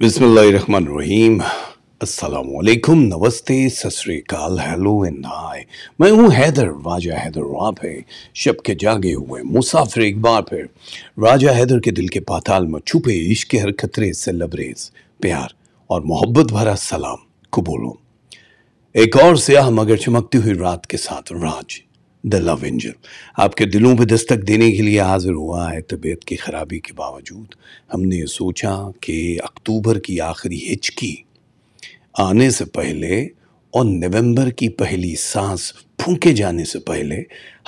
बिसमीम असलकुम नमस्ते सतरीकाल हेलो एंड हाय मैं हूँ हैदर राजा हैदर आप है शब के जागे हुए मुसाफिर एक बार फिर राजा हैदर के दिल के पाताल में छुपे इश्क हर खतरे से लबरेज प्यार और मोहब्बत भरा सलाम कबूलो एक और स्याह मगर चमकती हुई रात के साथ राज द लव इंजन आपके दिलों पर दस्तक देने के लिए हाजिर हुआ है तबीयत की ख़राबी के बावजूद हमने सोचा कि अक्टूबर की आखिरी हिचकी आने से पहले और नवंबर की पहली सांस फूके जाने से पहले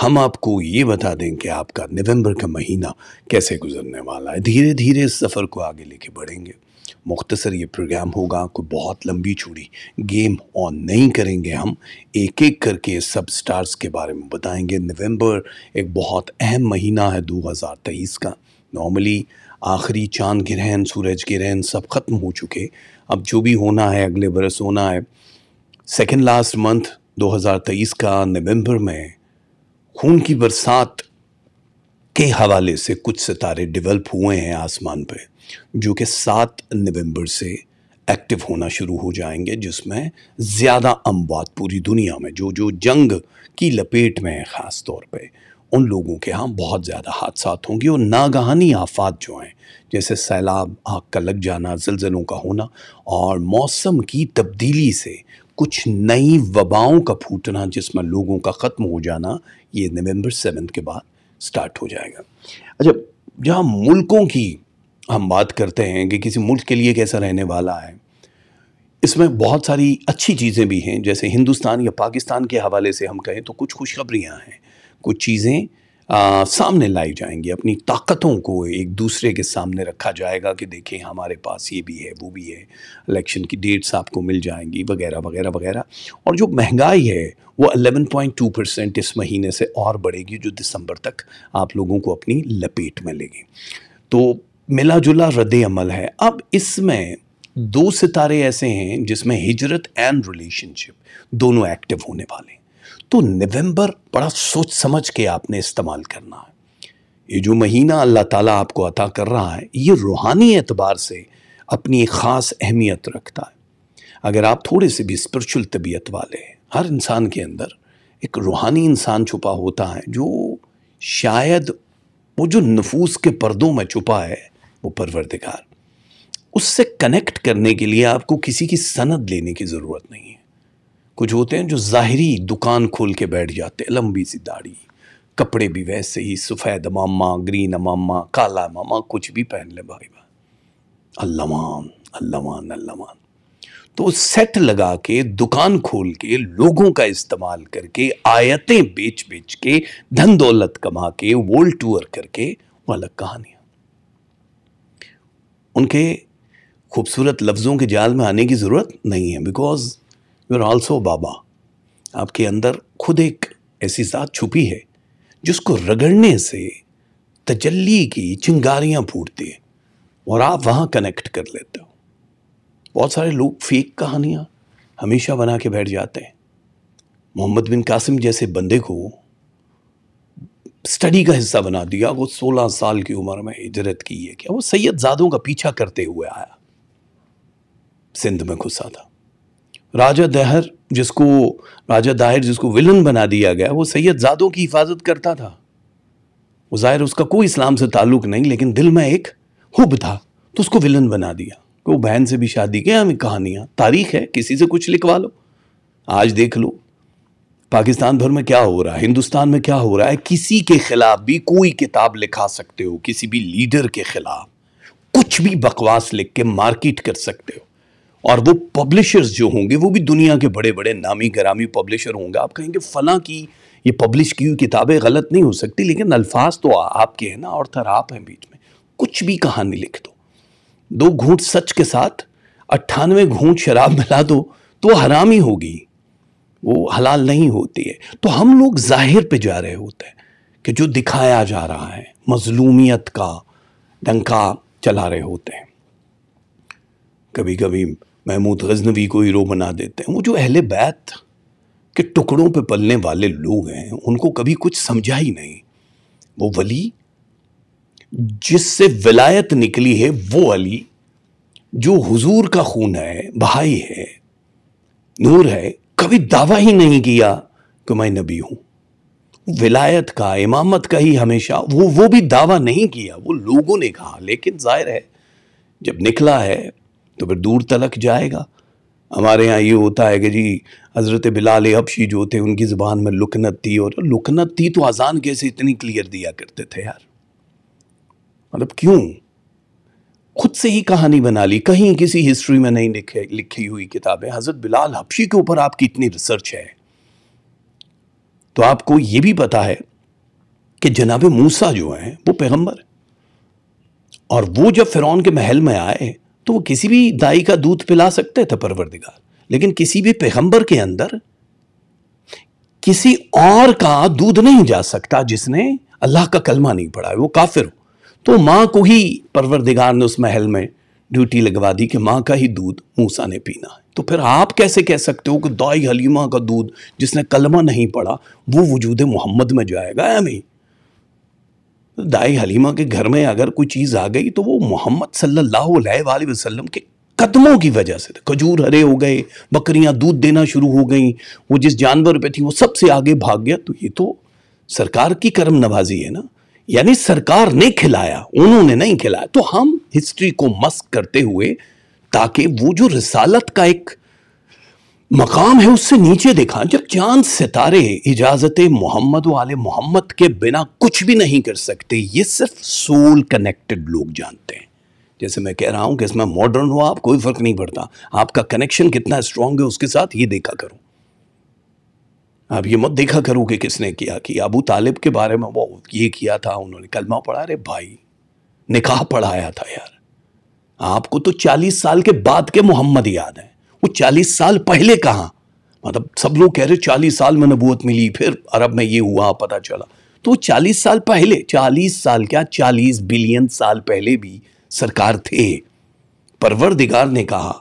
हम आपको ये बता दें कि आपका नवंबर का महीना कैसे गुजरने वाला है धीरे धीरे इस सफ़र को आगे लेके बढ़ेंगे मुख्तसर ये प्रोग्राम होगा कोई बहुत लंबी चूड़ी गेम ऑन नहीं करेंगे हम एक एक करके सब स्टार्स के बारे में बताएंगे नवंबर एक बहुत अहम महीना है 2023 का नॉर्मली आखिरी चांद ग्रहण सूरज ग्रहण सब ख़त्म हो चुके अब जो भी होना है अगले बरस होना है सेकेंड लास्ट मंथ दो का नवम्बर में खून की बरसात के हवाले से कुछ सितारे डेवलप हुए हैं आसमान पर जो कि सात नवंबर से एक्टिव होना शुरू हो जाएंगे जिसमें ज़्यादा अमवात पूरी दुनिया में जो जो जंग की लपेट में है ख़ास तौर पे उन लोगों के यहाँ बहुत ज़्यादा हादसा होंगे और नागहानी आफात जो हैं जैसे सैलाब आग का लग जाना जलजलों का होना और मौसम की तब्दीली से कुछ नई वबाओं का फूटना जिसमें लोगों का ख़त्म हो जाना ये नवंबर सेवन के बाद स्टार्ट हो जाएगा अच्छा जहाँ मुल्कों की हम बात करते हैं कि किसी मुल्क के लिए कैसा रहने वाला है इसमें बहुत सारी अच्छी चीज़ें भी हैं जैसे हिंदुस्तान या पाकिस्तान के हवाले से हम कहें तो कुछ खुशखबरियाँ हैं कुछ चीज़ें सामने लाई जाएंगी अपनी ताकतों को एक दूसरे के सामने रखा जाएगा कि देखें हमारे पास ये भी है वो भी है इलेक्शन की डेट्स आपको मिल जाएंगी वगैरह वगैरह वगैरह और जो महंगाई है वो 11.2 परसेंट इस महीने से और बढ़ेगी जो दिसंबर तक आप लोगों को अपनी लपेट में लेगी तो मिला जुला रद्द अमल है अब इसमें दो सितारे ऐसे हैं जिसमें हिजरत एंड रिलेशनशिप दोनों एक्टिव होने वाले हैं तो नवंबर बड़ा सोच समझ के आपने इस्तेमाल करना है ये जो महीना अल्लाह ताला आपको अता कर रहा है ये रूहानी एतबार से अपनी ख़ास अहमियत रखता है अगर आप थोड़े से भी स्परिचुअल तबीयत वाले हैं हर इंसान के अंदर एक रूहानी इंसान छुपा होता है जो शायद वो जो नफूस के पर्दों में छुपा है वो परवरदिगार उससे कनेक्ट करने के लिए आपको किसी की सनद लेने की ज़रूरत नहीं है कुछ होते हैं जो ज़ाहरी दुकान खोल के बैठ जाते हैं लंबी सी दाढ़ी कपड़े भी वैसे ही सफ़ेद अमामा ग्रीन अमामा काला अमामा कुछ भी पहन ले भाई भाई अल्लामान अल्लामान अल्लामान तो सेट लगा के दुकान खोल के लोगों का इस्तेमाल करके आयतें बेच बेच के धन दौलत कमा के वर्ल्ड टूर करके वो अलग कहानियाँ उनके खूबसूरत लफ्ज़ों के जाल में आने की ज़रूरत नहीं है बिकॉज यू आर ऑल्सो बाबा आपके अंदर खुद एक ऐसी ज़ात छुपी है जिसको रगड़ने से तजल्ली की चिंगारियाँ फूटती हैं और आप वहाँ कनेक्ट कर लेते हो बहुत सारे लोग फेक कहानियाँ हमेशा बना के बैठ जाते हैं मोहम्मद बिन कासिम जैसे बंदे को स्टडी का हिस्सा बना दिया वो सोलह साल की उम्र में हिजरत की है क्या वो सैयद जादों का पीछा करते हुए आया सिंध में घुसा था राजा दहर जिसको राजा दाहिर जिसको विलन बना दिया गया वो सैयद जादों की हिफाजत करता था वो ज़ाहिर उसका कोई इस्लाम से ताल्लुक नहीं लेकिन दिल में एक हुब था तो उसको विलन बना दिया वो बहन से भी शादी किया हमें कहानियाँ तारीख है किसी से कुछ लिखवा लो आज देख लो पाकिस्तान भर में क्या हो रहा है हिंदुस्तान में क्या हो रहा है किसी के खिलाफ भी कोई किताब लिखा सकते हो किसी भी लीडर के खिलाफ कुछ भी बकवास लिख के मार्केट कर सकते हो और वो पब्लिशर्स जो होंगे वो भी दुनिया के बड़े बड़े नामी गरामी पब्लिशर होंगे आप कहेंगे फला की ये पब्लिश की हुई किताबें गलत नहीं हो सकती लेकिन अल्फाज तो आपके हैं ना और आप हैं बीच में कुछ भी कहानी लिख दो घूट सच के साथ अट्ठानवे घूट शराब मिला दो तो हराम ही होगी वो हलाल नहीं होती है तो हम लोग जाहिर पे जा रहे होते हैं कि जो दिखाया जा रहा है मजलूमियत का डंका चला रहे होते हैं कभी कभी महमूद गजनवी को हीरो बना देते हैं वो जो अहले बैत के टुकड़ों पे पलने वाले लोग हैं उनको कभी कुछ समझा ही नहीं वो वली जिससे विलायत निकली है वो अली जो हुजूर का खून है भाई है नूर है कभी दावा ही नहीं किया कि मैं नबी हूं विलायत का इमामत का ही हमेशा वो वो भी दावा नहीं किया वो लोगों ने कहा लेकिन जाहिर है जब निकला है तो फिर दूर तलक जाएगा हमारे यहाँ ये होता है कि जी हज़रत बिलाल अबशी जो थे उनकी ज़बान में लुकनत थी और लुकनत थी तो अजान कैसे इतनी क्लियर दिया करते थे यार मतलब क्यों खुद से ही कहानी बना ली कहीं किसी हिस्ट्री में नहीं लिखे लिखी हुई किताबें हजरत बिलाल हबशी के ऊपर आपकी इतनी रिसर्च है तो आपको यह भी पता है कि जनाब मूसा जो हैं वो पैगंबर और वो जब फिरौन के महल में आए तो वो किसी भी दाई का दूध पिला सकते थे परवरदिगार लेकिन किसी भी पैगंबर के अंदर किसी और का दूध नहीं जा सकता जिसने अल्लाह का कलमा नहीं पढ़ा है वो काफिर हो तो माँ को ही परवरदिगार ने उस महल में ड्यूटी लगवा दी कि माँ का ही दूध मूसा ने पीना है तो फिर आप कैसे कह सकते हो कि दाई हलीमा का दूध जिसने कलमा नहीं पड़ा वो वजूद मोहम्मद में जाएगा या नहीं तो दाई हलीमा के घर में अगर कोई चीज़ आ गई तो वो मोहम्मद सल्लल्लाहु अलैहि वसल्लम के कदमों की वजह से खजूर हरे हो गए बकरियां दूध देना शुरू हो गई वो जिस जानवर पे थी वो सबसे आगे भाग गया तो ये तो सरकार की कर्म नवाजी है ना यानी सरकार ने खिलाया उन्होंने नहीं खिलाया तो हम हिस्ट्री को मस्क करते हुए ताकि वो जो रिसालत का एक मकाम है उससे नीचे देखा जब चांद सितारे इजाजत मोहम्मद वाले मोहम्मद के बिना कुछ भी नहीं कर सकते ये सिर्फ सोल कनेक्टेड लोग जानते हैं जैसे मैं कह रहा हूं कि इसमें मॉडर्न हो आप कोई फर्क नहीं पड़ता आपका कनेक्शन कितना स्ट्रांग है उसके साथ ये देखा करूं आप ये मत देखा करो कि किसने किया कि अबू तालिब के बारे में वो ये किया था उन्होंने कलमा पढ़ा रे भाई निकाह पढ़ाया था यार आपको तो चालीस साल के बाद के मोहम्मद याद हैं वो चालीस साल पहले कहाँ मतलब सब लोग कह रहे चालीस साल में नबूत मिली फिर अरब में ये हुआ पता चला तो चालीस साल पहले चालीस साल क्या चालीस बिलियन साल पहले भी सरकार थे परवरदिगार ने कहा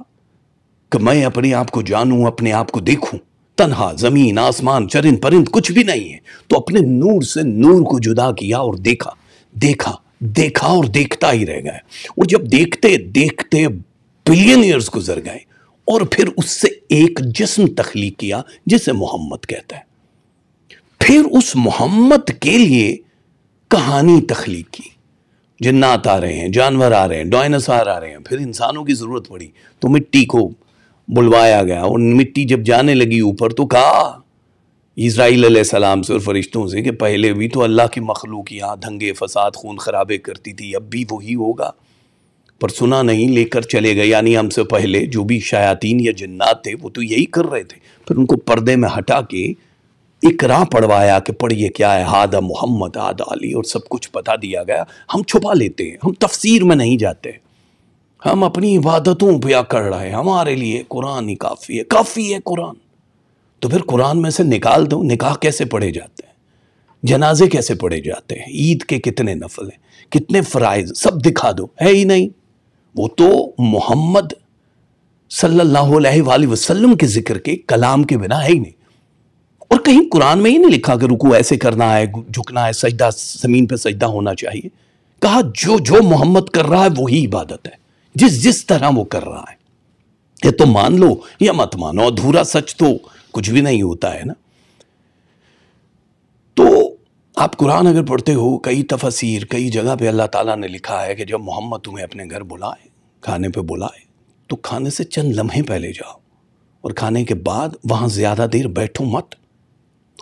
कि मैं अपने आप को जानूं अपने आप को देखूं तनहा जमीन आसमान चरिंद परिंद कुछ भी नहीं है तो अपने नूर से नूर को जुदा किया और देखा देखा देखा और देखता ही रह गया और जब देखते देखते बिलियन ईयर्स गुजर गए और फिर उससे एक जिस्म तख्लीक किया जिसे मोहम्मद कहता है फिर उस मोहम्मद के लिए कहानी तख्लीक की जिन्नात आ रहे हैं जानवर आ रहे हैं डायनासोर आ रहे हैं फिर इंसानों की ज़रूरत पड़ी तो मिट्टी को बुलवाया गया और मिट्टी जब जाने लगी ऊपर तो कहा इसराइल सलाम से और फरिश्तों से कि पहले भी तो अल्लाह के मखलूक यहाँ दंगे फसाद खून खराबे करती थी अब भी वही होगा पर सुना नहीं लेकर चले गए यानी हमसे पहले जो भी शयातीन या जन्नात थे वो तो यही कर रहे थे फिर उनको पर्दे में हटा के एक राह पढ़वाया कि पढ़िए क्या है हादा मोहम्मद आदा अली और सब कुछ बता दिया गया हम छुपा लेते हैं हम तफसीर में नहीं जाते हम अपनी इबादतों पर कर रहे हैं हमारे लिए कुरान ही काफ़ी है काफ़ी है कुरान तो फिर कुरान में से निकाल दो निकाह कैसे पढ़े जाते हैं जनाजे कैसे पढ़े जाते हैं ईद के कितने नफल हैं कितने फ़राइज सब दिखा दो है ही नहीं वो तो मोहम्मद सल्ला वसलम के जिक्र के कलाम के बिना है ही नहीं और कहीं कुरान में ही नहीं लिखा कि रुकू ऐसे करना है झुकना है सजदा ज़मीन पर सजदा होना चाहिए कहा जो जो मोहम्मद कर रहा है वही इबादत है जिस जिस तरह वो कर रहा है ये तो मान लो या मत मानो अधूरा सच तो कुछ भी नहीं होता है ना तो आप कुरान अगर पढ़ते हो कई तफसीर कई जगह पे अल्लाह ताला ने लिखा है कि जब मोहम्मद तुम्हें अपने घर बुलाए खाने पे बुलाए तो खाने से चंद लम्हे पहले जाओ और खाने के बाद वहां ज़्यादा देर बैठो मत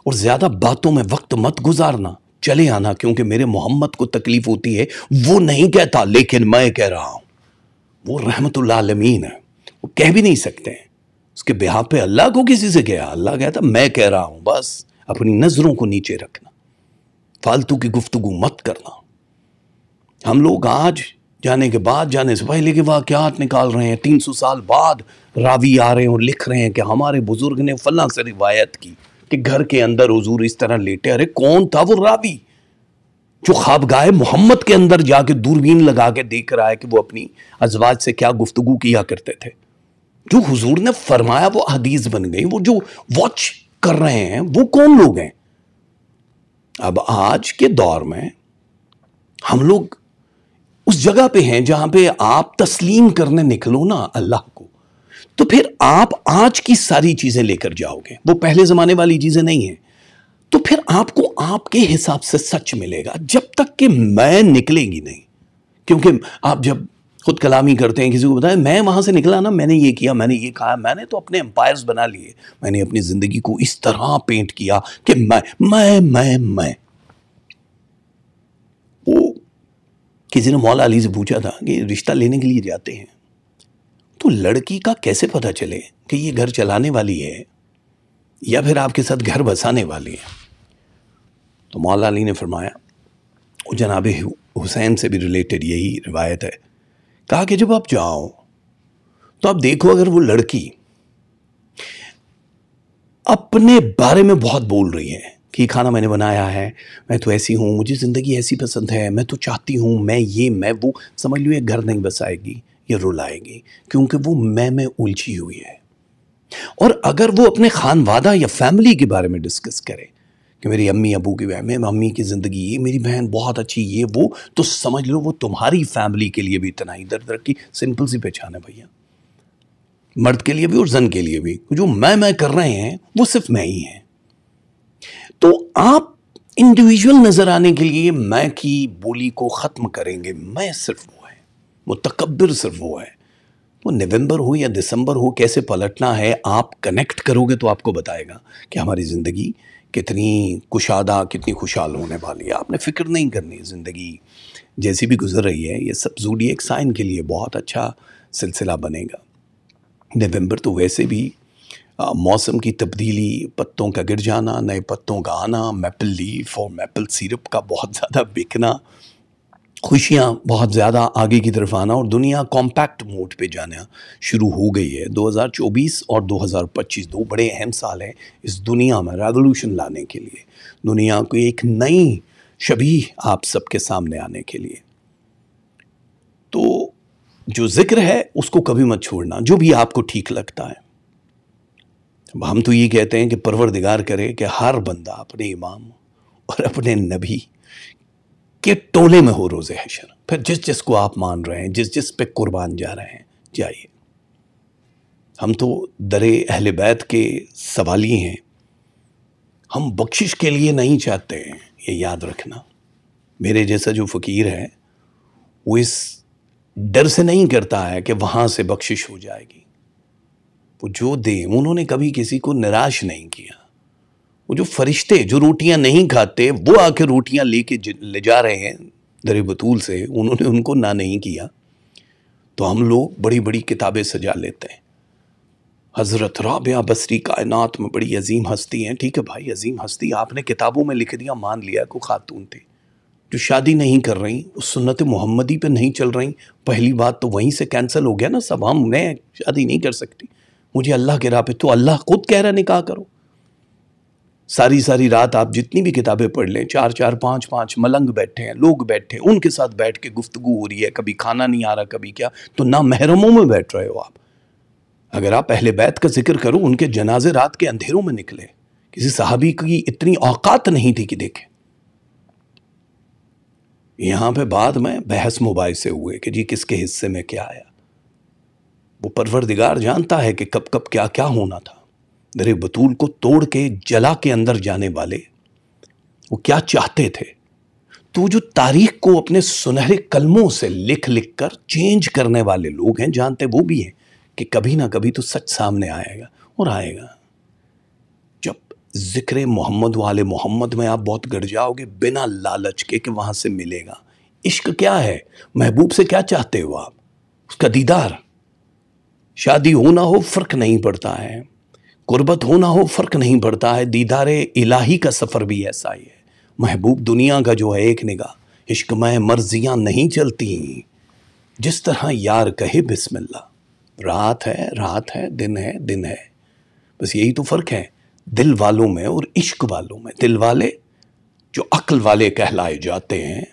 और ज़्यादा बातों में वक्त मत गुजारना चले आना क्योंकि मेरे मोहम्मद को तकलीफ़ होती है वो नहीं कहता लेकिन मैं कह रहा हूं वो रहमतमीन है वो कह भी नहीं सकते हैं उसके बिहार पे अल्लाह को किसी से गया अल्लाह गया था मैं कह रहा हूँ बस अपनी नज़रों को नीचे रखना फालतू की गुफ्तु मत करना हम लोग आज जाने के बाद जाने से पहले के वाक्यात निकाल रहे हैं तीन सौ साल बाद रावी आ रहे हैं और लिख रहे हैं कि हमारे बुज़ुर्ग ने फला से रिवायत की कि घर के अंदर हजूर इस तरह लेटे अरे कौन था वो रावी जो गाय मोहम्मद के अंदर जाके दूरबीन लगा के देख रहा है कि वो अपनी अजवाज से क्या गुफ्तगु किया करते थे जो हुजूर ने फरमाया वो हदीस बन गई वो जो वॉच कर रहे हैं वो कौन लोग हैं अब आज के दौर में हम लोग उस जगह पे हैं जहां पे आप तस्लीम करने निकलो ना अल्लाह को तो फिर आप आज की सारी चीजें लेकर जाओगे वो पहले जमाने वाली चीजें नहीं है तो फिर आपको आपके हिसाब से सच मिलेगा जब तक कि मैं निकलेगी नहीं क्योंकि आप जब खुद कलामी करते हैं किसी को बताएं मैं वहां से निकला ना मैंने ये किया मैंने ये कहा मैंने तो अपने एम्पायर्स बना लिए मैंने अपनी ज़िंदगी को इस तरह पेंट किया कि मैं मैं मैं मैं वो किसी ने मौला अली से पूछा था कि रिश्ता लेने के लिए जाते हैं तो लड़की का कैसे पता चले कि ये घर चलाने वाली है या फिर आपके साथ घर बसाने वाली है तो मौला अली ने फरमाया वो जनाब हुसैन से भी रिलेटेड यही रिवायत है कहा कि जब आप जाओ तो आप देखो अगर वो लड़की अपने बारे में बहुत बोल रही है कि खाना मैंने बनाया है मैं तो ऐसी हूँ मुझे ज़िंदगी ऐसी पसंद है मैं तो चाहती हूँ मैं ये मैं वो समझ लो ये घर नहीं बसाएगी ये रुलाएगी क्योंकि वो मैं मैं उलझी हुई है और अगर वो अपने खानवादा या फैमिली के बारे में डिस्कस करें कि मेरी अम्मी अबू की मेरी मम्मी की ज़िंदगी ये मेरी बहन बहुत अच्छी ये वो तो समझ लो वो तुम्हारी फैमिली के लिए भी इतना ही दर्द की सिंपल सी पहचान है भैया मर्द के लिए भी और जन के लिए भी जो मैं मैं कर रहे हैं वो सिर्फ मैं ही हैं तो आप इंडिविजुअल नज़र आने के लिए मैं की बोली को ख़त्म करेंगे मैं सिर्फ वो है वो तकबर सिर्फ वो है वो नवंबर हो या दिसंबर हो कैसे पलटना है आप कनेक्ट करोगे तो आपको बताएगा कि हमारी ज़िंदगी कितनी कुशादा कितनी खुशहाल होने वाली है आपने फ़िक्र नहीं करनी ज़िंदगी जैसी भी गुजर रही है ये सब जूडी एक साइन के लिए बहुत अच्छा सिलसिला बनेगा नवंबर तो वैसे भी आ, मौसम की तब्दीली पत्तों का गिर जाना नए पत्तों का आना मैपल लीफ और मैपल सिरप का बहुत ज़्यादा बिकना खुशियाँ बहुत ज़्यादा आगे की तरफ आना और दुनिया कॉम्पैक्ट मोड पे जाना शुरू हो गई है 2024 और 2025 दो बड़े अहम साल हैं इस दुनिया में रेवोल्यूशन लाने के लिए दुनिया को एक नई शबी आप सबके सामने आने के लिए तो जो जिक्र है उसको कभी मत छोड़ना जो भी आपको ठीक लगता है अब हम तो ये कहते हैं कि परवरदिगार करे कि हर बंदा अपने इमाम और अपने नबी के टोले में हो रोजे हशर फिर जिस जिस को आप मान रहे हैं जिस जिस पे कुर्बान जा रहे हैं जाइए हम तो दरे अहल बैत के सवाली हैं हम बख्शिश के लिए नहीं चाहते हैं ये याद रखना मेरे जैसा जो फ़कीर है वो इस डर से नहीं करता है कि वहाँ से बख्शिश हो जाएगी वो जो दे उन्होंने कभी किसी को निराश नहीं किया वो जो फरिश्ते जो रोटियां नहीं खाते वो आके रोटियां लेके ले जा रहे हैं दर बतूल से उन्होंने उनको ना नहीं किया तो हम लोग बड़ी बड़ी किताबें सजा लेते हैं हज़रत राबिया बसरी कायनात में बड़ी अजीम हस्ती हैं ठीक है भाई अजीम हस्ती आपने किताबों में लिख दिया मान लिया को खातून थी जो शादी नहीं कर रही उस सुन्नत मोहम्मदी पे नहीं चल रही पहली बात तो वहीं से कैंसिल हो गया ना सब हम मैं शादी नहीं कर सकती मुझे अल्लाह के राह पे तो अल्लाह खुद कह रहा निकाह करो सारी सारी रात आप जितनी भी किताबें पढ़ लें चार चार पाँच पाँच मलंग बैठे हैं लोग बैठे हैं उनके साथ बैठ के गुफ्तगु हो रही है कभी खाना नहीं आ रहा कभी क्या तो ना महरमों में बैठ रहे हो आप अगर आप पहले बैत का जिक्र करो उनके जनाजे रात के अंधेरों में निकले किसी साहबी की इतनी औकात नहीं थी कि देखें यहां पे बाद में बहस मोबाइल से हुए कि जी किसके हिस्से में क्या आया वो परवरदिगार जानता है कि कब कब क्या क्या होना था मेरे बतूल को तोड़ के जला के अंदर जाने वाले वो क्या चाहते थे तो जो तारीख को अपने सुनहरे कलमों से लिख लिख कर चेंज करने वाले लोग हैं जानते वो भी हैं कि कभी ना कभी तो सच सामने आएगा और आएगा जब जिक्र मोहम्मद वाले मोहम्मद में आप बहुत गड़ जाओगे बिना लालच के कि वहां से मिलेगा इश्क क्या है महबूब से क्या चाहते हो आप उसका दीदार शादी हो ना हो फर्क नहीं पड़ता है गुर्बत हो ना हो फ़र्क नहीं पड़ता है दीदार इलाही का सफ़र भी ऐसा ही है महबूब दुनिया का जो है एक निगाह इश्क में मर्जियाँ नहीं चलती जिस तरह यार कहे बिस्मिल्ला रात है रात है दिन है दिन है बस यही तो फ़र्क है दिल वालों में और इश्क वालों में दिल वाले जो अक्ल वाले कहलाए जाते हैं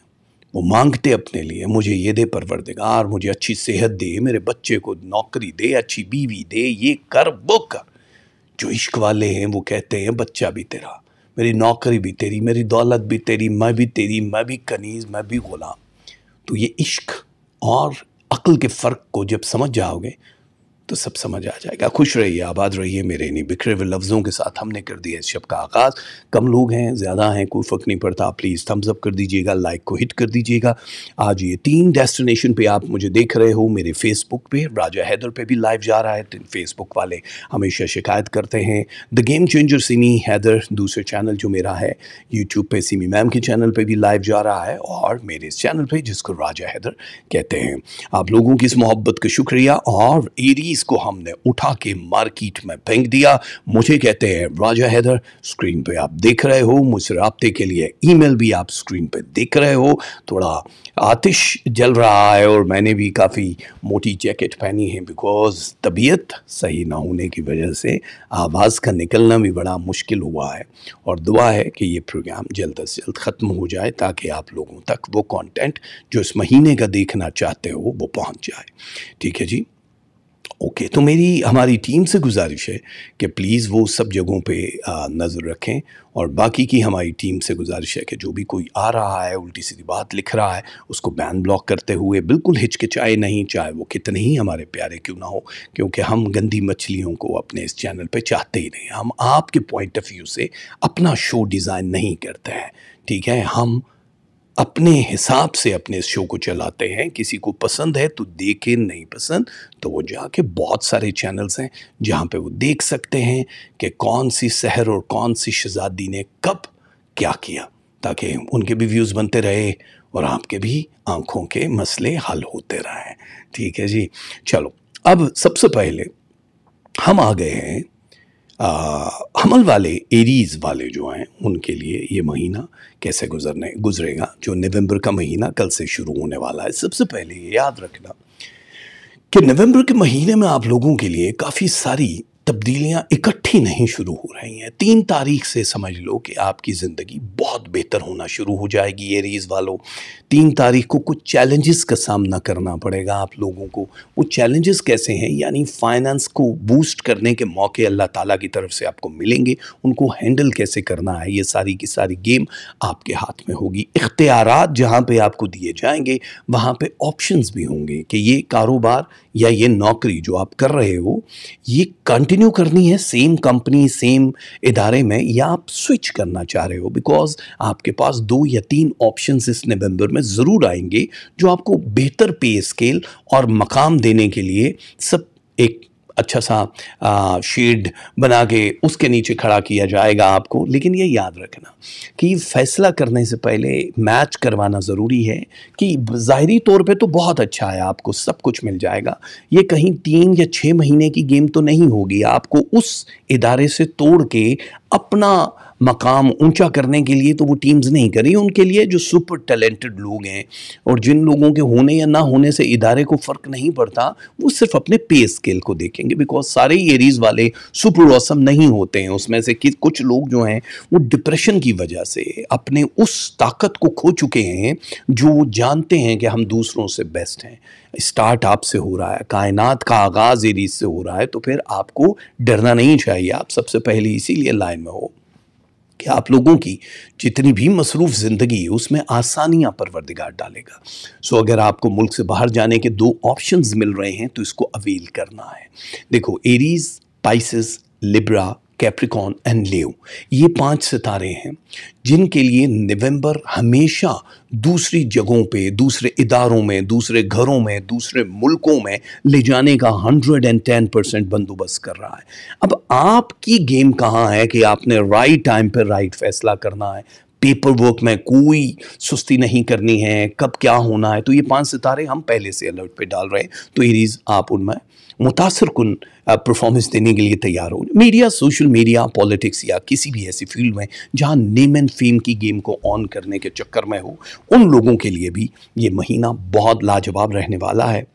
वो मांगते अपने लिए मुझे ये दे परवरदिगार मुझे अच्छी सेहत दे मेरे बच्चे को नौकरी दे अच्छी बीवी दे ये कर वो कर जो इश्क वाले हैं वो कहते हैं बच्चा भी तेरा मेरी नौकरी भी तेरी मेरी दौलत भी तेरी मैं भी तेरी मैं भी कनीज़ मैं भी ग़ुलाम तो ये इश्क और अक्ल के फ़र्क को जब समझ जाओगे तो सब समझ आ जाएगा खुश रहिए आबाद रहिए मेरे नहीं बिखरे हुए लफ्ज़ों के साथ हमने कर दिया इस शब का आगाज़ कम लोग हैं ज़्यादा हैं कोई फ़र्क नहीं पड़ता प्लीज़ थम्स अप कर दीजिएगा लाइक को हिट कर दीजिएगा आज ये तीन डेस्टिनेशन पे आप मुझे देख रहे हो मेरे फेसबुक पे राजा हैदर पे भी लाइव जा रहा है तीन तो फेसबुक वाले हमेशा शिकायत करते हैं the game changer Simi Haider दूसरे चैनल जो मेरा है यूट्यूब पर सिमी मैम के चैनल पर भी लाइव जा रहा है और मेरे इस चैनल पर जिसको राजा हैदर कहते हैं आप लोगों की इस मोहब्बत का शुक्रिया और एरी चीज को हमने उठा के मार्केट में फेंक दिया मुझे कहते हैं राजा हैदर स्क्रीन पे आप देख रहे हो मुझसे रबते के लिए ईमेल भी आप स्क्रीन पे देख रहे हो थोड़ा आतिश जल रहा है और मैंने भी काफ़ी मोटी जैकेट पहनी है बिकॉज तबीयत सही ना होने की वजह से आवाज़ का निकलना भी बड़ा मुश्किल हुआ है और दुआ है कि ये प्रोग्राम जल्द अज जल्द ख़त्म हो जाए ताकि आप लोगों तक वो कॉन्टेंट जो इस महीने का देखना चाहते हो वो पहुंच जाए ठीक है जी ओके तो मेरी हमारी टीम से गुजारिश है कि प्लीज़ वो सब जगहों पे नज़र रखें और बाकी की हमारी टीम से गुजारिश है कि जो भी कोई आ रहा है उल्टी सीधी बात लिख रहा है उसको बैन ब्लॉक करते हुए बिल्कुल हिचकिचाए नहीं चाहे वो कितने ही हमारे प्यारे क्यों ना हो क्योंकि हम गंदी मछलियों को अपने इस चैनल पर चाहते ही नहीं हम आपके पॉइंट ऑफ व्यू से अपना शो डिज़ाइन नहीं करते हैं ठीक है हम अपने हिसाब से अपने इस शो को चलाते हैं किसी को पसंद है तो देखे नहीं पसंद तो वो जाके बहुत सारे चैनल्स हैं जहाँ पे वो देख सकते हैं कि कौन सी शहर और कौन सी शहजादी ने कब क्या किया ताकि उनके भी व्यूज़ बनते रहे और आपके भी आँखों के मसले हल होते रहें ठीक है जी चलो अब सबसे पहले हम आ गए हैं आ, हमल वाले एरीज वाले जो हैं उनके लिए ये महीना कैसे गुजरने गुजरेगा जो नवंबर का महीना कल से शुरू होने वाला है सबसे पहले याद रखना कि नवंबर के महीने में आप लोगों के लिए काफ़ी सारी तब्दीलियां इकट्ठी नहीं शुरू हो रही हैं तीन तारीख से समझ लो कि आपकी ज़िंदगी बहुत बेहतर होना शुरू हो जाएगी ये रीज़ वालों तीन तारीख को कुछ चैलेंजेस का सामना करना पड़ेगा आप लोगों को वो चैलेंजेस कैसे हैं यानी फाइनेंस को बूस्ट करने के मौके अल्लाह ताला की तरफ से आपको मिलेंगे उनको हैंडल कैसे करना है ये सारी की सारी गेम आपके हाथ में होगी इख्तियार जहाँ पर आपको दिए जाएंगे वहाँ पर ऑप्शन भी होंगे कि ये कारोबार या ये नौकरी जो आप कर रहे हो ये कंटिन्यू करनी है सेम कंपनी सेम इदारे में या आप स्विच करना चाह रहे हो बिकॉज आपके पास दो या तीन ऑप्शन इस नवंबर में ज़रूर आएंगे जो आपको बेहतर पे स्केल और मकाम देने के लिए सब एक अच्छा सा शेड बना के उसके नीचे खड़ा किया जाएगा आपको लेकिन ये याद रखना कि फैसला करने से पहले मैच करवाना ज़रूरी है कि ज़ाहरी तौर पे तो बहुत अच्छा है आपको सब कुछ मिल जाएगा ये कहीं तीन या छः महीने की गेम तो नहीं होगी आपको उस इदारे से तोड़ के अपना मकाम ऊंचा करने के लिए तो वो टीम्स नहीं करी उनके लिए जो सुपर टैलेंटेड लोग हैं और जिन लोगों के होने या ना होने से इदारे को फ़र्क नहीं पड़ता वो सिर्फ अपने पे स्केल को देखेंगे बिकॉज सारे एरीज़ वाले सुपर ऑसम नहीं होते हैं उसमें से कि कुछ लोग जो हैं वो डिप्रेशन की वजह से अपने उस ताकत को खो चुके हैं जो जानते हैं कि हम दूसरों से बेस्ट हैं स्टार्ट से हो रहा है कायनात का आगाज़ एरीज से हो रहा है तो फिर आपको डरना नहीं चाहिए आप सबसे पहले इसीलिए लाइन में हो कि आप लोगों की जितनी भी मसरूफ़ ज़िंदगी है उसमें आसानियाँ परवरदिगार डालेगा सो अगर आपको मुल्क से बाहर जाने के दो ऑप्शन मिल रहे हैं तो इसको अवेल करना है देखो Aries Pisces Libra Capricorn and Leo ये पांच सितारे हैं जिनके लिए नवंबर हमेशा दूसरी जगहों पे दूसरे इदारों में दूसरे घरों में दूसरे मुल्कों में ले जाने का हंड्रेड एंड टेन परसेंट बंदोबस्त कर रहा है अब आपकी गेम कहाँ है कि आपने राइट टाइम पर राइट फैसला करना है पेपर वर्क में कोई सुस्ती नहीं करनी है कब क्या होना है तो ये पांच सितारे हम पहले से अलर्ट पे डाल रहे हैं तो इरीज आप उनमें मुतासर कन परफॉर्मेंस देने के लिए तैयार हो मीडिया सोशल मीडिया पॉलिटिक्स या किसी भी ऐसी फील्ड में जहाँ नेम एंड फेम की गेम को ऑन करने के चक्कर में हो उन लोगों के लिए भी ये महीना बहुत लाजवाब रहने वाला है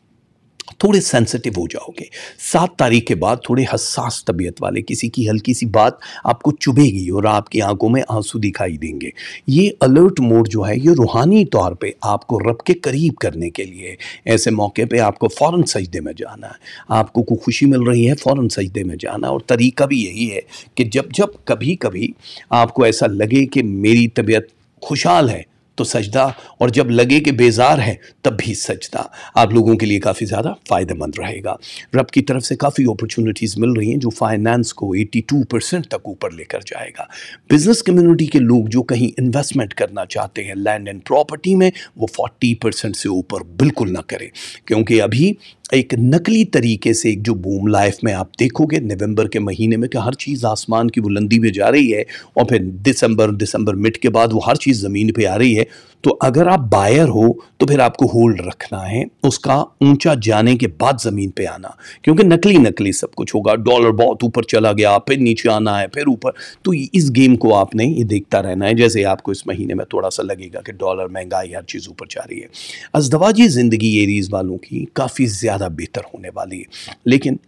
थोड़े सेंसिटिव हो जाओगे सात तारीख के बाद थोड़े हसास तबीयत वाले किसी की हल्की सी बात आपको चुभेगी और आपकी आंखों में आंसू दिखाई देंगे ये अलर्ट मोड जो है ये रूहानी तौर पे आपको रब के करीब करने के लिए ऐसे मौके पे आपको फ़ौर सजदे में जाना है आपको को खुशी मिल रही है फ़ौर सजदे में जाना और तरीका भी यही है कि जब जब कभी कभी आपको ऐसा लगे कि मेरी तबीयत खुशहाल है तो सजदा और जब लगे कि बेजार है तब भी सजदा आप लोगों के लिए काफ़ी ज़्यादा फ़ायदेमंद रहेगा रब की तरफ से काफ़ी अपॉर्चुनिटीज़ मिल रही हैं जो फाइनेंस को 82 परसेंट तक ऊपर लेकर जाएगा बिजनेस कम्युनिटी के लोग जो कहीं इन्वेस्टमेंट करना चाहते हैं लैंड एंड प्रॉपर्टी में वो 40 परसेंट से ऊपर बिल्कुल ना करें क्योंकि अभी एक नकली तरीके से एक जो बूम लाइफ में आप देखोगे नवंबर के महीने में कि हर चीज़ आसमान की बुलंदी में जा रही है और फिर दिसंबर दिसंबर मिट के बाद वो हर चीज़ ज़मीन पे आ रही है तो अगर आप बायर हो तो फिर आपको होल्ड रखना है उसका ऊंचा जाने के बाद ज़मीन पे आना क्योंकि नकली नकली सब कुछ होगा डॉलर बहुत ऊपर चला गया फिर नीचे आना है फिर ऊपर तो इस गेम को आपने ये देखता रहना है जैसे आपको इस महीने में थोड़ा सा लगेगा कि डॉलर महंगाई हर चीज़ ऊपर जा रही है अजदवाजी ज़िंदगी एरीज़ वालों की काफ़ी ज़्यादा बेहतर होने वाली है लेकिन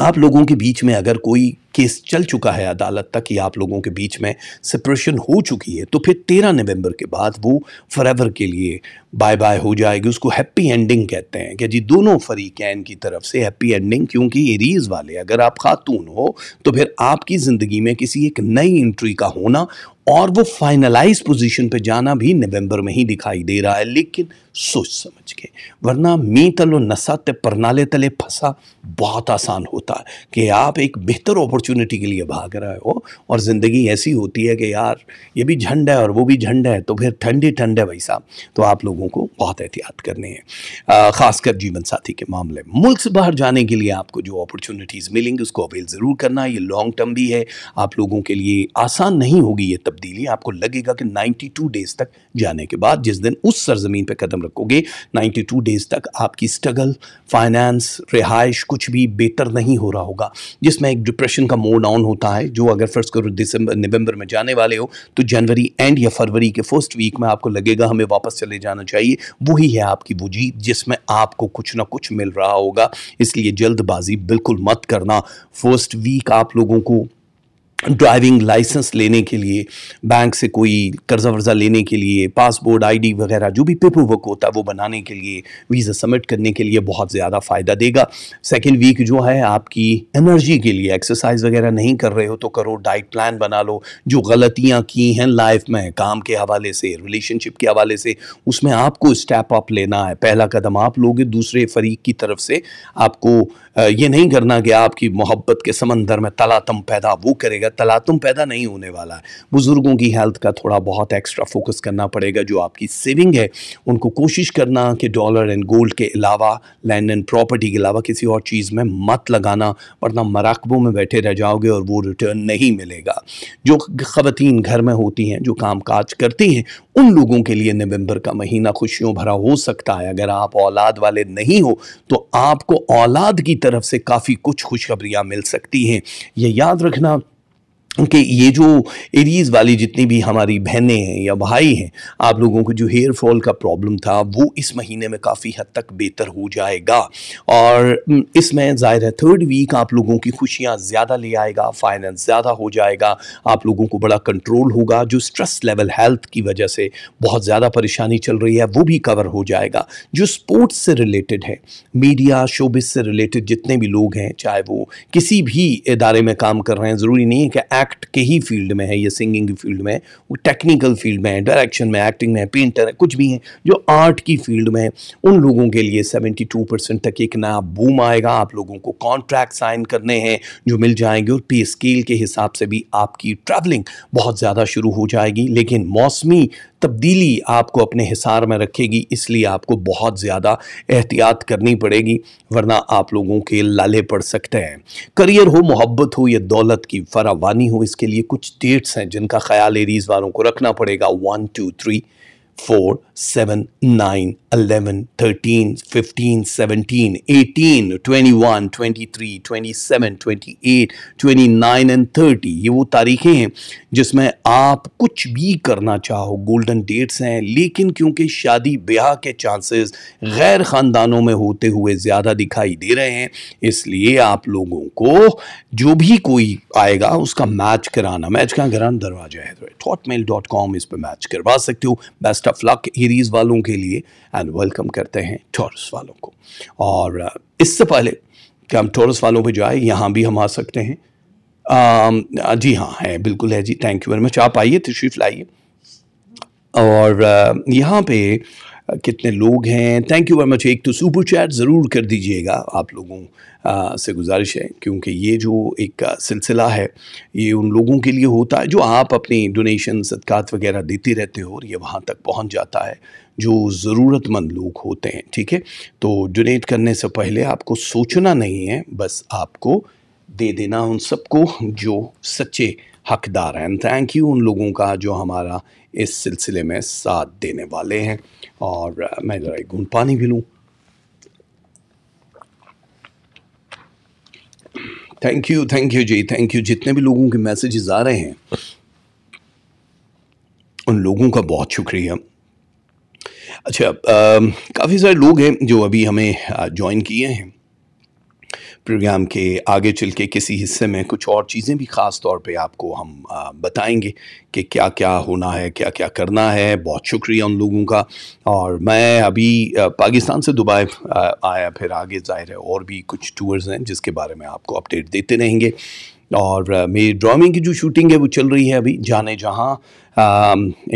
आप लोगों के बीच में अगर कोई केस चल चुका है अदालत तक या आप लोगों के बीच में सेपरेशन हो चुकी है तो फिर तेरह नवंबर के बाद वो फॉर के लिए बाय बाय हो जाएगी उसको हैप्पी एंडिंग कहते हैं कि जी दोनों फरीकैन की तरफ से हैप्पी एंडिंग क्योंकि एरीज वाले अगर आप खातून हो तो फिर आपकी ज़िंदगी में किसी एक नई एंट्री का होना और वो फाइनलाइज पोजीशन पर जाना भी नवम्बर में ही दिखाई दे रहा है लेकिन सोच समझ सके वरना मी तलो नशा ते परनाले तले फंसा बहुत आसान होता है कि आप एक बेहतर अपॉर्चुनिटी के लिए भाग रहे हो और ज़िंदगी ऐसी होती है कि यार ये भी झंड है और वो भी झंड है तो फिर ठंडी ठंड है भाई साहब तो आप लोगों को बहुत एहतियात करनी है ख़ासकर जीवन साथी के मामले मुल्क से बाहर जाने के लिए आपको जो अपॉर्चुनिटीज़ मिलेंगी उसको अवेल ज़रूर करना ये लॉन्ग टर्म भी है आप लोगों के लिए आसान नहीं होगी ये तब्दीली आपको लगेगा कि नाइन्टी डेज़ तक जाने के बाद जिस दिन उस सरजमीन पर कदम रखोगे नाइन टू डेज़ तक आपकी स्ट्रगल फाइनेंस रिहाइश कुछ भी बेहतर नहीं हो रहा होगा जिसमें एक डिप्रेशन का मोड ऑन होता है जो अगर फर्स्ट करो दिसंबर नवंबर में जाने वाले हो तो जनवरी एंड या फरवरी के फर्स्ट वीक में आपको लगेगा हमें वापस चले जाना चाहिए वही है आपकी वो जीत जिसमें आपको कुछ ना कुछ मिल रहा होगा इसलिए जल्दबाजी बिल्कुल मत करना फर्स्ट वीक आप लोगों को ड्राइविंग लाइसेंस लेने के लिए बैंक से कोई कर्जा वर्जा लेने के लिए पासपोर्ट आईडी वगैरह जो भी पेपर वर्क होता है वो बनाने के लिए वीज़ा सबमिट करने के लिए बहुत ज़्यादा फ़ायदा देगा सेकेंड वीक जो है आपकी एनर्जी के लिए एक्सरसाइज वगैरह नहीं कर रहे हो तो करो डाइट प्लान बना लो जो गलतियाँ की हैं लाइफ में काम के हवाले से रिलेशनशिप के हवाले से उसमें आपको स्टेप अप लेना है पहला कदम आप लोगे दूसरे फरीक की तरफ से आपको ये नहीं करना कि आपकी मोहब्बत के समंदर में तलातम पैदा वो करेगा तलातम पैदा नहीं होने वाला है बुज़ुर्गों की हेल्थ का थोड़ा बहुत एक्स्ट्रा फोकस करना पड़ेगा जो आपकी सेविंग है उनको कोशिश करना कि डॉलर एंड गोल्ड के अलावा लैंड एंड प्रॉपर्टी के अलावा किसी और चीज़ में मत लगाना वरना मराकबों में बैठे रह जाओगे और वो रिटर्न नहीं मिलेगा जो ख़वान घर में होती हैं जो काम काज करती हैं उन लोगों के लिए नवंबर का महीना खुशियों भरा हो सकता है अगर आप औलाद वाले नहीं हो तो आपको औलाद की तरफ से काफ़ी कुछ खुशखबरियाँ मिल सकती हैं ये याद रखना कि ये जो एरीज़ वाली जितनी भी हमारी बहनें हैं या भाई हैं आप लोगों को जो हेयर फॉल का प्रॉब्लम था वो इस महीने में काफ़ी हद तक बेहतर हो जाएगा और इसमें ज़ाहिर है थर्ड वीक आप लोगों की खुशियाँ ज़्यादा ले आएगा फाइनेंस ज़्यादा हो जाएगा आप लोगों को बड़ा कंट्रोल होगा जो स्ट्रेस लेवल हेल्थ की वजह से बहुत ज़्यादा परेशानी चल रही है वो भी कवर हो जाएगा जो स्पोर्ट्स से रिलेटेड है मीडिया शोबिस से रिलेटेड जितने भी लोग हैं चाहे वो किसी भी इदारे में काम कर रहे हैं ज़रूरी नहीं है कि एक्ट के ही फील्ड में है या सिंगिंग की फील्ड में है वो टेक्निकल फील्ड में है डायरेक्शन में एक्टिंग में है पेंटर है कुछ भी है जो आर्ट की फील्ड में है उन लोगों के लिए सेवेंटी टू परसेंट तक एक नया बूम आएगा आप लोगों को कॉन्ट्रैक्ट साइन करने हैं जो मिल जाएंगे और पे स्केल के हिसाब से भी आपकी ट्रैवलिंग बहुत ज़्यादा शुरू हो जाएगी लेकिन मौसमी तब्दीली आपको अपने हिसार में रखेगी इसलिए आपको बहुत ज़्यादा एहतियात करनी पड़ेगी वरना आप लोगों के लाले पड़ सकते हैं करियर हो मोहब्बत हो या दौलत की फरावानी हो इसके लिए कुछ डेट्स हैं जिनका ख्याल एरीज वालों को रखना पड़ेगा one two three four seven nine eleven thirteen fifteen seventeen eighteen twenty one twenty three twenty seven twenty eight twenty nine and thirty ये वो तारीखें हैं जिसमें आप कुछ भी करना चाहो गोल्डन डेट्स हैं लेकिन क्योंकि शादी ब्याह के चांसेस गैर ख़ानदानों में होते हुए ज़्यादा दिखाई दे रहे हैं इसलिए आप लोगों को जो भी कोई आएगा उसका मैच कराना मैच कहाँ कराना दरवाजा है थॉट मेल डॉट कॉम इस पर मैच करवा सकते हो बेस्ट ऑफ लक हीरीज वालों के लिए एंड वेलकम करते हैं टॉरस वालों को और uh, इससे पहले कि हम टॉरस वालों पे जाए यहाँ भी हम आ सकते हैं आ, um, जी हाँ है बिल्कुल है जी थैंक यू वेरी मच आप आइए तशरीफ लाइए और uh, यहाँ पे uh, कितने लोग हैं थैंक यू वेरी मच एक तो सुपर चैट ज़रूर कर दीजिएगा आप लोगों से गुजारिश है क्योंकि ये जो एक सिलसिला है ये उन लोगों के लिए होता है जो आप अपनी डोनेशन सदकात वगैरह देते रहते हो और ये वहाँ तक पहुँच जाता है जो ज़रूरतमंद लोग होते हैं ठीक है तो डोनेट करने से पहले आपको सोचना नहीं है बस आपको दे देना उन सबको जो सच्चे हकदार हैं थैंक यू उन लोगों का जो हमारा इस सिलसिले में साथ देने वाले हैं और मैं ज़रा एक घून पानी भी लूँ थैंक यू थैंक यू जी थैंक यू जितने भी लोगों के मैसेजेस आ रहे हैं उन लोगों का बहुत शुक्रिया अच्छा काफ़ी सारे लोग हैं जो अभी हमें ज्वाइन किए हैं प्रोग्राम के आगे चल के किसी हिस्से में कुछ और चीज़ें भी ख़ास तौर पे आपको हम बताएंगे कि क्या क्या होना है क्या क्या करना है बहुत शुक्रिया उन लोगों का और मैं अभी पाकिस्तान से दुबई आया फिर आगे ज़ाहिर है और भी कुछ टूर्स हैं जिसके बारे में आपको अपडेट देते रहेंगे और मेरी ड्रामिंग की जो शूटिंग है वो चल रही है अभी जाने जहाँ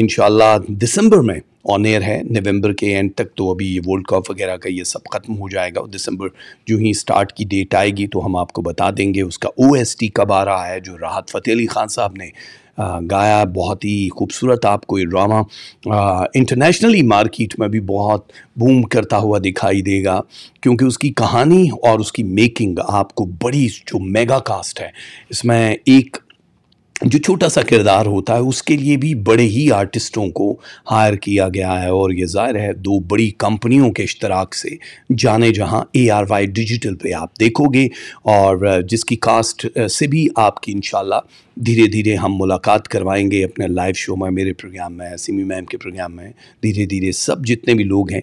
इन दिसंबर में ऑन एयर है नवंबर के एंड तक तो अभी ये वर्ल्ड कप वगैरह का ये सब ख़त्म हो जाएगा और दिसंबर जो ही स्टार्ट की डेट आएगी तो हम आपको बता देंगे उसका ओ कब आ रहा है जो राहत फ़तेह अली ख़ान साहब ने गाया बहुत ही खूबसूरत आपको ये ड्रामा इंटरनेशनली मार्किट में भी बहुत बूम करता हुआ दिखाई देगा क्योंकि उसकी कहानी और उसकी मेकिंग आपको बड़ी जो मेगा कास्ट है इसमें एक जो छोटा सा किरदार होता है उसके लिए भी बड़े ही आर्टिस्टों को हायर किया गया है और ये ज़ाहिर है दो बड़ी कंपनियों के इश्तराक से जाने जहां ए आर वाई डिजिटल पे आप देखोगे और जिसकी कास्ट से भी आपकी इन धीरे धीरे हम मुलाकात करवाएंगे अपने लाइव शो में मेरे प्रोग्राम में सिमी मैम के प्रोग्राम में धीरे धीरे सब जितने भी लोग हैं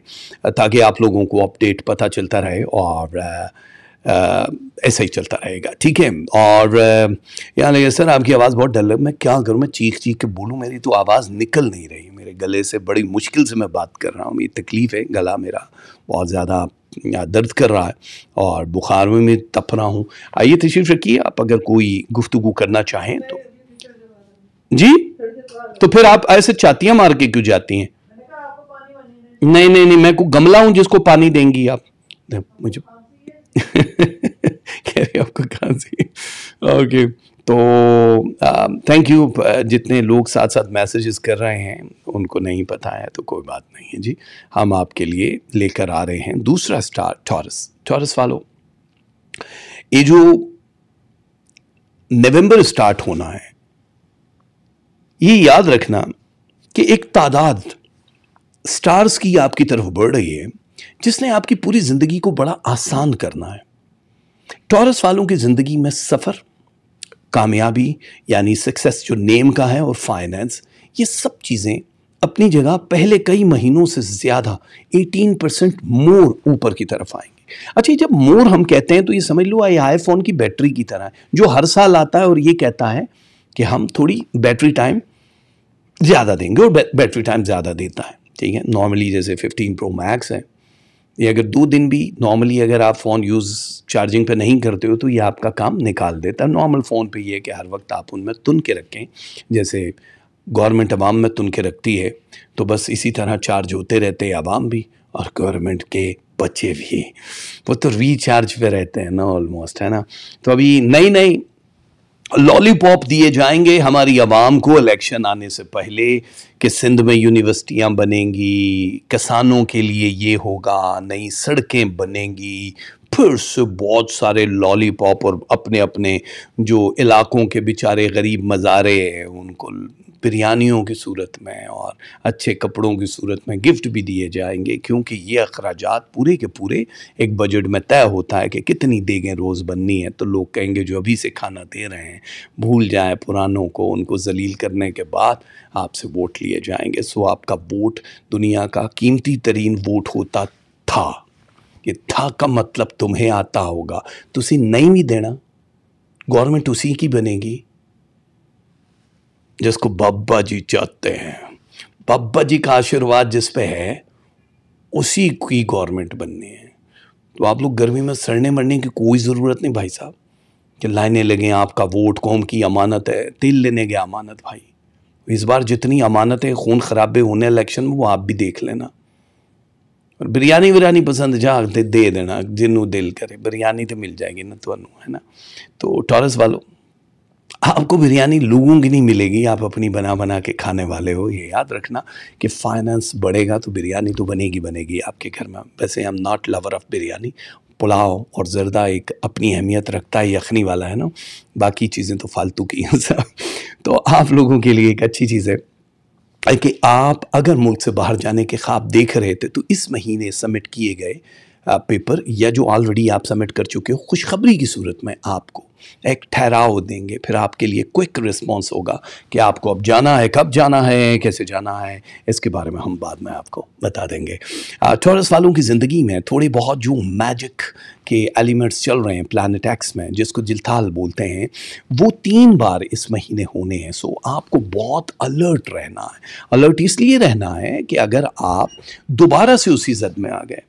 ताकि आप लोगों को अपडेट पता चलता रहे और ऐसा ही चलता रहेगा ठीक है और यानी सर आपकी आवाज़ बहुत डल मैं क्या करूँ मैं चीख चीख के बोलूँ मेरी तो आवाज़ निकल नहीं रही मेरे गले से बड़ी मुश्किल से मैं बात कर रहा हूँ मेरी तकलीफ़ है गला मेरा बहुत ज़्यादा दर्द कर रहा है और बुखार में मैं तप रहा हूँ आइए तशरीफ रखिए आप अगर कोई गुफ्तु करना चाहें तो जी तो फिर आप ऐसे चातियाँ मार के क्यों जाती हैं नहीं नहीं नहीं मैं को गमला हूँ जिसको पानी देंगी आप मुझे कह रहे आपको से ओके तो थैंक um, यू uh, जितने लोग साथ साथ मैसेजेस कर रहे हैं उनको नहीं पता है तो कोई बात नहीं है जी हम आपके लिए लेकर आ रहे हैं दूसरा स्टार टॉरस टॉरस वालों ये जो नवंबर स्टार्ट होना है ये याद रखना कि एक तादाद स्टार्स की आपकी तरफ बढ़ रही है जिसने आपकी पूरी ज़िंदगी को बड़ा आसान करना है टॉरस वालों की ज़िंदगी में सफ़र कामयाबी यानी सक्सेस जो नेम का है और फाइनेंस ये सब चीज़ें अपनी जगह पहले कई महीनों से ज़्यादा 18 परसेंट मोर ऊपर की तरफ आएंगे अच्छा जब मोर हम कहते हैं तो ये समझ लो ये आईफोन की बैटरी की तरह है जो हर साल आता है और ये कहता है कि हम थोड़ी बैटरी टाइम ज़्यादा देंगे और बैटरी टाइम ज़्यादा देता है ठीक है नॉर्मली जैसे 15 प्रो मैक्स है ये अगर दो दिन भी नॉर्मली अगर आप फ़ोन यूज़ चार्जिंग पे नहीं करते हो तो ये आपका काम निकाल देता है नॉर्मल फ़ोन पे ये है कि हर वक्त आप उनमें तुन के रखें जैसे गवर्नमेंट आवाम में तुन के रखती है तो बस इसी तरह चार्ज होते रहते हैं आवाम भी और गवर्नमेंट के बच्चे भी वो तो रीचार्ज पे रहते हैं ना ऑलमोस्ट है ना तो अभी नई नई लॉलीपॉप दिए जाएंगे हमारी आवाम को इलेक्शन आने से पहले कि सिंध में यूनिवर्सिटियां बनेंगी किसानों के लिए ये होगा नई सड़कें बनेंगी फिर से बहुत सारे लॉलीपॉप और अपने अपने जो इलाकों के बेचारे गरीब मज़ारे हैं उनको बिरयानियों की सूरत में और अच्छे कपड़ों की सूरत में गिफ्ट भी दिए जाएंगे क्योंकि ये अखराज पूरे के पूरे एक बजट में तय होता है कि कितनी देगें रोज़ बननी है तो लोग कहेंगे जो अभी से खाना दे रहे हैं भूल जाएँ पुरानों को उनको जलील करने के बाद आपसे वोट लिए जाएंगे सो आपका वोट दुनिया का कीमती तरीन वोट होता था ये था का मतलब तुम्हें आता होगा तुम नहीं भी देना गवर्नमेंट उसी की बनेगी जिसको बाबा जी चाहते हैं बाबा जी का आशीर्वाद जिस पे है उसी की गवर्नमेंट बननी है तो आप लोग गर्मी में सड़ने मरने की कोई ज़रूरत नहीं भाई साहब कि लाइने लगे आपका वोट कौम की अमानत है तिल लेने गया अमानत भाई इस बार जितनी अमानतें खून खराबे होने इलेक्शन में वो आप भी देख लेना और बिरयानी बिरयानी पसंद जा दे, दे देना जिनू दिल करे बिरयानी तो मिल जाएगी ना तो है ना तो टॉरस वालों आपको बिरयानी लूंगी नहीं मिलेगी आप अपनी बना बना के खाने वाले हो ये याद रखना कि फाइनेंस बढ़ेगा तो बिरयानी तो बनेगी बनेगी आपके घर में वैसे I am not lover of biryani pulao और ज़रदा एक अपनी अहमियत रखता है यखनी वाला है ना बाकी चीज़ें तो फालतू की हैं सब तो आप लोगों के लिए एक अच्छी चीज़ है कि आप अगर मुल्क से बाहर जाने के ख्वाब देख रहे थे तो इस महीने सबमिट किए गए पेपर या जो ऑलरेडी आप सबमिट कर चुके हो खुशखबरी की सूरत में आपको एक ठहराव देंगे फिर आपके लिए क्विक रिस्पॉन्स होगा कि आपको अब जाना है कब जाना है कैसे जाना है इसके बारे में हम बाद में आपको बता देंगे टॉरस वालों की ज़िंदगी में थोड़े बहुत जो मैजिक के एलिमेंट्स चल रहे हैं प्लानट एक्स में जिसको जिलथाल बोलते हैं वो तीन बार इस महीने होने हैं सो आपको बहुत अलर्ट रहना है अलर्ट इसलिए रहना है कि अगर आप दोबारा से उसी जद में आ गए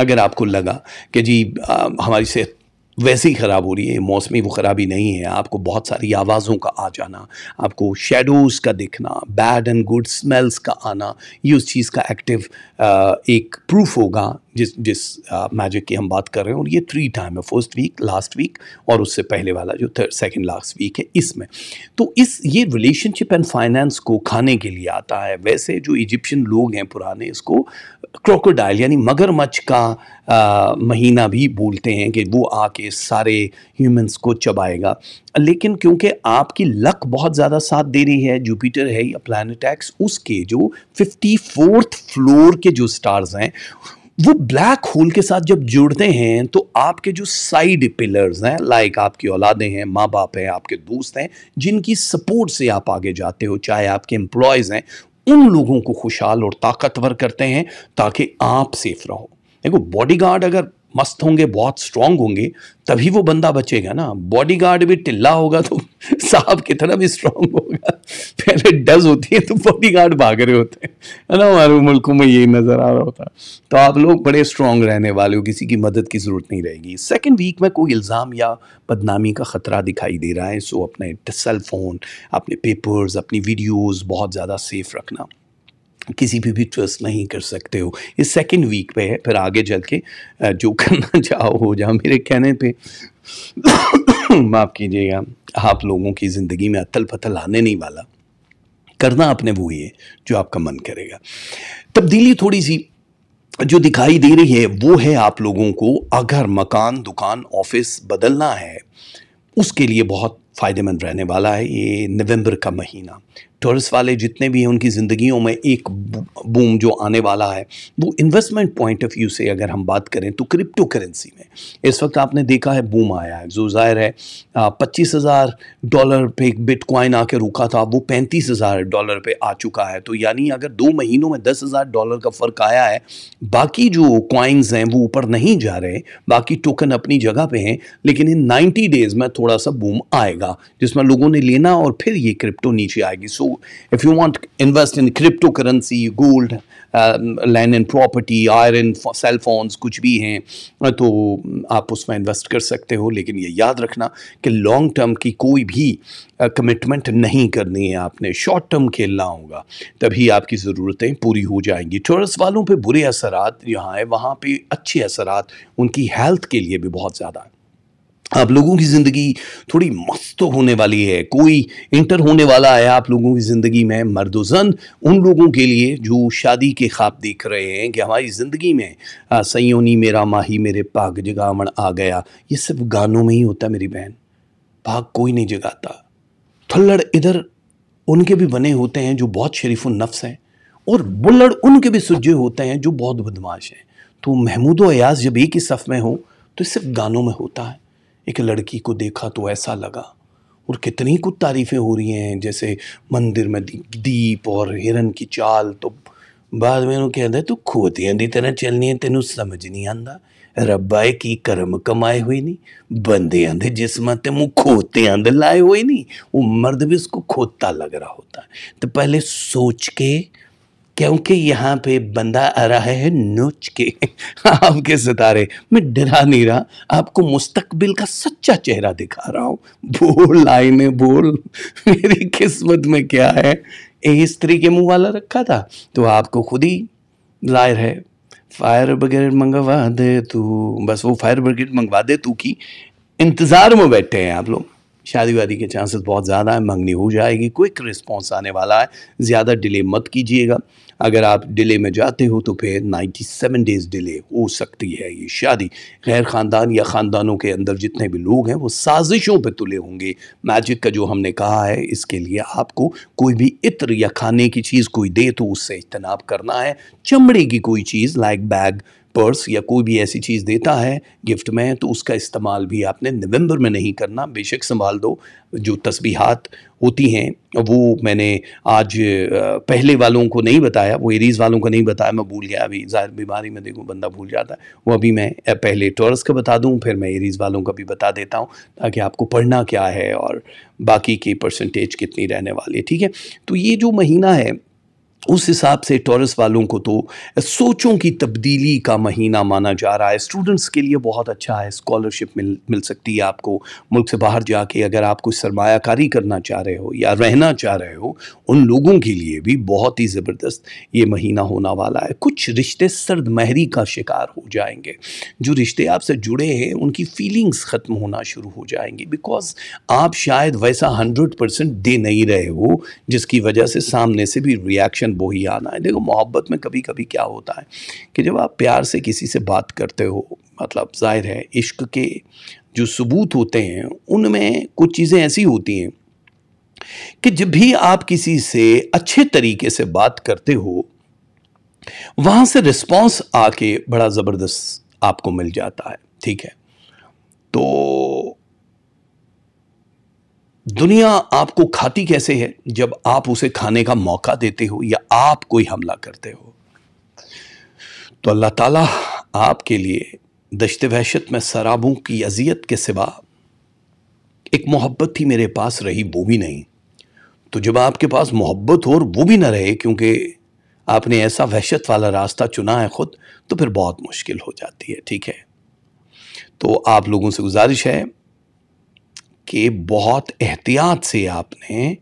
अगर आपको लगा कि जी आ, हमारी सेहत वैसे ही ख़राब हो रही है मौसमी वो ख़राबी नहीं है आपको बहुत सारी आवाज़ों का आ जाना आपको शेडोज़ का दिखना बैड एंड गुड स्मेल्स का आना ये उस चीज़ का एक्टिव एक प्रूफ होगा जिस जिस मैजिक की हम बात कर रहे हैं और ये थ्री टाइम है फर्स्ट वीक लास्ट वीक और उससे पहले वाला जो थर्ड सेकेंड लास्ट वीक है इसमें तो इस ये रिलेशनशिप एंड फाइनेंस को खाने के लिए आता है वैसे जो इजिप्शियन लोग हैं पुराने इसको क्रोकोडाइल यानी मगरमच्छ का आ, महीना भी बोलते हैं कि वो आके सारे ह्यूमंस को चबाएगा लेकिन क्योंकि आपकी लक बहुत ज़्यादा साथ दे रही है जुपिटर है या प्लानटैक्स उसके जो फिफ्टी फोर्थ फ्लोर के जो स्टार्स हैं वो ब्लैक होल के साथ जब जुड़ते हैं तो आपके जो साइड पिलर्स हैं लाइक आपकी औलादें हैं माँ बाप हैं आपके दोस्त हैं जिनकी सपोर्ट से आप आगे जाते हो चाहे आपके एम्प्लॉयज़ हैं उन लोगों को खुशहाल और ताकतवर करते हैं ताकि आप सेफ रहो देखो बॉडीगार्ड अगर मस्त होंगे बहुत स्ट्रांग होंगे तभी वो बंदा बचेगा ना बॉडीगार्ड भी टिल्ला होगा तो साहब की भी स्ट्रांग हो पहले डज होती है तो बॉडी गार्ड भाग रहे होते हैं है ना हमारे मुल्कों में यही नज़र आ रहा होता तो आप लोग बड़े स्ट्रॉन्ग रहने वाले हो किसी की मदद की ज़रूरत नहीं रहेगी सेकेंड वीक में कोई इल्ज़ाम या बदनामी का ख़तरा दिखाई दे रहा है सो अपने सेल फ़ोन अपने पेपर्स अपनी वीडियोज़ बहुत ज़्यादा सेफ़ रखना किसी पर भी, भी ट्रस्ट नहीं कर सकते हो ये सेकेंड वीक पे है फिर आगे चल के जो करना चाहो हो जाओ मेरे कहने पे माफ़ कीजिएगा आप लोगों की ज़िंदगी में अतल पतल आने नहीं वाला करना आपने वो ही है जो आपका मन करेगा तब्दीली थोड़ी सी जो दिखाई दे रही है वो है आप लोगों को अगर मकान दुकान ऑफिस बदलना है उसके लिए बहुत फ़ायदेमंद रहने वाला है ये नवंबर का महीना टॉरस वाले जितने भी हैं उनकी ज़िंदगियों में एक बूम जो आने वाला है वो इन्वेस्टमेंट पॉइंट ऑफ व्यू से अगर हम बात करें तो क्रिप्टो करेंसी में इस वक्त आपने देखा है बूम आया है जो ज़ाहिर है पच्चीस हज़ार डॉलर पे एक बिटकॉइन आके रुका था वो पैंतीस हज़ार डॉलर पे आ चुका है तो यानी अगर दो महीनों में दस हज़ार डॉलर का फ़र्क आया है बाकी जो कॉइन्स हैं वो ऊपर नहीं जा रहे बाकी टोकन अपनी जगह पे हैं लेकिन इन नाइन्टी डेज़ में थोड़ा सा बूम आएगा जिसमें लोगों ने लेना और फिर ये क्रिप्टो नीचे आएगी so if you want to invest in cryptocurrency, gold, land and property iron cell phones, कुछ भी हैं तो आप उसमें इन्वेस्ट कर सकते हो लेकिन ये याद रखना कि लॉन्ग टर्म की कोई भी कमिटमेंट नहीं करनी है आपने शॉर्ट टर्म खेलना होगा तभी आपकी ज़रूरतें पूरी हो जाएंगी टूरिस्ट वालों पे बुरे असरात यहाँ है वहाँ पे अच्छे असरात उनकी हेल्थ के लिए भी बहुत ज़्यादा है आप लोगों की ज़िंदगी थोड़ी मस्त होने वाली है कोई इंटर होने वाला है आप लोगों की ज़िंदगी में मर्द वन उन लोगों के लिए जो शादी के ख्वाब देख रहे हैं कि हमारी ज़िंदगी में सयोनी मेरा माही मेरे पाग जगावण आ गया ये सिर्फ गानों में ही होता है मेरी बहन पाग कोई नहीं जगाता थल्लड़ इधर उनके भी बने होते हैं जो बहुत शरीफ नफ्स हैं और बुल्लड़ उनके भी सुजे होते हैं जो बहुत बदमाश हैं तो महमूद अयाज जब एक ही सफ़ में हो तो सिर्फ गानों में होता है एक लड़की को देखा तो ऐसा लगा और कितनी कुछ तारीफ़ें हो रही हैं जैसे मंदिर में दीप और हिरन की चाल तो बाद में उन्होंने कहता तू खोतियाँ दी तरह चलनी है तेनों समझ नहीं आता रब्बा की कर्म कमाए हुए नहीं बंदे आंधे जिसमें ते मुँह खोते आंधे लाए हुए नहीं वो मर्द भी उसको खोता लग रहा होता है तो पहले सोच के क्योंकि यहाँ पे बंदा आ रहा है नोच के आपके सितारे मैं डरा नहीं रहा आपको मुस्तकबिल का सच्चा चेहरा दिखा रहा हूँ बोल आईने बोल मेरी किस्मत में क्या है ए स्त्री के मुंह वाला रखा था तो आपको खुद ही जाहिर है फायर ब्रिगेड मंगवा दे तू बस वो फायर ब्रिगेड मंगवा दे तू की इंतज़ार में बैठे हैं आप लोग शादी वादी के चांसेस बहुत ज़्यादा है मंगनी हो जाएगी क्विक रिस्पॉन्स आने वाला है ज़्यादा डिले मत कीजिएगा अगर आप डिले में जाते हो तो फिर 97 डेज़ डिले हो सकती है ये शादी गैर ख़ानदान या ख़ानदानों के अंदर जितने भी लोग हैं वो साजिशों पर तुले होंगे मैजिक का जो हमने कहा है इसके लिए आपको कोई भी इत्र या खाने की चीज़ कोई दे तो उससे इजतनाब करना है चमड़े की कोई चीज़ लाइक बैग पर्स या कोई भी ऐसी चीज़ देता है गिफ्ट में तो उसका इस्तेमाल भी आपने नवंबर में नहीं करना बेशक संभाल दो जो तस्बीहात होती हैं वो मैंने आज पहले वालों को नहीं बताया वो एरीज़ वालों को नहीं बताया मैं भूल गया अभी ज़ाहिर बीमारी में देखो बंदा भूल जाता है वो अभी मैं पहले टॉरस का बता दूँ फिर मैं एरीज़ वालों का भी बता देता हूँ ताकि आपको पढ़ना क्या है और बाकी की परसेंटेज कितनी रहने वाली है ठीक है तो ये जो महीना है उस हिसाब से टॉरस वालों को तो सोचों की तब्दीली का महीना माना जा रहा है स्टूडेंट्स के लिए बहुत अच्छा है स्कॉलरशिप मिल मिल सकती है आपको मुल्क से बाहर जाके अगर आप कुछ सरमाकारी करना चाह रहे हो या रहना चाह रहे हो उन लोगों के लिए भी बहुत ही ज़बरदस्त ये महीना होना वाला है कुछ रिश्ते सर्द महरी का शिकार हो जाएंगे जो रिश्ते आपसे जुड़े हैं उनकी फीलिंग्स ख़त्म होना शुरू हो जाएंगी बिकॉज आप शायद वैसा हंड्रेड परसेंट दे नहीं रहे हो जिसकी वजह से सामने से भी रिएक्शन दिन वो ही आना है देखो मोहब्बत में कभी कभी क्या होता है कि जब आप प्यार से किसी से बात करते हो मतलब जाहिर है इश्क के जो सबूत होते हैं उनमें कुछ चीज़ें ऐसी होती हैं कि जब भी आप किसी से अच्छे तरीके से बात करते हो वहाँ से रिस्पॉन्स आके बड़ा ज़बरदस्त आपको मिल जाता है ठीक है तो दुनिया आपको खाती कैसे है जब आप उसे खाने का मौका देते हो या आप कोई हमला करते हो तो अल्लाह ताला आपके लिए दशत वहशत में शराबों की अजियत के सिवा एक मोहब्बत थी मेरे पास रही वो भी नहीं तो जब आपके पास मोहब्बत हो और वो भी ना रहे क्योंकि आपने ऐसा वहशत वाला रास्ता चुना है ख़ुद तो फिर बहुत मुश्किल हो जाती है ठीक है तो आप लोगों से गुजारिश है कि बहुत एहतियात से आपने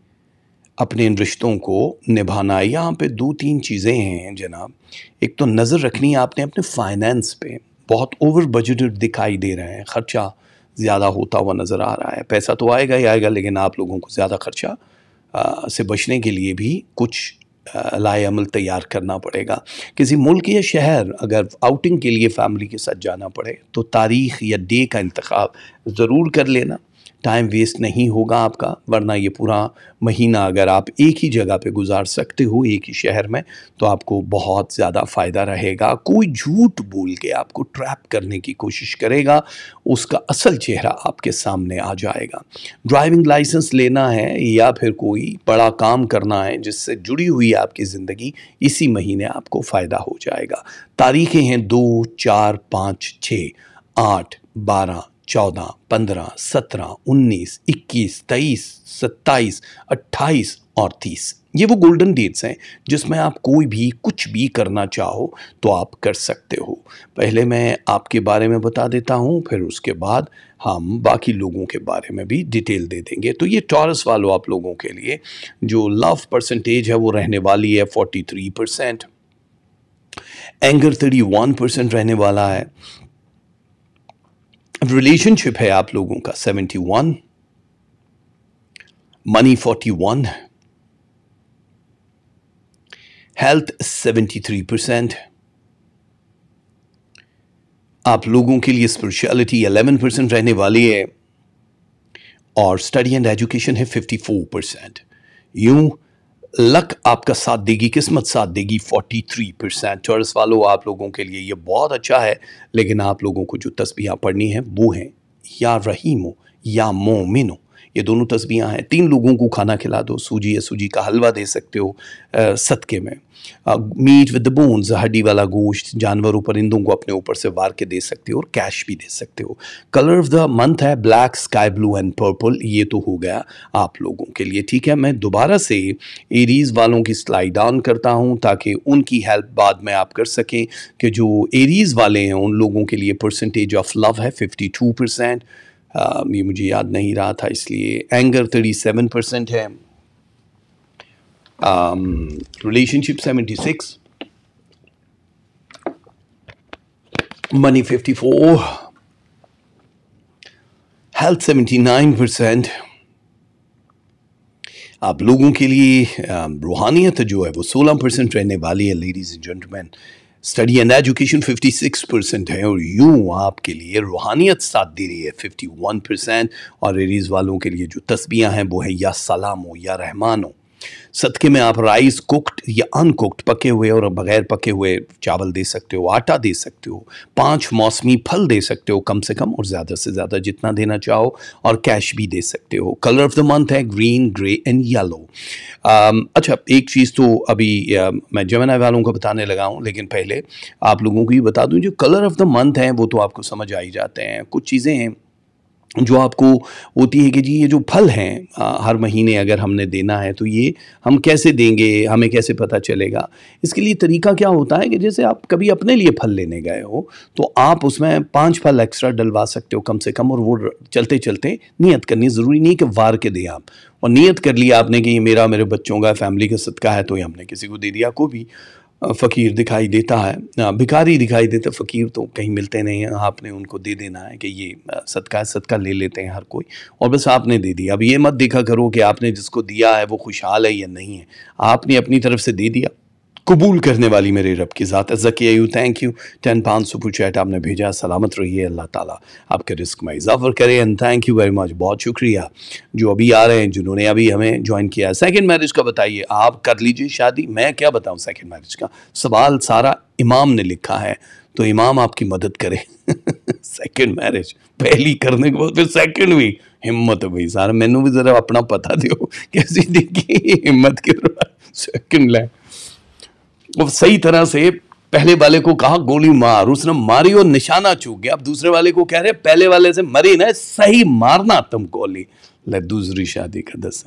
अपने इन रिश्तों को निभाना है यहाँ पे दो तीन चीज़ें हैं जनाब एक तो नज़र रखनी है आपने अपने फाइनेंस पे बहुत ओवर बजटेड दिखाई दे रहे हैं ख़र्चा ज़्यादा होता हुआ नज़र आ रहा है पैसा तो आएगा ही आएगा लेकिन आप लोगों को ज़्यादा ख़र्चा से बचने के लिए भी कुछ लाएमल तैयार करना पड़ेगा किसी मुल्क या शहर अगर आउटिंग के लिए फैमिली के साथ जाना पड़े तो तारीख या डे का इंतखब ज़रूर कर लेना टाइम वेस्ट नहीं होगा आपका वरना ये पूरा महीना अगर आप एक ही जगह पे गुजार सकते हो एक ही शहर में तो आपको बहुत ज़्यादा फ़ायदा रहेगा कोई झूठ बोल के आपको ट्रैप करने की कोशिश करेगा उसका असल चेहरा आपके सामने आ जाएगा ड्राइविंग लाइसेंस लेना है या फिर कोई बड़ा काम करना है जिससे जुड़ी हुई आपकी ज़िंदगी इसी महीने आपको फ़ायदा हो जाएगा तारीखें हैं दो चार पाँच छः आठ बारह चौदह पंद्रह सत्रह उन्नीस इक्कीस तेईस सत्ताईस अट्ठाईस और तीस ये वो गोल्डन डेट्स हैं जिसमें आप कोई भी कुछ भी करना चाहो तो आप कर सकते हो पहले मैं आपके बारे में बता देता हूँ फिर उसके बाद हम बाकी लोगों के बारे में भी डिटेल दे देंगे तो ये टॉरस वालों आप लोगों के लिए जो लव परसेंटेज है वो रहने वाली है forty three percent anger thirty one percent रहने वाला है रिलेशनशिप है आप लोगों का seventy one money forty one health seventy three percent आप लोगों के लिए स्पिरिचुअलिटी अलेवन परसेंट रहने वाली है और स्टडी एंड एजुकेशन है फिफ्टी फोर परसेंट यू लक आपका साथ देगी किस्मत साथ देगी 43 परसेंट चौरस वालों आप लोगों के लिए ये बहुत अच्छा है लेकिन आप लोगों को जो तस्बियाँ पढ़नी हैं वो हैं या रहीमो या मोमिनो ये दोनों तस्बियाँ हैं तीन लोगों को खाना खिला दो सूजी या सूजी का हलवा दे सकते हो सदक़े में मीट विद द बोन्स हड्डी वाला गोश्त जानवरों परिंदों को अपने ऊपर से वार के दे सकते हो और कैश भी दे सकते हो कलर ऑफ द मंथ है black sky blue and purple ये तो हो गया आप लोगों के लिए ठीक है मैं दोबारा से एरीज़ वालों की स्लाइड ऑन करता हूँ ताकि उनकी हेल्प बाद में आप कर सकें कि जो एरीज़ वाले हैं उन लोगों के लिए परसेंटेज ऑफ लव है फिफ्टी टू परसेंट ये मुझे याद नहीं रहा था इसलिए एंगर थर्टी सेवन परसेंट है um, relationship 76 money 54 health 79 percent आप लोगों के लिए um, रूहानियत जो है वो 16 परसेंट रहने वाली है ladies and gentleman study and education 56 percent है और यूँ आपके लिए रूहानियत साथ दे रही है 51 परसेंट और एरीज़ वालों के लिए जो तस्बियां हैं वो है या सलाम हो या रहमान हो सदके में आप राइस कुक्ड या अनकुक्ड पके हुए और बगैर पके हुए चावल दे सकते हो आटा दे सकते हो पांच मौसमी फल दे सकते हो कम से कम और ज़्यादा से ज़्यादा जितना देना चाहो और कैश भी दे सकते हो कलर ऑफ द मंथ है ग्रीन ग्रे एंड येलो अच्छा एक चीज़ तो अभी आ, मैं जमना वालों को बताने लगा हूँ लेकिन पहले आप लोगों को ये बता दूँ जो कलर ऑफ द मंथ हैं वो तो आपको समझ आ ही जाते हैं कुछ चीज़ें हैं जो आपको होती है कि जी ये जो फल हैं हर महीने अगर हमने देना है तो ये हम कैसे देंगे हमें कैसे पता चलेगा इसके लिए तरीका क्या होता है कि जैसे आप कभी अपने लिए फल लेने गए हो तो आप उसमें पांच फल एक्स्ट्रा डलवा सकते हो कम से कम और वो चलते चलते नियत करनी ज़रूरी नहीं कि वार के दें आप और नियत कर लिया आपने कि ये मेरा मेरे बच्चों का फैमिली का सदका है तो ये हमने किसी को दे दिया को भी फ़कीर दिखाई देता है भिखारी दिखाई देता फ़कीर तो कहीं मिलते नहीं हैं आपने उनको दे देना है कि ये सदका सदका ले लेते हैं हर कोई और बस आपने दे दिया अब ये मत देखा करो कि आपने जिसको दिया है वो खुशहाल है या नहीं है आपने अपनी तरफ से दे दिया कबूल करने वाली मेरे रब की ज़ात जकी यू थैंक यू टेन पाँच सुपर चैट आपने भेजा सलामत रहिए अल्लाह ताला आपके रिस्क में इजाफर करें and thank you very much बहुत शुक्रिया जो अभी आ रहे हैं जिन्होंने अभी हमें ज्वाइन किया है सेकेंड मैरिज का बताइए आप कर लीजिए शादी मैं क्या बताऊँ सेकेंड मैरिज का सवाल सारा इमाम ने लिखा है तो इमाम आपकी मदद करे सेकेंड मैरिज पहली करने के बाद फिर सेकेंड भी हिम्मत भाई सारा मैनू भी जरा अपना पता दो कैसी देखी हिम्मत के सेकेंड लाइन वो सही तरह से पहले वाले को कहा गोली मार उसने मारी और निशाना चूक गया अब दूसरे वाले को कह रहे पहले वाले से मरी ना सही मारना तुम गोली ले दूसरी शादी का दस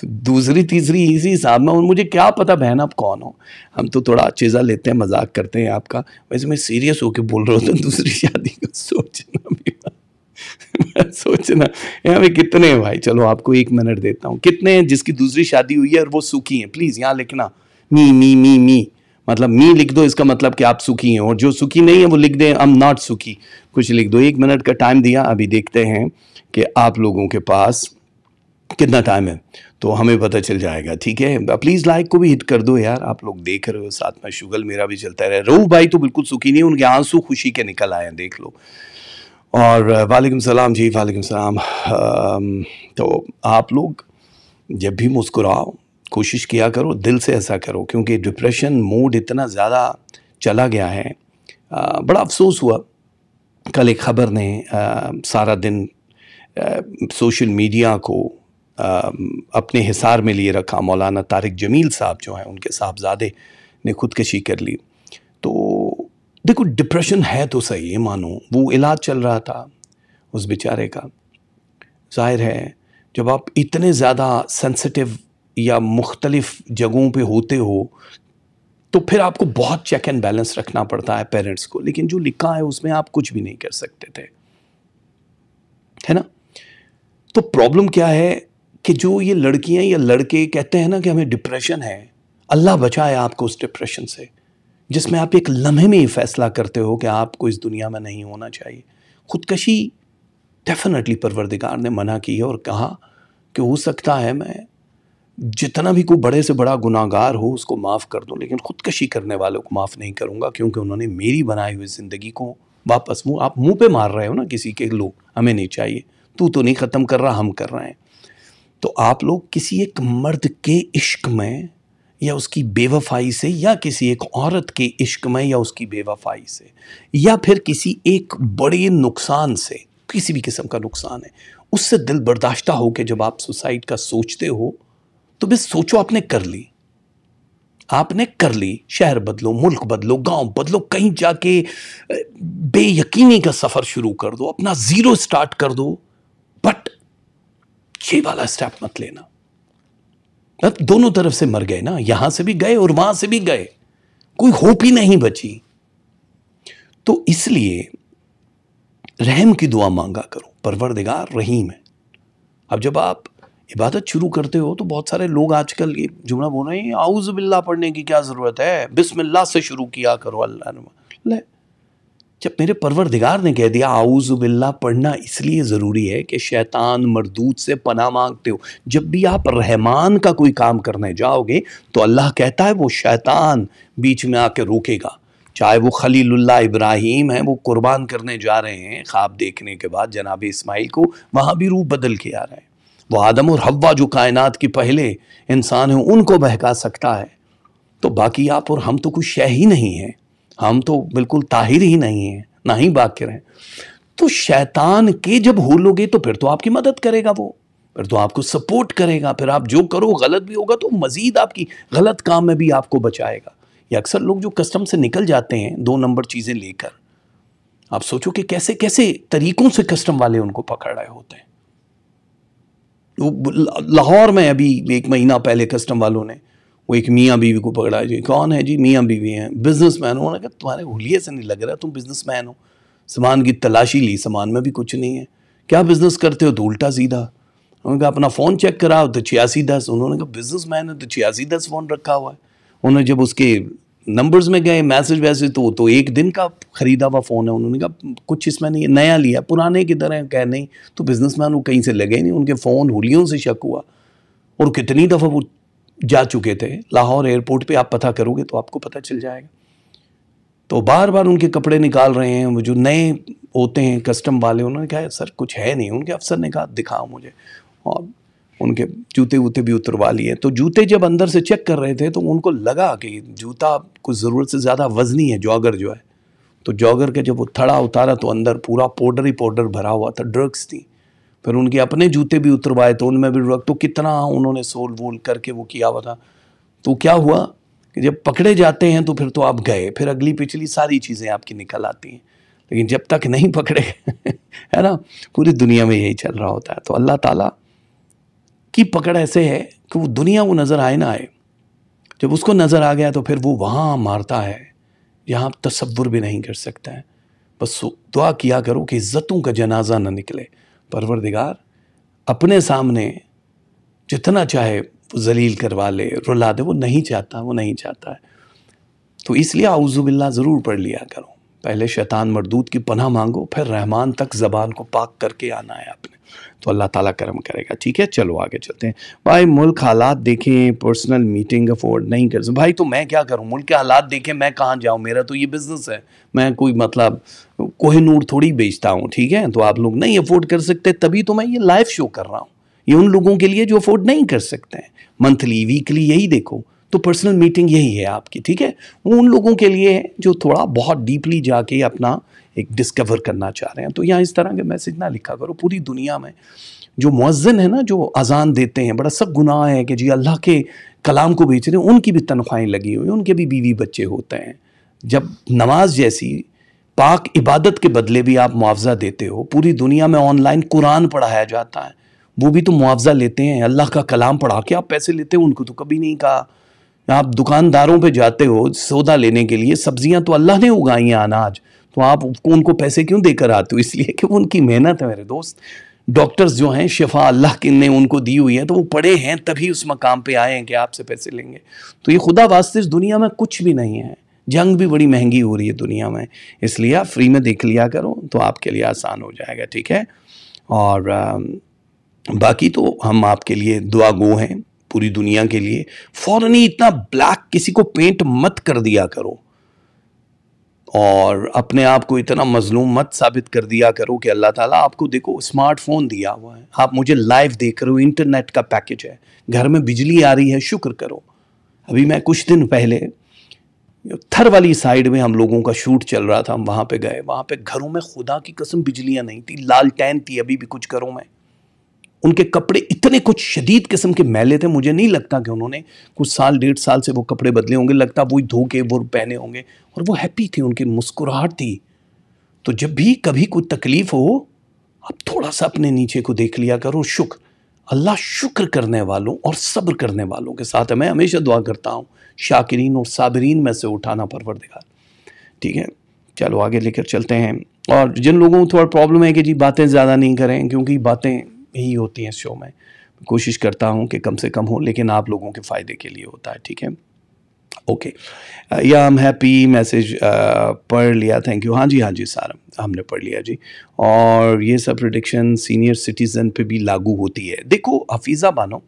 तो दूसरी तीसरी इसी हिसाब में मुझे क्या पता बहन आप कौन हो हम तो थोड़ा चीज़ा लेते हैं मजाक करते हैं आपका वैसे मैं सीरियस होके बोल रहा हूँ तो दूसरी शादी का सोचना भी सोचना यहाँ पे कितने हैं भाई चलो आपको एक मिनट देता हूँ कितने हैं जिसकी दूसरी शादी हुई है और वो सुखी है प्लीज़ यहाँ लिखना मी मी मी मी मतलब मी लिख दो इसका मतलब कि आप सुखी हैं और जो सुखी नहीं है वो लिख दें आई एम नॉट सुखी कुछ लिख दो एक मिनट का टाइम दिया अभी देखते हैं कि आप लोगों के पास कितना टाइम है तो हमें पता चल जाएगा ठीक है प्लीज़ लाइक को भी हिट कर दो यार आप लोग देख रहे हो साथ में शुगल मेरा भी चलता रहे रहू भाई तो बिल्कुल सुखी नहीं उनके आंसू खुशी के निकल आए हैं देख लो और वालेकुम सलाम जी वालेकुम सलाम तो आप लोग जब भी मुस्कुराओ कोशिश किया करो दिल से ऐसा करो क्योंकि डिप्रेशन मूड इतना ज़्यादा चला गया है आ, बड़ा अफसोस हुआ कल एक ख़बर ने आ, सारा दिन आ, सोशल मीडिया को आ, अपने हिसार में लिए रखा मौलाना तारिक जमील साहब जो हैं उनके साहबजादे ने खुदकशी कर ली तो देखो डिप्रेशन है तो सही है मानो वो इलाज चल रहा था उस बेचारे का जाहिर है जब आप इतने ज़्यादा सेंसिटिव या मुख्तलिफ जगहों पे होते हो तो फिर आपको बहुत चेक एंड बैलेंस रखना पड़ता है पेरेंट्स को लेकिन जो लिखा है उसमें आप कुछ भी नहीं कर सकते थे है ना तो प्रॉब्लम क्या है कि जो ये लड़कियां या लड़के कहते हैं ना कि हमें डिप्रेशन है अल्लाह बचाए आपको उस डिप्रेशन से जिसमें आप एक लम्हे में ही फैसला करते हो कि आपको इस दुनिया में नहीं होना चाहिए खुदकशी डेफिनेटली परवरदिगार ने मना की है और कहा कि हो सकता है मैं जितना भी कोई बड़े से बड़ा गुनागार हो उसको माफ़ कर दूँ लेकिन ख़ुदकशी करने वालों को माफ़ नहीं करूँगा क्योंकि उन्होंने मेरी बनाई हुई ज़िंदगी को वापस मुँह आप मुँह पे मार रहे हो ना किसी के लोग हमें नहीं चाहिए तू तो नहीं ख़त्म कर रहा हम कर रहे हैं तो आप लोग किसी एक मर्द के इश्क में या उसकी बेवफाई से या किसी एक औरत के इश्क में या उसकी बेवफाई से या फिर किसी एक बड़े नुकसान से किसी भी किस्म का नुकसान है उससे दिल बर्दाश्त होकर जब आप सुसाइड का सोचते हो तो बस सोचो आपने कर ली आपने कर ली शहर बदलो मुल्क बदलो गांव बदलो कहीं जाके बेयकीनी का सफ़र शुरू कर दो अपना ज़ीरो स्टार्ट कर दो बट ये वाला स्टेप मत लेना मत दोनों तरफ से मर गए ना यहां से भी गए और वहां से भी गए कोई होप ही नहीं बची तो इसलिए रहम की दुआ मांगा करो परवरदिगार रहीम है अब जब आप इबादत शुरू करते हो तो बहुत सारे लोग आजकल ये जुमला बोल रहे हैं आउज बिल्ला पढ़ने की क्या ज़रूरत है बिस्मिल्लाह से शुरू किया करो अल्लाह ले जब मेरे परवरदिगार ने कह दिया आउज बिल्ला पढ़ना इसलिए ज़रूरी है कि शैतान मरदूत से पना मांगते हो जब भी आप रहमान का कोई काम करने जाओगे तो अल्लाह कहता है वो शैतान बीच में आके रोकेगा चाहे वो खलीलुल्लाह इब्राहिम है वो कुर्बान करने जा रहे हैं ख्वाब देखने के बाद जनाब इस्माइल को वहाँ भी रूप बदल के आ रहे हैं वो आदम और हवा जो कायनात के पहले इंसान हैं उनको बहका सकता है तो बाकी आप और हम तो कुछ शह ही नहीं हैं हम तो बिल्कुल ताहिर ही नहीं हैं ना ही बाकिर हैं तो शैतान के जब हो लोगे तो फिर तो आपकी मदद करेगा वो फिर तो आपको सपोर्ट करेगा फिर आप जो करो गलत भी होगा तो मज़ीद आपकी गलत काम में भी आपको बचाएगा या अक्सर लोग जो कस्टम से निकल जाते हैं दो नंबर चीज़ें लेकर आप सोचो कि कैसे कैसे तरीकों से कस्टम वाले उनको पकड़ रहे होते हैं लाहौर में अभी एक महीना पहले कस्टम वालों ने वो एक मियाँ बीवी को पकड़ा जी कौन है जी मियाँ बीवी हैं बिजनेस मैन उन्होंने कहा तुम्हारे हुलिये से नहीं लग रहा तुम बिजनेस मैन हो सामान की तलाशी ली सामान में भी कुछ नहीं है क्या बिजनेस करते हो तो उल्टा सीधा उन्होंने कहा अपना फ़ोन चेक कराओ तो छियासी दस उन्होंने कहा बिजनेस मैन है तो छियासी दस फ़ोन रखा हुआ है उन्होंने जब उसके नंबर्स में गए मैसेज वैसेज तो तो एक दिन का ख़रीदा हुआ फ़ोन है उन्होंने कहा कुछ इसमें नहीं है नया लिया पुराने की तरह कह नहीं तो बिजनेसमैन वो कहीं से लगे नहीं उनके फ़ोन होलियों से शक हुआ और कितनी दफ़ा वो जा चुके थे लाहौर एयरपोर्ट पे आप पता करोगे तो आपको पता चल जाएगा तो बार बार उनके कपड़े निकाल रहे हैं वो जो नए होते हैं कस्टम वाले उन्होंने कहा सर कुछ है नहीं उनके अफसर ने कहा दिखाओ मुझे और उनके जूते वूते भी उतरवा लिए तो जूते जब अंदर से चेक कर रहे थे तो उनको लगा कि जूता कुछ ज़रूरत से ज़्यादा वज़नी है जॉगर जो है तो जॉगर के जब वो थड़ा उतारा तो अंदर पूरा पाउडर ही पाउडर भरा हुआ था ड्रग्स थी फिर उनके अपने जूते भी उतरवाए तो उनमें भी ड्रग तो कितना उन्होंने सोल वोल करके वो किया हुआ था तो क्या हुआ कि जब पकड़े जाते हैं तो फिर तो आप गए फिर अगली पिछली सारी चीज़ें आपकी निकल आती हैं लेकिन जब तक नहीं पकड़े है ना पूरी दुनिया में यही चल रहा होता है तो अल्लाह ताला की पकड़ ऐसे है कि वो दुनिया वो नज़र आए ना आए जब उसको नज़र आ गया तो फिर वो वहाँ मारता है यहाँ आप तस्वुर भी नहीं कर सकते हैं बस दुआ किया करो कि इज़्ज़तों का जनाजा ना निकले परवरदिगार अपने सामने जितना चाहे वो जलील करवा ले रुला दे वो नहीं चाहता वो नहीं चाहता है तो इसलिए आउज़ुबिल्ला ज़रूर पढ़ लिया करो पहले शैतान मरदूद की पनाह मांगो फिर रहमान तक ज़बान को पाक करके आना है आपने तो अल्लाह ताला करम करेगा ठीक है चलो आगे चलते हैं भाई मुल्क हालात देखें पर्सनल मीटिंग अफोर्ड नहीं कर भाई तो मैं क्या करूँ मुल्क के हालात देखें मैं कहाँ जाऊँ मेरा तो ये बिज़नेस है मैं कोई मतलब नूर थोड़ी बेचता हूँ ठीक है तो आप लोग नहीं अफोर्ड कर सकते तभी तो मैं ये लाइव शो कर रहा हूँ ये उन लोगों के लिए जो अफोर्ड नहीं कर सकते हैं मंथली वीकली यही देखो तो पर्सनल मीटिंग यही है आपकी ठीक है वो उन लोगों के लिए है जो थोड़ा बहुत डीपली जाके अपना एक डिस्कवर करना चाह रहे हैं तो यहाँ इस तरह के मैसेज ना लिखा करो पूरी दुनिया में जो मुअज़न है ना जो अजान देते हैं बड़ा सब गुनाह है कि जी अल्लाह के कलाम को बेच रहे हैं उनकी भी तनख्वाहें लगी हुई उनके भी बीवी बच्चे होते हैं जब नमाज जैसी पाक इबादत के बदले भी आप मुआवजा देते हो पूरी दुनिया में ऑनलाइन कुरान पढ़ाया जाता है वो भी तो मुआवजा लेते हैं अल्लाह का कलाम पढ़ा के आप पैसे लेते हो उनको तो कभी नहीं कहा आप दुकानदारों पे जाते हो सौदा लेने के लिए सब्जियां तो अल्लाह ने उगाई हैं अनाज तो आप उनको पैसे क्यों देकर आते हो इसलिए कि उनकी मेहनत है मेरे दोस्त डॉक्टर्स जो हैं शिफा अल्लाह किन ने उनको दी हुई है तो वो पढ़े हैं तभी उस मकाम पे आए हैं कि आपसे पैसे लेंगे तो ये खुदा वास्ते इस दुनिया में कुछ भी नहीं है जंग भी बड़ी महंगी हो रही है दुनिया में इसलिए आप फ्री में देख लिया करो तो आपके लिए आसान हो जाएगा ठीक है और बाकी तो हम आपके लिए दुआ गो हैं पूरी दुनिया के लिए फ़ौर ही इतना ब्लैक किसी को पेंट मत कर दिया करो और अपने आप को इतना मजलूम मत साबित कर दिया करो कि अल्लाह ताला आपको देखो स्मार्टफोन दिया हुआ है आप मुझे लाइव देख रहे हो इंटरनेट का पैकेज है घर में बिजली आ रही है शुक्र करो अभी मैं कुछ दिन पहले थर वाली साइड में हम लोगों का शूट चल रहा था हम वहाँ पे गए वहाँ पे घरों में खुदा की कसम बिजलियाँ नहीं थी लाल टैन थी अभी भी कुछ घरों में उनके कपड़े इतने कुछ शदीद किस्म के मैले थे मुझे नहीं लगता कि उन्होंने कुछ साल डेढ़ साल से वो कपड़े बदले होंगे लगता वो धो के वो पहने होंगे और वो हैप्पी थे उनकी मुस्कुराहट थी तो जब भी कभी कोई तकलीफ़ हो आप थोड़ा सा अपने नीचे को देख लिया करो शुक्र अल्लाह शुक्र करने वालों और सब्र करने वालों के साथ मैं हमेशा दुआ करता हूँ शाकिरीन और साबरीन में से उठाना दिखा ठीक है चलो आगे लेकर चलते हैं और जिन लोगों को थोड़ा प्रॉब्लम है कि जी बातें ज़्यादा नहीं करें क्योंकि बातें ही होती हैं शो में कोशिश करता हूँ कि कम से कम हो लेकिन आप लोगों के फ़ायदे के लिए होता है ठीक है ओके या हम हैप्पी मैसेज पढ़ लिया थैंक यू हाँ जी हाँ जी सारा हमने पढ़ लिया जी और ये सब प्रडिक्शन सीनियर सिटीज़न पे भी लागू होती है देखो हफीज़ा बानो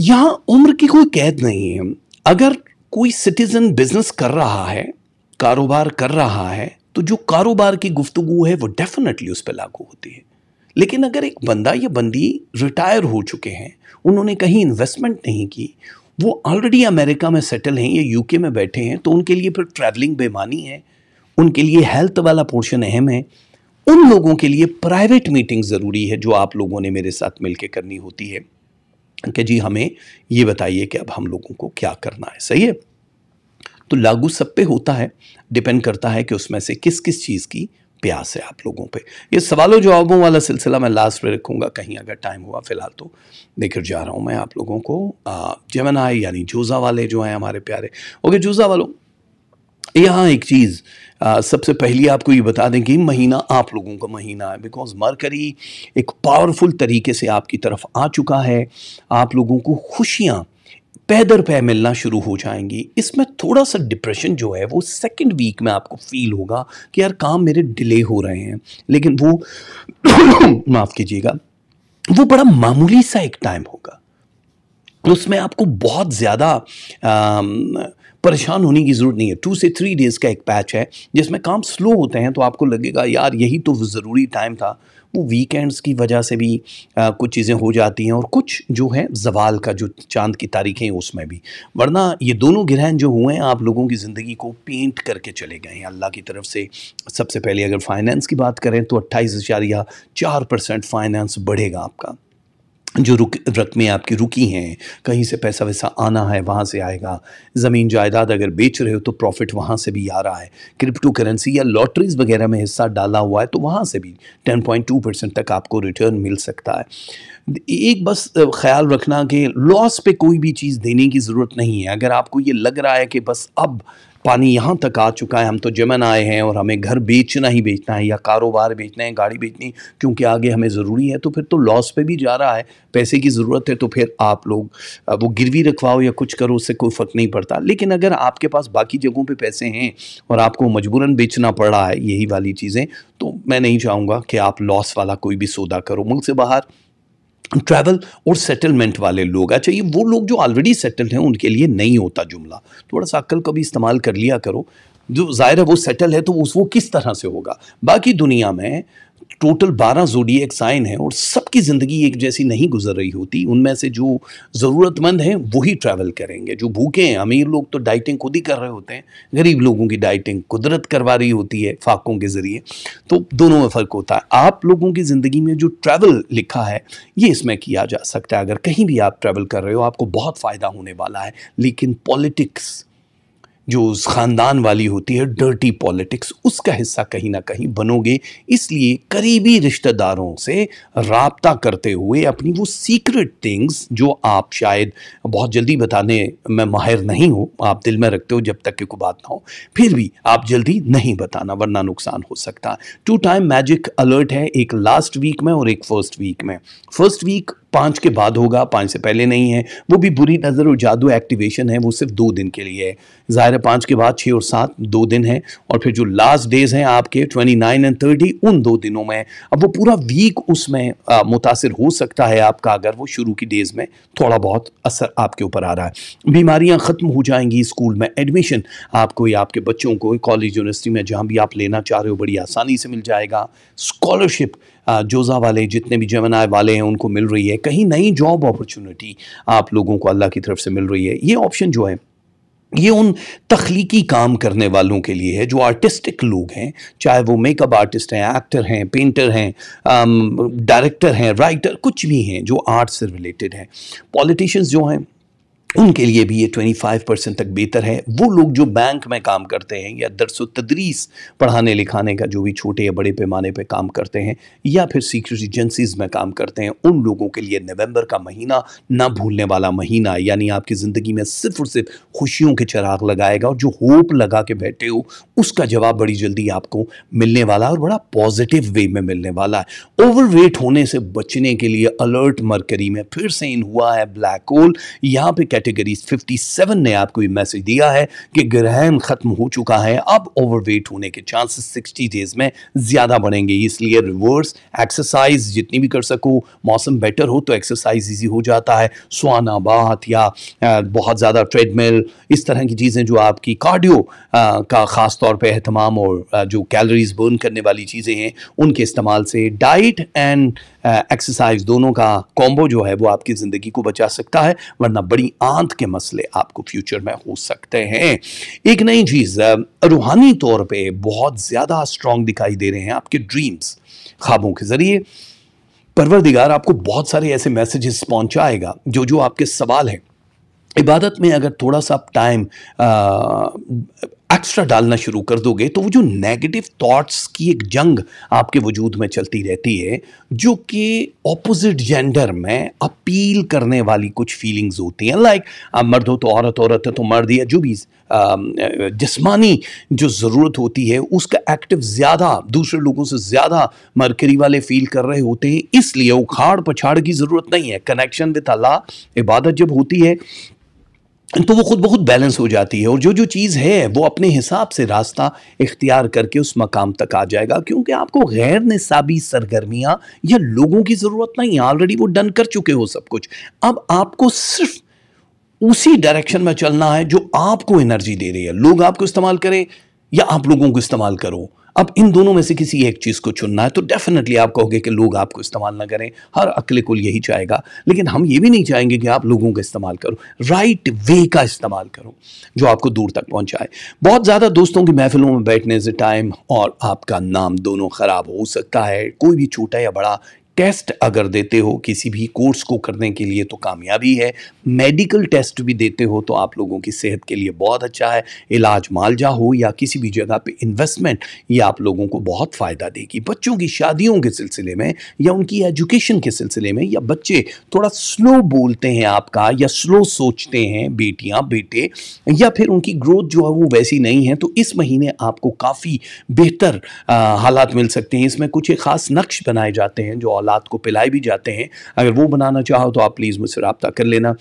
यहाँ उम्र की कोई कैद नहीं है अगर कोई सिटीज़न बिजनेस कर रहा है कारोबार कर रहा है तो जो कारोबार की गुफ्तु है वो डेफिनेटली उस पर लागू होती है लेकिन अगर एक बंदा या बंदी रिटायर हो चुके हैं उन्होंने कहीं इन्वेस्टमेंट नहीं की वो ऑलरेडी अमेरिका में सेटल हैं या यूके में बैठे हैं तो उनके लिए फिर ट्रैवलिंग बेमानी है उनके लिए हेल्थ वाला पोर्शन अहम है उन लोगों के लिए प्राइवेट मीटिंग ज़रूरी है जो आप लोगों ने मेरे साथ मिलकर करनी होती है कि जी हमें ये बताइए कि अब हम लोगों को क्या करना है सही है तो लागू सब पे होता है डिपेंड करता है कि उसमें से किस किस चीज़ की प्यास है आप लोगों पे ये सवालों जवाबों वाला सिलसिला मैं लास्ट में रखूँगा कहीं अगर टाइम हुआ फिलहाल तो लेकर जा रहा हूँ मैं आप लोगों को जमन आए यानी जूजा वाले जो हैं हमारे प्यारे ओके जूजा वालों यहाँ एक चीज़ सबसे पहली आपको ये बता दें कि महीना आप लोगों का महीना है बिकॉज मरकरी एक पावरफुल तरीके से आपकी तरफ आ चुका है आप लोगों को खुशियाँ पैदर पै मिलना शुरू हो जाएंगी इसमें थोड़ा सा डिप्रेशन जो है वो सेकंड वीक में आपको फील होगा कि यार काम मेरे डिले हो रहे हैं लेकिन वो माफ़ कीजिएगा वो बड़ा मामूली सा एक टाइम होगा उसमें आपको बहुत ज़्यादा परेशान होने की ज़रूरत नहीं है टू से थ्री डेज़ का एक पैच है जिसमें काम स्लो होते हैं तो आपको लगेगा यार यही तो ज़रूरी टाइम था वो वीकेंड्स की वजह से भी आ, कुछ चीज़ें हो जाती हैं और कुछ जो है जवाल का जो चांद की तारीखें उसमें भी वरना ये दोनों ग्रहण जो हुए हैं आप लोगों की ज़िंदगी को पेंट करके चले गए हैं अल्लाह की तरफ से सबसे पहले अगर फाइनेंस की बात करें तो अट्ठाईस फाइनेंस बढ़ेगा आपका जो रुक रकमें आपकी रुकी हैं कहीं से पैसा वैसा आना है वहाँ से आएगा ज़मीन जायदाद अगर बेच रहे हो तो प्रॉफिट वहाँ से भी आ रहा है क्रिप्टो करेंसी या लॉटरीज़ वगैरह में हिस्सा डाला हुआ है तो वहाँ से भी 10.2 परसेंट तक आपको रिटर्न मिल सकता है एक बस ख्याल रखना कि लॉस पे कोई भी चीज़ देने की ज़रूरत नहीं है अगर आपको ये लग रहा है कि बस अब पानी यहाँ तक आ चुका है हम तो जमन आए हैं और हमें घर बेचना ही बेचना है या कारोबार बेचना है गाड़ी बेचनी क्योंकि आगे हमें ज़रूरी है तो फिर तो लॉस पे भी जा रहा है पैसे की ज़रूरत है तो फिर आप लोग वो गिरवी रखवाओ या कुछ करो उससे कोई फ़र्क नहीं पड़ता लेकिन अगर आपके पास बाकी जगहों पर पैसे हैं और आपको मजबूरन बेचना पड़ रहा है यही वाली चीज़ें तो मैं नहीं चाहूँगा कि आप लॉस वाला कोई भी सौदा करो मुल्क से बाहर ट्रैवल और सेटलमेंट वाले लोग अच्छा ये वो लोग जो ऑलरेडी सेटल्ड हैं उनके लिए नहीं होता जुमला थोड़ा सा अक्ल का भी इस्तेमाल कर लिया करो जो ज़ाहिर है वो सेटल है तो उस वो किस तरह से होगा बाकी दुनिया में टोटल बारह एक साइन है और सबकी ज़िंदगी एक जैसी नहीं गुजर रही होती उनमें से जो ज़रूरतमंद हैं वही ट्रैवल करेंगे जो भूखे हैं अमीर लोग तो डाइटिंग खुद ही कर रहे होते हैं गरीब लोगों की डाइटिंग कुदरत करवा रही होती है फाकों के ज़रिए तो दोनों में फ़र्क होता है आप लोगों की ज़िंदगी में जो ट्रैवल लिखा है ये इसमें किया जा सकता है अगर कहीं भी आप ट्रैवल कर रहे हो आपको बहुत फ़ायदा होने वाला है लेकिन पॉलिटिक्स जो उस ख़ानदान वाली होती है डर्टी पॉलिटिक्स उसका हिस्सा कहीं ना कहीं बनोगे इसलिए करीबी रिश्तेदारों से रबता करते हुए अपनी वो सीक्रेट थिंग्स जो आप शायद बहुत जल्दी बताने में माहिर नहीं हो आप दिल में रखते हो जब तक कि कोई बात ना हो फिर भी आप जल्दी नहीं बताना वरना नुकसान हो सकता टू टाइम मैजिक अलर्ट है एक लास्ट वीक में और एक फर्स्ट वीक में फर्स्ट वीक पाँच के बाद होगा पाँच से पहले नहीं है वो भी बुरी नज़र और जादू एक्टिवेशन है वो सिर्फ दो दिन के लिए है ज़ाहिर है पाँच के बाद छः और सात दो दिन है और फिर जो लास्ट डेज हैं आपके ट्वेंटी नाइन एंड थर्टी उन दो दिनों में अब वो पूरा वीक उसमें मुतासर हो सकता है आपका अगर वो शुरू की डेज़ में थोड़ा बहुत असर आपके ऊपर आ रहा है बीमारियाँ ख़त्म हो जाएंगी स्कूल में एडमिशन आपको या आपके बच्चों को कॉलेज यूनिवर्सिटी में जहाँ भी आप लेना चाह रहे हो बड़ी आसानी से मिल जाएगा स्कॉलरशिप जोज़ा वाले जितने भी जमनाए वाले हैं उनको मिल रही है कहीं नई जॉब अपॉर्चुनिटी आप लोगों को अल्लाह की तरफ से मिल रही है ये ऑप्शन जो है ये उन तख्लीकी काम करने वालों के लिए है जो आर्टिस्टिक लोग हैं चाहे वो मेकअप आर्टिस्ट हैं एक्टर हैं पेंटर हैं डायरेक्टर um, हैं राइटर कुछ भी हैं जो आर्ट से रिलेटेड हैं पॉलिटिशियंस जो हैं उनके लिए भी ये 25 परसेंट तक बेहतर है वो लोग जो बैंक में काम करते हैं या दरस तदरीस पढ़ाने लिखाने का जो भी छोटे या बड़े पैमाने पे काम करते हैं या फिर सीक्रेट एजेंसीज में काम करते हैं उन लोगों के लिए नवंबर का महीना ना भूलने वाला महीना यानी आपकी ज़िंदगी में सिर्फ और सिर्फ खुशियों के चराग लगाएगा और जो होप लगा के बैठे हो उसका जवाब बड़ी जल्दी आपको मिलने वाला है और बड़ा पॉजिटिव वे में मिलने वाला है ओवरवेट होने से बचने के लिए अलर्ट मरकरी में फिर से इन हुआ है ब्लैक होल यहाँ पर कैटेगरीज 57 ने आपको ये मैसेज दिया है कि ग्रहण खत्म हो चुका है अब ओवरवेट होने के चांसेस 60 डेज में ज़्यादा बढ़ेंगे इसलिए रिवर्स एक्सरसाइज जितनी भी कर सको मौसम बेटर हो तो एक्सरसाइज ईजी हो जाता है सुहाना बात या बहुत ज़्यादा ट्रेडमिल इस तरह की चीज़ें जो आपकी कार्डियो का ख़ास तौर पर अहतमाम और जो कैलोरीज बर्न करने वाली चीज़ें हैं उनके इस्तेमाल से डाइट एंड एक्सरसाइज दोनों का कॉम्बो जो है वो आपकी ज़िंदगी को बचा सकता है वरना बड़ी आंत के मसले आपको फ्यूचर में हो सकते हैं एक नई चीज़ रूहानी तौर पर बहुत ज़्यादा स्ट्रॉन्ग दिखाई दे रहे हैं आपके ड्रीम्स ख्वाबों के ज़रिए परवरदिगार आपको बहुत सारे ऐसे मैसेजेस पहुंचाएगा जो जो आपके सवाल हैं इबादत में अगर थोड़ा सा टाइम एक्स्ट्रा डालना शुरू कर दोगे तो वो जो नेगेटिव थॉट्स की एक जंग आपके वजूद में चलती रहती है जो कि ऑपोजिट जेंडर में अपील करने वाली कुछ फीलिंग्स होती हैं लाइक मर्द हो तो औरत औरत है तो मर्द या जो भी जिस्मानी जो ज़रूरत होती है उसका एक्टिव ज़्यादा दूसरे लोगों से ज़्यादा मरकरी वाले फील कर रहे होते हैं इसलिए उखाड़ पछाड़ की ज़रूरत नहीं है कनेक्शन विद अल्लाह इबादत जब होती है तो वो खुद बहुत बैलेंस हो जाती है और जो जो चीज़ है वो अपने हिसाब से रास्ता इख्तियार करके उस मकाम तक आ जाएगा क्योंकि आपको गैर निसाबी सरगर्मियाँ या लोगों की ज़रूरत नहीं है ऑलरेडी वो डन कर चुके हो सब कुछ अब आपको सिर्फ उसी डायरेक्शन में चलना है जो आपको एनर्जी दे रही है लोग आपको इस्तेमाल करें या आप लोगों को इस्तेमाल करो अब इन दोनों में से किसी एक चीज़ को चुनना है तो डेफिनेटली आप कहोगे कि लोग आपको इस्तेमाल ना करें हर अकले को यही चाहेगा लेकिन हम ये भी नहीं चाहेंगे कि आप लोगों का इस्तेमाल करो राइट वे का इस्तेमाल करो जो आपको दूर तक पहुंचाए बहुत ज़्यादा दोस्तों की महफिलों में बैठने से टाइम और आपका नाम दोनों ख़राब हो सकता है कोई भी छोटा या बड़ा टेस्ट अगर देते हो किसी भी कोर्स को करने के लिए तो कामयाबी है मेडिकल टेस्ट भी देते हो तो आप लोगों की सेहत के लिए बहुत अच्छा है इलाज मालजा हो या किसी भी जगह पे इन्वेस्टमेंट ये आप लोगों को बहुत फ़ायदा देगी बच्चों की शादियों के सिलसिले में या उनकी एजुकेशन के सिलसिले में या बच्चे थोड़ा स्लो बोलते हैं आपका या स्लो सोचते हैं बेटियाँ बेटे या फिर उनकी ग्रोथ जो है वो वैसी नहीं है तो इस महीने आपको काफ़ी बेहतर हालात मिल सकते हैं इसमें कुछ एक ख़ास नक्श बनाए जाते हैं जो औला रात को पिलाए भी जाते हैं अगर वो बनाना चाहो तो आप प्लीज़ मुझसे रबता कर लेना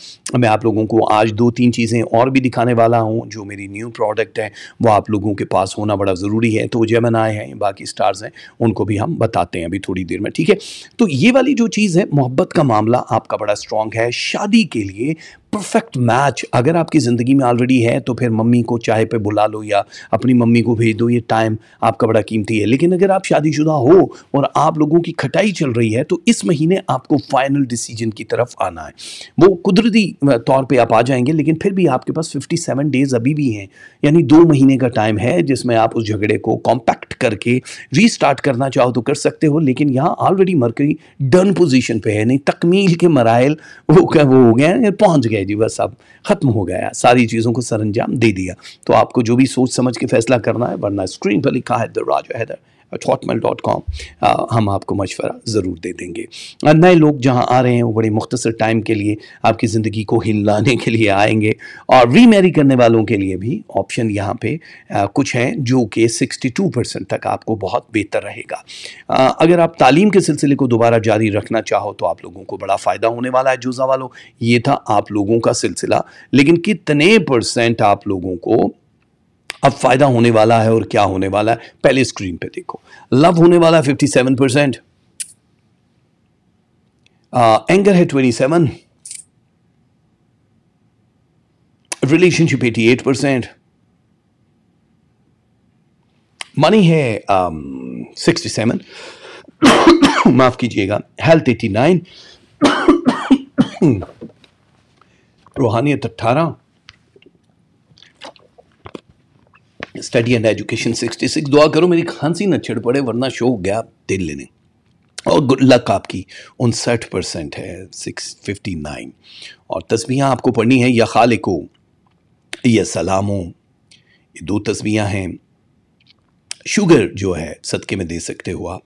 मैं आप लोगों को आज दो तीन चीज़ें और भी दिखाने वाला हूँ जो मेरी न्यू प्रोडक्ट है वो आप लोगों के पास होना बड़ा ज़रूरी है तो जयमन आए हैं बाकी स्टार्स हैं उनको भी हम बताते हैं अभी थोड़ी देर में ठीक है तो ये वाली जो चीज़ है मोहब्बत का मामला आपका बड़ा स्ट्रॉन्ग है शादी के लिए परफेक्ट मैच अगर आपकी ज़िंदगी में ऑलरेडी है तो फिर मम्मी को चाय पे बुला लो या अपनी मम्मी को भेज दो ये टाइम आपका बड़ा कीमती है लेकिन अगर आप शादीशुदा हो और आप लोगों की खटाई चल रही है तो इस महीने आपको फाइनल डिसीजन की तरफ आना है वो कुदरती तौर पर आप आ जाएंगे लेकिन फिर भी आपके पास फिफ्टी सेवन डेज अभी भी हैं यानी दो महीने का टाइम है जिसमें आप उस झगड़े को कॉम्पैक्ट करके रीस्टार्ट करना चाहो तो कर सकते हो लेकिन यहाँ ऑलरेडी मरकरी डन पोजिशन पर है नहीं तकमील के मराइल वो क्या वो हो गए पहुँच गए है जी बस अब ख़त्म हो गया सारी चीज़ों को सरंजाम दे दिया तो आपको जो भी सोच समझ के फैसला करना है वरना स्क्रीन पर लिखा है the Raja Haider dot com हम आपको मशवरा ज़रूर दे देंगे नए लोग जहाँ आ रहे हैं वो बड़े मुख्तर टाइम के लिए आपकी ज़िंदगी को हिलाने के लिए आएंगे और रीमैरी करने वालों के लिए भी ऑप्शन यहाँ पे आ, कुछ हैं जो कि 62 परसेंट तक आपको बहुत बेहतर रहेगा अगर आप तालीम के सिलसिले को दोबारा जारी रखना चाहो तो आप लोगों को बड़ा फ़ायदा होने वाला है जुजा वालों ये था आप लोगों का सिलसिला लेकिन कितने परसेंट आप लोगों को अब फ़ायदा होने वाला है और क्या होने वाला है पहले स्क्रीन पे देखो लव होने वाला है फिफ्टी सेवन परसेंट एंगर है twenty seven relationship eighty eight percent money है सिक्सटी um, सेवन माफ कीजिएगा हेल्थ एटी नाइन रूहानियत अट्ठारह study and education sixty six दुआ करो मेरी खांसी न छिड़ पड़े वरना शो गया दिल लेने और गुड लक आपकी उनसठ परसेंट है सिक्स फिफ्टी नाइन और तस्वीयाँ आपको पढ़नी है या खालिको या सलामो ये दो तस्वीयाँ हैं शुगर जो है सदके में दे सकते हो आप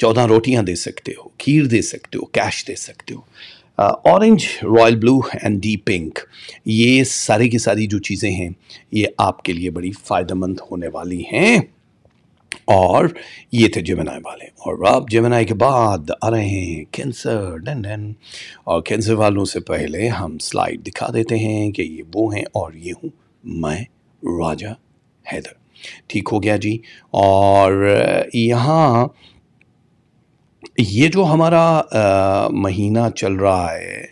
चौदह रोटियां दे सकते हो खीर दे सकते हो कैश दे सकते हो orange royal blue and deep pink ये सारी की सारी जो चीज़ें हैं ये आपके लिए बड़ी फ़ायदेमंद होने वाली हैं और ये थे जेमिनाई वाले और अब जेमिनाई के बाद आ रहे हैं कैंसर डन डन और कैंसर वालों से पहले हम स्लाइड दिखा देते हैं कि ये वो हैं और ये हूँ मैं राजा हैदर ठीक हो गया जी और यहाँ ये जो हमारा आ, महीना चल रहा है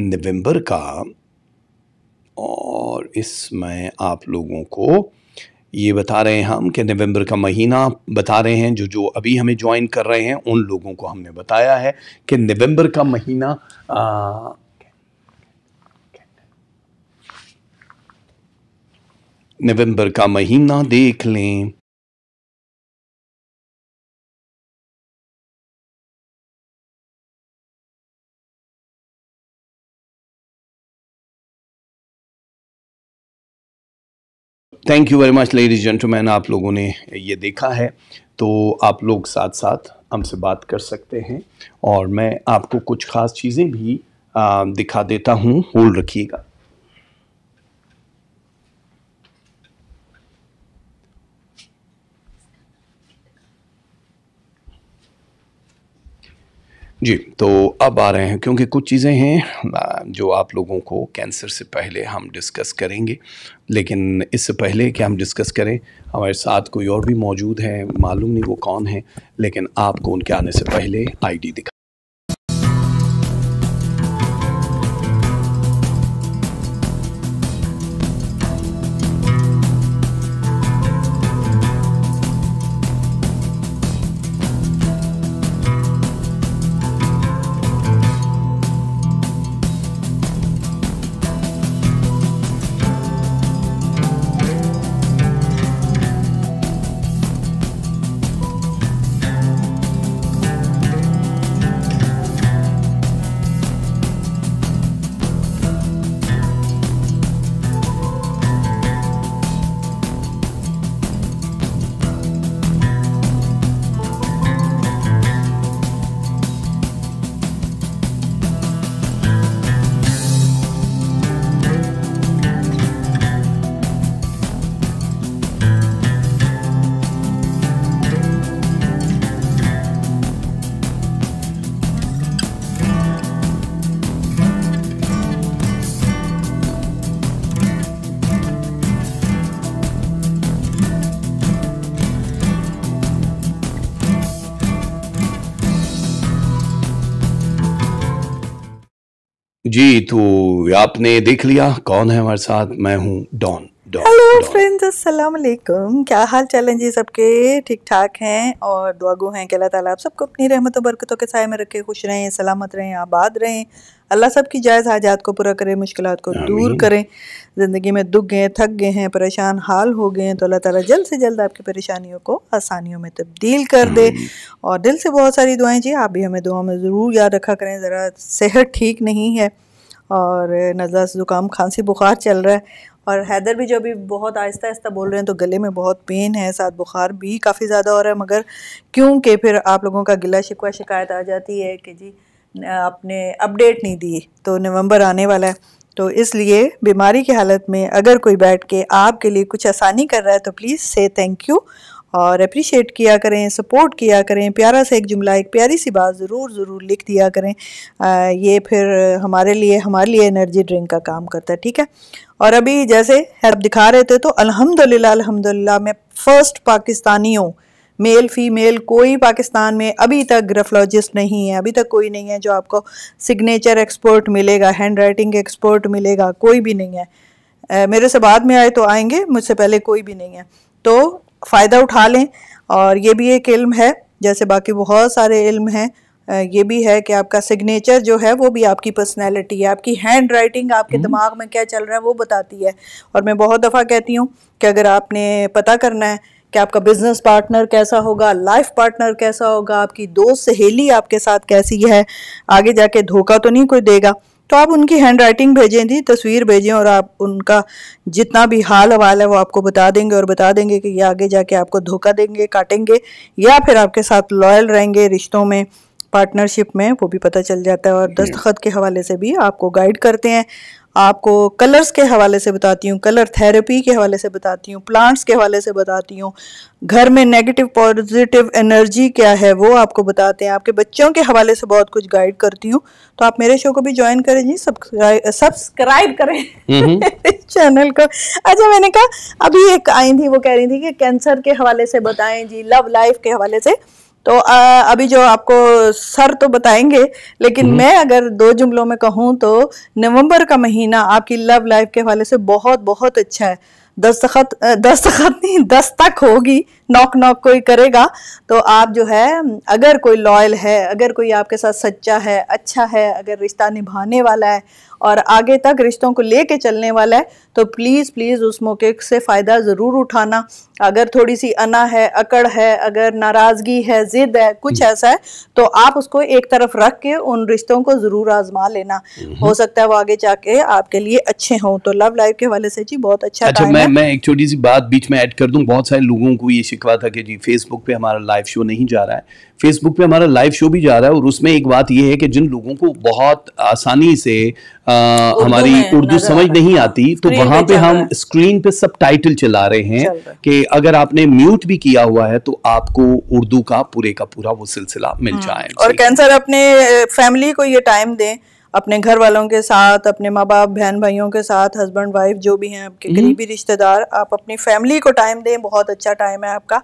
नवंबर का और इसमें आप लोगों को ये बता रहे हैं हम कि नवंबर का महीना बता रहे हैं जो जो अभी हमें ज्वाइन कर रहे हैं उन लोगों को हमने बताया है कि नवंबर का महीना आ, नवंबर का महीना देख लें thank you very much ladies gentleman आप लोगों ने ये देखा है तो आप लोग साथ साथ हमसे बात कर सकते हैं और मैं आपको कुछ ख़ास चीज़ें भी दिखा देता हूँ होल्ड रखिएगा जी तो अब आ रहे हैं क्योंकि कुछ चीज़ें हैं जो आप लोगों को कैंसर से पहले हम डिस्कस करेंगे लेकिन इससे पहले कि हम डिस्कस करें हमारे साथ कोई और भी मौजूद है मालूम नहीं वो कौन है लेकिन आपको उनके आने से पहले आईडी दिखा तो आपने देख लिया कौन है हमारे साथ मैं हूँ डॉन हेलो फ्रेंड्स अस्सलाम वालेकुम क्या हाल चाल हैं जी सबके ठीक ठाक हैं और दुआगो हैं कि अल्लाह ताला आप सबको अपनी रहमत और बरकतों के साय में रखे खुश रहें सलामत रहें आबाद रहें अल्लाह सब की जायज़ हाजात को पूरा करें मुश्किल को दूर करें ज़िंदगी में दुख गए थक गए हैं परेशान हाल हो गए हैं तो अल्लाह ताला जल्द से जल्द आपकी परेशानियों को आसानियों में तब्दील कर दे और दिल से बहुत सारी दुआएं जी आप भी हमें दुआ में ज़रूर याद रखा करें ज़रा सेहत ठीक नहीं है और नज़ला ज़ुकाम खांसी बुखार चल रहा है और हैदर भी जो अभी बहुत आहिस्ता आहिस्ता बोल रहे हैं तो गले में बहुत पेन है साथ बुखार भी काफ़ी ज़्यादा हो रहा है मगर क्योंकि फिर आप लोगों का गिला शिकवा शिकायत आ जाती है कि जी आपने अपडेट नहीं दी तो नवंबर आने वाला है तो इसलिए बीमारी की हालत में अगर कोई बैठ के आपके लिए कुछ आसानी कर रहा है तो प्लीज़ से थैंक यू और अप्रिशिएट किया करें सपोर्ट किया करें प्यारा सा एक जुमला एक प्यारी सी बात ज़रूर ज़रूर लिख दिया करें आ, ये फिर हमारे लिए हमारे लिए एनर्जी ड्रिंक का काम करता है ठीक है और अभी जैसे आप दिखा रहे थे तो अल्हम्दुलिल्लाह अल्हम्दुलिल्लाह मैं फ़र्स्ट पाकिस्तानी हूँ मेल फीमेल कोई पाकिस्तान में अभी तक ग्रफोलॉजिस्ट नहीं है अभी तक कोई नहीं है जो आपको सिग्नेचर एक्सपर्ट मिलेगा हैंड राइटिंग एक्सपर्ट मिलेगा कोई भी नहीं है मेरे से बाद में आए तो आएंगे मुझसे पहले कोई भी नहीं है तो फ़ायदा उठा लें और ये भी एक इल्म है जैसे बाकी बहुत सारे इल्म हैं ये भी है कि आपका सिग्नेचर जो है वो भी आपकी पर्सनैलिटी है आपकी हैंड राइटिंग आपके हम्म। दिमाग में क्या चल रहा है वो बताती है और मैं बहुत दफ़ा कहती हूँ कि अगर आपने पता करना है कि आपका बिजनेस पार्टनर कैसा होगा लाइफ पार्टनर कैसा होगा आपकी दोस्त सहेली आपके साथ कैसी है आगे जाके धोखा तो नहीं कोई देगा तो आप उनकी हैंड राइटिंग भेजें दी तस्वीर भेजें और आप उनका जितना भी हाल हवाल है वो आपको बता देंगे और बता देंगे कि ये आगे जाके आपको धोखा देंगे काटेंगे या फिर आपके साथ लॉयल रहेंगे रिश्तों में पार्टनरशिप में वो भी पता चल जाता है और दस्तखत के हवाले से भी आपको गाइड करते हैं आपको कलर्स के हवाले से बताती हूँ कलर थेरेपी के हवाले से बताती हूँ प्लांट्स के हवाले से बताती हूँ घर में नेगेटिव पॉजिटिव एनर्जी क्या है वो आपको बताते हैं आपके बच्चों के हवाले से बहुत कुछ गाइड करती हूँ तो आप मेरे शो को भी ज्वाइन करें जी सब्सक्राइब करें चैनल को अच्छा मैंने कहा अभी एक आई थी वो कह रही थी कि कैंसर के हवाले से बताएं जी लव लाइफ के हवाले से तो आ, अभी जो आपको सर तो बताएंगे लेकिन हम्म। मैं अगर दो जुमलों में कहूँ तो नवंबर का महीना आपकी लव लाइफ के हवाले से बहुत बहुत अच्छा है दस्तखत दस्तखत नहीं दस्तक होगी नॉक नॉक कोई करेगा तो आप जो है अगर कोई लॉयल है अगर कोई आपके साथ सच्चा है अच्छा है अगर रिश्ता निभाने वाला है और आगे तक रिश्तों को लेके चलने वाला है तो प्लीज़ प्लीज़ उस मौके से फ़ायदा ज़रूर उठाना अगर थोड़ी सी अना है अकड़ है अगर नाराज़गी है ज़िद है कुछ हम्म। ऐसा है तो आप उसको एक तरफ रख के उन रिश्तों को ज़रूर आजमा लेना हो हम्म। सकता है वो आगे जाके आपके लिए अच्छे हों तो लव लाइफ के हवाले से जी बहुत अच्छा अच्छा मैं मैं एक छोटी सी बात बीच में ऐड कर दूं बहुत सारे लोगों को ये शिकवा था कि जी फेसबुक पे हमारा लाइव शो नहीं जा रहा है फेसबुक पे हमारा लाइव शो भी जा रहा है और उसमें एक बात यह है कि जिन लोगों को बहुत आसानी से आ, हमारी उर्दू समझ नहीं आती तो वहां पे हम स्क्रीन पे सब टाइटल चला रहे हैं कि अगर आपने म्यूट भी किया हुआ है तो आपको उर्दू का पूरे का पूरा वो सिलसिला मिल हम्म। जाए और कैंसर अपने फैमिली को ये टाइम दें अपने घर वालों के साथ अपने माँ बाप बहन भाइयों के साथ हस्बैंड वाइफ जो भी हैं आपके हम्म। करीबी रिश्तेदार आप अपनी फैमिली को टाइम दें बहुत अच्छा टाइम है आपका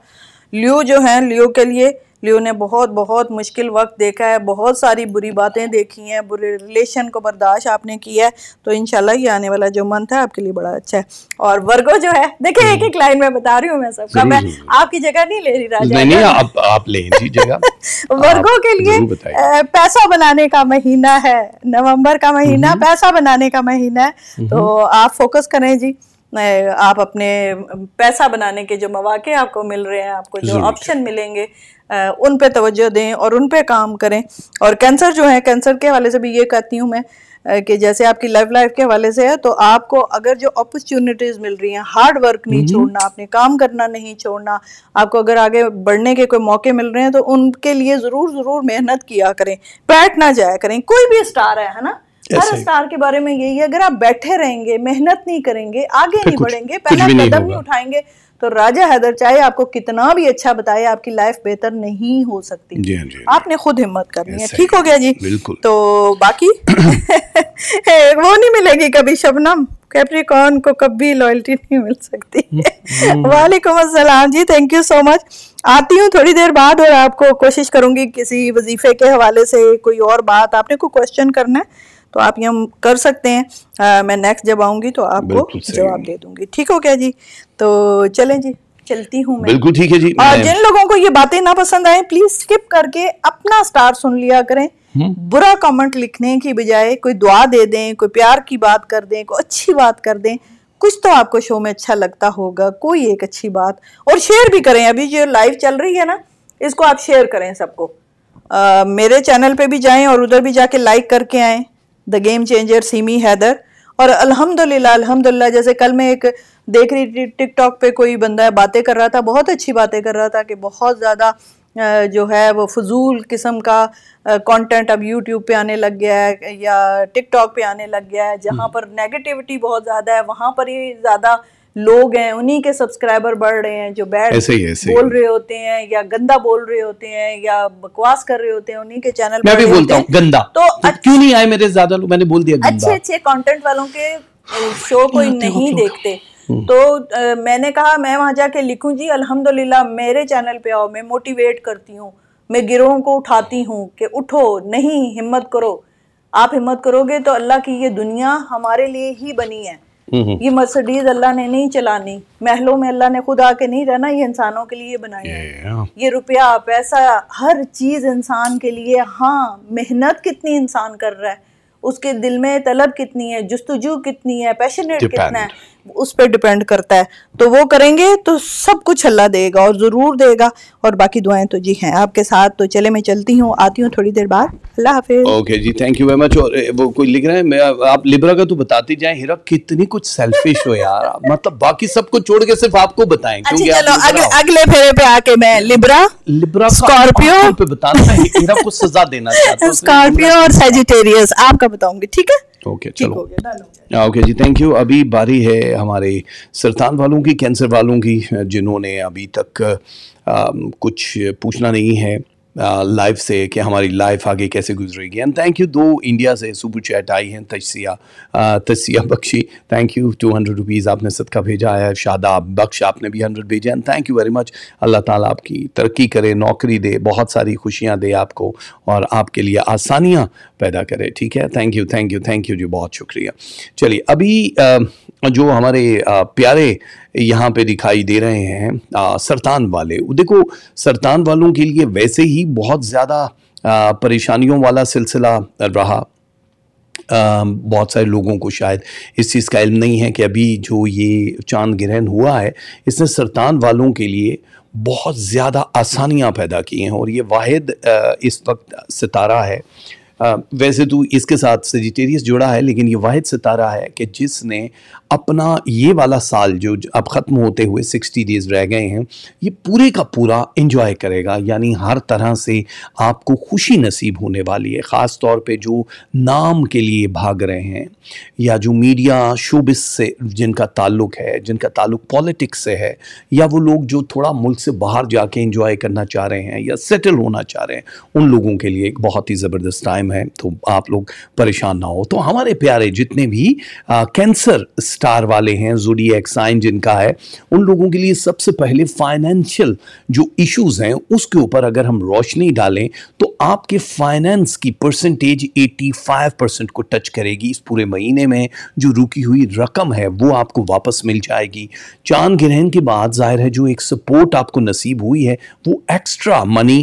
लियो जो है लियो के लिए लियो ने बहुत बहुत मुश्किल वक्त देखा है बहुत सारी बुरी बातें देखी हैं बुरे रिलेशन को बर्दाश्त आपने किया है तो इन ये आने वाला जो मंथ है आपके लिए बड़ा अच्छा है और वर्गो जो है देखिए एक एक लाइन में बता रही हूँ मैं सबका मैं आपकी जगह नहीं ले रही राजा नहीं, आप, आप ले जगह वर्गो के लिए पैसा बनाने का महीना है नवम्बर का महीना हम्म। पैसा बनाने का महीना है तो हम्म। आप फोकस करें जी आप अपने पैसा बनाने के जो मौाक़े आपको मिल रहे हैं आपको जो ऑप्शन मिलेंगे उन पे तवज्जो दें और उन पे काम करें और कैंसर जो है कैंसर के हवाले से भी ये कहती हूँ मैं कि जैसे आपकी लव लाइफ के हवाले से है तो आपको अगर जो अपॉर्चुनिटीज़ मिल रही हैं हार्ड वर्क नहीं हम्म। छोड़ना आपने काम करना नहीं छोड़ना आपको अगर आगे बढ़ने के कोई मौके मिल रहे हैं तो उनके लिए ज़रूर ज़रूर मेहनत किया करें बैठ ना जाया करें कोई भी स्टार है ना हर स्टार के बारे में यही है अगर आप बैठे रहेंगे मेहनत नहीं करेंगे आगे नहीं बढ़ेंगे पहला कदम नहीं उठाएंगे तो राजा हैदर चाहे आपको कितना भी अच्छा बताए आपकी लाइफ बेहतर नहीं हो सकती जी, हाँ, हाँ, जी, आपने हाँ। खुद हिम्मत करनी है ठीक हो गया जी बिल्कुल तो बाकी वो नहीं मिलेगी कभी शबनम कैप्रिकॉन को कभी लॉयल्टी नहीं मिल सकती हम्म, हम्म। वालेकुम अस्सलाम जी थैंक यू सो मच आती हूँ थोड़ी देर बाद और आपको कोशिश करूंगी किसी वजीफे के हवाले से कोई और बात आपने कोई क्वेश्चन करना है तो आप यहाँ कर सकते हैं आ, मैं नेक्स्ट जब आऊँगी तो आपको जवाब दे दूँगी ठीक हो क्या जी तो चलें जी चलती हूँ बिल्कुल ठीक है जी और जिन लोगों को ये बातें ना पसंद आए प्लीज स्किप करके अपना स्टार सुन लिया करें हम्म। बुरा कमेंट लिखने की बजाय कोई दुआ दे दें कोई प्यार की बात कर दें कोई अच्छी बात कर दें कुछ तो आपको शो में अच्छा लगता होगा कोई एक अच्छी बात और शेयर भी करें अभी जो लाइव चल रही है ना इसको आप शेयर करें सबको मेरे चैनल पे भी जाएं और उधर भी जाके लाइक करके आए the game changer semi Haider और अल्हम्दुलिल्लाह अल्हम्दुलिल्लाह जैसे कल मैं एक देख रही थी टिकटॉक पे कोई बंदा बातें कर रहा था बहुत अच्छी बातें कर रहा था कि बहुत ज़्यादा जो है वो फजूल किस्म का कंटेंट अब यूट्यूब पे आने लग गया है या टिकटॉक पे आने लग गया है जहाँ हम्म। पर नेगेटिविटी बहुत ज़्यादा है वहाँ पर ही ज़्यादा लोग हैं उन्हीं के सब्सक्राइबर बढ़ रहे हैं जो बैड बोल रहे होते हैं या गंदा बोल रहे होते हैं या बकवास कर रहे होते हैं उन्हीं के चैनल मैं भी बोलता हूं, गंदा तो, तो क्यों नहीं आए मेरे ज्यादा लोग मैंने बोल दिया अच्छे अच्छे कॉन्टेंट वालों के शो को नहीं देखते हम्म। तो मैंने कहा मैं वहां जाके लिखू जी अलहमदुल्ला मेरे चैनल पे आओ मैं मोटिवेट करती हूँ मैं गिरोह को उठाती हूँ कि उठो नहीं हिम्मत करो आप हिम्मत करोगे तो अल्लाह की ये दुनिया हमारे लिए ही बनी है ये मर्सिडीज अल्लाह ने नहीं चलानी महलों में अल्लाह ने खुद आके नहीं रहना ये इंसानों के लिए बनाया है ये रुपया पैसा हर चीज़ इंसान के लिए हाँ मेहनत कितनी इंसान कर रहा है उसके दिल में तलब कितनी है जस्तजू कितनी है पैशनेट कितना है उस पर डिपेंड करता है तो वो करेंगे तो सब कुछ अल्लाह देगा और ज़रूर देगा और बाकी दुआएं तो जी हैं आपके साथ तो चले मैं चलती हूँ आती हूँ थोड़ी देर बाद अल्लाह हाफि ओके जी थैंक यू वेरी मच और वो कोई लिख रहे हैं आप लिब्रा का तो बताती जाए हिरा कितनी कुछ सेल्फिश हो यार मतलब बाकी सब कुछ छोड़ के सिर्फ आपको बताएं अच्छा, क्योंकि चलो अगले फेरे पे आके मैं लिब्रा लिब्रा स्कॉर्पियो पे बताना हीरा को सजा देना चाहता हूँ स्कॉर्पियो और सेजिटेरियस आपका बताऊंगी ठीक है ओके चलो ओके हाँ, जी थैंक यू अभी बारी है हमारे सरतान वालों की कैंसर वालों की जिन्होंने अभी तक आ, कुछ पूछना नहीं है लाइफ से कि हमारी लाइफ आगे कैसे गुजरेगी एंड थैंक यू दो इंडिया से सुपर चैट आई हैं तजसिया तजसिया Bakhshi thank you two hundred rupees आपने सदका भेजा है शादाब बख्श आपने भी हंड्रेड भेजे and thank you very much Allah ताला आपकी तरक्की करे नौकरी दे बहुत सारी खुशियाँ दे आपको और आपके लिए आसानियाँ पैदा करे ठीक है thank you thank you thank you जी बहुत शुक्रिया चलिए अभी जो हमारे प्यारे यहाँ पे दिखाई दे रहे हैं सरतान वाले देखो सरतान वालों के लिए वैसे ही बहुत ज़्यादा परेशानियों वाला सिलसिला रहा आ, बहुत सारे लोगों को शायद इस चीज़ का इल्म नहीं है कि अभी जो ये चांद ग्रहण हुआ है इसने सरतान वालों के लिए बहुत ज़्यादा आसानियाँ पैदा की हैं और ये वाहिद इस वक्त सितारा है आ, वैसे तो इसके साथ सजिटेरियस जुड़ा है लेकिन ये वाहिद सितारा है कि जिसने अपना ये वाला साल जो अब ख़त्म होते हुए सिक्सटी डेज़ रह गए हैं ये पूरे का पूरा इन्जॉय करेगा यानी हर तरह से आपको खुशी नसीब होने वाली है ख़ास तौर पे जो नाम के लिए भाग रहे हैं या जो मीडिया शोबिस से जिनका ताल्लुक है जिनका ताल्लुक पॉलिटिक्स से है या वो लोग जो थोड़ा मुल्क से बाहर जाके इंजॉय करना चाह रहे हैं या सेटल होना चाह रहे हैं उन लोगों के लिए एक बहुत ही ज़बरदस्त टाइम है तो आप लोग परेशान ना हो तो हमारे प्यारे जितने भी कैंसर स्टार वाले हैं जोडियक साइन जिनका है उन लोगों के लिए सबसे पहले फाइनेंशियल जो इश्यूज हैं उसके ऊपर अगर हम रोशनी डालें तो आपके फाइनेंस की परसेंटेज 85 परसेंट को टच करेगी इस पूरे महीने में जो रुकी हुई रकम है वो आपको वापस मिल जाएगी चांद ग्रहण के बाद जाहिर है जो एक सपोर्ट आपको नसीब हुई है वो एक्स्ट्रा मनी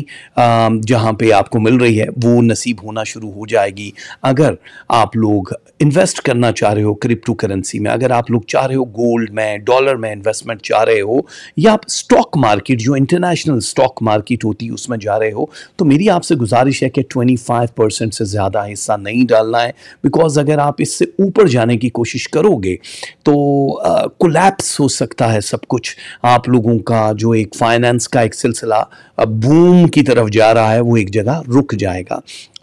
जहाँ पे आपको मिल रही है वो नसीब होना शुरू हो जाएगी अगर आप लोग इन्वेस्ट करना चाह रहे हो क्रिप्टो करेंसी में अगर अगर आप लोग चाह रहे हो गोल्ड में डॉलर में इन्वेस्टमेंट चाह रहे हो या आप स्टॉक मार्केट जो इंटरनेशनल स्टॉक मार्केट होती है उसमें जा रहे हो तो मेरी आपसे गुजारिश है कि 25 परसेंट से ज़्यादा हिस्सा नहीं डालना है बिकॉज अगर आप इससे ऊपर जाने की कोशिश करोगे तो कोलेप्स हो सकता है सब कुछ आप लोगों का जो एक फाइनेंस का एक सिलसिला बूम की तरफ जा रहा है वो एक जगह रुक जाएगा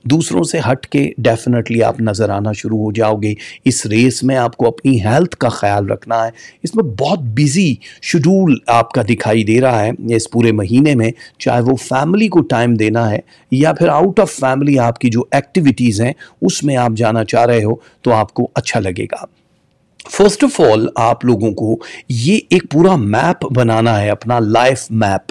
दूसरों से हट के डेफिनेटली आप नज़र आना शुरू हो जाओगे इस रेस में आपको अपनी हेल्थ का ख्याल रखना है इसमें बहुत बिजी शेड्यूल आपका दिखाई दे रहा है इस पूरे महीने में चाहे वो फैमिली को टाइम देना है या फिर आउट ऑफ फैमिली आपकी जो एक्टिविटीज़ हैं उसमें आप जाना चाह रहे हो तो आपको अच्छा लगेगा फर्स्ट ऑफ ऑल आप लोगों को ये एक पूरा मैप बनाना है अपना लाइफ मैप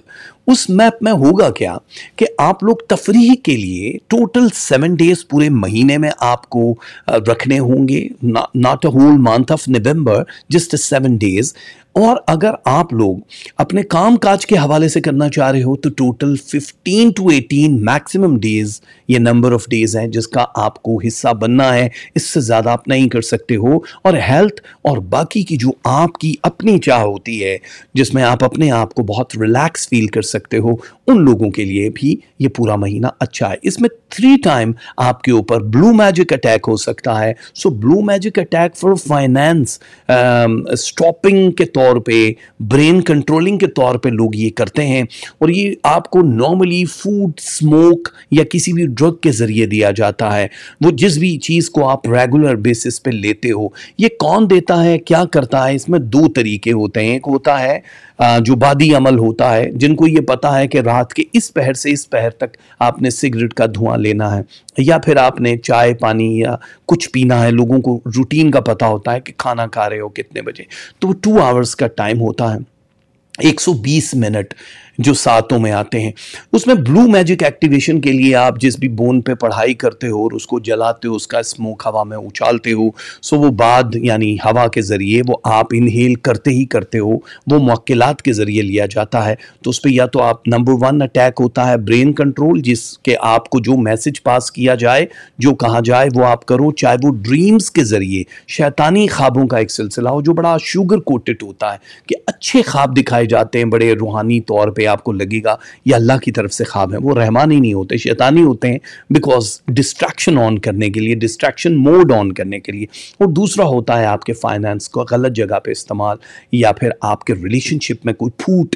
उस मैप में होगा क्या कि आप लोग तफरी के लिए टोटल सेवन डेज पूरे महीने में आपको रखने होंगे not a whole month of November just seven days और अगर आप लोग अपने काम काज के हवाले से करना चाह रहे हो तो टोटल 15 टू 18 मैक्सिमम डेज़ ये नंबर ऑफ़ डेज़ हैं जिसका आपको हिस्सा बनना है इससे ज़्यादा आप नहीं कर सकते हो और हेल्थ और बाकी की जो आपकी अपनी चाह होती है जिसमें आप अपने आप को बहुत रिलैक्स फील कर सकते हो उन लोगों के लिए भी ये पूरा महीना अच्छा है इसमें थ्री टाइम आपके ऊपर ब्लू मैजिक अटैक हो सकता है so blue magic attack for finance stopping के तौर तौर पे ब्रेन कंट्रोलिंग के तौर पे लोग ये करते हैं और ये आपको नॉर्मली फूड स्मोक या किसी भी ड्रग के ज़रिए दिया जाता है वो जिस भी चीज़ को आप रेगुलर बेसिस पे लेते हो ये कौन देता है क्या करता है इसमें दो तरीके होते हैं एक होता है जो बादी अमल होता है जिनको ये पता है कि रात के इस पहर से इस पहर तक आपने सिगरेट का धुआं लेना है या फिर आपने चाय पानी या कुछ पीना है लोगों को रूटीन का पता होता है कि खाना खा रहे हो कितने बजे तो टू आवर्स का टाइम होता है 120 मिनट जो सातों में आते हैं उसमें ब्लू मैजिक एक्टिवेशन के लिए आप जिस भी बोन पे पढ़ाई करते हो और उसको जलाते हो उसका स्मोक हवा में उछालते हो सो वो बाद यानी हवा के ज़रिए वो आप इनहेल करते ही करते हो वो मौकिलत के ज़रिए लिया जाता है तो उस पर या तो आप नंबर वन अटैक होता है ब्रेन कंट्रोल जिसके आपको जो मैसेज पास किया जाए जो कहा जाए वो आप करो चाहे वो ड्रीम्स के ज़रिए शैतानी ख्वाबों का एक सिलसिला हो जो बड़ा शुगर कोटेड होता है कि अच्छे ख्वाब दिखाए जाते हैं बड़े रूहानी तौर पर पे आपको लगेगा ये अल्लाह की तरफ से ख्वाब है वो रहमानी नहीं होते शैतानी होते हैं बिकॉज डिस्ट्रैक्शन ऑन करने के लिए डिस्ट्रैक्शन मोड ऑन करने के लिए और दूसरा होता है आपके फाइनेंस को गलत जगह पर इस्तेमाल या फिर आपके रिलेशनशिप में कोई फूट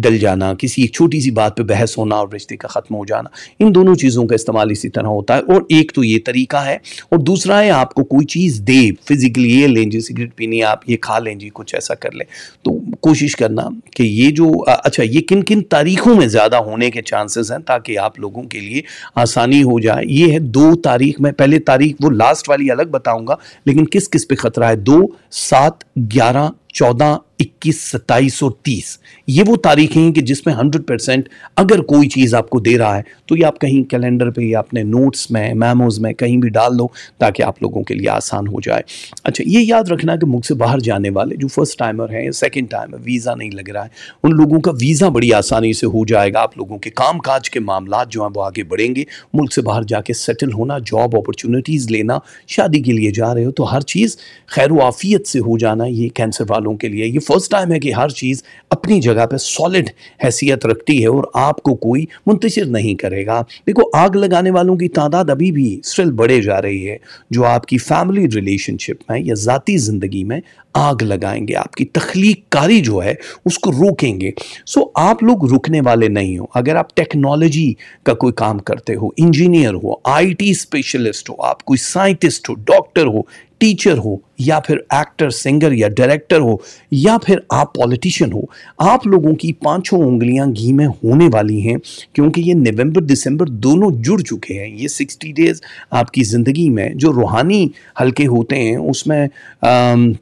डल जाना किसी एक छोटी सी बात पे बहस होना और रिश्ते का ख़त्म हो जाना इन दोनों चीज़ों का इस्तेमाल इसी तरह होता है और एक तो ये तरीका है और दूसरा है आपको कोई चीज़ दे फिज़िकली ये लें जी सिगरेट पीनी आप ये खा लें जी कुछ ऐसा कर लें तो कोशिश करना कि ये जो अच्छा ये किन किन तारीखों में ज़्यादा होने के चांसेस हैं ताकि आप लोगों के लिए आसानी हो जाए ये है दो तारीख मैं पहले तारीख वो लास्ट वाली अलग बताऊँगा लेकिन किस किस पर खतरा है दो सात ग्यारह चौदह इक्कीस सत्ताईस और तीस ये वो तारीखें हैं कि जिसमें हंड्रेड परसेंट अगर कोई चीज़ आपको दे रहा है तो ये आप कहीं कैलेंडर पे या अपने नोट्स में मेमोज़ में कहीं भी डाल लो ताकि आप लोगों के लिए आसान हो जाए अच्छा ये याद रखना कि मुझसे बाहर जाने वाले जो फर्स्ट टाइमर हैं या सेकेंड टाइमर वीज़ा नहीं लग रहा है उन लोगों का वीज़ा बड़ी आसानी से हो जाएगा आप लोगों के काम काज के मामला जो हैं वो आगे बढ़ेंगे मुल्क से बाहर जाके सेटल होना जॉब अपॉर्चुनिटीज़ लेना शादी के लिए जा रहे हो तो हर चीज़ खैर वाफियत से हो जाना ये कैंसर वाले वालों के लिए ये फर्स्ट टाइम है कि हर चीज़ अपनी जगह पे सॉलिड हैसियत रखती है और आपको कोई मुंतशिर नहीं करेगा देखो आग लगाने वालों की तादाद अभी भी स्टिल बढ़े जा रही है जो आपकी फैमिली रिलेशनशिप में या ज़ाती ज़िंदगी में आग लगाएंगे आपकी तख्लीक कारी जो है उसको रोकेंगे सो आप लोग रुकने वाले नहीं हो अगर आप टेक्नोलॉजी का कोई काम करते हो इंजीनियर हो आईटी स्पेशलिस्ट हो आप कोई साइंटिस्ट हो डॉक्टर हो टीचर हो या फिर एक्टर सिंगर या डायरेक्टर हो या फिर आप पॉलिटिशियन हो आप लोगों की पांचों उंगलियां घी में होने वाली हैं क्योंकि ये नवंबर दिसंबर दोनों जुड़ चुके हैं ये सिक्सटी डेज़ आपकी ज़िंदगी में जो रूहानी हल्के होते हैं उसमें आम,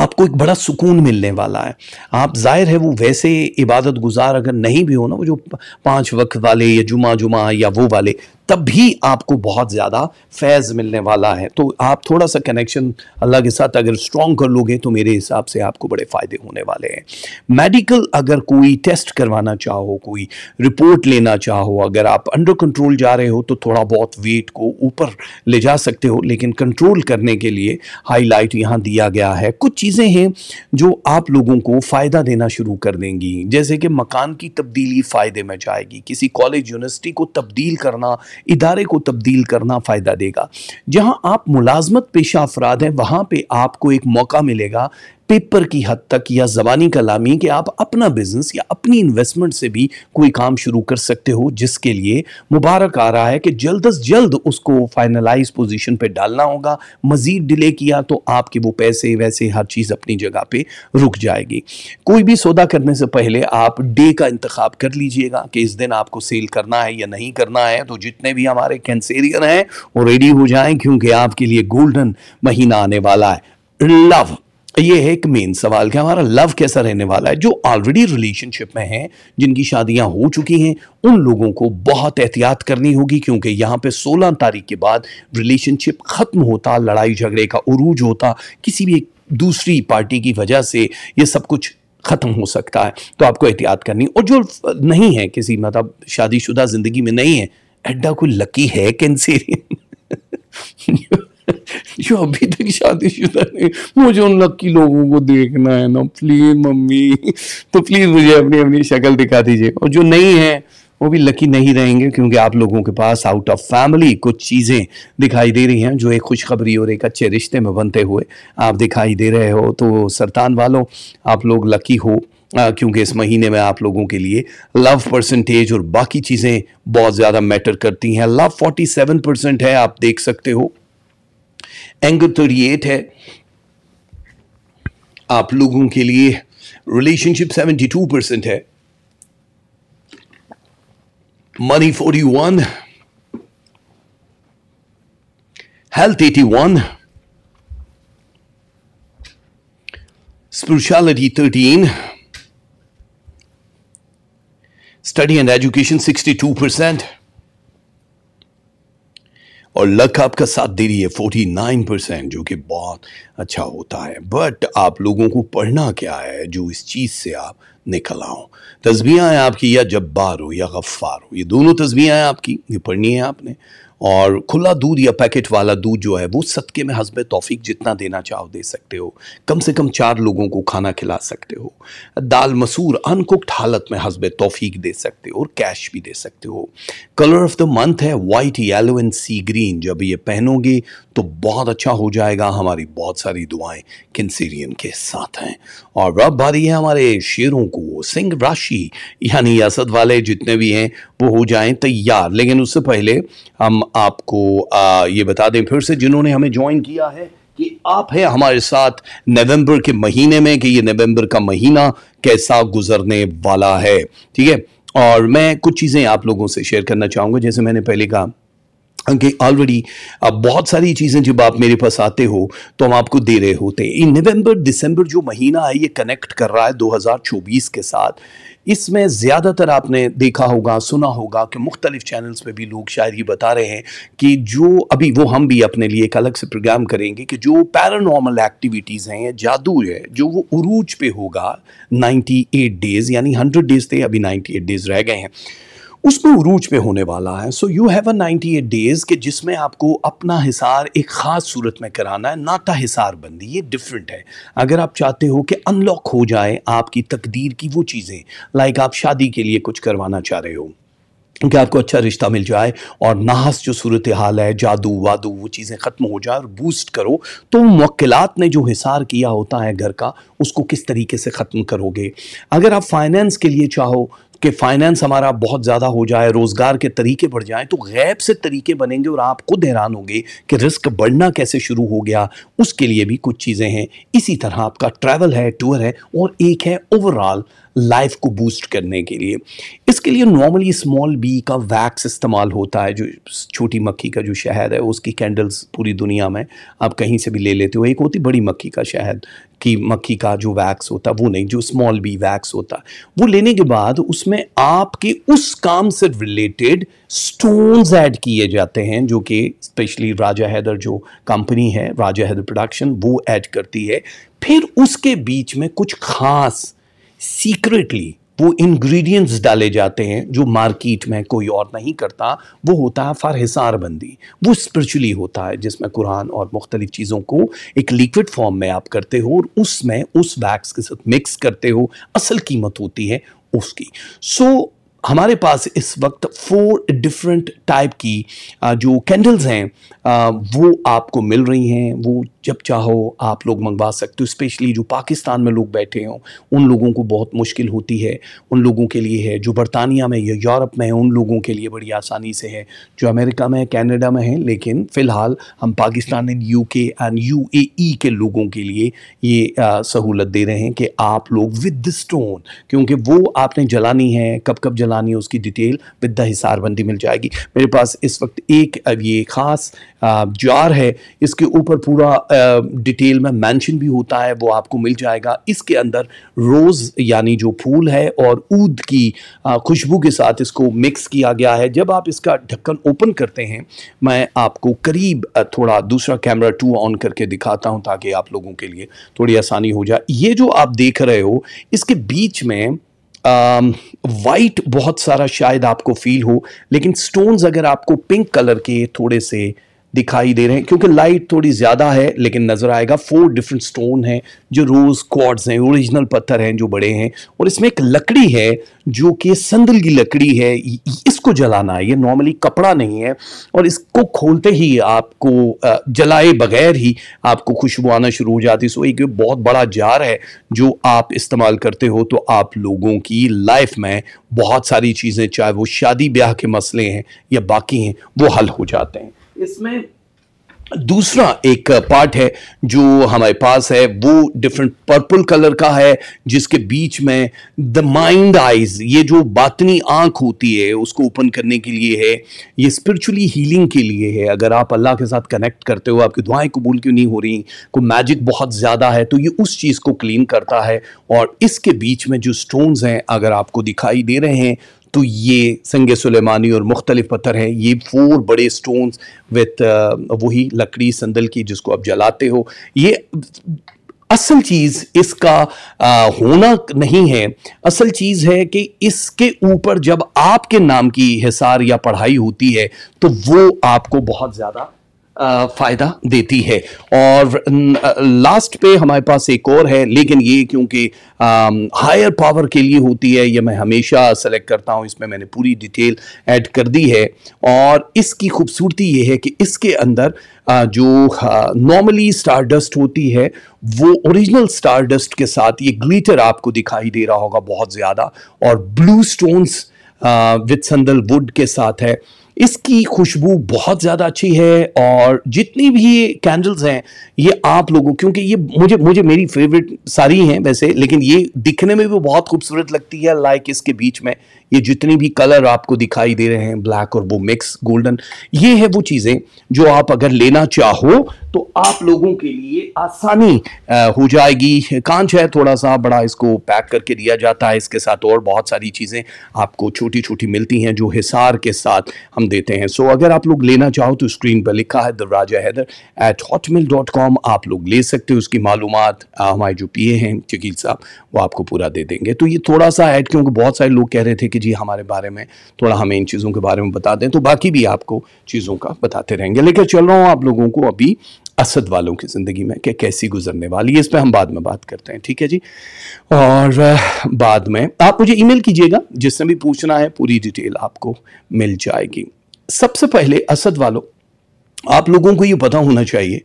आपको एक बड़ा सुकून मिलने वाला है आप जाहिर है वो वैसे इबादत गुजार अगर नहीं भी हो ना वो जो पांच वक्त वाले या जुमा जुमा या वो वाले तब भी आपको बहुत ज़्यादा फैज़ मिलने वाला है तो आप थोड़ा सा कनेक्शन अल्लाह के साथ अगर स्ट्रॉन्ग कर लोगे तो मेरे हिसाब से आपको बड़े फ़ायदे होने वाले हैं मेडिकल अगर कोई टेस्ट करवाना चाहो कोई रिपोर्ट लेना चाहो अगर आप अंडर कंट्रोल जा रहे हो तो थोड़ा बहुत वेट को ऊपर ले जा सकते हो लेकिन कंट्रोल करने के लिए हाईलाइट यहाँ दिया गया है कुछ चीज़ें हैं जो आप लोगों को फ़ायदा देना शुरू कर देंगी जैसे कि मकान की तब्दीली फ़ायदे में जाएगी किसी कॉलेज यूनिवर्सिटी को तब्दील करना इदारे को तब्दील करना फ़ायदा देगा जहां आप मुलाजमत पेशा अफराद हैं वहां पे आपको एक मौका मिलेगा पेपर की हद तक या ज़बानी कलामी कि आप अपना बिज़नेस या अपनी इन्वेस्टमेंट से भी कोई काम शुरू कर सकते हो जिसके लिए मुबारक आ रहा है कि जल्द अज जल्द उसको फाइनलाइज पोजीशन पे डालना होगा मज़ीद डिले किया तो आपके वो पैसे वैसे हर चीज़ अपनी जगह पे रुक जाएगी कोई भी सौदा करने से पहले आप डे का इंतखब कर लीजिएगा कि इस दिन आपको सेल करना है या नहीं करना है तो जितने भी हमारे कैंसेरियन हैं वो रेडी हो जाए क्योंकि आपके लिए गोल्डन महीना आने वाला है लव ये है एक मेन सवाल कि हमारा लव कैसा रहने वाला है जो ऑलरेडी रिलेशनशिप में हैं जिनकी शादियां हो चुकी हैं उन लोगों को बहुत एहतियात करनी होगी क्योंकि यहाँ पे 16 तारीख के बाद रिलेशनशिप ख़त्म होता लड़ाई झगड़े का उरूज होता किसी भी एक दूसरी पार्टी की वजह से ये सब कुछ ख़त्म हो सकता है तो आपको एहतियात करनी और जो नहीं है किसी मतलब शादीशुदा ज़िंदगी में नहीं है एड्डा कोई लकी है कैंसेरियन जो अभी तक शादीशुदा नहीं मुझे उन लक्की लोगों को देखना है ना प्लीज मम्मी तो प्लीज मुझे अपनी अपनी शक्ल दिखा दीजिए और जो नहीं है वो भी लकी नहीं रहेंगे क्योंकि आप लोगों के पास आउट ऑफ फैमिली कुछ चीज़ें दिखाई दे रही हैं जो एक खुशखबरी और एक अच्छे रिश्ते में बनते हुए आप दिखाई दे रहे हो तो सरतान वालों आप लोग लकी हो क्योंकि इस महीने में आप लोगों के लिए लव परसेंटेज और बाकी चीज़ें बहुत ज़्यादा मैटर करती हैं लव 47 परसेंट है आप देख सकते हो एंगल थर्टी एट है आप लोगों के लिए रिलेशनशिप सेवेंटी टू परसेंट है money forty one health eighty one thirteen study and education sixty two percent और लक आपका साथ दे रही है फोर्टी नाइन परसेंट जो कि बहुत अच्छा होता है बट आप लोगों को पढ़ना क्या है जो इस चीज़ से आप निकल आओ तस्बियाँ हैं आपकी या जब्बार हो या गफ्फार हो ये दोनों तस्बियाँ हैं आपकी ये पढ़नी है आपने और खुला दूध या पैकेट वाला दूध जो है वो सदके में हसब तोफ़ी जितना देना चाहो दे सकते हो कम से कम चार लोगों को खाना खिला सकते हो दाल मसूर अनकुकड हालत में हसब तोफ़ी दे सकते हो और कैश भी दे सकते हो कलर ऑफ द मंथ है white yellow and sea green जब ये पहनोगे तो बहुत अच्छा हो जाएगा हमारी बहुत सारी दुआएं किन्सीरियन के साथ हैं और रब भारी है हमारे शेरों को सिंह राशि यानी असद वाले जितने भी हैं वो हो जाएं तैयार लेकिन उससे पहले हम आपको आ, ये बता दें फिर से जिन्होंने हमें ज्वाइन किया है कि आप हैं हमारे साथ नवंबर के महीने में कि ये नवंबर का महीना कैसा गुजरने वाला है ठीक है और मैं कुछ चीज़ें आप लोगों से शेयर करना चाहूँगा जैसे मैंने पहले कहा कि ऑलरेडी बहुत सारी चीज़ें जब आप मेरे पास आते हो तो हम आपको दे रहे होते हैं नवंबर दिसंबर जो महीना है ये कनेक्ट कर रहा है 2024 के साथ इसमें ज़्यादातर आपने देखा होगा सुना होगा कि मुख्तलिफ चैनल्स पे भी लोग शायद ये बता रहे हैं कि जो अभी वो हम भी अपने लिए एक अलग से प्रोग्राम करेंगे कि जो पैरानॉर्मल एक्टिविटीज़ हैं या जादू है जो वो उरूज पे होगा 98 डेज़ यानी 100 डेज़ थे अभी 98 डेज़ रह गए हैं उसमें उरूज पे होने वाला है so you have a 98 days के जिसमें आपको अपना हिसार एक ख़ास सूरत में कराना है नाता हिसार बंदी ये डिफरेंट है अगर आप चाहते हो कि अनलॉक हो जाए आपकी तकदीर की वो चीज़ें लाइक आप शादी के लिए कुछ करवाना चाह रहे हो कि आपको अच्छा रिश्ता मिल जाए और नाहस जो सूरत हाल है जादू वादू वो चीज़ें ख़त्म हो जाए और बूस्ट करो तो मक्लात ने जो हिसार किया होता है घर का उसको किस तरीके से ख़त्म करोगे अगर आप फाइनेंस के लिए चाहो कि फाइनेंस हमारा बहुत ज़्यादा हो जाए रोज़गार के तरीके बढ़ जाएं तो गैब से तरीके बनेंगे और आप खुद हैरान होंगे कि रिस्क बढ़ना कैसे शुरू हो गया उसके लिए भी कुछ चीज़ें हैं इसी तरह आपका ट्रैवल है टूर है और एक है ओवरऑल लाइफ को बूस्ट करने के लिए इसके लिए नॉर्मली स्मॉल बी का वैक्स इस्तेमाल होता है जो छोटी मक्खी का जो शहद है उसकी कैंडल्स पूरी दुनिया में आप कहीं से भी ले लेते हो एक होती बड़ी मक्खी का शहद की मक्खी का जो वैक्स होता वो नहीं जो स्मॉल बी वैक्स होता वो लेने के बाद उसमें आपके उस काम से रिलेटेड स्टोन्स ऐड किए जाते हैं जो कि स्पेशली राजा हैदर जो कंपनी है राजा हैदर प्रोडक्शन वो ऐड करती है फिर उसके बीच में कुछ खास सीक्रेटली वो इंग्रेडिएंट्स डाले जाते हैं जो मार्केट में कोई और नहीं करता वो होता है हिसार बंदी वो स्पिरिचुअली होता है जिसमें कुरान और मुख्तलिफ चीज़ों को एक लिक्विड फॉर्म में आप करते हो और उसमें उस वैक्स के साथ मिक्स करते हो असल कीमत होती है उसकी सो so, हमारे पास इस वक्त फोर डिफरेंट टाइप की जो कैंडल्स हैं वो आपको मिल रही हैं वो जब चाहो आप लोग मंगवा सकते हो स्पेशली जो पाकिस्तान में लोग बैठे हों उन लोगों को बहुत मुश्किल होती है उन लोगों के लिए है जो बरतानिया में या यूरोप में है उन लोगों के लिए बड़ी आसानी से है जो अमेरिका में है कैनेडा में है लेकिन फ़िलहाल हम Pakistan and U K and U K लोगों के लिए ये सहूलत दे रहे हैं कि आप लोग विद द स्टोन क्योंकि वो आपने जलानी है कब कब जलानी है उसकी डिटेल विद द हिसारबंदी मिल जाएगी मेरे पास इस वक्त एक अब ये ख़ास जार है इसके ऊपर पूरा डिटेल में मेंशन भी होता है वो आपको मिल जाएगा इसके अंदर रोज़ यानी जो फूल है और ऊद की खुशबू के साथ इसको मिक्स किया गया है जब आप इसका ढक्कन ओपन करते हैं मैं आपको करीब थोड़ा दूसरा कैमरा टू ऑन करके दिखाता हूँ ताकि आप लोगों के लिए थोड़ी आसानी हो जाए ये जो आप देख रहे हो इसके बीच में वाइट बहुत सारा शायद आपको फील हो लेकिन स्टोन्स अगर आपको पिंक कलर के थोड़े से दिखाई दे रहे हैं क्योंकि लाइट थोड़ी ज़्यादा है लेकिन नज़र आएगा फोर डिफरेंट स्टोन हैं जो रोज़ क्वाड्स हैं ओरिजिनल पत्थर हैं जो बड़े हैं और इसमें एक लकड़ी है जो कि संदल की लकड़ी है इसको जलाना है ये नॉर्मली कपड़ा नहीं है और इसको खोलते ही आपको जलाए बगैर ही आपको खुशबू आना शुरू हो जाती है सो एक बहुत बड़ा जार है जो आप इस्तेमाल करते हो तो आप लोगों की लाइफ में बहुत सारी चीज़ें चाहे वो शादी ब्याह के मसले हैं या बाकी हैं वो हल हो जाते हैं इसमें दूसरा एक पार्ट है जो हमारे पास है वो डिफरेंट पर्पल कलर का है जिसके बीच में द माइंड आइज ये जो बातनी आंख होती है उसको ओपन करने के लिए है ये स्पिरिचुअली हीलिंग के लिए है अगर आप अल्लाह के साथ कनेक्ट करते हो आपकी दुआएं कबूल क्यों नहीं हो रही को मैजिक बहुत ज़्यादा है तो ये उस चीज़ को क्लीन करता है और इसके बीच में जो स्टोन्स हैं अगर आपको दिखाई दे रहे हैं तो ये संग सुलेमानी और मुख्तलिफ पत्थर हैं ये फोर बड़े स्टोन्स विथ uh, वही लकड़ी संदल की जिसको आप जलाते हो ये असल चीज़ इसका आ, uh, होना नहीं है असल चीज़ है कि इसके ऊपर जब आपके नाम की हिसार या पढ़ाई होती है तो वो आपको बहुत ज़्यादा फ़ायदा देती है और लास्ट पे हमारे पास एक और है लेकिन ये क्योंकि हायर पावर के लिए होती है ये मैं हमेशा सेलेक्ट करता हूँ इसमें मैंने पूरी डिटेल ऐड कर दी है और इसकी खूबसूरती ये है कि इसके अंदर आ, जो नॉर्मली स्टार डस्ट होती है वो ओरिजिनल स्टार डस्ट के साथ ये ग्लीटर आपको दिखाई दे रहा होगा बहुत ज़्यादा और blue stones with sandalwood के साथ है इसकी खुशबू बहुत ज़्यादा अच्छी है और जितनी भी कैंडल्स हैं ये आप लोगों क्योंकि ये मुझे मुझे मेरी फेवरेट सारी हैं वैसे लेकिन ये दिखने में भी बहुत खूबसूरत लगती है लाइक इसके बीच में ये जितने भी कलर आपको दिखाई दे रहे हैं ब्लैक और वो मिक्स गोल्डन ये है वो चीज़ें जो आप अगर लेना चाहो तो आप लोगों के लिए आसानी हो जाएगी कांच है थोड़ा सा बड़ा इसको पैक करके दिया जाता है इसके साथ और बहुत सारी चीज़ें आपको छोटी छोटी मिलती हैं जो हिसार के साथ हम देते हैं सो so, अगर आप लोग लेना चाहो तो स्क्रीन पर लिखा है दरवाजा Haider at Hotmail dot com आप लोग ले सकते हो उसकी मालूम हमारे जो पिए हैं चकील साहब वो आपको पूरा दे देंगे तो ये थोड़ा सा ऐड क्योंकि बहुत सारे लोग कह रहे थे कि जी हमारे बारे में थोड़ा हमें इन चीज़ों के बारे में बता दें तो बाकी भी आपको चीज़ों का बताते रहेंगे लेकर चल रहा हूँ आप लोगों को अभी असद वालों की ज़िंदगी में कि कैसी गुजरने वाली है इस पर हम बाद में बात करते हैं ठीक है जी और बाद में आप मुझे ईमेल कीजिएगा जिसने भी पूछना है पूरी डिटेल आपको मिल जाएगी सबसे पहले असद वालों आप लोगों को ये पता होना चाहिए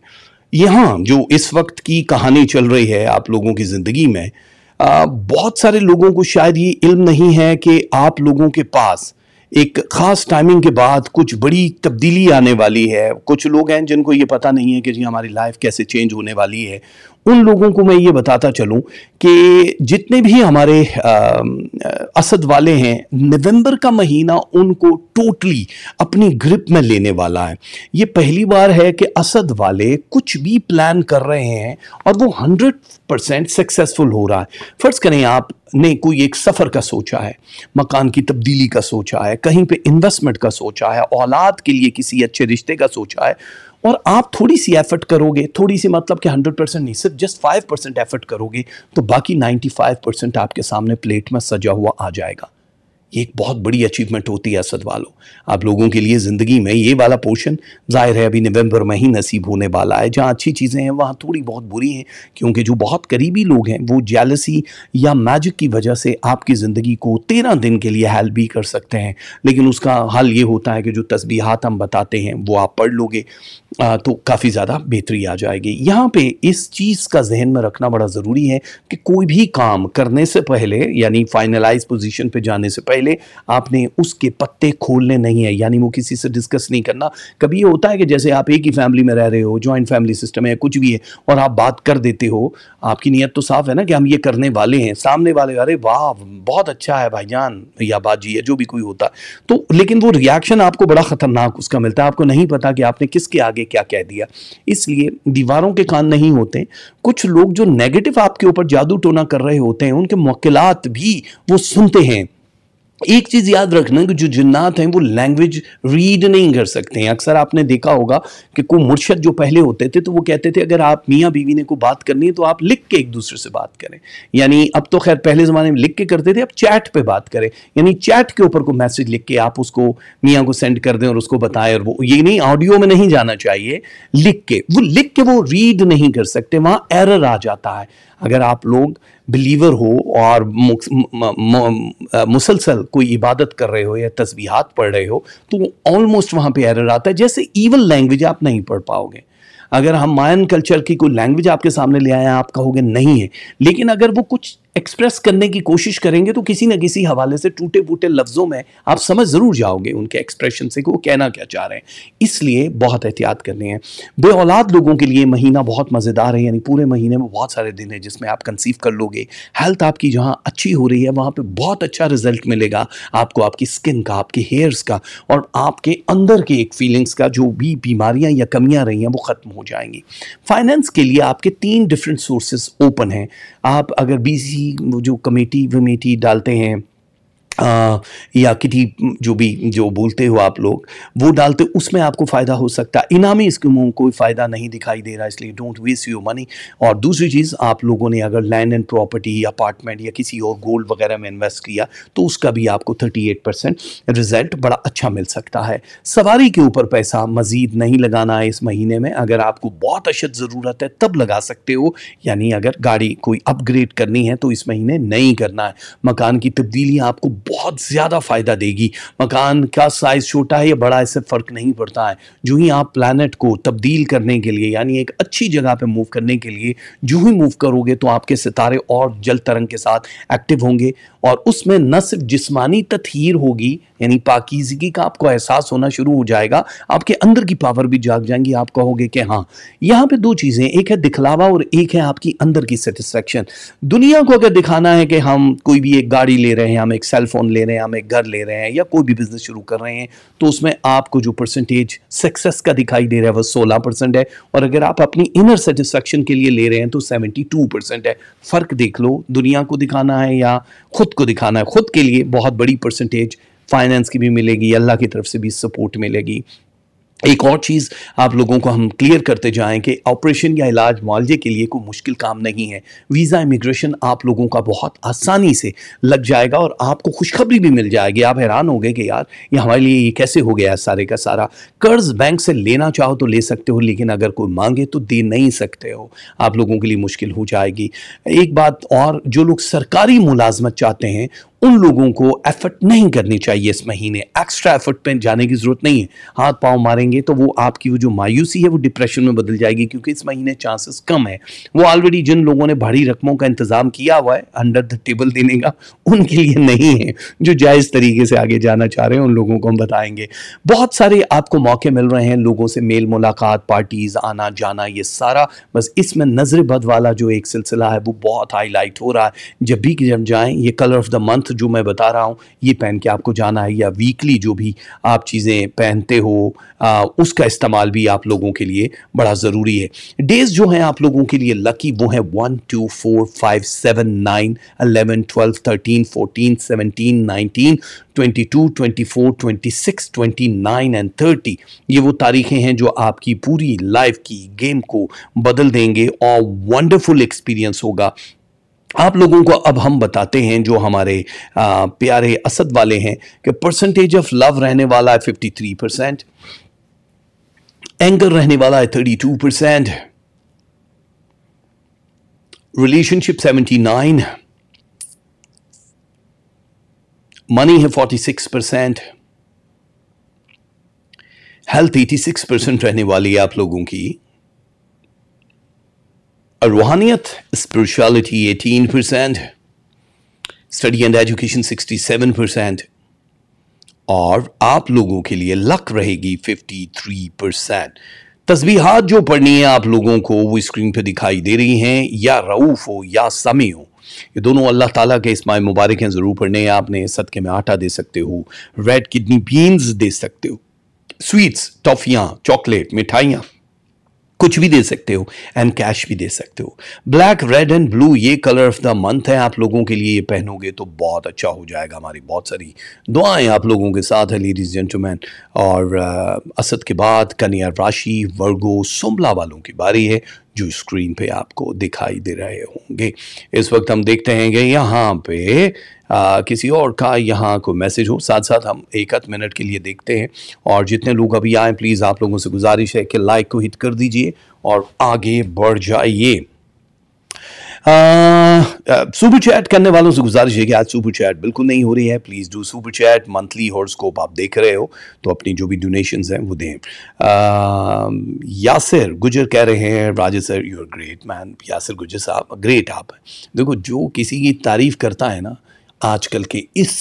यहाँ जो इस वक्त की कहानी चल रही है आप लोगों की ज़िंदगी में आ, बहुत सारे लोगों को शायद ये इल्म नहीं है कि आप लोगों के पास एक ख़ास टाइमिंग के बाद कुछ बड़ी तब्दीली आने वाली है कुछ लोग हैं जिनको ये पता नहीं है कि जी हमारी लाइफ कैसे चेंज होने वाली है उन लोगों को मैं ये बताता चलूँ कि जितने भी हमारे आ, असद वाले हैं नवंबर का महीना उनको टोटली अपनी ग्रिप में लेने वाला है ये पहली बार है कि असद वाले कुछ भी प्लान कर रहे हैं और वो हंड्रेड परसेंट सक्सेसफुल हो रहा है फ़र्ज़ करें आप ने कोई एक सफ़र का सोचा है मकान की तब्दीली का सोचा है कहीं पे इन्वेस्टमेंट का सोचा है औलाद के लिए किसी अच्छे रिश्ते का सोचा है और आप थोड़ी सी एफर्ट करोगे थोड़ी सी मतलब कि हंड्रेड परसेंट नहीं सिर्फ जस्ट फाइव परसेंट एफर्ट करोगे तो बाकी नाइन्टी फाइव परसेंट आपके सामने प्लेट में सजा हुआ आ जाएगा ये एक बहुत बड़ी अचीवमेंट होती है असद वालों आप लोगों के लिए ज़िंदगी में ये वाला पोर्शन जाहिर है अभी नवंबर में ही नसीब होने वाला है जहाँ अच्छी चीज़ें हैं वहाँ थोड़ी बहुत बुरी हैं क्योंकि जो बहुत करीबी लोग हैं वो जेलसी या मैजिक की वजह से आपकी ज़िंदगी को तेरह दिन के लिए हेल्प भी कर सकते हैं लेकिन उसका हल ये होता है कि जो तस्बीहात हम बताते हैं वो आप पढ़ लोगे तो काफ़ी ज़्यादा बेहतरी आ जाएगी यहाँ पे इस चीज़ का जहन में रखना बड़ा ज़रूरी है कि कोई भी काम करने से पहले यानी फाइनलाइज पोजीशन पे जाने से पहले आपने उसके पत्ते खोलने नहीं है यानी वो किसी से डिस्कस नहीं करना कभी ये होता है कि जैसे आप एक ही फैमिली में रह रहे हो जॉइंट फैमिली सिस्टम है कुछ भी है और आप बात कर देते हो आपकी नीयत तो साफ़ है ना कि हम ये करने वाले हैं सामने वाले अरे वाह बहुत अच्छा है भाई जान या बाजी या जो भी कोई होता है तो लेकिन वो रिएक्शन आपको बड़ा ख़तरनाक उसका मिलता है आपको नहीं पता कि आपने किसके आगे क्या कह दिया इसलिए दीवारों के कान नहीं होते कुछ लोग जो नेगेटिव आपके ऊपर जादू टोना कर रहे होते हैं उनके मुक्लात भी वो सुनते हैं एक चीज़ याद रखना कि जो जिन्नात हैं वो लैंग्वेज रीड नहीं कर सकते हैं अक्सर आपने देखा होगा कि कोई मुर्शद जो पहले होते थे तो वो कहते थे अगर आप मियाँ बीवी ने को बात करनी है तो आप लिख के एक दूसरे से बात करें यानी अब तो खैर पहले ज़माने में लिख के करते थे अब चैट पे बात करें यानी चैट के ऊपर को मैसेज लिख के आप उसको मियाँ को सेंड कर दें और उसको बताएं और वो ये नहीं ऑडियो में नहीं जाना चाहिए लिख के वो लिख के वो रीड नहीं कर सकते वहाँ एरर आ जाता है अगर आप लोग बिलीवर हो और मुसलसल कोई इबादत कर रहे हो या तस्वीर पढ़ रहे हो तो ऑलमोस्ट वहाँ पे एरर आता है जैसे ईवल लैंग्वेज आप नहीं पढ़ पाओगे अगर हम मायन कल्चर की कोई लैंग्वेज आपके सामने ले आए आप कहोगे नहीं है लेकिन अगर वो कुछ एक्सप्रेस करने की कोशिश करेंगे तो किसी न किसी हवाले से टूटे फूटे लफ्ज़ों में आप समझ ज़रूर जाओगे उनके एक्सप्रेशन से कि वो कहना क्या चाह रहे हैं इसलिए बहुत एहतियात करनी है बे औलाद लोगों के लिए महीना बहुत मज़ेदार है यानी पूरे महीने में बहुत सारे दिन है जिसमें आप कंसीव कर लोगे हेल्थ आपकी जहाँ अच्छी हो रही है वहाँ पर बहुत अच्छा रिजल्ट मिलेगा आपको आपकी स्किन का आपके हेयर्स का और आपके अंदर की एक फीलिंग्स का जो भी बीमारियाँ या कमियाँ रही हैं वो ख़त्म हो जाएंगी फाइनेंस के लिए आपके तीन डिफरेंट सोर्सेज ओपन हैं आप अगर बी सी जो कमेटी वमेटी डालते हैं आ, या किसी जो भी जो बोलते हो आप लोग वो डालते उसमें आपको फ़ायदा हो सकता है इनामी स्कीमों कोई फ़ायदा नहीं दिखाई दे रहा है इसलिए डोंट वेस्ट योर मनी और दूसरी चीज़ आप लोगों ने अगर लैंड एंड प्रॉपर्टी अपार्टमेंट या किसी और गोल्ड वगैरह में इन्वेस्ट किया तो उसका भी आपको थर्टी एट परसेंट रिजल्ट बड़ा अच्छा मिल सकता है सवारी के ऊपर पैसा मज़ीद नहीं लगाना है इस महीने में अगर आपको बहुत अशद ज़रूरत है तब लगा सकते हो यानी अगर गाड़ी कोई अपग्रेड करनी है तो इस महीने नहीं करना है मकान की तब्दीली आपको बहुत ज़्यादा फ़ायदा देगी मकान का साइज़ छोटा है या बड़ा इससे फ़र्क नहीं पड़ता है जो ही आप प्लानट को तब्दील करने के लिए यानी एक अच्छी जगह पर मूव करने के लिए जो ही मूव करोगे तो आपके सितारे और जल तरंग के साथ एक्टिव होंगे और उसमें न सिर्फ जिस्मानी तथहीर होगी यानी पाकिजगी का आपको एहसास होना शुरू हो जाएगा आपके अंदर की पावर भी जाग जाएंगी आप कहोगे कि हाँ यहाँ पे दो चीज़ें एक है दिखलावा और एक है आपकी अंदर की सेटिस्फेक्शन दुनिया को अगर दिखाना है कि हम कोई भी एक गाड़ी ले रहे हैं हम एक सेल फोन ले रहे हैं हम एक घर ले रहे हैं या कोई भी बिजनेस शुरू कर रहे हैं तो उसमें आपको जो परसेंटेज सक्सेस का दिखाई दे रहा है वह सोलह परसेंट है और अगर आप अपनी इनर सेटिस्फेक्शन के लिए ले रहे हैं तो सेवेंटी टू परसेंट है फ़र्क देख लो दुनिया को दिखाना है या खुद को दिखाना है खुद के लिए बहुत बड़ी परसेंटेज फाइनेंस की भी मिलेगी अल्लाह की तरफ से भी सपोर्ट मिलेगी एक और चीज़ आप लोगों को हम क्लियर करते जाएं कि ऑपरेशन या इलाज मुआवजे के लिए कोई मुश्किल काम नहीं है वीज़ा इमिग्रेशन आप लोगों का बहुत आसानी से लग जाएगा और आपको खुशखबरी भी मिल जाएगी आप हैरान हो गए कि यार ये हमारे लिए ये कैसे हो गया है सारे का सारा कर्ज बैंक से लेना चाहो तो ले सकते हो लेकिन अगर कोई मांगे तो दे नहीं सकते हो आप लोगों के लिए मुश्किल हो जाएगी एक बात और जो लोग सरकारी मुलाजमत चाहते हैं उन लोगों को एफर्ट नहीं करनी चाहिए इस महीने एक्स्ट्रा एफर्ट पे जाने की ज़रूरत नहीं है हाथ पाँव मारेंगे तो वो आपकी वो जो मायूसी है वो डिप्रेशन में बदल जाएगी क्योंकि इस महीने चांसेस कम है वो ऑलरेडी जिन लोगों ने भारी रकमों का इंतज़ाम किया हुआ है अंडर द टेबल देने का उनके लिए नहीं है जो जायज़ तरीके से आगे जाना चाह रहे हैं उन लोगों को हम बताएंगे बहुत सारे आपको मौके मिल रहे हैं लोगों से मेल मुलाकात पार्टीज़ आना जाना ये सारा बस इसमें नजर बद वाला जो एक सिलसिला है वो बहुत हाईलाइट हो रहा है जब भी जब जाएँ ये colour of the month month तो जो मैं बता रहा हूँ ये पहन के आपको जाना है या वीकली जो भी आप चीज़ें पहनते हो आ, उसका इस्तेमाल भी आप लोगों के लिए बड़ा ज़रूरी है डेज जो हैं आप लोगों के लिए लकी वो हैं one two four five seven nine eleven twelve thirteen fourteen seventeen nineteen twenty twenty two four twenty six twenty nine and thirty ये वो तारीखें हैं जो आपकी पूरी लाइफ की गेम को बदल देंगे और वंडरफुल एक्सपीरियंस होगा आप लोगों को अब हम बताते हैं जो हमारे आ, प्यारे असद वाले हैं कि परसेंटेज ऑफ लव रहने वाला है फिफ्टी थ्री परसेंट एंगर रहने वाला है thirty two percent relationship seventy nine money है forty six percent health eighty six percent रहने वाली है आप लोगों की रूहानियत spirituality eighteen percent study and education sixty seven percent और आप लोगों के लिए लक रहेगी फिफ्टी थ्री परसेंट तस्बीहात जो पढ़नी है आप लोगों को वो स्क्रीन पे दिखाई दे रही हैं या रऊफ़ हो या समी हो ये दोनों अल्लाह ताला के इसमाय मुबारक हैं ज़रूर पढ़ने हैं आपने सदके में आटा दे सकते हो रेड किडनी बीन्स दे सकते हो स्वीट्स टॉफ़ियाँ चॉकलेट मिठाइयाँ कुछ भी दे सकते हो एंड कैश भी दे सकते हो ब्लैक रेड एंड ब्लू ये कलर ऑफ द मंथ है आप लोगों के लिए ये पहनोगे तो बहुत अच्छा हो जाएगा हमारी बहुत सारी दुआएं आप लोगों के साथ है लेडीज जेंटलमैन और असद के बाद कन्या राशि वर्गो सुमला वालों की बारी है जो स्क्रीन पे आपको दिखाई दे रहे होंगे इस वक्त हम देखते हैं कि यहाँ पे आ, किसी और का यहाँ कोई मैसेज हो साथ साथ हम एक आध मिनट के लिए देखते हैं और जितने लोग अभी आए प्लीज़ आप लोगों से गुजारिश है कि लाइक को हिट कर दीजिए और आगे बढ़ जाइए सुपर चैट करने वालों से गुजारिश है कि आज सुपर चैट बिल्कुल नहीं हो रही है please do super chat monthly horoscope आप देख रहे हो तो अपनी जो भी डोनेशन हैं वो दें uh, यासिर गुजर कह रहे हैं Raje sir you are great man Yasir Gujjar साहब ग्रेट आप देखो जो किसी की तारीफ़ करता है ना आजकल के इस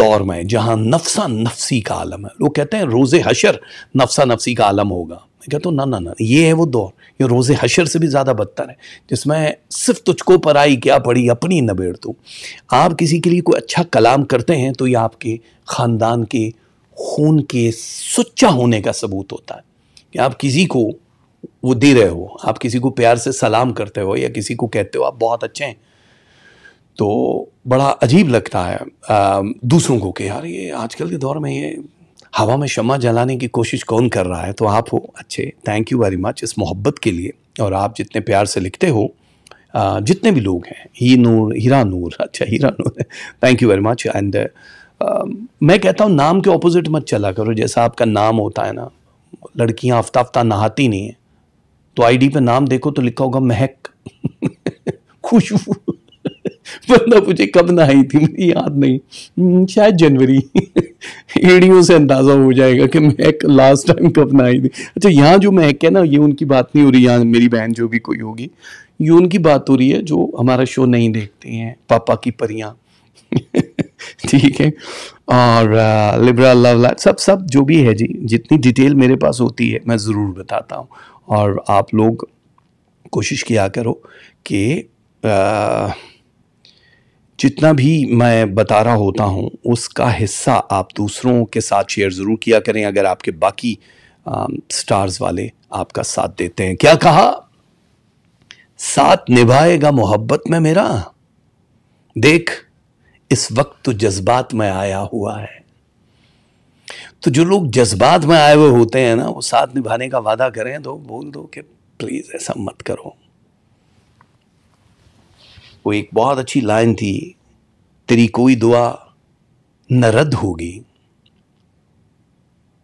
दौर में जहाँ नफसा नफसी का आलम है लोग कहते हैं रोज़े हशर नफसा नफसी का आलम होगा कहता हूँ ना ना ना ये है वो दौर ये रोज़े हशर से भी ज़्यादा बदतर है जिसमें सिर्फ तुझको पराई क्या पड़ी अपनी नबेड़ तू आप किसी के लिए कोई अच्छा कलाम करते हैं तो ये आपके ख़ानदान के खून के सुच्चा होने का सबूत होता है कि आप किसी को वो दे रहे हो आप किसी को प्यार से सलाम करते हो या किसी को कहते हो आप बहुत अच्छे हैं तो बड़ा अजीब लगता है आ, दूसरों को कि यार ये आजकल के दौर में ये हवा में शमा जलाने की कोशिश कौन कर रहा है तो आप हो अच्छे थैंक यू वेरी मच इस मोहब्बत के लिए और आप जितने प्यार से लिखते हो जितने भी लोग हैं ही नूर हीरा नूर अच्छा Heera Noor thank you very much and मैं कहता हूँ नाम के ऑपोजिट मत चला करो जैसा आपका नाम होता है ना लड़कियाँ हफ्ता हफ्ता नहाती नहीं हैं तो आईडी पे नाम देखो तो लिखा होगा महक खुशबू बंदा पूछे कब नहाई थी मुझे याद नहीं हम्म, शायद जनवरी एड़ियों से अंदाज़ा हो जाएगा कि महक लास्ट टाइम कब नहाई थी अच्छा यहाँ जो महक है ना ये उनकी बात नहीं हो रही यहाँ मेरी बहन जो भी कोई होगी ये उनकी बात हो रही है जो हमारा शो नहीं देखते हैं पापा की परियाँ ठीक है और लिबरल लव लाइफ सब सब जो भी है जी जितनी डिटेल मेरे पास होती है मैं ज़रूर बताता हूँ और आप लोग कोशिश किया करो कि uh, जितना भी मैं बता रहा होता हूँ उसका हिस्सा आप दूसरों के साथ शेयर ज़रूर किया करें अगर आपके बाकी आ, स्टार्स वाले आपका साथ देते हैं क्या कहा साथ निभाएगा मोहब्बत में मेरा देख इस वक्त तो जज्बात में आया हुआ है तो जो लोग जज्बात में आए हुए होते हैं ना वो साथ निभाने का वादा करें तो बोल दो कि प्लीज़ ऐसा मत करो वो एक बहुत अच्छी लाइन थी तेरी कोई दुआ न रद्द होगी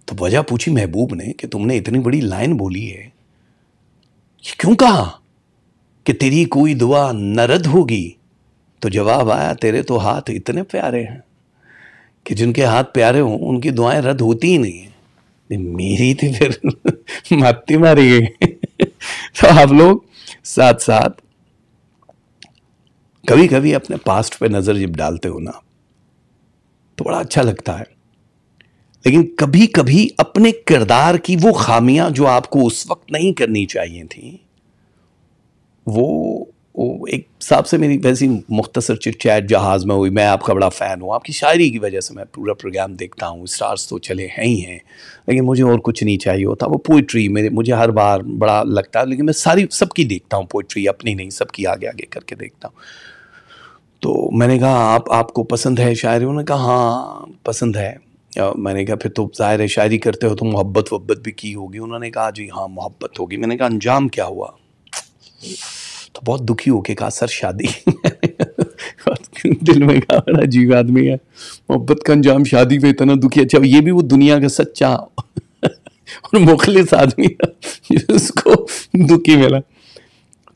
तो वजह पूछी महबूब ने कि तुमने इतनी बड़ी लाइन बोली है ये क्यों कहा कि तेरी कोई दुआ न रद्द होगी तो जवाब आया तेरे तो हाथ इतने प्यारे हैं कि जिनके हाथ प्यारे हों उनकी दुआएं रद्द होती ही नहीं है मेरी थी फिर माती मारी गई तो आप लोग साथ साथ कभी कभी अपने पास्ट पे नज़र जब डालते हो ना तो बड़ा अच्छा लगता है लेकिन कभी कभी अपने किरदार की वो खामियां जो आपको उस वक्त नहीं करनी चाहिए थी वो, वो एक हिसाब से मेरी वैसी मुख्तसर चिटचैट जहाज़ में हुई मैं आपका बड़ा फ़ैन हूँ आपकी शायरी की वजह से मैं पूरा प्रोग्राम देखता हूँ स्टार्स तो चले हैं ही हैं लेकिन मुझे और कुछ नहीं चाहिए होता वो पोइट्री मेरे मुझे हर बार बड़ा लगता है लेकिन मैं सारी सबकी देखता हूँ पोइट्री अपनी नहीं सबकी आगे आगे करके देखता हूँ तो मैंने कहा आप आपको पसंद है शायरी उन्होंने कहा हाँ पसंद है मैंने कहा फिर तो ज़ाहिर है शायरी करते हो तो मोहब्बत वब्बत भी की होगी उन्होंने कहा जी हाँ मोहब्बत होगी मैंने कहा अंजाम क्या हुआ तो बहुत दुखी होके कहा सर शादी दिल में कहा बड़ा अजीब आदमी है मोहब्बत का अंजाम शादी में इतना दुखी अच्छा ये भी वो दुनिया का सच्चा और मुखलिस आदमी है जिसको दुखी मिला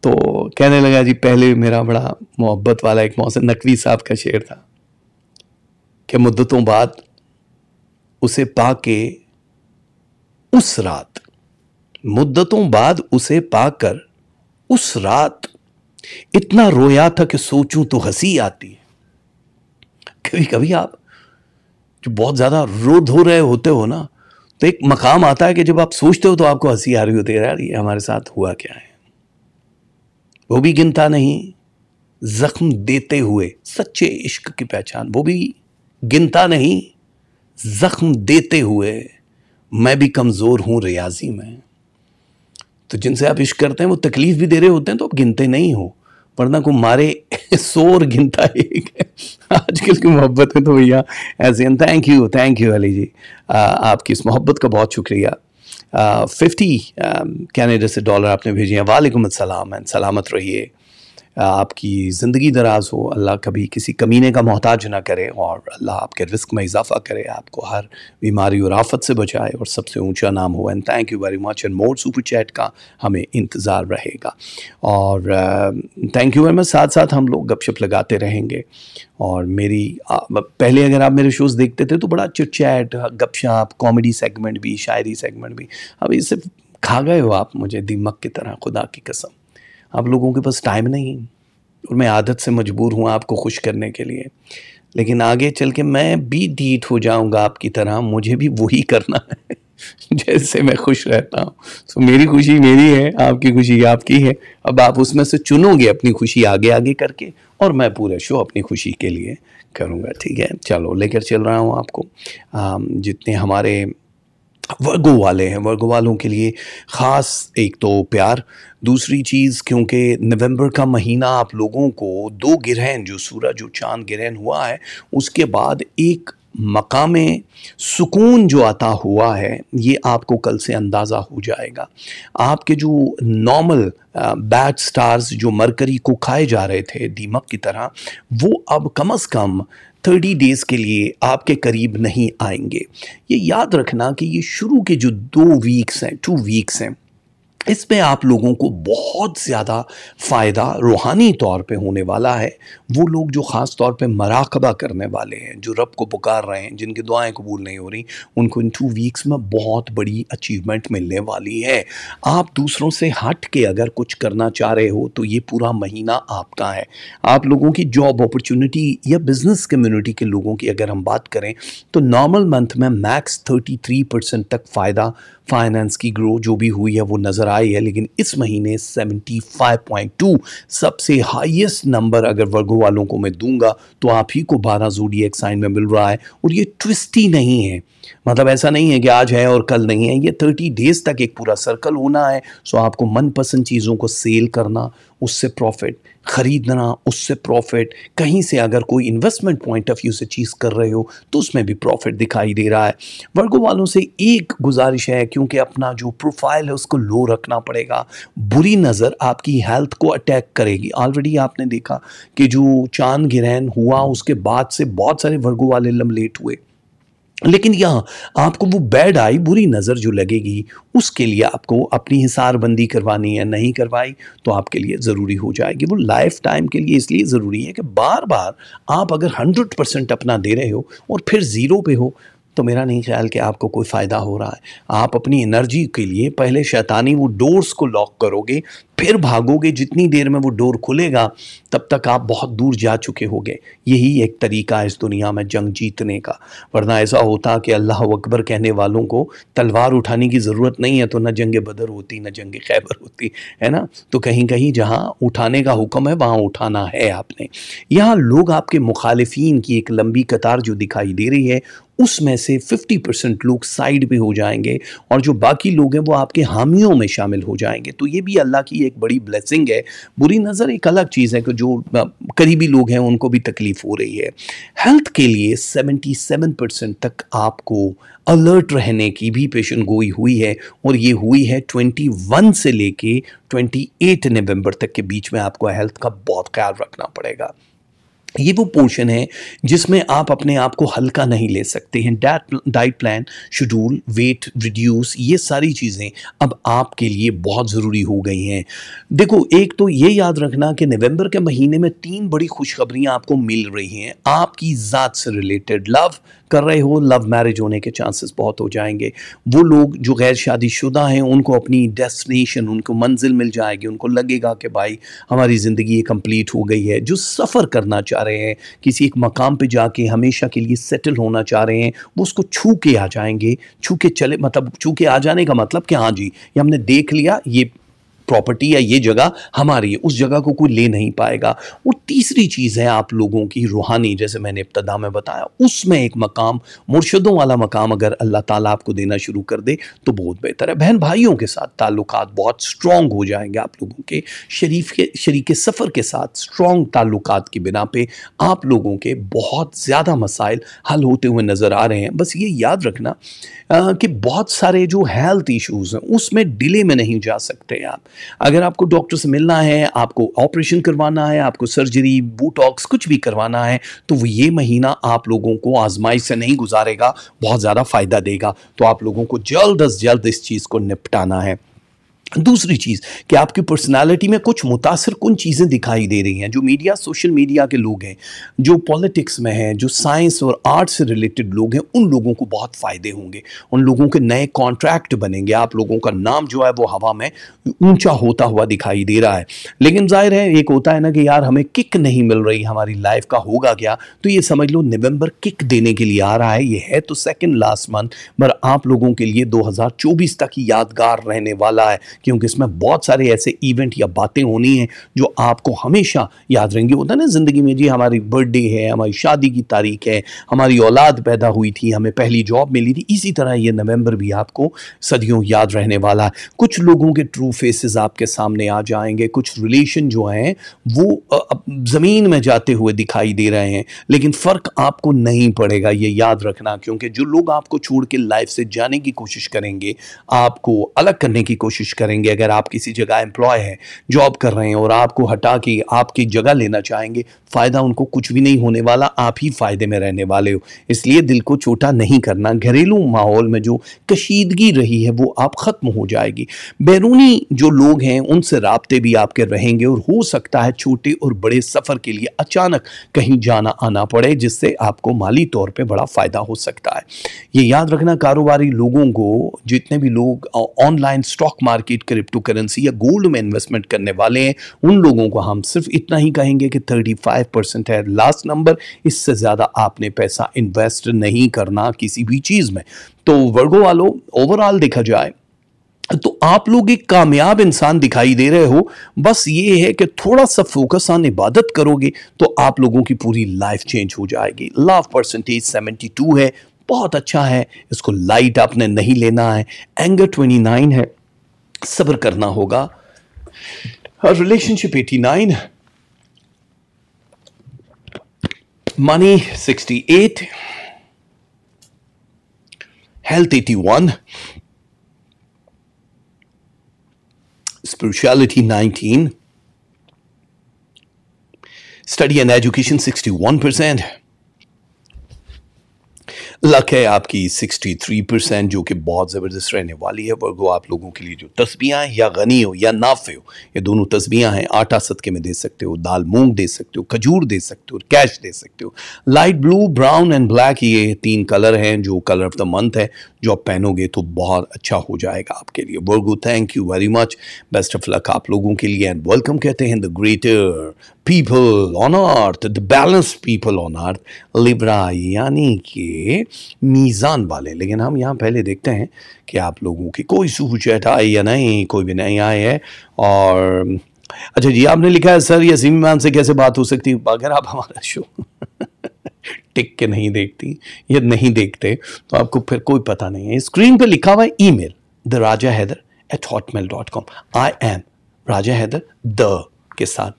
तो कहने लगा जी पहले मेरा बड़ा मोहब्बत वाला एक मौसम नकवी साहब का शेर था कि मुद्दतों बाद उसे पाके उस रात मुद्दतों बाद उसे पाकर उस रात इतना रोया था कि सोचूं तो हंसी आती है कभी कभी आप जो बहुत ज़्यादा रो धो रहे होते हो ना तो एक मकाम आता है कि जब आप सोचते हो तो आपको हंसी आ रही होती है यार ये हमारे साथ हुआ क्या है वो भी गिनता नहीं जख्म देते हुए सच्चे इश्क की पहचान वो भी गिनता नहीं जख्म देते हुए मैं भी कमज़ोर हूँ रियाजी में तो जिनसे आप इश्क करते हैं वो तकलीफ़ भी दे रहे होते हैं तो आप गिनते नहीं हो वरना को मारे शोर गिनता एक आजकल की मोहब्बत है तो भैया ऐसे thank you thank you Ali ji आ, आपकी इस मोहब्बत का बहुत शुक्रिया फिफ्टी uh, कैनेडा um, से डॉलर आपने भेजे हैं वालेकुम असलम एंड सलामत रहिए आपकी ज़िंदगी दराज हो अल्लाह कभी किसी कमीने का मोहताज ना करे और अल्लाह आपके रिस्क में इजाफा करे आपको हर बीमारी और आफत से बचाए और सबसे ऊंचा नाम हो and thank you very much and more super chat का हमें इंतज़ार रहेगा और थैंक यू वेरी मच साथ साथ हम लोग गपशप लगाते रहेंगे और मेरी पहले अगर आप मेरे शोज़ देखते थे तो बड़ा चिटचैट गपशाप कॉमेडी सेगमेंट भी शायरी सेगमेंट भी अब सिर्फ खा गए हो आप मुझे दिमाग की तरह खुदा की कसम आप लोगों के पास टाइम नहीं और मैं आदत से मजबूर हूँ आपको खुश करने के लिए लेकिन आगे चल के मैं भी डीट हो जाऊँगा आपकी तरह मुझे भी वही करना है जैसे मैं खुश रहता हूँ सो मेरी खुशी मेरी है आपकी खुशी आपकी है अब आप उसमें से चुनोगे अपनी खुशी आगे आगे करके और मैं पूरा शो अपनी खुशी के लिए करूँगा ठीक है चलो लेकर चल रहा हूँ आपको आ, जितने हमारे वर्गो वाले हैं वर्गो वालों के लिए ख़ास एक तो प्यार दूसरी चीज़ क्योंकि नवंबर का महीना आप लोगों को दो ग्रहण जो सूरज जो चांद ग्रहण हुआ है उसके बाद एक मकाम सुकून जो आता हुआ है ये आपको कल से अंदाज़ा हो जाएगा आपके जो नॉर्मल बैड स्टार्स जो मरकरी को खाए जा रहे थे दीमक की तरह वो अब कम अज़ कम थर्टी डेज़ के लिए आपके करीब नहीं आएंगे ये याद रखना कि ये शुरू के जो दो वीक्स हैं टू वीक्स हैं इसमें आप लोगों को बहुत ज़्यादा फ़ायदा रूहानी तौर पे होने वाला है वो लोग जो ख़ास तौर पे मराकबा करने वाले हैं जो रब को पुकार रहे हैं जिनकी दुआएं कबूल नहीं हो रही उनको इन टू वीक्स में बहुत बड़ी अचीवमेंट मिलने वाली है आप दूसरों से हट के अगर कुछ करना चाह रहे हो तो ये पूरा महीना आपका है आप लोगों की जॉब अपॉर्चुनिटी या बिज़नेस कम्यूनिटी के लोगों की अगर हम बात करें तो नॉर्मल मंथ में मैक्स थर्टी तक फ़ायदा फाइनेंस की ग्रो जो भी हुई है वो नज़र आई है लेकिन इस महीने 75.2 सबसे हाईएस्ट नंबर अगर वर्गों वालों को मैं दूंगा तो आप ही को 12 जूडी एक साइन में मिल रहा है और ये ट्विस्टी नहीं है मतलब ऐसा नहीं है कि आज है और कल नहीं है ये 30 डेज तक एक पूरा सर्कल होना है सो आपको मनपसंद चीज़ों को सेल करना उससे प्रॉफिट ख़रीदना उससे प्रॉफिट कहीं से अगर कोई इन्वेस्टमेंट पॉइंट ऑफ व्यू से चीज़ कर रहे हो तो उसमें भी प्रॉफिट दिखाई दे रहा है वर्गो वालों से एक गुजारिश है क्योंकि अपना जो प्रोफाइल है उसको लो रखना पड़ेगा बुरी नज़र आपकी हेल्थ को अटैक करेगी ऑलरेडी आपने देखा कि जो चांद ग्रहण हुआ उसके बाद से बहुत सारे वर्गो वाले लमलेट हुए लेकिन यहाँ आपको वो बैड आई बुरी नज़र जो लगेगी उसके लिए आपको अपनी हिसारबंदी करवानी है नहीं करवाई तो आपके लिए ज़रूरी हो जाएगी वो लाइफ टाइम के लिए इसलिए ज़रूरी है कि बार बार आप अगर हंड्रेड परसेंट अपना दे रहे हो और फिर ज़ीरो पे हो तो मेरा नहीं ख्याल कि आपको कोई फ़ायदा हो रहा है आप अपनी एनर्जी के लिए पहले शैतानी वो डोर्स को लॉक करोगे फिर भागोगे जितनी देर में वो डोर खुलेगा तब तक आप बहुत दूर जा चुके होंगे यही एक तरीका है इस दुनिया में जंग जीतने का वरना ऐसा होता कि अल्लाह अकबर कहने वालों को तलवार उठाने की ज़रूरत नहीं है तो ना जंग बदर होती ना जंग खैबर होती है ना तो कहीं कहीं जहाँ उठाने का हुक्म है वहाँ उठाना है आपने यहाँ लोग आपके मुखालफन की एक लंबी कतार जो दिखाई दे रही है उसमें से 50 परसेंट लोग साइड पे हो जाएंगे और जो बाकी लोग हैं वो आपके हामियों में शामिल हो जाएंगे तो ये भी अल्लाह की एक एक बड़ी ब्लेसिंग है बुरी नज़र एक अलग चीज़ है कि जो करीबी लोग हैं उनको भी तकलीफ़ हो रही है हेल्थ के लिए 77 परसेंट तक आपको अलर्ट रहने की भी पेशन गोई हुई है और ये हुई है 21 से लेके 28 नवंबर तक के बीच में आपको हेल्थ का बहुत ख्याल रखना पड़ेगा ये वो पोर्शन है जिसमें आप अपने आप को हल्का नहीं ले सकते हैं diet diet plan schedule weight reduce ये सारी चीज़ें अब आपके लिए बहुत ज़रूरी हो गई हैं देखो एक तो ये याद रखना कि नवंबर के महीने में तीन बड़ी खुशखबरियाँ आपको मिल रही हैं आपकी ज़ात से रिलेटेड लव कर रहे हो लव मैरिज होने के चांसेस बहुत हो जाएंगे वो लोग जो गैर शादीशुदा हैं उनको अपनी डेस्टिनेशन उनको मंजिल मिल जाएगी उनको लगेगा कि भाई हमारी ज़िंदगी ये कंप्लीट हो गई है जो सफ़र करना चाह रहे हैं किसी एक मकाम पे जाके हमेशा के लिए सेटल होना चाह रहे हैं वो उसको छू के आ जाएंगे छू के चले मतलब छू के आ जाने का मतलब कि हाँ जी ये हमने देख लिया ये प्रॉपर्टी या ये जगह हमारी है उस जगह को कोई ले नहीं पाएगा और तीसरी चीज़ है आप लोगों की रूहानी जैसे मैंने इब्तदा में बताया उसमें एक मकाम मुर्शदों वाला मकाम अगर अल्लाह ताला आपको देना शुरू कर दे तो बहुत बेहतर है बहन भाइयों के साथ ताल्लुक बहुत स्ट्रॉन्ग हो जाएंगे आप लोगों के शरीफ के शरीक सफ़र के साथ स्ट्रॉन्ग ताल्लुक की बिना पे आप लोगों के बहुत ज़्यादा मसाइल हल होते हुए नज़र आ रहे हैं बस ये याद रखना कि बहुत सारे जो हेल्थ इशूज़ हैं उसमें डिले में नहीं जा सकते आप अगर आपको डॉक्टर से मिलना है आपको ऑपरेशन करवाना है आपको सर्जरी बूटॉक्स कुछ भी करवाना है तो वो ये महीना आप लोगों को आजमाइश से नहीं गुजारेगा बहुत ज़्यादा फ़ायदा देगा तो आप लोगों को जल्द अज जल्द इस चीज़ को निपटाना है दूसरी चीज़ कि आपकी पर्सनालिटी में कुछ मुतासर कुन चीज़ें दिखाई दे रही हैं जो मीडिया सोशल मीडिया के लोग हैं जो पॉलिटिक्स में हैं जो साइंस और आर्ट से रिलेटेड लोग हैं उन लोगों को बहुत फ़ायदे होंगे उन लोगों के नए कॉन्ट्रैक्ट बनेंगे आप लोगों का नाम जो है वो हवा में ऊंचा होता हुआ दिखाई दे रहा है लेकिन जाहिर है एक होता है ना कि यार हमें किक नहीं मिल रही हमारी लाइफ का होगा क्या तो ये समझ लो नवम्बर किक देने के लिए आ रहा है ये है तो सेकेंड लास्ट मंथ पर आप लोगों के लिए दो तक यादगार रहने वाला है क्योंकि इसमें बहुत सारे ऐसे इवेंट या बातें होनी हैं जो आपको हमेशा याद रहेंगी होता ना ज़िंदगी में जी हमारी बर्थडे है हमारी शादी की तारीख है हमारी औलाद पैदा हुई थी हमें पहली जॉब मिली थी इसी तरह ये नवंबर भी आपको सदियों याद रहने वाला है कुछ लोगों के ट्रू फेसेस आपके सामने आ जाएंगे कुछ रिलेशन जो हैं वो ज़मीन में जाते हुए दिखाई दे रहे हैं लेकिन फ़र्क आपको नहीं पड़ेगा ये याद रखना क्योंकि जो लोग आपको छोड़ के लाइफ से जाने की कोशिश करेंगे आपको अलग करने की कोशिश करेंगे करेंगे अगर आप किसी जगह एम्प्लॉय हैं जॉब कर रहे हैं और आपको हटा के आपकी जगह लेना चाहेंगे फ़ायदा उनको कुछ भी नहीं होने वाला आप ही फ़ायदे में रहने वाले हो इसलिए दिल को छोटा नहीं करना घरेलू माहौल में जो कशीदगी रही है वो आप ख़त्म हो जाएगी बैरूनी जो लोग हैं उनसे रबते भी आपके रहेंगे और हो सकता है छोटे और बड़े सफ़र के लिए अचानक कहीं जाना आना पड़े जिससे आपको माली तौर पर बड़ा फ़ायदा हो सकता है ये याद रखना कारोबारी लोगों को जितने भी लोग online stock market market cryptocurrency या गोल्ड में इन्वेस्टमेंट करने वाले हैं उन लोगों को हम सिर्फ इतना ही कहेंगे कि 35 परसेंट है लास्ट नंबर इससे ज़्यादा आपने पैसा इन्वेस्ट नहीं करना किसी भी चीज़ में तो वर्गो वालों ओवरऑल देखा जाए तो आप लोग एक कामयाब इंसान दिखाई दे रहे हो बस ये है कि थोड़ा सा फोकस ऑन इबादत करोगे तो आप लोगों की पूरी लाइफ चेंज हो जाएगी लव परसेंटेज 72 है बहुत अच्छा है इसको लाइट आपने नहीं लेना है एंगर 29 है सब्र करना होगा और relationship eighty nine money sixty eight health eighty one spirituality nineteen study and education sixty one percent luck है आपकी 63 परसेंट जो कि बहुत ज़बरदस्त रहने वाली है वर्गो आप लोगों के लिए जो तस्बियाँ या गनी हो या नाफे हो ये दोनों तस्बियाँ हैं आटा सदके में दे सकते हो दाल मूंग दे सकते हो खजूर दे सकते हो कैश दे सकते हो light blue brown and black ये तीन कलर हैं जो कलर ऑफ द मंथ है जो आप पहनोगे तो बहुत अच्छा हो जाएगा आपके लिए Virgo thank you very much best of luck आप लोगों के लिए एंड वेलकम कहते हैं the greater people on earth the balance people on earth Libra यानी कि मीज़ान वाले लेकिन हम यहाँ पहले देखते हैं कि आप लोगों की कोई सूचैट आई या नहीं कोई भी नहीं आए है और अच्छा जी आपने लिखा है सर यसीम इमाम से कैसे बात हो सकती है अगर आप हमारा शो टिक के नहीं देखती या नहीं देखते तो आपको फिर कोई पता नहीं है स्क्रीन पर लिखा हुआ है email the Raja Haider at Hotmail dot com I am Raja Haider the के साथ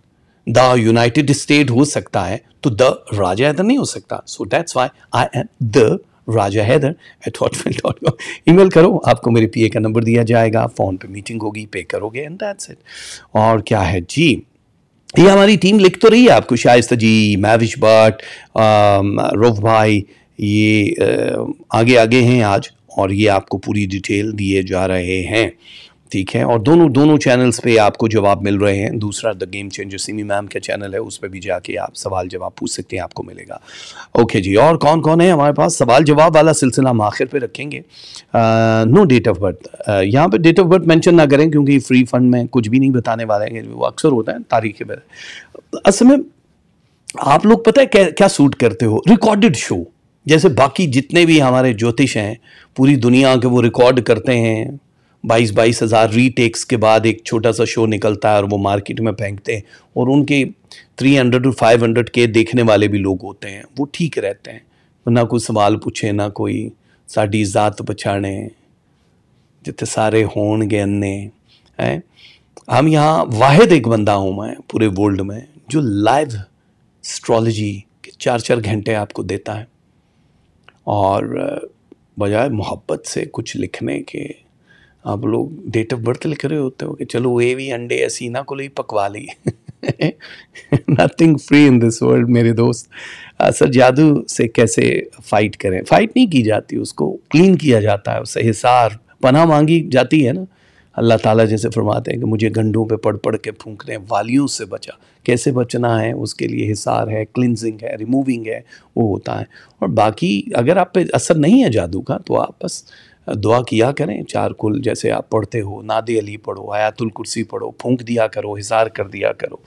द यूनाइटेड स्टेट हो सकता है तो द राजा हैदर नहीं हो सकता so that's why I am the Raja Haider at Hotmail dot com email करो आपको मेरे पी ए का नंबर दिया जाएगा फ़ोन पे मीटिंग होगी पे करोगे एंड दैट्स इट और क्या है जी ये हमारी टीम लिख तो रही है आपको शायस्ता जी महविश भट रोफ भाई ये आगे आगे हैं आज और ये आपको पूरी डिटेल दिए जा रहे हैं ठीक है और दोनों दोनों चैनल्स पे आपको जवाब मिल रहे हैं दूसरा the game changer Simi ma'am का चैनल है उस पर भी जाके आप सवाल जवाब पूछ सकते हैं आपको मिलेगा ओके जी और कौन कौन है हमारे पास सवाल जवाब वाला सिलसिला हम आखिर पर रखेंगे नो डेट ऑफ बर्थ यहाँ पर डेट ऑफ बर्थ मैंशन ना करें क्योंकि फ्री फंड में कुछ भी नहीं बताने वाले हैं वो अक्सर होता है तारीख के बारे असल में आप लोग पता है क्या क्या सूट करते हो रिकॉर्डेड शो जैसे बाकी जितने भी हमारे ज्योतिष हैं पूरी दुनिया के वो रिकॉर्ड करते हैं बाईस बाईस हज़ार रीटेक्स के बाद एक छोटा सा शो निकलता है और वो मार्केट में फेंकते हैं और उनके three hundred to five hundred के देखने वाले भी लोग होते हैं वो ठीक रहते हैं ना कोई सवाल पूछे ना कोई ज़ात पछाड़े जितने सारे होन गए अन्य हैं हम यहाँ वाहिद एक बंदा हूँ मैं पूरे वर्ल्ड में जो लाइव स्ट्रॉलोजी के चार चार घंटे आपको देता है और बजाय मोहब्बत से कुछ लिखने के आप लोग डेट ऑफ बर्थ लिख रहे होते हो कि चलो वे भी अंडे असीना को ले पकवा ली nothing free in this world मेरे दोस्त आ, हाँ, सर जादू से कैसे फाइट करें फाइट नहीं की जाती उसको क्लीन किया जाता है उससे हिसार पना मांगी जाती है ना अल्लाह ताला जैसे फरमाते हैं कि मुझे गंडों पे पड़ पड़ के फूंकने वालियों से बचा कैसे बचना है उसके लिए हिसार है क्लिनजिंग है रिमूविंग है वो होता है और बाकी अगर आप पे असर नहीं है जादू का तो आप बस दुआ किया करें चार कुल जैसे आप पढ़ते हो नादे अली पढ़ो आयातुल कुर्सी पढ़ो फूंक दिया करो हिसार कर दिया करो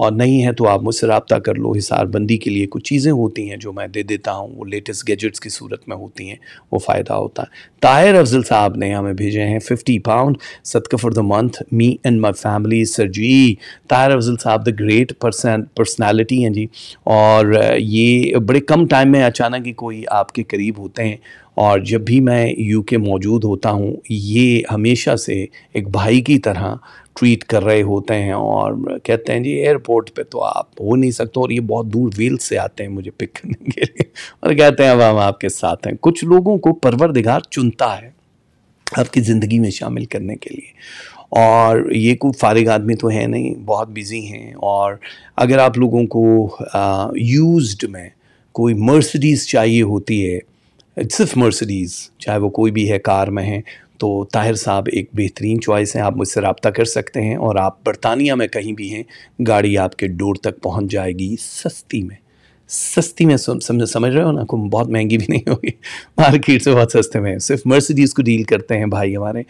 और नहीं है तो आप मुझसे रबता कर लो हिसार बंदी के लिए कुछ चीज़ें होती हैं जो मैं दे देता हूँ वो लेटेस्ट गैजेट्स की सूरत में होती हैं वो फ़ायदा होता है ताहिर अफजल साहब ने हमें भेजे हैं फिफ्टी पाउंड सदका for the month me and my family sir जी ताहिर अफजल साहब द ग्रेट पर्सनैलिटी हैं जी और ये बड़े कम टाइम में अचानक ही कोई आपके करीब होते हैं और जब भी मैं यूके मौजूद होता हूँ ये हमेशा से एक भाई की तरह ट्रीट कर रहे होते हैं और कहते हैं जी एयरपोर्ट पे तो आप हो नहीं सकते और ये बहुत दूर व्हील से आते हैं मुझे पिक करने के लिए और कहते हैं अब हम आपके साथ हैं कुछ लोगों को परवरदिगार चुनता है आपकी ज़िंदगी में शामिल करने के लिए और ये कोई फारिग आदमी तो है नहीं बहुत बिज़ी हैं और अगर आप लोगों को यूज्ड में कोई मर्सडीज़ चाहिए होती है सिर्फ मर्सडीज़ चाहे वो कोई भी है कार में है तो ताहिर साहब एक बेहतरीन चॉइस हैं आप मुझसे रबता कर सकते हैं और आप बरतानिया में कहीं भी हैं गाड़ी आपके डोर तक पहुंच जाएगी सस्ती में सस्ती में समझ समझ रहे हो ना कुम बहुत महंगी भी नहीं होगी मार्केट से बहुत सस्ते में सिर्फ मर्सिडीज़ को डील करते हैं भाई हमारे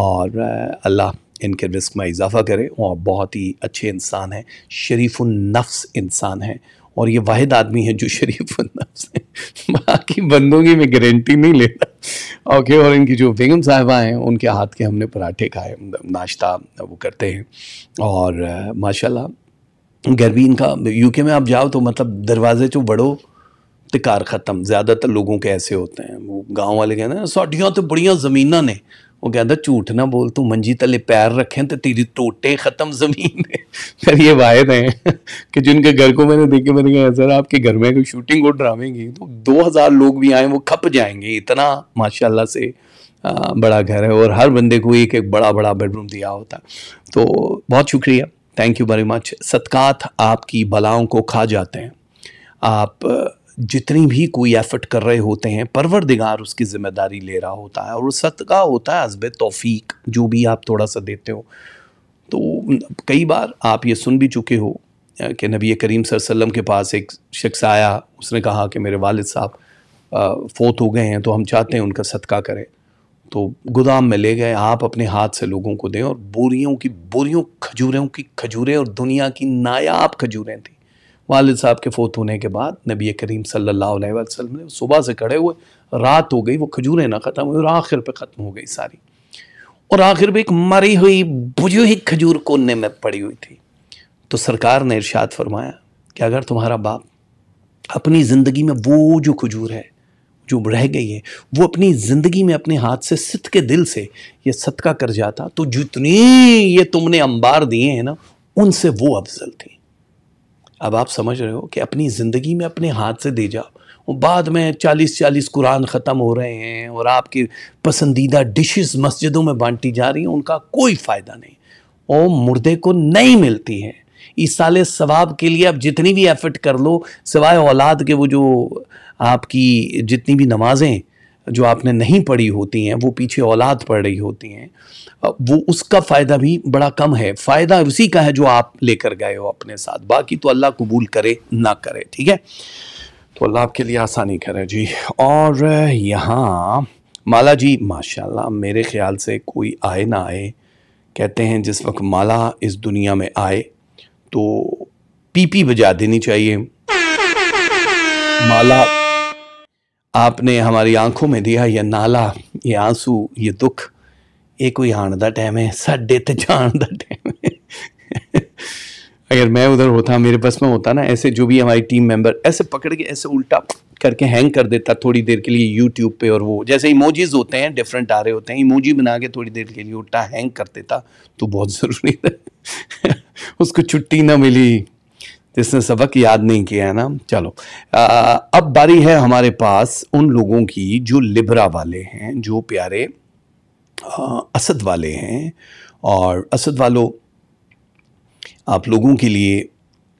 और अल्लाह इनके रिस्क में इजाफ़ा करे और बहुत ही अच्छे इंसान हैं शरीफ नफ्स इंसान हैं और ये वाहिद आदमी है जो शरीफ बंदा से बाकी की मैं गारंटी नहीं लेता ओके और इनकी जो बेगम साहिबा हैं उनके हाथ के हमने पराठे खाए नाश्ता वो करते हैं और माशाल्लाह घर भी इनका यूके में आप जाओ तो मतलब दरवाजे जो बड़ो तिकार ख़त्म ज़्यादातर लोगों के ऐसे होते हैं वो गांव वाले कहते हैं साढ़िया तो बढ़िया ज़मीन ने वो कहता झूठ ना बोल तू मंजी तले पैर रखें तो तेरी टोटे ख़त्म ज़मीन है सर ये वायद हैं कि जिनके घर को मैंने देखे मैंने कहा सर आपके घर में कोई शूटिंग और ड्रामे की तो दो हज़ार लोग भी आए वो खप जाएंगे इतना माशाल्लाह से आ, बड़ा घर है और हर बंदे को एक एक बड़ा बड़ा बेडरूम दिया होता तो बहुत शुक्रिया थैंक यू वेरी मच सदक़ात आपकी बलाओं को खा जाते हैं आप जितनी भी कोई एफर्ट कर रहे होते हैं परवरदिगार उसकी ज़िम्मेदारी ले रहा होता है और उस सदका होता है हसब तोफ़ीक जो भी आप थोड़ा सा देते हो तो कई बार आप ये सुन भी चुके हो कि नबी करीम वसल्लम के पास एक शख्स आया उसने कहा कि मेरे वालिद साहब फोत हो गए हैं तो हम चाहते हैं उनका सदका करें तो गोदाम में ले गए आप अपने हाथ से लोगों को दें और बोरियों की बोरियों खजूरों की खजूरें और दुनिया की नायाब खजूरें थी वालद साहब के फोत होने के बाद नबी करीम सल्लल्लाहु अलैहि वसल्लम ने सुबह से खड़े हुए रात हो गई वो खजूरें ना ख़त्म हुई और आखिर पे ख़त्म हो गई सारी और आखिर में एक मरी हुई बुझी हुई खजूर कोने में पड़ी हुई थी तो सरकार ने इरशाद फरमाया कि अगर तुम्हारा बाप अपनी ज़िंदगी में वो जो खजूर है जो रह गई है वो अपनी ज़िंदगी में अपने हाथ से सित के दिल से ये सदका कर जाता तो जितनी ये तुमने अंबार दिए हैं ना उनसे वो अफजल थी अब आप समझ रहे हो कि अपनी ज़िंदगी में अपने हाथ से दे जाओ बाद में चालीस चालीस कुरान ख़त्म हो रहे हैं और आपकी पसंदीदा डिशेस मस्जिदों में बांटी जा रही हैं उनका कोई फ़ायदा नहीं वो मुर्दे को नहीं मिलती है इस साल सवाब के लिए आप जितनी भी एफर्ट कर लो सिवाय औलाद के वो जो आपकी जितनी भी नमाज़ें जो आपने नहीं पढ़ी होती हैं वो पीछे औलाद पढ़ रही होती हैं वो उसका फ़ायदा भी बड़ा कम है फ़ायदा उसी का है जो आप लेकर गए हो अपने साथ बाकी तो अल्लाह कबूल करे ना करे ठीक है तो अल्लाह आपके लिए आसानी करे जी और यहाँ माला जी माशाल्लाह मेरे ख़्याल से कोई आए ना आए कहते हैं जिस वक्त माला इस दुनिया में आए तो पीपी बजा देनी चाहिए माला आपने हमारी आंखों में दिया ये नाला ये आंसू ये दुख ये कोई ਆਣ का टाइम है साढ़े तो जान का टाइम है अगर मैं उधर होता मेरे बस में होता ना ऐसे जो भी हमारी टीम मेंबर ऐसे पकड़ के ऐसे उल्टा करके हैंग कर देता थोड़ी देर के लिए यूट्यूब पे और वो जैसे इमोजीज होते हैं डिफरेंट आ रहे होते हैं इमोजी बना के थोड़ी देर के लिए उल्टा हैंग कर देता तो बहुत ज़रूरी था उसको छुट्टी ना मिली जिसने सबक याद नहीं किया है ना चलो आ, अब बारी है हमारे पास उन लोगों की जो लिब्रा वाले हैं जो प्यारे आ, असद वाले हैं और असद वालों आप लोगों के लिए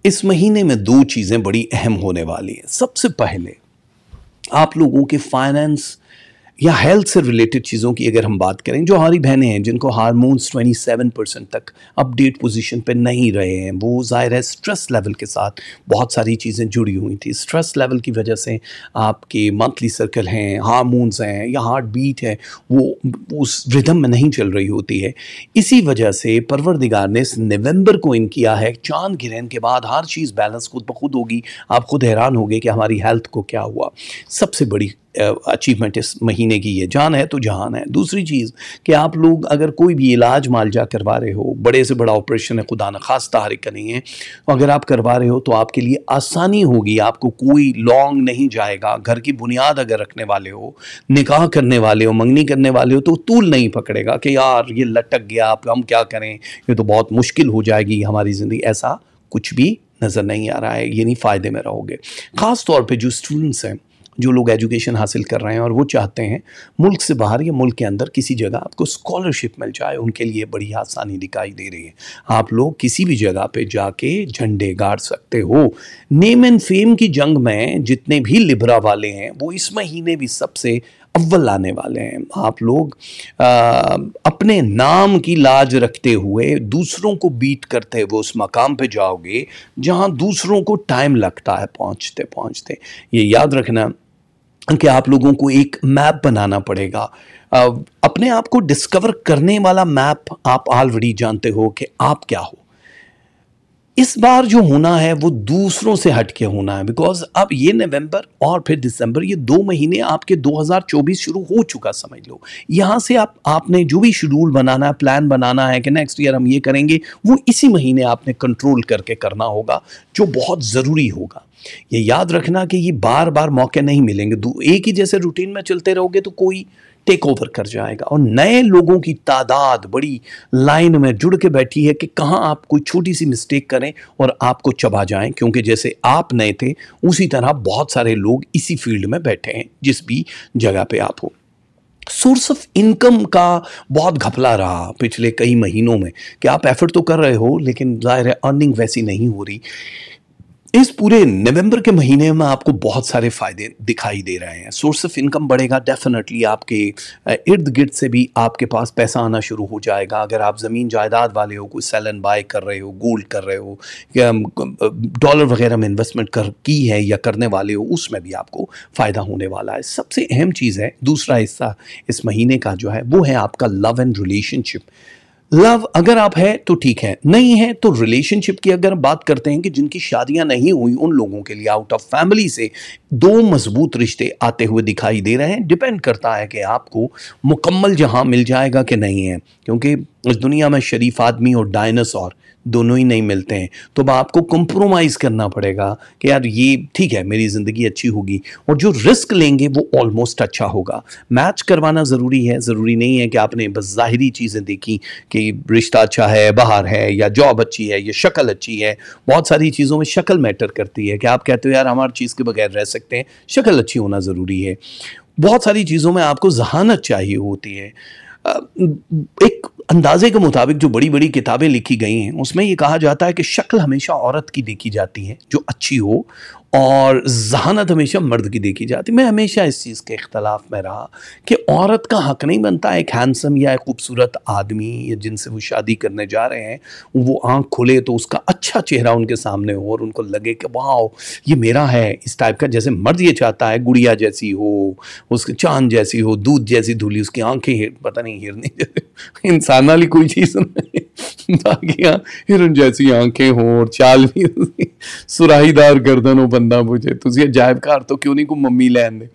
इस महीने में दो चीज़ें बड़ी अहम होने वाली हैं सबसे पहले आप लोगों के फाइनेंस या हेल्थ से रिलेटेड चीज़ों की अगर हम बात करें जो हमारी बहनें हैं जिनको हारमोन्स 27 परसेंट तक अपडेट पोजीशन पे नहीं रहे हैं वो ज़ाहिर है स्ट्रेस लेवल के साथ बहुत सारी चीज़ें जुड़ी हुई थी स्ट्रेस लेवल की वजह से आपके मंथली सर्कल हैं हारमोन्स हैं या हार्ट बीट है वो उस रिदम में नहीं चल रही होती है इसी वजह से परवरदिगार ने इस नवंबर को इन किया है चांद ग्रहण के बाद हर चीज़ बैलेंस खुद ब खुद होगी आप खुद हैरान होगे कि हमारी हेल्थ को क्या हुआ सबसे बड़ी अचीवमेंट इस महीने की ये जान है तो जहान है दूसरी चीज़ कि आप लोग अगर कोई भी इलाज मालजा करवा रहे हो बड़े से बड़ा ऑपरेशन है खुदा न खास का नहीं है अगर आप करवा रहे हो तो आपके लिए आसानी होगी आपको कोई लॉन्ग नहीं जाएगा घर की बुनियाद अगर रखने वाले हो निकाह करने वाले हो मंगनी करने वाले हो तो तूल नहीं पकड़ेगा कि यार ये लटक गया आप हम क्या करें ये तो बहुत मुश्किल हो जाएगी हमारी ज़िंदगी ऐसा कुछ भी नज़र नहीं आ रहा है यानी फ़ायदे में रहोगे ख़ास तौर पे जो स्टूडेंट्स हैं जो लोग एजुकेशन हासिल कर रहे हैं और वो चाहते हैं मुल्क से बाहर या मुल्क के अंदर किसी जगह आपको स्कॉलरशिप मिल जाए उनके लिए बड़ी आसानी दिखाई दे रही है आप लोग किसी भी जगह पे जाके झंडे गाड़ सकते हो नेम एंड फेम की जंग में जितने भी लिब्रा वाले हैं वो इस महीने भी सबसे अव्वल आने वाले हैं आप लोग आ, अपने नाम की लाज रखते हुए दूसरों को बीट करते हुए उस मकाम पे जाओगे जहाँ दूसरों को टाइम लगता है पहुँचते पहुँचते ये याद रखना कि आप लोगों को एक मैप बनाना पड़ेगा अपने आप को डिस्कवर करने वाला मैप आप ऑलरेडी जानते हो कि आप क्या हो इस बार जो होना है वो दूसरों से हटके होना है बिकॉज अब ये नवंबर और फिर दिसंबर ये दो महीने आपके 2024 शुरू हो चुका समझ लो यहाँ से आप आपने जो भी शेड्यूल बनाना है प्लान बनाना है कि नेक्स्ट ईयर हम ये करेंगे वो इसी महीने आपने कंट्रोल करके करना होगा जो बहुत ज़रूरी होगा ये याद रखना कि ये बार बार मौके नहीं मिलेंगे एक ही जैसे रूटीन में चलते रहोगे तो कोई टेक ओवर कर जाएगा और नए लोगों की तादाद बड़ी लाइन में जुड़ के बैठी है कि कहाँ आप कोई छोटी सी मिस्टेक करें और आपको चबा जाएं क्योंकि जैसे आप नए थे उसी तरह बहुत सारे लोग इसी फील्ड में बैठे हैं जिस भी जगह पे आप हो सोर्स ऑफ इनकम का बहुत घपला रहा पिछले कई महीनों में कि आप एफर्ट तो कर रहे हो लेकिन जाहिर है अर्निंग वैसी नहीं हो रही इस पूरे नवंबर के महीने में आपको बहुत सारे फ़ायदे दिखाई दे रहे हैं सोर्स ऑफ इनकम बढ़ेगा डेफिनेटली आपके इर्द गिर्द से भी आपके पास पैसा आना शुरू हो जाएगा अगर आप ज़मीन जायदाद वाले हो कोई सेल एंड बाय कर रहे हो गोल्ड कर रहे हो या डॉलर वगैरह में इन्वेस्टमेंट कर की है या करने वाले हो उसमें भी आपको फ़ायदा होने वाला है सबसे अहम चीज़ है दूसरा हिस्सा इस महीने का जो है वो है आपका लव एंड रिलेशनशिप लव अगर आप है तो ठीक है नहीं है तो रिलेशनशिप की अगर बात करते हैं कि जिनकी शादियां नहीं हुई उन लोगों के लिए आउट ऑफ फैमिली से दो मजबूत रिश्ते आते हुए दिखाई दे रहे हैं डिपेंड करता है कि आपको मुकम्मल जहां मिल जाएगा कि नहीं है क्योंकि इस दुनिया में शरीफ आदमी और डायनासोर दोनों ही नहीं मिलते हैं तो अब आपको कंप्रोमाइज़ करना पड़ेगा कि यार ये ठीक है मेरी ज़िंदगी अच्छी होगी और जो रिस्क लेंगे वो ऑलमोस्ट अच्छा होगा मैच करवाना ज़रूरी है ज़रूरी नहीं है कि आपने बस ज़ाहरी चीज़ें देखी कि रिश्ता अच्छा है बाहर है या जॉब अच्छी है या शक्ल अच्छी है बहुत सारी चीज़ों में शक्ल मैटर करती है कि आप कहते हो यार हमारे हर चीज़ के बगैर रह सकते हैं शक्ल अच्छी होना ज़रूरी है बहुत सारी चीज़ों में आपको जहानत चाहिए होती है एक अंदाजे के मुताबिक जो बड़ी बड़ी किताबें लिखी गई हैं उसमें ये कहा जाता है कि शक्ल हमेशा औरत की देखी जाती है जो अच्छी हो और जहानत हमेशा मर्द की देखी जाती मैं हमेशा इस चीज़ के अख्तलाफ में रहा कि औरत का हक नहीं बनता एक हैंडसम या एक खूबसूरत आदमी या जिनसे वो शादी करने जा रहे हैं वो आँख खुले तो उसका अच्छा चेहरा उनके सामने हो और उनको लगे कि वाह ये मेरा है इस टाइप का जैसे मर्द ये चाहता है गुड़िया जैसी हो उसके चांद जैसी हो दूध जैसी धुली उसकी आँखें पता नहीं हिरनी इंसान वाली कोई चीज़ नहीं हिरन जैसी आँखें हों और चाल भी सुराहीदार गर्दन हो ਬੰਦਾ ਪੁੱਛੇ ਤੁਸੀਂ ਅਜਾਇਬ ਘਰ ਤੋਂ ਕਿਉਂ ਨਹੀਂ ਕੋ ਮੰਮੀ ਲੈਣ ਦੇ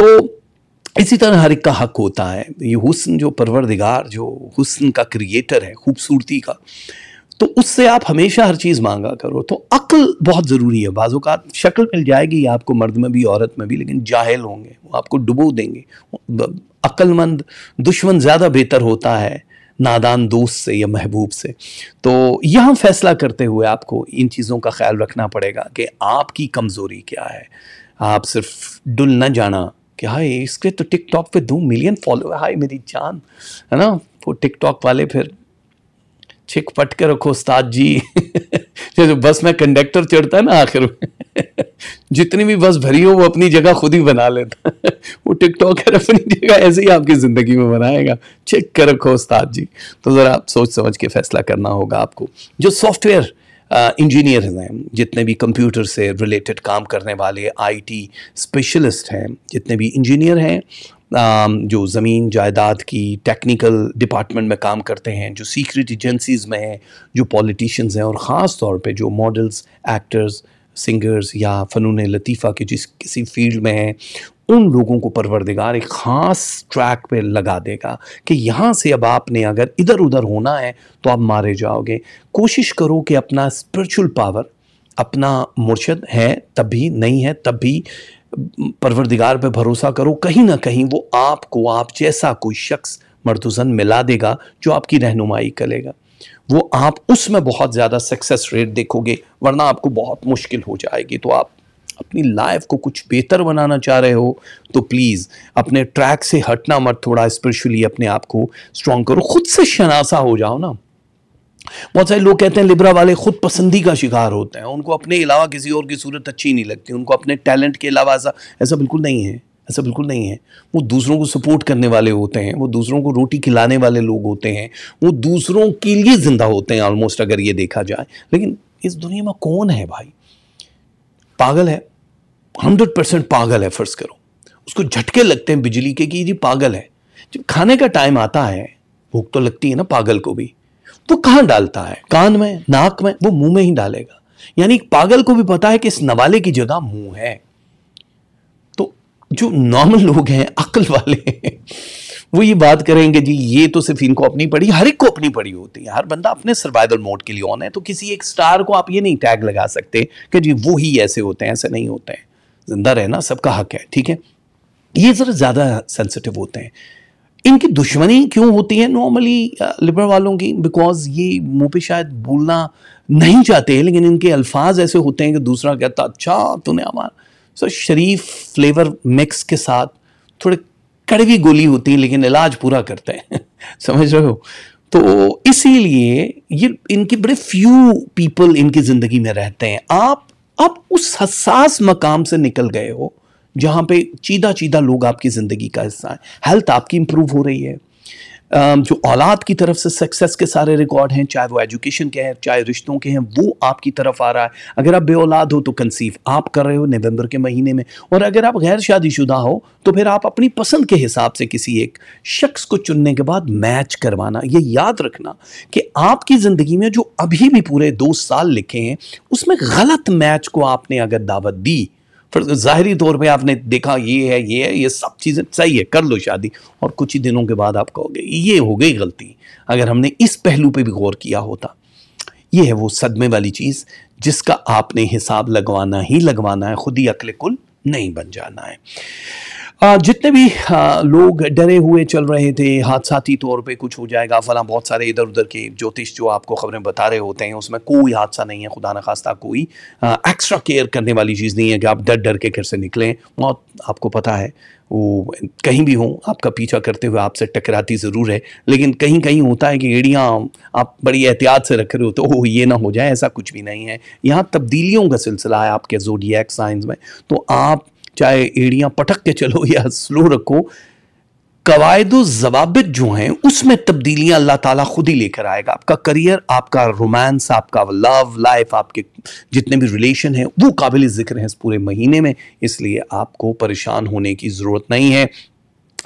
तो इसी तरह हर एक का हक होता है ये हुसन जो परवरदिगार जो हुसन का क्रिएटर है खूबसूरती का तो उससे आप हमेशा हर चीज़ मांगा करो तो अक्ल बहुत ज़रूरी है का शक्ल मिल जाएगी आपको मर्द में भी औरत में भी लेकिन जाहिल होंगे वो आपको डुबो देंगे अक्लमंद दुश्मन ज़्यादा बेहतर होता है नादान दोस्त से या महबूब से तो यह फैसला करते हुए आपको इन चीज़ों का ख्याल रखना पड़ेगा कि आपकी कमज़ोरी क्या है आप सिर्फ डुल ना जाना कि हाय इसके तो टिकटॉक पे दो मिलियन फॉलोअर हाय मेरी जान है ना वो टिकटॉक वाले फिर छिक पट के रखो उस्ताद जी जैसे बस में कंडक्टर चढ़ता है ना आखिर में जितनी भी बस भरी हो वो अपनी जगह खुद ही बना लेता है वो टिकटॉकर अपनी जगह ऐसे ही आपकी ज़िंदगी में बनाएगा चेक कर रखो उस्ताद जी तो ज़रा आप सोच समझ के फैसला करना होगा आपको जो सॉफ्टवेयर इंजीनियर हैं जितने भी कंप्यूटर से रिलेटेड काम करने वाले आईटी स्पेशलिस्ट हैं जितने भी इंजीनियर हैं जो ज़मीन जायदाद की टेक्निकल डिपार्टमेंट में काम करते हैं जो सीक्रेट एजेंसीज़ में हैं जो पॉलिटिशियंस हैं और ख़ास तौर पे जो मॉडल्स एक्टर्स सिंगर्स या फ़नून लतीफ़ा के जिस किसी फील्ड में हैं उन लोगों को परवरदिगार एक ख़ास ट्रैक पे लगा देगा कि यहाँ से अब आपने अगर इधर उधर होना है तो आप मारे जाओगे कोशिश करो कि अपना स्पिरिचुअल पावर अपना मुर्शद है तब भी नहीं है तब भी परवरदिगार पे भरोसा करो कहीं ना कहीं वो आपको आप जैसा कोई शख्स मर्दुजन मिला देगा जो आपकी रहनुमाई करेगा वो आप उसमें बहुत ज़्यादा सक्सेस रेट देखोगे वरना आपको बहुत मुश्किल हो जाएगी तो आप अपनी लाइफ को कुछ बेहतर बनाना चाह रहे हो तो प्लीज़ अपने ट्रैक से हटना मत थोड़ा स्पिरिचुअली अपने आप को स्ट्रॉन्ग करो खुद से शनासा हो जाओ ना बहुत सारे लोग कहते हैं लिब्रा वाले खुद पसंदी का शिकार होते हैं उनको अपने अलावा किसी और की सूरत अच्छी नहीं लगती उनको अपने टैलेंट के अलावा ऐसा ऐसा बिल्कुल नहीं है ऐसा बिल्कुल नहीं है वो दूसरों को सपोर्ट करने वाले होते हैं वो दूसरों को रोटी खिलाने वाले लोग होते हैं वो दूसरों के लिए ज़िंदा होते हैं ऑलमोस्ट अगर ये देखा जाए लेकिन इस दुनिया में कौन है भाई पागल है हंड्रेड परसेंट पागल है फ़र्ज़ करो उसको झटके लगते हैं बिजली के कि जी पागल है जब खाने का टाइम आता है भूख तो लगती है ना पागल को भी तो कहां डालता है कान में नाक में वो मुंह में ही डालेगा यानी पागल को भी पता है कि इस नवाले की जगह मुंह है तो जो नॉर्मल लोग हैं अकल वाले वो ये बात करेंगे जी ये तो सिर्फ इनको अपनी पड़ी हर एक को अपनी पड़ी होती है हर बंदा अपने सर्वाइवल मोड के लिए ऑन है तो किसी एक स्टार को आप ये नहीं टैग लगा सकते कि जी वो ही ऐसे होते हैं ऐसे नहीं होते हैं जिंदा रहना सबका हक है ठीक है ये ज़रा ज़्यादा सेंसिटिव होते हैं इनकी दुश्मनी क्यों होती है नॉर्मली लिबर uh, वालों की बिकॉज ये मुंह पे शायद बोलना नहीं चाहते लेकिन इनके अल्फाज ऐसे होते हैं कि दूसरा कहता अच्छा तूने हमारा सो शरीफ फ्लेवर मिक्स के साथ थोड़े कड़वी गोली होती है लेकिन इलाज पूरा करते हैं समझ रहे हो तो इसीलिए ये इनके बड़े फ्यू पीपल इनकी ज़िंदगी में रहते हैं आप आप उस हसास मकाम से निकल गए हो जहाँ पे चीदा चीदा लोग आपकी ज़िंदगी का हिस्सा हैं हेल्थ आपकी इम्प्रूव हो रही है जो औलाद की तरफ से सक्सेस के सारे रिकॉर्ड हैं चाहे वो एजुकेशन के हैं चाहे रिश्तों के हैं वो आपकी तरफ आ रहा है अगर आप बे औलाद हो तो कंसीव आप कर रहे हो नवंबर के महीने में और अगर आप गैर शादीशुदा हो तो फिर आप अपनी पसंद के हिसाब से किसी एक शख्स को चुनने के बाद मैच करवाना ये याद रखना कि आपकी ज़िंदगी में जो अभी भी पूरे दो साल लिखे हैं उसमें गलत मैच को आपने अगर दावत दी फिर ज़ाहरी तौर पे आपने देखा ये है ये है ये सब चीज़ें सही है कर लो शादी और कुछ ही दिनों के बाद आप कहोगे ये हो गई गलती अगर हमने इस पहलू पे भी गौर किया होता ये है वो सदमे वाली चीज़ जिसका आपने हिसाब लगवाना ही लगवाना है खुद ही अकल कुल नहीं बन जाना है जितने भी लोग डरे हुए चल रहे थे हादसाती तौर पे कुछ हो जाएगा फला बहुत सारे इधर उधर के ज्योतिष जो आपको खबरें बता रहे होते हैं उसमें कोई हादसा नहीं है खुदा न खास्ता कोई एक्स्ट्रा केयर करने वाली चीज़ नहीं है कि आप डर डर के घर से निकलें मौत आपको पता है वो कहीं भी हों आपका पीछा करते हुए आपसे टकराती ज़रूर है लेकिन कहीं कहीं होता है कि एड़ियाँ आप बड़ी एहतियात से रख रहे हो तो ये ना हो जाए ऐसा कुछ भी नहीं है यहाँ तब्दीलियों का सिलसिला है आपके जोडियक साइंस में तो आप चाहे एड़ियां पटक के चलो या स्लो रखो कवायद जवाबित जो हैं उसमें तब्दीलियां अल्लाह ताला खुद ही लेकर आएगा आपका करियर आपका रोमांस आपका लव लाइफ आपके जितने भी रिलेशन हैं वो काबिल ज़िक्र हैं इस पूरे महीने में इसलिए आपको परेशान होने की ज़रूरत नहीं है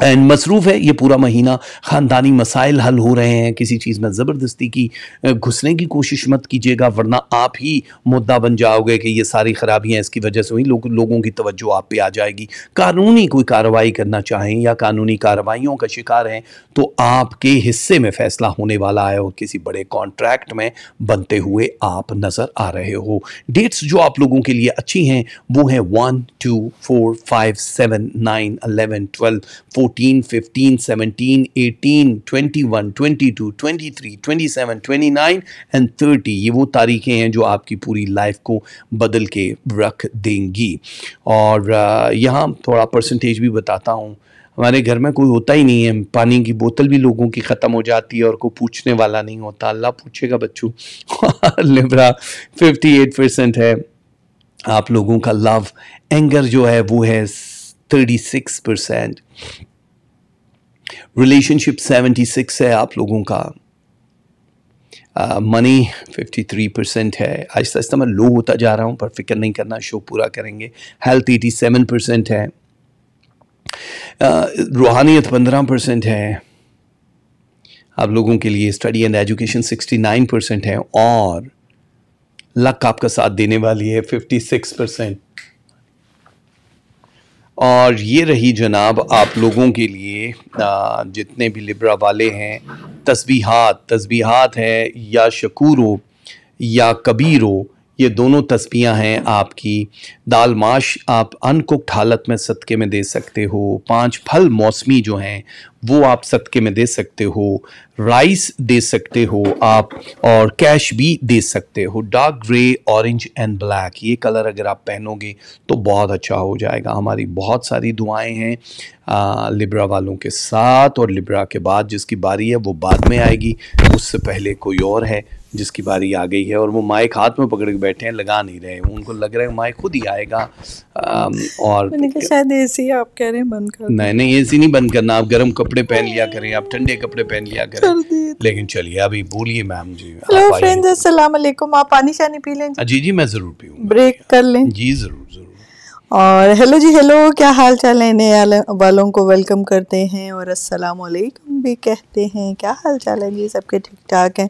एंड मसरूफ़ है ये पूरा महीना ख़ानदानी मसाइल हल हो रहे हैं किसी चीज़ में ज़बरदस्ती की घुसने की कोशिश मत कीजिएगा वरना आप ही मुद्दा बन जाओगे कि ये सारी ख़राबियाँ इसकी वजह से हुई लो, लोगों की तवज्जो आप पे आ जाएगी कानूनी कोई कार्रवाई करना चाहें या कानूनी कार्रवाइयों का शिकार हैं तो आपके हिस्से में फ़ैसला होने वाला है और किसी बड़े कॉन्ट्रैक्ट में बनते हुए आप नज़र आ रहे हो डेट्स जो आप लोगों के लिए अच्छी हैं वो हैं one two four five seven nine eleven twelve 14, 15, 17, 18, 21, 22, 23, 27, 29 and 30 ये वो तारीखें हैं जो आपकी पूरी लाइफ को बदल के रख देंगी और यहाँ थोड़ा परसेंटेज भी बताता हूँ हमारे घर में कोई होता ही नहीं है पानी की बोतल भी लोगों की ख़त्म हो जाती है और कोई पूछने वाला नहीं होता अल्लाह पूछेगा बच्चू लिब्रा 58 परसेंट है आप लोगों का लव एंगर जो है वो है 36 परसेंट रिलेशनशिप 76 है आप लोगों का मनी uh, 53 परसेंट है आहिस्ता आहिस्ता मैं लो होता जा रहा हूँ पर फिक्र नहीं करना शो पूरा करेंगे हेल्थ 87 परसेंट है uh, रूहानियत 15 परसेंट है आप लोगों के लिए स्टडी एंड एजुकेशन 69 परसेंट है और लक आपका साथ देने वाली है 56 परसेंट और ये रही जनाब आप लोगों के लिए जितने भी लिब्रा वाले हैं तस्बीहात तस्बीहात है या शकूर हो या कबीर हो ये दोनों तस्बियाँ हैं आपकी दाल माश आप अनकुक्ड हालत में सदक़े में दे सकते हो पांच फल मौसमी जो हैं वो आप सदके में दे सकते हो राइस दे सकते हो आप और कैश भी दे सकते हो dark grey orange and black ये कलर अगर आप पहनोगे तो बहुत अच्छा हो जाएगा हमारी बहुत सारी दुआएं हैं लिब्रा वालों के साथ और लिब्रा के बाद जिसकी बारी है वो बाद में आएगी उससे पहले कोई और है जिसकी बारी आ गई है और वो माइक हाथ में पकड़ के बैठे हैं लगा नहीं रहे उनको लग रहा है माइक खुद ही आएगा आ, और शायद एसी आप कह रहे हैं बंद कर नहीं नहीं एसी नहीं बंद करना आप गर्म कपड़े कपड़े पहन लिया करें आप ठंडे कपड़े पहन लिया करें लेकिन चलिए अभी बोलिए मैम जी हेलो फ्रेंड्स अस्सलाम वालेकुम आप पानी शानी पी लें जी जी मैं जरूर पीऊँ ब्रेक कर लें जी जरूर जरूर और हेलो जी हेलो क्या हाल चाल है नए वालों को वेलकम करते हैं और अस्सलाम वालेकुम भी कहते हैं क्या हाल चाल है जी सबके ठीक ठाक हैं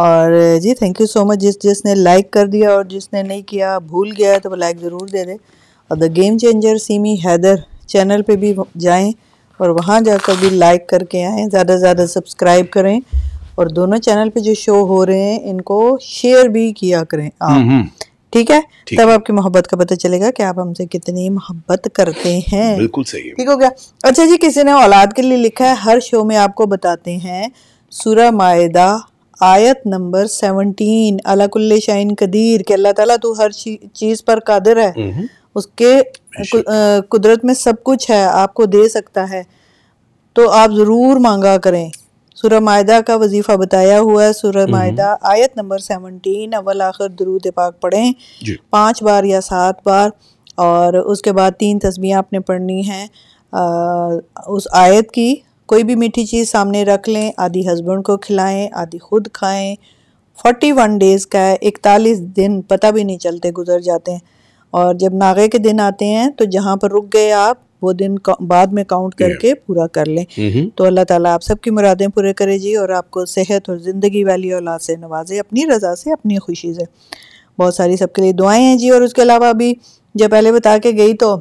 और जी थैंक यू सो मच जिस जिसने लाइक कर दिया और जिसने नहीं किया भूल गया तो वो लाइक ज़रूर दे दे और the game changer semi Haider channel पे भी जाएं और वहाँ जाकर भी लाइक करके आएँ ज़्यादा से ज़्यादा सब्सक्राइब करें और दोनों चैनल पे जो शो हो रहे हैं इनको शेयर भी किया करें आप हम्म, हम्म। ठीक है थीक तब आपकी मोहब्बत का पता चलेगा कि आप हमसे कितनी मोहब्बत करते हैं बिल्कुल सही ठीक हो गया अच्छा जी किसी ने औलाद के लिए लिखा है हर शो में आपको बताते हैं सूरा मायदा आयत नंबर सेवनटीन अलाकुल्ले शाइन कदीर के अल्लाह तला तू हर चीज़ पर कादिर है हम्म, उसके कुदरत में सब कुछ है आपको दे सकता है तो आप ज़रूर मांगा करें सूर्य मायदा का वजीफ़ा बताया हुआ है सूर्य हम्म। मायदा आयत नंबर सेवनटीन अवल आखिर दरूद पाक पढ़ें पाँच बार या सात बार और उसके बाद तीन तस्बियाँ आपने पढ़नी हैं उस आयत की कोई भी मीठी चीज़ सामने रख लें आधी हस्बैंड को खिलाएं आधी खुद खाएं फोर्टी वन डेज़ का है इकतालीस दिन पता भी नहीं चलते गुजर जाते हैं और जब नागे के दिन आते हैं तो जहाँ पर रुक गए आप वो दिन बाद में काउंट करके पूरा कर लें mm-hmm. तो अल्लाह ताला आप सबकी मुरादें पूरे करे जी और आपको सेहत और ज़िंदगी वाली औलाद से नवाजे अपनी रज़ा से अपनी खुशी से बहुत सारी सबके लिए दुआएं हैं जी और उसके अलावा अभी जब पहले बता के गई तो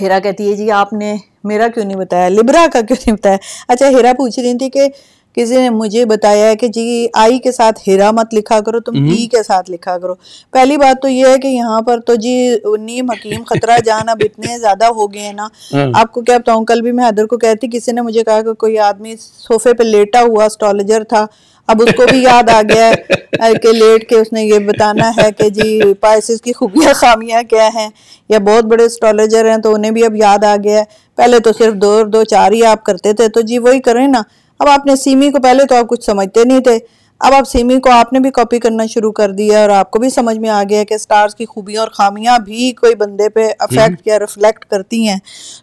हेरा कहती है जी आपने मेरा क्यों नहीं बताया लिब्रा का क्यों नहीं बताया अच्छा हेरा पूछ रही थी कि किसी ने मुझे बताया है कि जी आई के साथ हीरा मत लिखा करो तुम हम्म। ई के साथ लिखा करो पहली बात तो ये है कि यहाँ पर तो जी नीम हकीम खतरा जान अब इतने ज्यादा हो गए हैं ना हाँ। आपको क्या बताऊ कल भी मैं हैदर को कहती किसी ने मुझे कहा कि कोई आदमी सोफे पे लेटा हुआ एस्ट्रोलॉजर था अब उसको भी याद आ गया है कि लेट के उसने ये बताना है कि जी पाइसिस की खूबियाँ खामियाँ क्या हैं या बहुत बड़े एस्ट्रोलॉजर हैं तो उन्हें भी अब याद आ गया है पहले तो सिर्फ दो दो चार ही आप करते थे तो जी वही करें ना अब आपने सीमी को पहले तो आप कुछ समझते नहीं थे अब आप सीमी को आपने भी कॉपी करना शुरू कर दिया और आपको भी समझ में आ गया कि स्टार्स की खूबियाँ और खामियाँ भी कोई बंदे पे अफेक्ट हम्म। या रिफ्लेक्ट करती हैं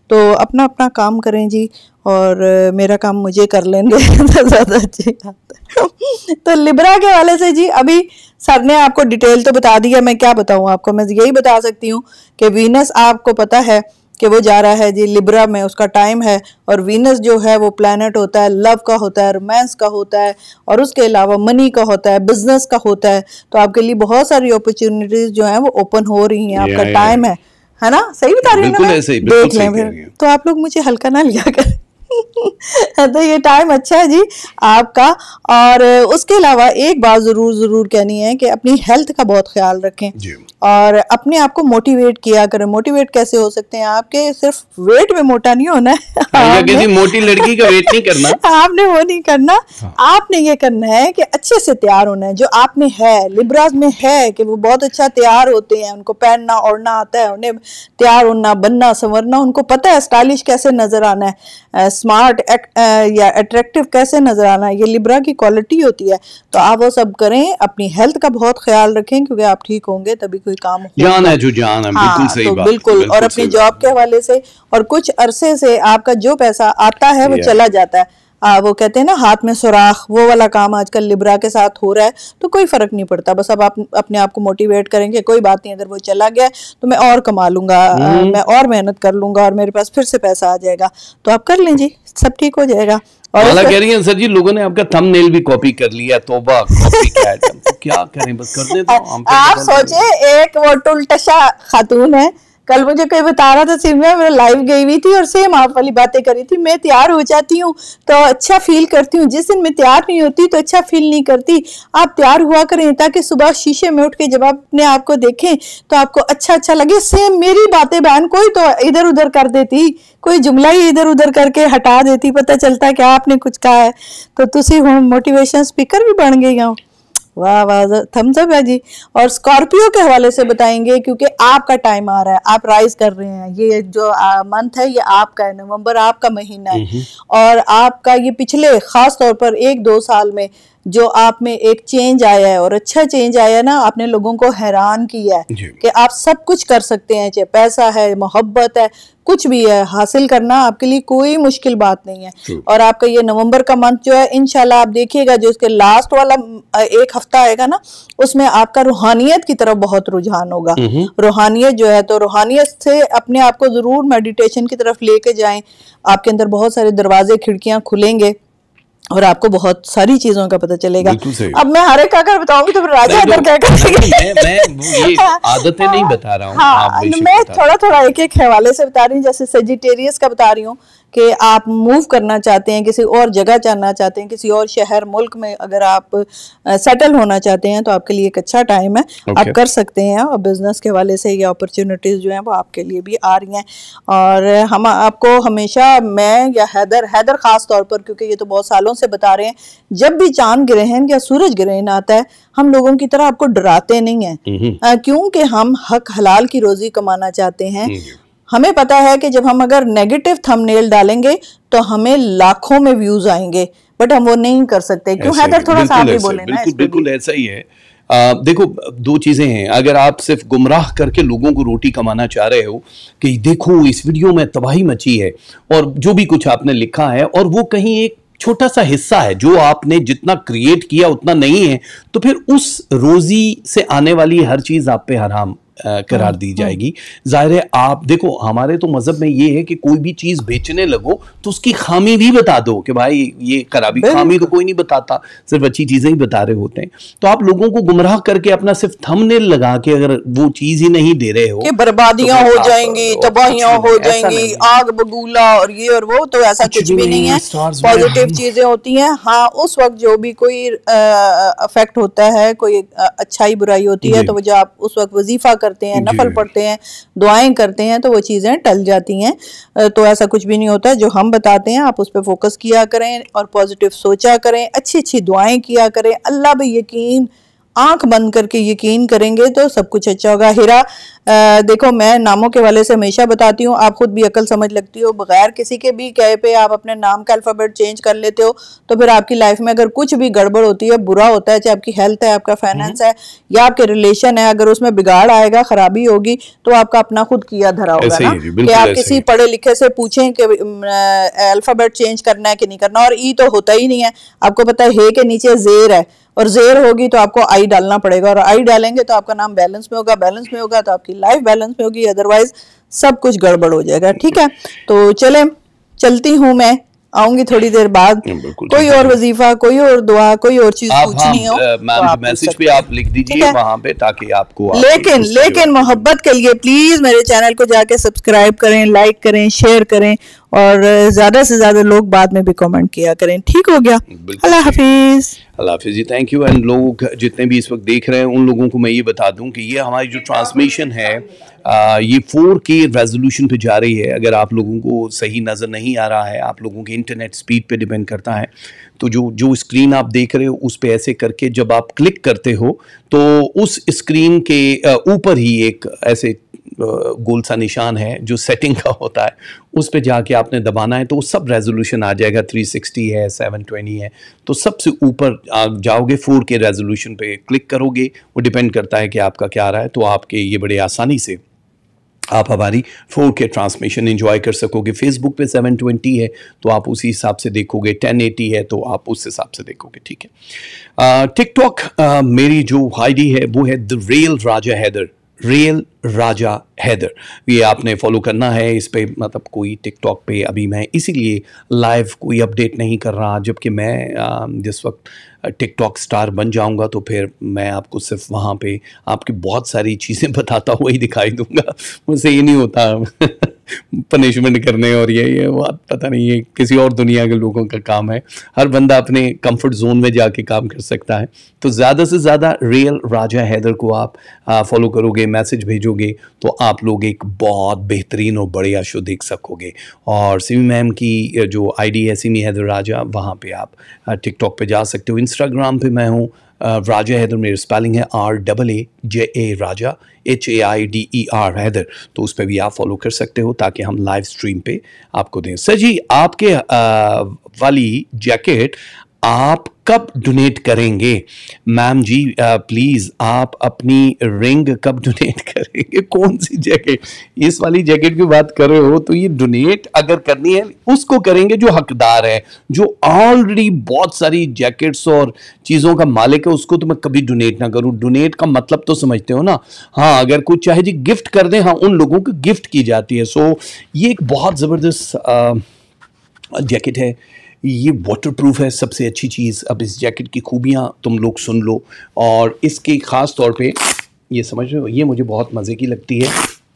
तो अपना अपना काम करें जी और मेरा काम मुझे कर लेंगे तो ज़्यादा अच्छी बात है तो लिब्रा के वाले से जी अभी सर ने आपको डिटेल तो बता दिया मैं क्या बताऊँ आपको मैं यही बता सकती हूँ कि वीनस आपको पता है कि वो जा रहा है जी लिब्रा में उसका टाइम है और वीनस जो है वो प्लानट होता है लव का होता है रोमांस का होता है और उसके अलावा मनी का होता है बिजनेस का होता है तो आपके लिए बहुत सारी अपॉर्चुनिटीज जो है वो ओपन हो रही हैं आपका टाइम है है ना सही बता रही हूँ देख लें फिर तो आप लोग मुझे हल्का ना लिया करें तो ये टाइम अच्छा है जी आपका और उसके अलावा एक बात ज़रूर ज़रूर कहनी है कि अपनी हेल्थ का बहुत ख्याल रखें और अपने आप को मोटिवेट किया करें मोटिवेट कैसे हो सकते हैं आपके सिर्फ वेट में मोटा नहीं होना है हाँ, किसी मोटी लड़की का वेट नहीं करना आपने वो नहीं करना हाँ। आपने ये करना है कि अच्छे से तैयार होना है जो आप में है लिब्राज में है कि वो बहुत अच्छा तैयार होते हैं उनको पहनना ओढ़ना आता है उन्हें तैयार होना बनना संवरना उनको पता है स्टाइलिश कैसे नजर आना है स्मार्ट या अट्रैक्टिव कैसे नजर आना है ये लिब्रा की क्वालिटी होती है तो आप वो सब करें अपनी हेल्थ का बहुत ख्याल रखें क्योंकि आप ठीक होंगे तभी कोई काम हो जान है जो जान है बिल्कुल हाँ, सही तो बात बिल्कुल, बिल्कुल और अपनी जॉब के हवाले से और कुछ अरसे से आपका जो पैसा आता है वो चला जाता है आ, हाँ, वो कहते हैं ना हाथ में सुराख वो वाला काम आजकल लिब्रा के साथ हो रहा है तो कोई फ़र्क नहीं पड़ता बस अब आप अपने आप को मोटिवेट करेंगे कोई बात नहीं अगर वो चला गया तो मैं और कमा लूंगा आ, hmm. मैं और मेहनत कर लूंगा और मेरे पास फिर से पैसा आ जाएगा तो आप कर लें जी सब ठीक हो जाएगा माला कह रही है सर जी लोगों ने आपका थंबनेल भी कॉपी कर लिया तोबा कॉपी तो क्या करें बस कर दे तो आप सोचे एक वो टुलटशा खातून है कल मुझे कोई बता रहा था सिमिया मेरा लाइव गई हुई थी और सेम आप वाली बातें करी थी मैं तैयार हो जाती हूँ तो अच्छा फील करती हूँ जिस दिन मैं तैयार नहीं होती तो अच्छा फील नहीं करती आप तैयार हुआ करें ताकि सुबह शीशे में उठ के जब आप अपने आप को देखें तो आपको अच्छा अच्छा लगे सेम मेरी बातें बहन कोई तो इधर उधर कर देती कोई जुमला ही इधर उधर करके हटा देती पता चलता क्या आपने कुछ कहा है तो तुम हो मोटिवेशन स्पीकर भी बन गई हो वाह वाह थम्स अप है जी और स्कॉर्पियो के हवाले से बताएंगे क्योंकि आपका टाइम आ रहा है आप राइज कर रहे हैं ये जो मंथ है ये आपका है नवंबर आपका महीना है हम्म, हम्म। और आपका ये पिछले खास तौर पर एक दो साल में जो आप में एक चेंज आया है और अच्छा चेंज आया है ना आपने लोगों को हैरान किया है कि आप सब कुछ कर सकते हैं चाहे पैसा है मोहब्बत है कुछ भी है हासिल करना आपके लिए कोई मुश्किल बात नहीं है और आपका ये नवंबर का मंथ जो है इनशाला आप देखिएगा जो इसके लास्ट वाला एक हफ्ता आएगा ना उसमें आपका रूहानियत की तरफ बहुत रुझान होगा रूहानियत जो है तो रूहानियत से अपने आप को जरूर मेडिटेशन की तरफ लेके जाए आपके अंदर बहुत सारे दरवाजे खिड़कियां खुलेंगे और आपको बहुत सारी चीजों का पता चलेगा अब मैं हर एक अगर बताऊंगी तो फिर राजा इधर क्या मैं, आदतें नहीं बता रहा हूँ हाँ, मैं थोड़ा थोड़ा एक एक हवाले से बता रही हूँ जैसे सेजिटेरियस का बता रही हूँ कि आप मूव करना चाहते हैं किसी और जगह जाना चाहते हैं किसी और शहर मुल्क में अगर आप सेटल होना चाहते हैं तो आपके लिए एक अच्छा टाइम है okay. आप कर सकते हैं और बिजनेस के हवाले से ये अपॉर्चुनिटीज़ जो हैं वो आपके लिए भी आ रही हैं और हम आपको हमेशा मैं या हैदर हैदर ख़ास तौर पर क्योंकि ये तो बहुत सालों से बता रहे हैं जब भी चांद ग्रहण या सूरज ग्रहण आता है हम लोगों की तरह आपको डराते नहीं है हम्म, हम्म। क्योंकि हम हक हलाल की रोज़ी कमाना चाहते हैं हम्म, हमें पता है कि जब हम अगर नेगेटिव थंबनेल डालेंगे तो हमें लाखों में व्यूज आएंगे बट हम वो नहीं कर सकते क्यों हैदर थोड़ा सा आप भी बोले बिल्कुल बिल्कुल ऐसा ही है आ, देखो दो चीज़ें हैं अगर आप सिर्फ गुमराह करके लोगों को रोटी कमाना चाह रहे हो कि देखो इस वीडियो में तबाही मची है और जो भी कुछ आपने लिखा है और वो कहीं एक छोटा सा हिस्सा है जो आपने जितना क्रिएट किया उतना नहीं है तो फिर उस रोजी से आने वाली हर चीज आप पे हराम करार दी हाँ, हाँ। जाएगी ज़ाहिर है आप देखो हमारे तो मज़हब में ये है कि कोई भी चीज़ बेचने लगो तो उसकी खामी भी बता दो कि भाई ये खराबी खामी तो कोई नहीं बताता सिर्फ अच्छी चीज़ें ही बता रहे होते हैं तो आप लोगों को गुमराह करके अपना सिर्फ थमने लगा के अगर वो चीज़ ही नहीं दे रहे हो कि बर्बादियां तो हो जाएंगी तबाहियां हो जाएंगी आग बगूला और ये और वो तो ऐसा कुछ भी नहीं है पॉजिटिव चीज़ें होती हैं हाँ उस वक्त जो भी कोई अफेक्ट होता है कोई अच्छाई बुराई होती है तो वजह आप उस वक्त वजीफा करते हैं नफल पढ़ते हैं दुआएं करते हैं तो वो चीज़ें टल जाती हैं तो ऐसा कुछ भी नहीं होता जो हम बताते हैं आप उस पर फोकस किया करें और पॉजिटिव सोचा करें अच्छी अच्छी दुआएं किया करें अल्लाह भी यकीन आंख बंद करके यकीन करेंगे तो सब कुछ अच्छा होगा हीरा आ, देखो मैं नामों के वाले से हमेशा बताती हूँ आप खुद भी अकल समझ लगती हो बगैर किसी के भी कहे पे आप अपने नाम का अल्फ़ाबेट चेंज कर लेते हो तो फिर आपकी लाइफ में अगर कुछ भी गड़बड़ होती है बुरा होता है चाहे आपकी हेल्थ है आपका फाइनेंस हम्म। है या आपके रिलेशन है अगर उसमें बिगाड़ आएगा खराबी होगी तो आपका अपना खुद किया धरा होगा ना कि आप किसी पढ़े लिखे से पूछें कि अल्फ़ाबेट चेंज करना है कि नहीं करना और ई तो होता ही नहीं है आपको पता है हे के नीचे जेर है और जेर होगी तो आपको आई डालना पड़ेगा और आई डालेंगे तो आपका नाम बैलेंस में होगा बैलेंस में होगा तो आपकी आपकी लाइफ बैलेंस में होगी अदरवाइज सब कुछ गड़बड़ हो जाएगा ठीक है तो चले चलती हूँ मैं आऊंगी थोड़ी देर बाद कोई और वजीफा कोई और दुआ कोई और चीज पूछनी हाँ, हो मैसेज तो पे आप लिख दीजिए वहाँ पे ताकि आपको लेकिन लेकिन मोहब्बत के लिए प्लीज मेरे चैनल को जाके सब्सक्राइब करें लाइक करें शेयर करें और ज्यादा से ज्यादा लोग बाद में भी कमेंट किया करें ठीक हो गया अल्लाह हाफिज अल्लाह हाफिज जी थैंक यू एंड लोग जितने भी इस वक्त देख रहे हैं उन लोगों को मैं ये बता दूं कि ये हमारी जो ट्रांसमिशन है आ, ये फोर के रेजोल्यूशन पे जा रही है अगर आप लोगों को सही नज़र नहीं आ रहा है आप लोगों के इंटरनेट स्पीड पे डिपेंड करता है तो जो जो स्क्रीन आप देख रहे हो उस पर ऐसे करके जब आप क्लिक करते हो तो उस स्क्रीन के ऊपर ही एक ऐसे गोल सा निशान है जो सेटिंग का होता है उस पर जाके आपने दबाना है तो वो सब रेजोल्यूशन आ जाएगा 360 है 720 है तो सबसे ऊपर आप जाओगे 4K रेजोल्यूशन पे क्लिक करोगे वो डिपेंड करता है कि आपका क्या आ रहा है तो आपके ये बड़े आसानी से आप हमारी फोर के ट्रांसमिशन इंजॉय कर सकोगे फेसबुक पे 720 है तो आप उसी हिसाब से देखोगे 1080 है तो आप उस हिसाब से देखोगे ठीक है टिकटॉक मेरी जो आईडी है वो है the real Raja Haider real Raja Haider ये आपने फॉलो करना है इस पर मतलब कोई टिकटॉक पे अभी मैं इसीलिए लाइव कोई अपडेट नहीं कर रहा जबकि मैं जिस वक्त टिकटॉक स्टार बन जाऊंगा तो फिर मैं आपको सिर्फ वहाँ पे आपकी बहुत सारी चीज़ें बताता हुआ ही दिखाई दूंगा मुझसे ये नहीं होता पनिशमेंट करने और ये ये बात पता नहीं ये किसी और दुनिया के लोगों का काम है हर बंदा अपने कंफर्ट जोन में जाके काम कर सकता है तो ज़्यादा से ज़्यादा रियल राजा हैदर को आप फॉलो करोगे मैसेज भेजोगे तो आप लोग एक बहुत बेहतरीन और बढ़िया शो देख सकोगे और सिमी मैम की जो आईडी है सिमी हैदर राजा वहाँ पे आप टिकटॉक पे जा सकते हो इंस्टाग्राम पे मैं हूँ राजा हैदर मेरी स्पेलिंग है R double A J A Raja H A I D E R Haider तो उस पर भी आप फॉलो कर सकते हो ताकि हम लाइव स्ट्रीम पे आपको दें सर जी आपके आ, वाली जैकेट आप कब डोनेट करेंगे मैम जी प्लीज़ uh, आप अपनी रिंग कब डोनेट करेंगे कौन सी जैकेट इस वाली जैकेट की बात कर रहे हो तो ये डोनेट अगर करनी है उसको करेंगे जो हकदार है जो ऑलरेडी बहुत सारी जैकेट्स और चीज़ों का मालिक है उसको तो मैं कभी डोनेट ना करूँ डोनेट का मतलब तो समझते हो ना हाँ अगर कुछ चाहे जी गिफ्ट कर दें हाँ उन लोगों को गिफ्ट की जाती है सो ये एक बहुत ज़बरदस्त जैकेट uh, है ये वाटर प्रूफ है सबसे अच्छी चीज़ अब इस जैकेट की खूबियाँ तुम लोग सुन लो और इसके ख़ास तौर पे ये समझ रहे हो ये मुझे बहुत मज़े की लगती है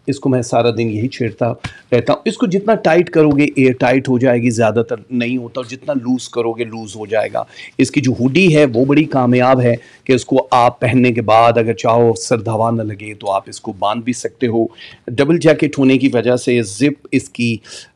इसको मैं सारा दिन यही छेड़ता रहता हूँ इसको जितना टाइट करोगे एयर टाइट हो जाएगी ज़्यादातर नहीं होता और जितना लूज़ करोगे लूज़ हो जाएगा इसकी जो हुडी है वो बड़ी कामयाब है कि इसको आप पहनने के बाद अगर चाहो सर्द हवा न लगे तो आप इसको बांध भी सकते हो डबल जैकेट होने की वजह से ज़िप इसकी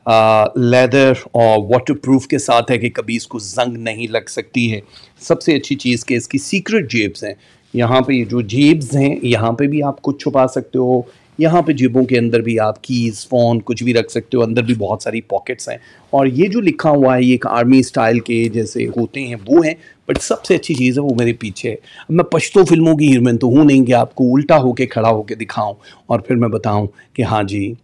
आ, लेदर और वाटर के साथ है कि कभी इसको जंग नहीं लग सकती है सबसे अच्छी चीज़ कि इसकी सीक्रेट जेब्स हैं यहाँ पे जो जेब्स हैं यहाँ पे भी आप कुछ छुपा सकते हो यहाँ पे जेबों के अंदर भी आप कीज़ फ़ोन कुछ भी रख सकते हो अंदर भी बहुत सारी पॉकेट्स हैं और ये जो लिखा हुआ है ये एक आर्मी स्टाइल के जैसे होते हैं वो हैं बट सबसे अच्छी चीज़ है वो मेरे पीछे है मैं पश्तो फिल्मों की हीरोइन तो हूँ नहीं कि आपको उल्टा होके खड़ा होके दिखाऊँ और फिर मैं बताऊँ कि हाँ जी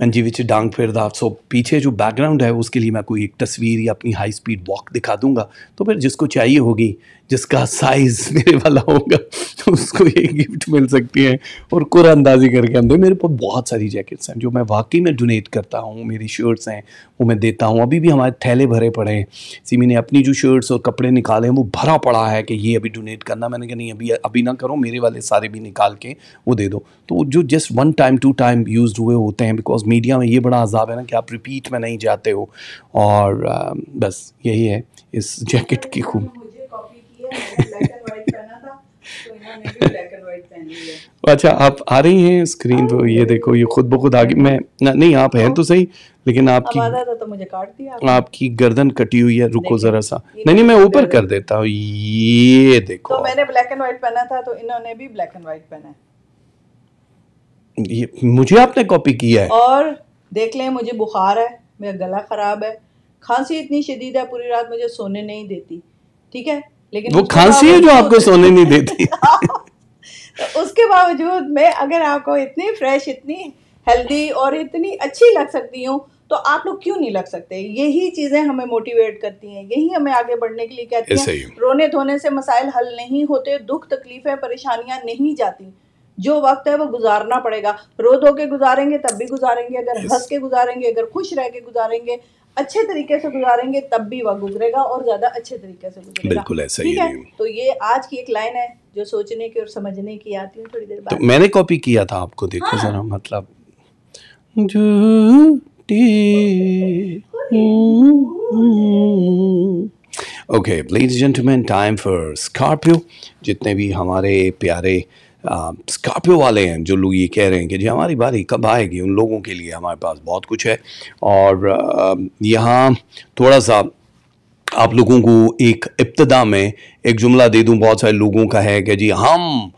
मैं जी विच डांग फिर दा सो पीछे जो बैकग्राउंड है उसके लिए मैं कोई एक तस्वीर या अपनी हाई स्पीड वॉक दिखा दूंगा तो फिर जिसको चाहिए होगी जिसका साइज़ मेरे वाला होगा तो उसको ये गिफ्ट मिल सकती है और कुर अंदाजी करके हम दो मेरे पास बहुत सारी जैकेट्स हैं जो मैं वाकई में डोनेट करता हूँ मेरी शर्ट्स हैं वो मैं देता हूँ अभी भी हमारे थैले भरे पड़े हैं सिमी ने अपनी जो शर्ट्स और कपड़े निकाले हैं वो भरा पड़ा है कि ये अभी डोनेट करना मैंने कहा नहीं अभी अभी ना करो मेरे वाले सारे भी निकाल के वो दे दो तो जो just one time two time use हुए होते हैं बिकॉज मीडिया में ये बड़ा अजाब है ना कि आप रिपीट में नहीं जाते हो और बस यही है इस जैकेट की खूब अच्छा आप आ रही हैं स्क्रीन तो ये देखो ये खुद ब खुद आगे मैं ना, नहीं आप हैं तो सही लेकिन आपकी तो मुझे काट दिया आपकी गर्दन कटी हुई है रुको जरा सा नहीं नहीं मैं ऊपर कर देता हूँ ये देखो तो मैंने ब्लैक एंड व्हाइट पहना था तो इन्होंने भी ब्लैक एंड व्हाइट पहना है ये मुझे आपने कॉपी किया है और देख लें मुझे बुखार है मेरा गला ख़राब है खांसी इतनी शदीद है पूरी रात मुझे सोने नहीं देती ठीक है लेकिन वो खांसी है जो आपको सोने नहीं देती हाँ। तो उसके बावजूद मैं अगर आपको इतनी फ्रेश इतनी हेल्दी और इतनी अच्छी लग सकती हूँ तो आप लोग क्यों नहीं लग सकते यही चीज़ें हमें मोटिवेट करती हैं यही हमें आगे बढ़ने के लिए कहती हैं रोने धोने से मसाइल हल नहीं होते दुख तकलीफें परेशानियां नहीं जाती जो वक्त है वो गुजारना पड़ेगा रो धो के गुजारेंगे तब भी गुजारेंगे अगर हंस के गुजारेंगे अगर खुश रह के गुजारेंगे अच्छे तरीके से गुजारेंगे तब भी वह गुजरेगा और ज़्यादा अच्छे तरीके से गुजरेगा बिल्कुल ऐसा ही है तो ये आज की एक लाइन है जो सोचने की और समझने की आती है थोड़ी देर तो बाद तो मैंने कॉपी किया था आपको देखो हाँ। जरा मतलब okay ladies gentleman time for Scorpio जितने भी हमारे प्यारे स्कॉर्पियो वाले हैं जो लोग ये कह रहे हैं कि जी हमारी बारी कब आएगी उन लोगों के लिए हमारे पास बहुत कुछ है और यहाँ थोड़ा सा आप लोगों को एक इब्तदा में एक जुमला दे दूँ बहुत सारे लोगों का है कि जी हम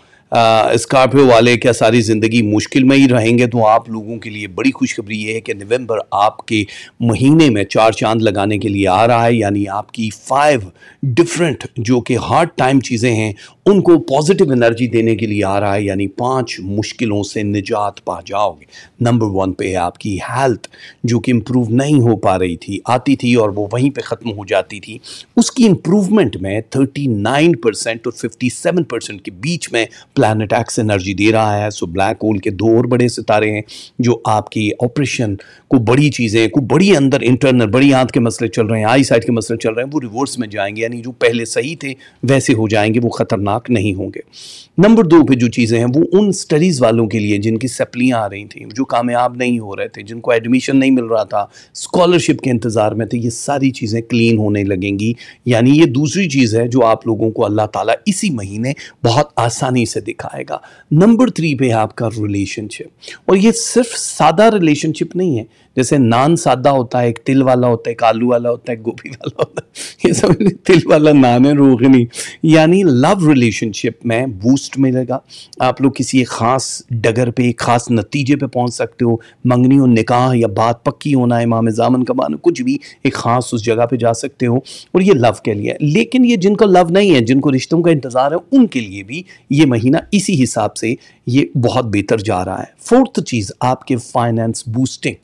स्कॉर्पियो वाले क्या सारी ज़िंदगी मुश्किल में ही रहेंगे तो आप लोगों के लिए बड़ी खुशखबरी ये है कि नवंबर आपके महीने में चार चांद लगाने के लिए आ रहा है यानी आपकी फाइव डिफरेंट जो कि हार्ड टाइम चीज़ें हैं उनको पॉजिटिव एनर्जी देने के लिए आ रहा है यानी पांच मुश्किलों से निजात पा जाओगे नंबर वन पे है आपकी हेल्थ जो कि इम्प्रूव नहीं हो पा रही थी आती थी और वो वहीं पे ख़त्म हो जाती थी उसकी इम्प्रूवमेंट में 39 परसेंट और 57 परसेंट के बीच में प्लानट एक्स एनर्जी दे रहा है सो ब्लैक होल के दो और बड़े सितारे हैं जो आपकी ऑपरेशन को बड़ी चीज़ें को बड़ी अंदर इंटरनल बड़ी आंत के मसले चल रहे हैं आई साइड के मसले चल रहे हैं वो रिवर्स में जाएंगे यानी जो पहले सही थे वैसे हो जाएंगे वो ख़तरनाक खतरनाक नहीं होंगे नंबर दो पे जो चीज़ें हैं वो उन स्टडीज़ वालों के लिए जिनकी सप्लियाँ आ रही थी जो कामयाब नहीं हो रहे थे जिनको एडमिशन नहीं मिल रहा था स्कॉलरशिप के इंतज़ार में थे ये सारी चीज़ें क्लीन होने लगेंगी यानी ये दूसरी चीज़ है जो आप लोगों को अल्लाह ताला इसी महीने बहुत आसानी से दिखाएगा नंबर थ्री पे है आपका रिलेशनशिप और ये सिर्फ सादा रिलेशनशिप नहीं है जैसे नान सादा होता है एक तिल वाला होता है एक आलू वाला होता है गोभी वाला होता है ये सब तिल वाला नान है रोगनी यानी लव रिलेशनशिप में बूस्ट मिलेगा आप लोग किसी एक ख़ास डगर पे एक ख़ास नतीजे पे पहुंच सकते हो मंगनी और निकाह या बात पक्की होना है इमाम जामन का मान कुछ भी एक ख़ास उस जगह पर जा सकते हो और ये लव के लिए लेकिन ये जिनको लव नहीं है जिनको रिश्तों का इंतज़ार है उनके लिए भी ये महीना इसी हिसाब से ये बहुत बेहतर जा रहा है फोर्थ चीज़ आपके फाइनेंस बूस्टिंग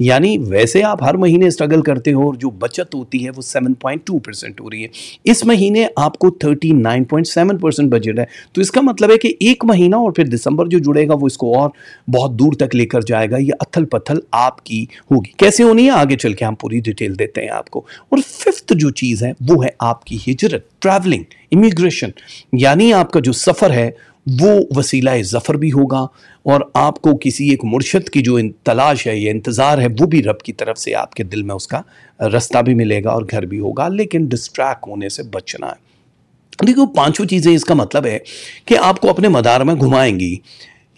यानी वैसे आप हर महीने स्ट्रगल करते हो और जो बचत होती है वो 7.2 परसेंट हो रही है इस महीने आपको 39.7 परसेंट बजट है तो इसका मतलब है कि एक महीना और फिर दिसंबर जो जुड़ेगा वो इसको और बहुत दूर तक लेकर जाएगा ये अथल पथल आपकी होगी कैसे होनी है आगे चल के हम पूरी डिटेल देते हैं आपको और फिफ्थ जो चीज़ है वो है आपकी हिजरत ट्रैवलिंग इमिग्रेशन यानी आपका जो सफ़र है वो वसीला ज़फ़र भी होगा और आपको किसी एक मुर्शद की जो तलाश है या इंतज़ार है वो भी रब की तरफ से आपके दिल में उसका रास्ता भी मिलेगा और घर भी होगा लेकिन डिस्ट्रैक्ट होने से बचना है देखो पांचों चीज़ें इसका मतलब है कि आपको अपने मदार में घुमाएंगी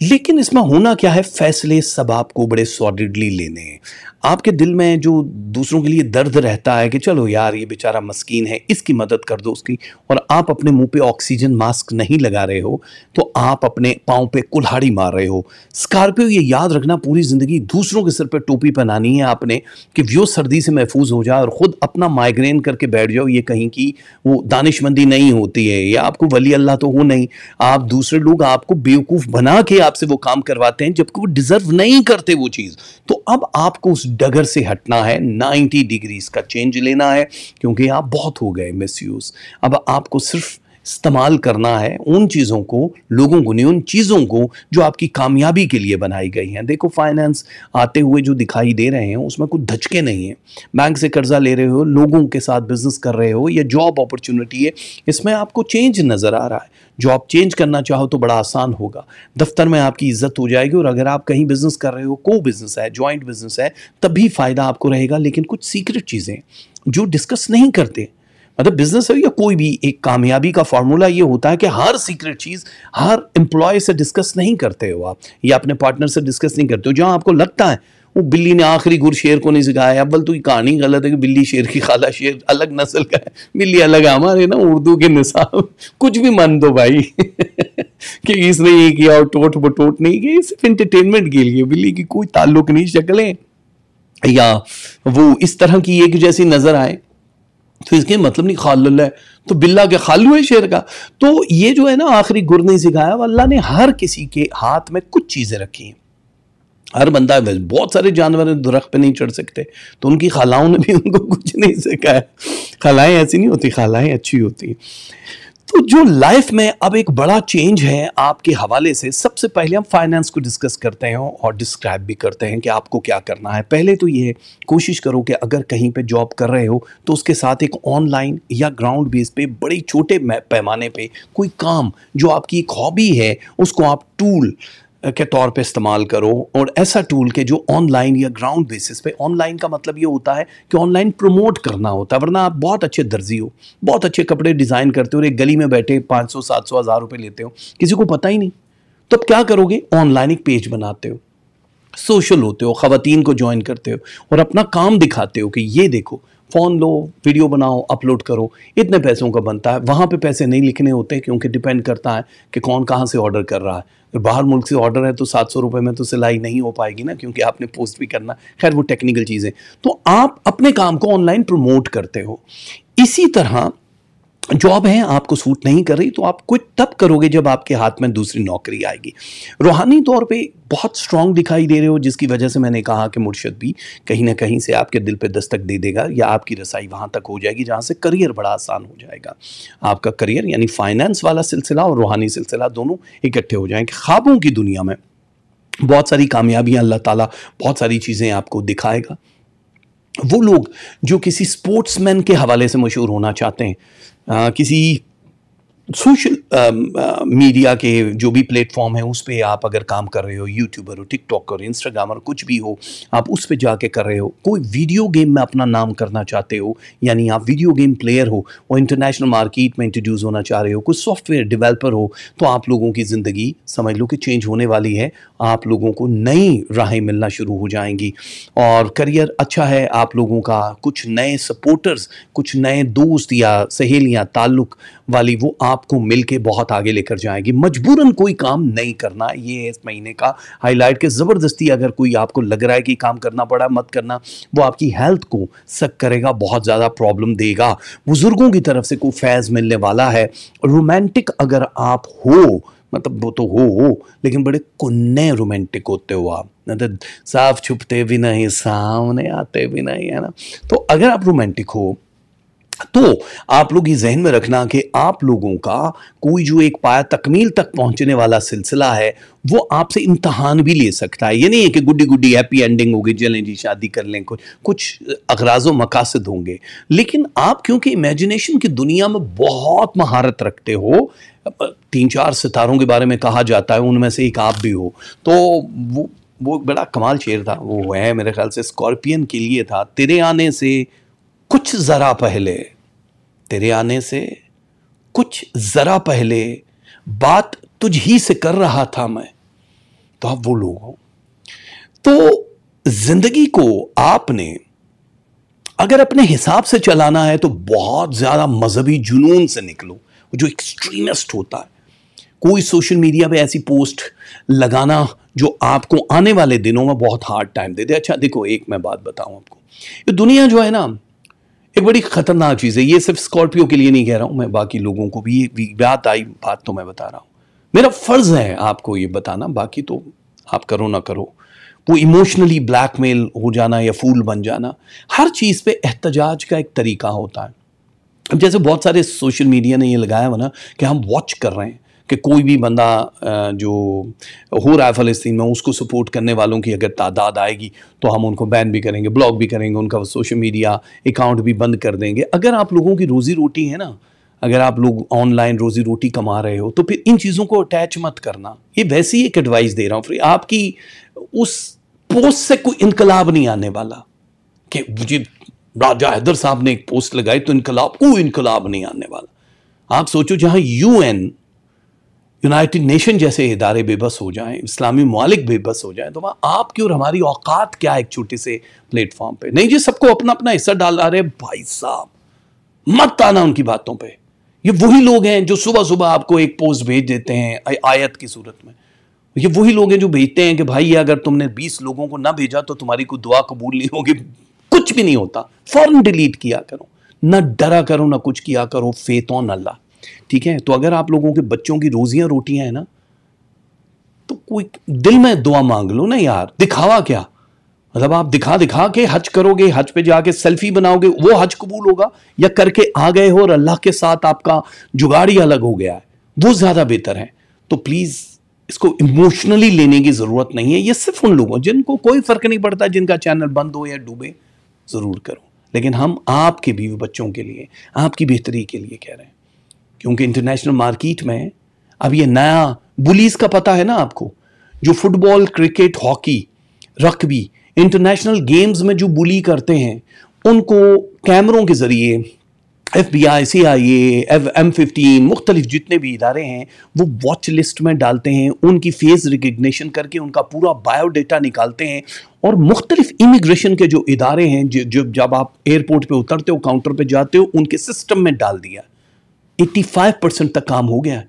लेकिन इसमें होना क्या है फैसले सब आपको बड़े सॉलिडली लेने हैं आपके दिल में जो दूसरों के लिए दर्द रहता है कि चलो यार ये बेचारा मस्कीन है इसकी मदद कर दो उसकी और आप अपने मुंह पे ऑक्सीजन मास्क नहीं लगा रहे हो तो आप अपने पाँव पे कुल्हाड़ी मार रहे हो स्कॉर्पियो ये याद रखना पूरी ज़िंदगी दूसरों के सिर पर टोपी पहनानी है आपने कि व्यो सर्दी से महफूज हो जाए और ख़ुद अपना माइग्रेन करके बैठ जाओ ये कहीं की वो दानिशमंदी नहीं होती है या आपको वली अल्लाह तो हो नहीं आप दूसरे लोग आपको बेवकूफ़ बना के आपसे वो काम करवाते हैं जबकि वो डिजर्व नहीं करते वो चीज़ तो अब आपको उस डगर से हटना है 90 डिग्रीज का चेंज लेना है क्योंकि आप बहुत हो गए मिस अब आपको सिर्फ इस्तेमाल करना है उन चीज़ों को लोगों को नहीं उन चीज़ों को जो आपकी कामयाबी के लिए बनाई गई हैं देखो फाइनेंस आते हुए जो दिखाई दे रहे हैं उसमें कुछ धचके नहीं हैं बैंक से कर्जा ले रहे हो लोगों के साथ बिजनेस कर रहे हो या जॉब अपॉर्चुनिटी है इसमें आपको चेंज नज़र आ रहा है जॉब चेंज करना चाहो तो बड़ा आसान होगा दफ्तर में आपकी इज्जत हो जाएगी और अगर आप कहीं बिजनेस कर रहे हो को बिजनेस है ज्वाइंट बिजनेस है तब भी फ़ायदा आपको रहेगा लेकिन कुछ सीक्रेट चीज़ें जो डिस्कस नहीं करते અધર બિઝનેસર કે કોઈ ભી એક કਾਮયાબી કા ફોર્મ્યુલા યે હોતા હૈ કે હર સીક્રેટ ચીઝ હર એમ્પ્લોય સે ડિસ્કસ નહીં કરતે હો વા યે અપને પાર્ટનર સે ડિસ્કસ નહીં કરતે હો જ્યા આપકો લગતા હે વો બિલ્લી ને આખરી ઘુર શેર કો નહિ ઝગાયા હવલ તો ક કહાની ગલત હે કે બિલ્લી શેર કી ખાલા શેર અલગ નસલ કા હે બિલ્લી અલગ હમારે ના ઉર્દુ કે નિસાબ કુછ ભી મન દો ભાઈ કે ઇસરે એક યાર ટોટ બટૂટ નહીં ગઈ ઇસ ફન એન્ટરટેનમેન્ટ કે લિયે બિલ્લી કી કોઈ તાલુક નહીં શક્લે યા વો ઇસ તરહ કી એક જેસી નજર આયે तो इसके मतलब नहीं खाल है तो बिल्ला के खालू है शेर का तो ये जो है ना आखिरी गुर नहीं सिखाया अल्लाह ने हर किसी के हाथ में कुछ चीज़ें रखी हैं हर बंदा वैसे बहुत सारे जानवर दरख्त पे नहीं चढ़ सकते तो उनकी खालाओं ने भी उनको कुछ नहीं सिखाया खलाएं ऐसी नहीं होती खलाएं अच्छी होती तो जो लाइफ में अब एक बड़ा चेंज है आपके हवाले से सबसे पहले हम फाइनेंस को डिस्कस करते हैं और डिस्क्राइब भी करते हैं कि आपको क्या करना है पहले तो ये कोशिश करो कि अगर कहीं पे जॉब कर रहे हो तो उसके साथ एक ऑनलाइन या ग्राउंड बेस पे बड़े छोटे पैमाने पे कोई काम जो आपकी एक हॉबी है उसको आप टूल के तौर पे इस्तेमाल करो और ऐसा टूल के जो ऑनलाइन या ग्राउंड बेसिस पे ऑनलाइन का मतलब ये होता है कि ऑनलाइन प्रमोट करना होता है वरना आप बहुत अच्छे दर्जी हो बहुत अच्छे कपड़े डिज़ाइन करते हो और एक गली में बैठे पाँच सौ सात सौ हज़ार रुपये लेते हो किसी को पता ही नहीं तो अब क्या करोगे ऑनलाइन एक पेज बनाते हो सोशल होते हो ख़वान को ज्वाइन करते हो और अपना काम दिखाते हो कि ये देखो फ़ोन लो वीडियो बनाओ अपलोड करो इतने पैसों का बनता है वहाँ पे पैसे नहीं लिखने होते क्योंकि डिपेंड करता है कि कौन कहाँ से ऑर्डर कर रहा है तो बाहर मुल्क से ऑर्डर है तो सात सौ रुपये में तो सिलाई नहीं हो पाएगी ना क्योंकि आपने पोस्ट भी करना खैर वो टेक्निकल चीज़ें तो आप अपने काम को ऑनलाइन प्रमोट करते हो इसी तरह जॉब है आपको सूट नहीं कर रही तो आप कुछ तब करोगे जब आपके हाथ में दूसरी नौकरी आएगी रूहानी तौर पे बहुत स्ट्रांग दिखाई दे रहे हो जिसकी वजह से मैंने कहा कि मुर्शद भी कहीं ना कहीं से आपके दिल पे दस्तक दे देगा या आपकी रसाई वहाँ तक हो जाएगी जहाँ से करियर बड़ा आसान हो जाएगा आपका करियर यानी फाइनेंस वाला सिलसिला और रूहानी सिलसिला दोनों इकट्ठे हो जाएंगे ख्वाबों की दुनिया में बहुत सारी कामयाबियाँ अल्लाह ताली बहुत सारी चीज़ें आपको दिखाएगा वो लोग जो किसी स्पोर्ट्समैन के हवाले से मशहूर होना चाहते हैं किसी सोशल मीडिया um, uh, के जो भी प्लेटफॉर्म है उस पर आप अगर काम कर रहे हो यूट्यूबर हो टिकटॉकर हो और कुछ भी हो आप उस पर जाके कर रहे हो कोई वीडियो गेम में अपना नाम करना चाहते हो यानी आप वीडियो गेम प्लेयर हो और इंटरनेशनल मार्केट में इंट्रोड्यूस होना चाह रहे हो कुछ सॉफ्टवेयर डिवेलपर हो तो आप लोगों की ज़िंदगी समझ लो कि चेंज होने वाली है आप लोगों को नई राहें मिलना शुरू हो जाएंगी और करियर अच्छा है आप लोगों का कुछ नए सपोर्टर्स कुछ नए दोस्त या सहेलियाँ ताल्लुक वाली वो आपको मिल के बहुत आगे लेकर जाएंगी मजबूरन कोई काम नहीं करना ये है इस महीने का हाईलाइट के ज़बरदस्ती अगर कोई आपको लग रहा है कि काम करना पड़ा मत करना वो आपकी हेल्थ को सक करेगा बहुत ज़्यादा प्रॉब्लम देगा बुज़ुर्गों की तरफ से कोई फैज़ मिलने वाला है रोमांटिक अगर आप हो मतलब वो तो हो हो लेकिन बड़े कुन्ने रोमांटिक होते हो आप मतलब तो साफ छुपते भी नहीं सामने आते भी नहीं है ना तो अगर आप रोमांटिक हो तो आप लोग ये जहन में रखना कि आप लोगों का कोई जो एक पाया तकमील तक पहुंचने वाला सिलसिला है वो आपसे इम्तहान भी ले सकता है ये नहीं है कि गुड्डी गुड्डी हैप्पी एंडिंग होगी चलें जी शादी कर लें कुछ कुछ अगराज मकासद होंगे लेकिन आप क्योंकि इमेजिनेशन की दुनिया में बहुत महारत रखते हो तीन चार सितारों के बारे में कहा जाता है उनमें से एक आप भी हो तो वो वो बड़ा कमाल शेर था वो है मेरे ख्याल से स्कॉर्पियन के लिए था तेरे आने से कुछ ज़रा पहले तेरे आने से कुछ ज़रा पहले बात तुझ ही से कर रहा था मैं तो आप वो लोग हो तो जिंदगी को आपने अगर अपने हिसाब से चलाना है तो बहुत ज़्यादा मजहबी जुनून से निकलो जो एक्सट्रीमिस्ट होता है कोई सोशल मीडिया पे ऐसी पोस्ट लगाना जो आपको आने वाले दिनों में बहुत हार्ड टाइम दे दे अच्छा देखो एक मैं बात बताऊं आपको ये दुनिया जो है ना एक बड़ी खतरनाक चीज़ है ये सिर्फ स्कॉर्पियो के लिए नहीं कह रहा हूँ मैं बाकी लोगों को भी ये याद आई बात तो मैं बता रहा हूँ मेरा फ़र्ज़ है आपको ये बताना बाकी तो आप करो ना करो वो इमोशनली ब्लैकमेल हो जाना या फूल बन जाना हर चीज़ पे एहतजाज का एक तरीका होता है अब जैसे बहुत सारे सोशल मीडिया ने ये लगाया हुआ ना कि हम वॉच कर रहे हैं कि कोई भी बंदा जो हो रहा है फ़लस्तीन में उसको सपोर्ट करने वालों की अगर तादाद आएगी तो हम उनको बैन भी करेंगे ब्लॉक भी करेंगे उनका सोशल मीडिया अकाउंट भी बंद कर देंगे अगर आप लोगों की रोज़ी रोटी है ना अगर आप लोग ऑनलाइन रोज़ी रोटी कमा रहे हो तो फिर इन चीज़ों को अटैच मत करना ये वैसे ही एक एडवाइस दे रहा हूँ फिर आपकी उस पोस्ट से कोई इनकलाब नहीं आने वाला कि मुझे राजा हैदर साहब ने एक पोस्ट लगाई तो इनकलाब कोई इनकलाब नहीं आने वाला आप सोचो जहाँ यूएन यूनाइटेड नेशन जैसे इदारे बेबस हो जाएं इस्लामी मालिक बेबस हो जाएं तो वहाँ आपकी और हमारी औकात क्या है एक छोटे से प्लेटफॉर्म पे नहीं जी सबको अपना अपना हिस्सा डाल रहे भाई साहब मत आना उनकी बातों पे ये वही लोग हैं जो सुबह सुबह आपको एक पोस्ट भेज देते हैं आयत की सूरत में ये वही लोग हैं जो भेजते हैं कि भाई अगर तुमने 20 लोगों को ना भेजा तो तुम्हारी कोई दुआ कबूल नहीं होगी कुछ भी नहीं होता फौरन डिलीट किया करो ना डरा करो ना कुछ किया करो फेत ऑन अल्लाह ठीक है तो अगर आप लोगों के बच्चों की रोजियां रोटियां हैं ना तो कोई दिल में दुआ मांग लो ना यार दिखावा क्या मतलब आप दिखा दिखा के हज करोगे हज पे जाके सेल्फी बनाओगे वो हज कबूल होगा या करके आ गए हो और अल्लाह के साथ आपका जुगाड़ ही अलग हो गया है वो ज़्यादा बेहतर है तो प्लीज़ इसको इमोशनली लेने की ज़रूरत नहीं है ये सिर्फ उन लोगों जिनको कोई फ़र्क नहीं पड़ता जिनका चैनल बंद हो या डूबे ज़रूर करो लेकिन हम आपके बीवी बच्चों के लिए आपकी बेहतरी के लिए कह रहे हैं क्योंकि इंटरनेशनल मार्केट में अब ये नया बुलिस का पता है ना आपको जो football cricket hockey rugby international games में जो बुली करते हैं उनको कैमरों के ज़रिए F B I C I F M fifteen मुख्तलिफ जितने भी इदारे हैं वो वॉच लिस्ट में डालते हैं उनकी फेस रिकग्निशन करके उनका पूरा बायोडाटा निकालते हैं और मुख्तलिफ इमिग्रेशन के जो इदारे हैं जो जब आप एयरपोर्ट पर उतरते हो काउंटर पर जाते हो उनके सिस्टम में डाल दिया 85 परसेंट तक काम हो गया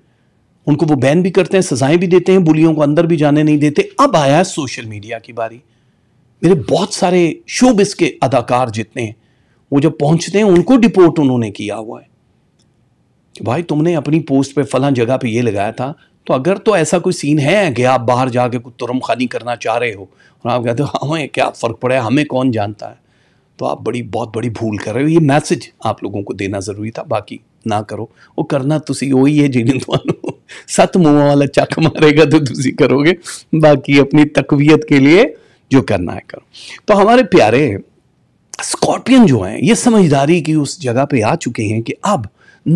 उनको वो बैन भी करते हैं सजाएं भी देते हैं बुलियों को अंदर भी जाने नहीं देते अब आया है सोशल मीडिया की बारी मेरे बहुत सारे शोबिस के अदाकार जितने हैं वो जब पहुंचते हैं उनको डिपोर्ट उन्होंने किया हुआ है कि भाई तुमने अपनी पोस्ट पे फला जगह पे ये लगाया था तो अगर तो ऐसा कोई सीन है कि आप बाहर जाके कुछ तुरम खानी करना चाह रहे हो और आप कहते हो हमें हाँ, क्या फ़र्क पड़ा है हमें कौन जानता है तो आप बड़ी बहुत बड़ी भूल कर रहे हो ये मैसेज आप लोगों को देना ज़रूरी था बाकी ਨਾ ਕਰੋ ਉਹ ਕਰਨਾ ਤੁਸੀਂ ਉਹੀ ਹੈ ਜਿਹਨੇ ਤੁਹਾਨੂੰ ਸੱਤ ਮੂਹਾਂ ਵਾਲਾ ਚੱਕ ਮਾਰੇਗਾ तो तुम करोगे बाकी अपनी तकवीयत के लिए जो करना है करो तो हमारे प्यारे स्कॉर्पियन जो हैं ये समझदारी की उस जगह पे आ चुके हैं कि अब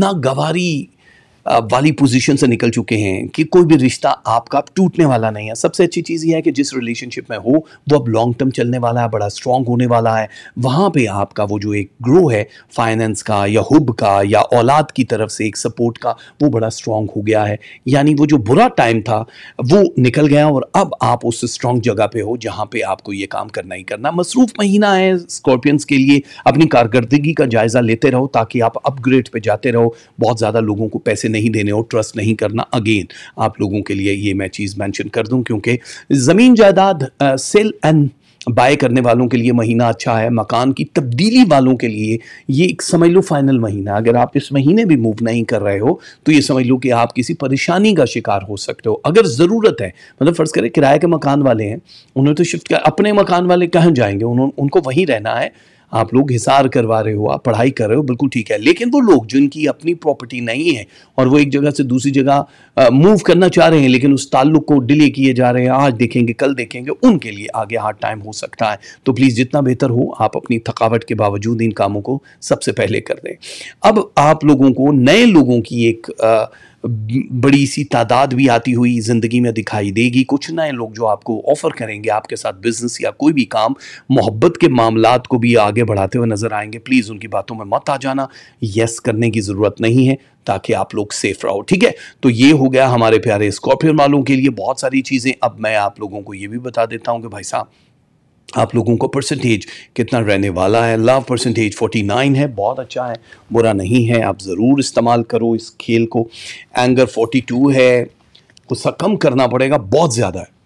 ना गवारी वाली पोजीशन से निकल चुके हैं कि कोई भी रिश्ता आपका टूटने वाला नहीं है सबसे अच्छी चीज़ यह है कि जिस रिलेशनशिप में हो वो अब लॉन्ग टर्म चलने वाला है बड़ा स्ट्रांग होने वाला है वहाँ पे आपका वो जो एक ग्रो है फाइनेंस का या हुब का या औलाद की तरफ से एक सपोर्ट का वो बड़ा स्ट्रांग हो गया है यानी वो जो बुरा टाइम था वो निकल गया और अब आप उस स्ट्रांग जगह पर हो जहाँ पर आपको ये काम करना ही करना मसरूफ महीना है स्कॉर्पियंस के लिए अपनी कारकर्दगी का जायज़ा लेते रहो ताकि आप अपग्रेड पे जाते रहो बहुत ज़्यादा लोगों को पैसे नहीं देने और ट्रस्ट नहीं करना अगेन आप लोगों के लिए ये मैं चीज़ मैंशन कर दूँ क्योंकि ज़मीन जायदाद सेल एंड बाय करने वालों के लिए महीना अच्छा है मकान की तब्दीली वालों के लिए ये एक समझ लो फाइनल महीना अगर आप इस महीने भी मूव नहीं कर रहे हो तो ये समझ लो कि आप किसी परेशानी का शिकार हो सकते हो अगर ज़रूरत है मतलब फ़र्ज़ करें किराए के मकान वाले हैं उन्हें तो शिफ्ट कर अपने मकान वाले कहाँ जाएंगे उन्होंने उनको वहीं रहना है आप लोग हिसार करवा रहे हो आप पढ़ाई कर रहे हो बिल्कुल ठीक है लेकिन वो लोग जिनकी अपनी प्रॉपर्टी नहीं है और वो एक जगह से दूसरी जगह मूव करना चाह रहे हैं लेकिन उस ताल्लुक को डिले किए जा रहे हैं आज देखेंगे कल देखेंगे उनके लिए आगे हार्ड टाइम हो सकता है तो प्लीज़ जितना बेहतर हो आप अपनी थकावट के बावजूद इन कामों को सबसे पहले कर दें अब आप लोगों को नए लोगों की एक आ, बड़ी सी तादाद भी आती हुई ज़िंदगी में दिखाई देगी कुछ नए लोग जो आपको ऑफ़र करेंगे आपके साथ बिज़नेस या कोई भी काम मोहब्बत के मामला को भी आगे बढ़ाते हुए नज़र आएंगे प्लीज़ उनकी बातों में मत आ जाना येस करने की ज़रूरत नहीं है ताकि आप लोग सेफ रहो ठीक है तो ये हो गया हमारे प्यारे स्कॉर्पियन वालों के लिए बहुत सारी चीज़ें अब मैं आप लोगों को ये भी बता देता हूँ कि भाई साहब आप लोगों को परसेंटेज कितना रहने वाला है लव परसेंटेज 49 है बहुत अच्छा है बुरा नहीं है आप ज़रूर इस्तेमाल करो इस खेल को एंगर 42 है गुस्सा कम करना पड़ेगा बहुत ज़्यादा है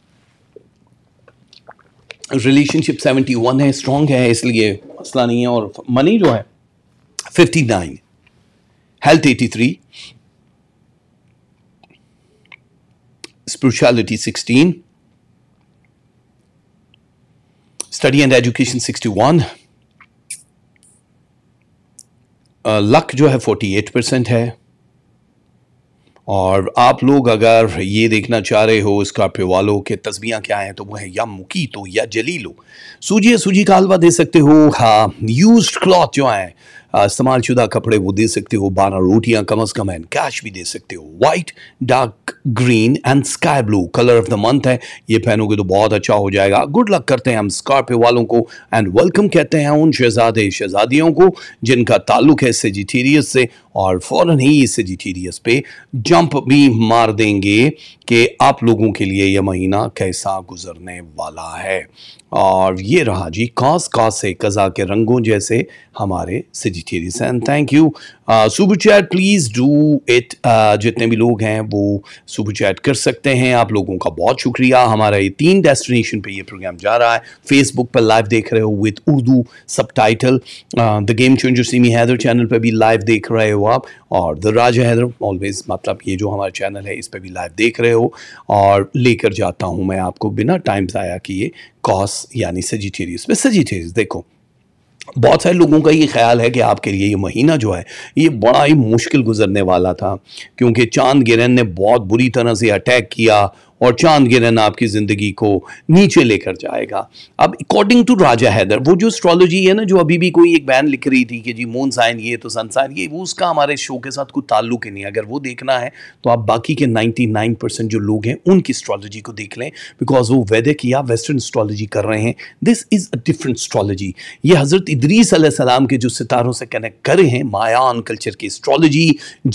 रिलेशनशिप 71 है स्ट्रॉन्ग है इसलिए मसला नहीं है और मनी जो है 59 health 83 spirituality sixteen study and education 61 luck uh, जो है 48 परसेंट है और आप लोग अगर ये देखना चाह रहे हो स्कॉर्पियो वालों के तस्बियाँ क्या हैं तो वो है या मुकी तो या जलीलो सूजी सूजी का हलवा दे सकते हो हाँ यूज क्लॉथ जो है इस्तेमाल शुदा कपड़े वो दे सकते हो बारह रोटियाँ कम अज़ कम एंड कैश भी दे सकते हो white dark green and sky blue colour of the month है ये पहनोगे तो बहुत अच्छा हो जाएगा गुड लक करते हैं हम स्कॉर्पियो वालों को एंड वेलकम कहते हैं उन शहजादे शहजादियों को जिनका ताल्लुक है सेजिटेरियस से और फ़ौर ही सेजिटेरियस पे जंप भी मार देंगे कि आप लोगों के लिए यह महीना कैसा गुजरने वाला है और ये रहा जी कॉस कॉस से कज़ा के रंगों जैसे हमारे Sagittarius and thank you super chat please do it जितने भी लोग हैं वो सुबह चैट कर सकते हैं आप लोगों का बहुत शुक्रिया हमारा ये तीन डेस्टिनेशन पे ये प्रोग्राम जा रहा है फेसबुक पर लाइव देख रहे हो with Urdu subtitle the game changer semi Haider channel पर भी लाइव देख रहे हो आप और द हैदर ऑलवेज़ मतलब ये जो हमारा चैनल है इस पर भी लाइव देख रहे हो और लेकर जाता हूँ मैं आपको बिना टाइम ज़ाया किए कॉस यानी सजिटेरियस में सजिटेरियस देखो बहुत सारे लोगों का ये ख्याल है कि आपके लिए ये महीना जो है ये बड़ा ही मुश्किल गुजरने वाला था क्योंकि चांद गिरन ने बहुत बुरी तरह से अटैक किया और चांद गिरन आपकी ज़िंदगी को नीचे लेकर जाएगा अब अकॉर्डिंग टू राजा हैदर वो जो एस्ट्रोलॉजी है ना जो अभी भी कोई एक बहन लिख रही थी कि जी मून साइन ये तो सन साइन ये वो उसका हमारे शो के साथ कोई ताल्लुक ही नहीं अगर वो देखना है तो आप बाकी के 99 परसेंट जो लोग हैं उनकी एस्ट्रोलॉजी को देख लें बिकॉज वो वैदिक या वेस्टर्न एस्ट्रोलॉजी कर रहे हैं this is a different astrology ये हज़रत इदरीस सलाम के जो सितारों से कनेक्ट करे हैं मायान कल्चर की एस्ट्रोलॉजी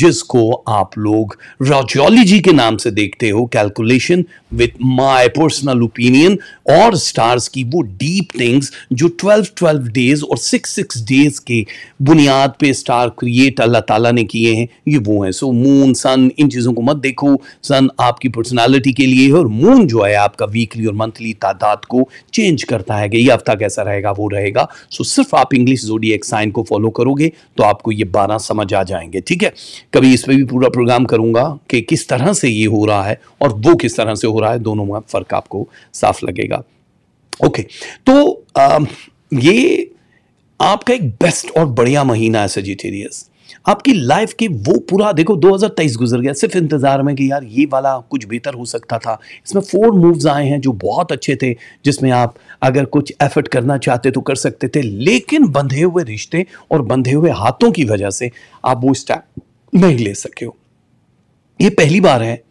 जिसको आप लोग राजोलॉजी के नाम से देखते हो calculation consultation with my personal opinion और स्टार्स की वो डीप थिंग्स जो ट्वेल्व ट्वेल्व डेज और सिक्स सिक्स डेज के बुनियाद पे स्टार क्रिएट अल्लाह ताला ने किए हैं ये वो हैं सो मून सन इन चीज़ों को मत देखो सन आपकी पर्सनैलिटी के लिए है और मून जो है आपका वीकली और मंथली तादाद को चेंज करता है कि ये हफ्ता कैसा रहेगा वो रहेगा सो so, सिर्फ आप इंग्लिश जोड़ी एक साइन को फॉलो करोगे तो आपको ये बारह समझ आ जाएंगे ठीक है कभी इस पर भी पूरा प्रोग्राम करूंगा कि किस तरह से ये हो रहा है और वो किस तरह से हो रहा है दोनों में फ़र्क आपको साफ लगेगा ओके तो आ, ये आपका एक बेस्ट और बढ़िया महीना है सजिटेरियस आपकी लाइफ के वो पूरा देखो 2023 गुजर गया सिर्फ इंतजार में कि यार ये वाला कुछ बेहतर हो सकता था इसमें फोर मूव्स आए हैं जो बहुत अच्छे थे जिसमें आप अगर कुछ एफर्ट करना चाहते तो कर सकते थे लेकिन बंधे हुए रिश्ते और बंधे हुए हाथों की वजह से आप वो स्टेप नहीं ले सके हो ये पहली बार है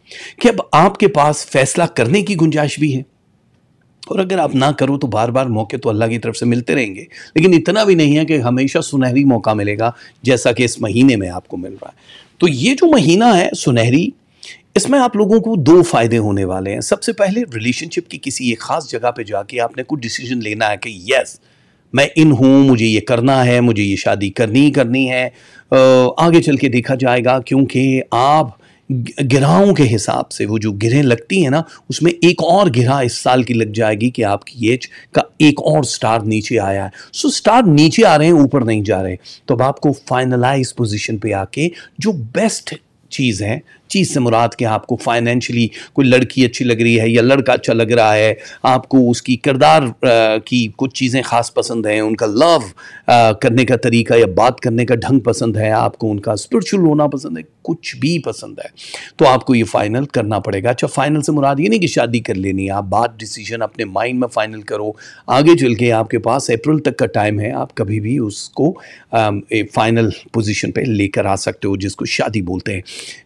कि अब आपके पास फैसला करने की गुंजाइश भी है और अगर आप ना करो तो बार बार मौके तो अल्लाह की तरफ से मिलते रहेंगे लेकिन इतना भी नहीं है कि हमेशा सुनहरी मौका मिलेगा जैसा कि इस महीने में आपको मिल रहा है तो ये जो महीना है सुनहरी इसमें आप लोगों को दो फ़ायदे होने वाले हैं सबसे पहले रिलेशनशिप की किसी एक ख़ास जगह पे जाके आपने कुछ डिसीजन लेना है कि यस मैं इन हूँ मुझे ये करना है मुझे ये शादी करनी ही करनी है आगे चल के देखा जाएगा क्योंकि आप गिराओं के हिसाब से वो जो गिरें लगती है ना उसमें एक और गिरा इस साल की लग जाएगी कि आपकी एज का एक और स्टार नीचे आया है सो स्टार नीचे आ रहे हैं ऊपर नहीं जा रहे तो अब आपको फाइनलाइज पोजिशन पे आके जो बेस्ट चीज़ है चीज़ से मुराद क्या आपको फाइनेंशली कोई लड़की अच्छी लग रही है या लड़का अच्छा लग रहा है आपको उसकी किरदार की कुछ चीज़ें ख़ास पसंद हैं उनका लव करने का तरीका या बात करने का ढंग पसंद है आपको उनका स्पिरिचुअल होना पसंद है कुछ भी पसंद है तो आपको ये फाइनल करना पड़ेगा अच्छा फाइनल से मुराद ये नहीं कि शादी कर लेनी है आप बात डिसीजन अपने माइंड में फाइनल करो आगे चल के आपके पास अप्रैल तक का टाइम है आप कभी भी उसको फाइनल पोजिशन पर लेकर आ सकते हो जिसको शादी बोलते हैं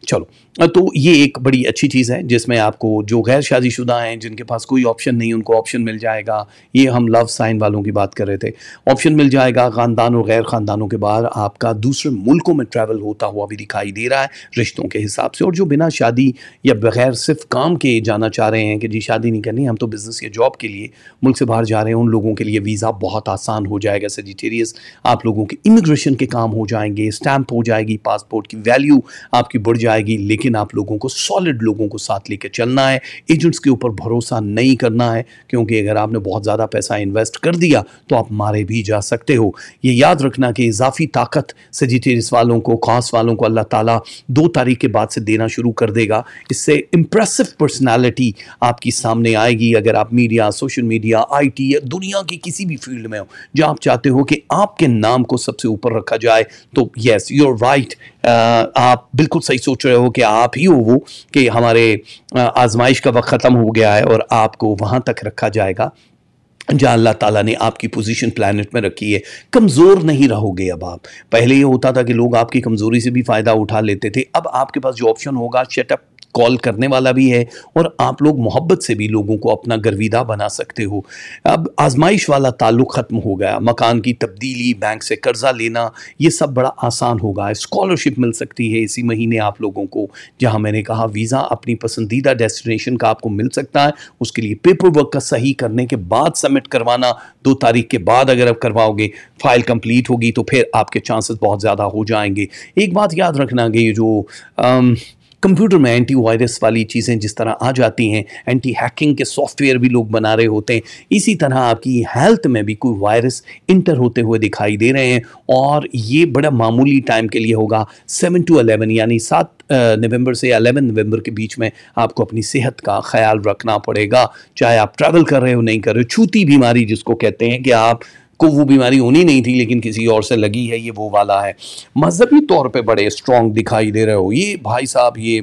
चलो तो ये एक बड़ी अच्छी चीज़ है जिसमें आपको जो गैर शादीशुदा हैं जिनके पास कोई ऑप्शन नहीं उनको ऑप्शन मिल जाएगा ये हम लव साइन वालों की बात कर रहे थे ऑप्शन मिल जाएगा ख़ानदान और गैर ख़ानदानों के बाहर आपका दूसरे मुल्कों में ट्रैवल होता हुआ भी दिखाई दे रहा है रिश्तों के हिसाब से और जो बिना शादी या बगैर सिर्फ काम के जाना चाह रहे हैं कि जी शादी नहीं करनी हम तो बिज़नेस या जॉब के लिए मुल्क से बाहर जा रहे हैं उन लोगों के लिए वीज़ा बहुत आसान हो जाएगा सजिटेरियस आप लोगों के इमिग्रेशन के काम हो जाएंगे स्टैम्प हो जाएगी पासपोर्ट की वैल्यू आपकी बढ़ जाएगी लेकिन लेकिन आप लोगों को सॉलिड लोगों को साथ लेकर चलना है एजेंट्स के ऊपर भरोसा नहीं करना है क्योंकि अगर आपने बहुत ज़्यादा पैसा इन्वेस्ट कर दिया तो आप मारे भी जा सकते हो ये याद रखना कि इजाफी ताकत सजिटेरियस वालों को खास वालों को अल्लाह ताला दो तारीख के बाद से देना शुरू कर देगा इससे इम्प्रेसिव पर्सनैलिटी आपकी सामने आएगी अगर आप मीडिया सोशल मीडिया आई या दुनिया की किसी भी फील्ड में हो जहाँ आप चाहते हो कि आपके नाम को सबसे ऊपर रखा जाए तो येस योर राइट आप बिल्कुल सही सोच रहे हो कि आप ही हो कि हमारे आजमाइश का वक्त ख़त्म हो गया है और आपको वहाँ तक रखा जाएगा जहाँ अल्लाह ताला ने आपकी पोजीशन प्लानट में रखी है कमज़ोर नहीं रहोगे अब आप पहले ये होता था कि लोग आपकी कमज़ोरी से भी फ़ायदा उठा लेते थे अब आपके पास जो ऑप्शन होगा शटअप कॉल करने वाला भी है और आप लोग मोहब्बत से भी लोगों को अपना गर्विदा बना सकते हो अब आजमाइश वाला ताल्लुक ख़त्म हो गया मकान की तब्दीली बैंक से कर्ज़ा लेना ये सब बड़ा आसान होगा स्कॉलरशिप मिल सकती है इसी महीने आप लोगों को जहाँ मैंने कहा वीज़ा अपनी पसंदीदा डेस्टिनेशन का आपको मिल सकता है उसके लिए पेपर वर्क का सही करने के बाद सबमिट करवाना दो तारीख के बाद अगर आप करवाओगे फाइल कंप्लीट होगी तो फिर आपके चांसेस बहुत ज़्यादा हो जाएंगे एक बात याद रखना कि जो आम, कंप्यूटर में एंटी वायरस वाली चीज़ें जिस तरह आ जाती हैं एंटी हैकिंग के सॉफ्टवेयर भी लोग बना रहे होते हैं इसी तरह आपकी हेल्थ में भी कोई वायरस इंटर होते हुए दिखाई दे रहे हैं और ये बड़ा मामूली टाइम के लिए होगा सेवन टू अलेवन यानी सात नवंबर से अलेवन नवंबर के बीच में आपको अपनी सेहत का ख्याल रखना पड़ेगा चाहे आप ट्रैवल कर रहे हो नहीं कर रहे हो छूती बीमारी जिसको कहते हैं कि आप को वो बीमारी होनी नहीं थी लेकिन किसी और से लगी है ये वो वाला है मजहबी तौर पर बड़े स्ट्रॉन्ग दिखाई दे रहे हो ये भाई साहब ये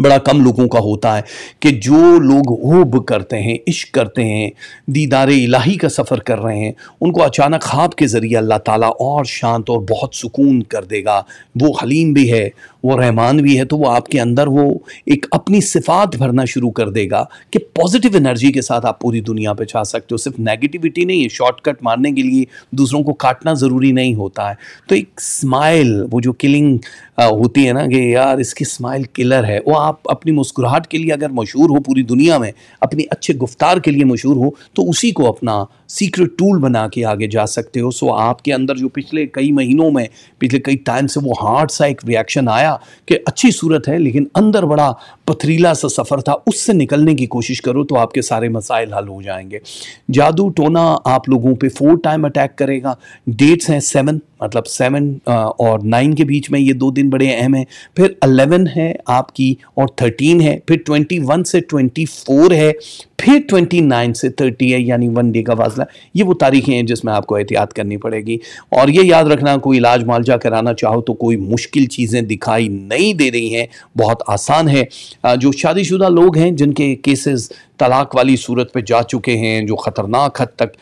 बड़ा कम लोगों का होता है कि जो लोग होब करते हैं इश्क करते हैं दीदार इलाही का सफ़र कर रहे हैं उनको अचानक ख्वाब के ज़रिए अल्लाह ताला और शांत और बहुत सुकून कर देगा वो हलीम भी है वो रहमान भी है तो वो आपके अंदर वो एक अपनी सिफात भरना शुरू कर देगा कि पॉजिटिव एनर्जी के साथ आप पूरी दुनिया पे छा सकते हो सिर्फ नेगेटिविटी नहीं है शॉर्टकट मारने के लिए दूसरों को काटना ज़रूरी नहीं होता है तो एक स्माइल वो जो किलिंग होती है ना कि यार इसकी स्माइल किलर है वो आप अपनी मुस्कुराहट के लिए अगर मशहूर हो पूरी दुनिया में अपनी अच्छे गुफ्तार के लिए मशहूर हो तो उसी को अपना सीक्रेट टूल बना के आगे जा सकते हो सो आपके अंदर जो पिछले कई महीनों में पिछले कई टाइम से वो हार्ड सा एक रिएक्शन आया पाया कि अच्छी सूरत है लेकिन अंदर बड़ा पथरीला सा सफ़र था उससे निकलने की कोशिश करो तो आपके सारे मसाइल हल हो जाएंगे जादू टोना आप लोगों पे फोर टाइम अटैक करेगा डेट्स हैं सेवन मतलब सेवन uh, और नाइन के बीच में ये दो दिन बड़े अहम हैं फिर अलेवन है आपकी और थर्टीन है फिर ट्वेंटी वन से ट्वेंटी फोर है फिर ट्वेंटी नाइन से थर्टी है यानी वन डे का फासला ये वो तारीखें हैं जिसमें आपको एहतियात करनी पड़ेगी और ये याद रखना कोई इलाज मुआवजा कराना चाहो तो कोई मुश्किल चीज़ें दिखाई नहीं दे रही हैं बहुत आसान है जो शादीशुदा लोग हैं जिनके केसेस तलाक वाली सूरत पे जा चुके हैं जो ख़तरनाक हद तक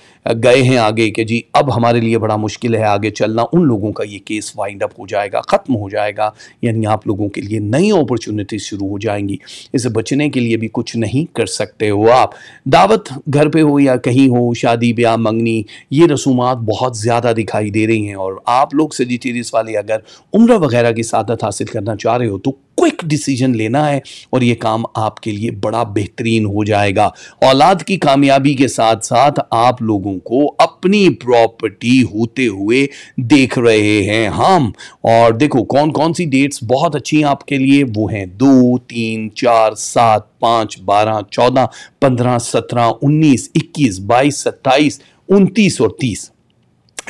गए हैं आगे कि जी अब हमारे लिए बड़ा मुश्किल है आगे चलना उन लोगों का ये केस वाइंड अप हो जाएगा ख़त्म हो जाएगा यानी आप लोगों के लिए नई अपॉर्चुनिटी शुरू हो जाएंगी इसे बचने के लिए भी कुछ नहीं कर सकते हो आप दावत घर पे हो या कहीं हो शादी ब्याह मंगनी ये रसूमात बहुत ज़्यादा दिखाई दे रही हैं और आप लोग सजी वाले अगर उम्र वगैरह की सादत हासिल करना चाह रहे हो तो क्विक डिसीजन लेना है और ये काम आपके लिए बड़ा बेहतरीन हो जाएगा औलाद की कामयाबी के साथ साथ आप लोगों को अपनी प्रॉपर्टी होते हुए देख रहे हैं हम और देखो कौन कौन सी डेट्स बहुत अच्छी हैं आपके लिए वो हैं दो तीन चार सात पाँच बारह चौदह पंद्रह सत्रह उन्नीस इक्कीस बाईस सत्ताईस उनतीस और तीस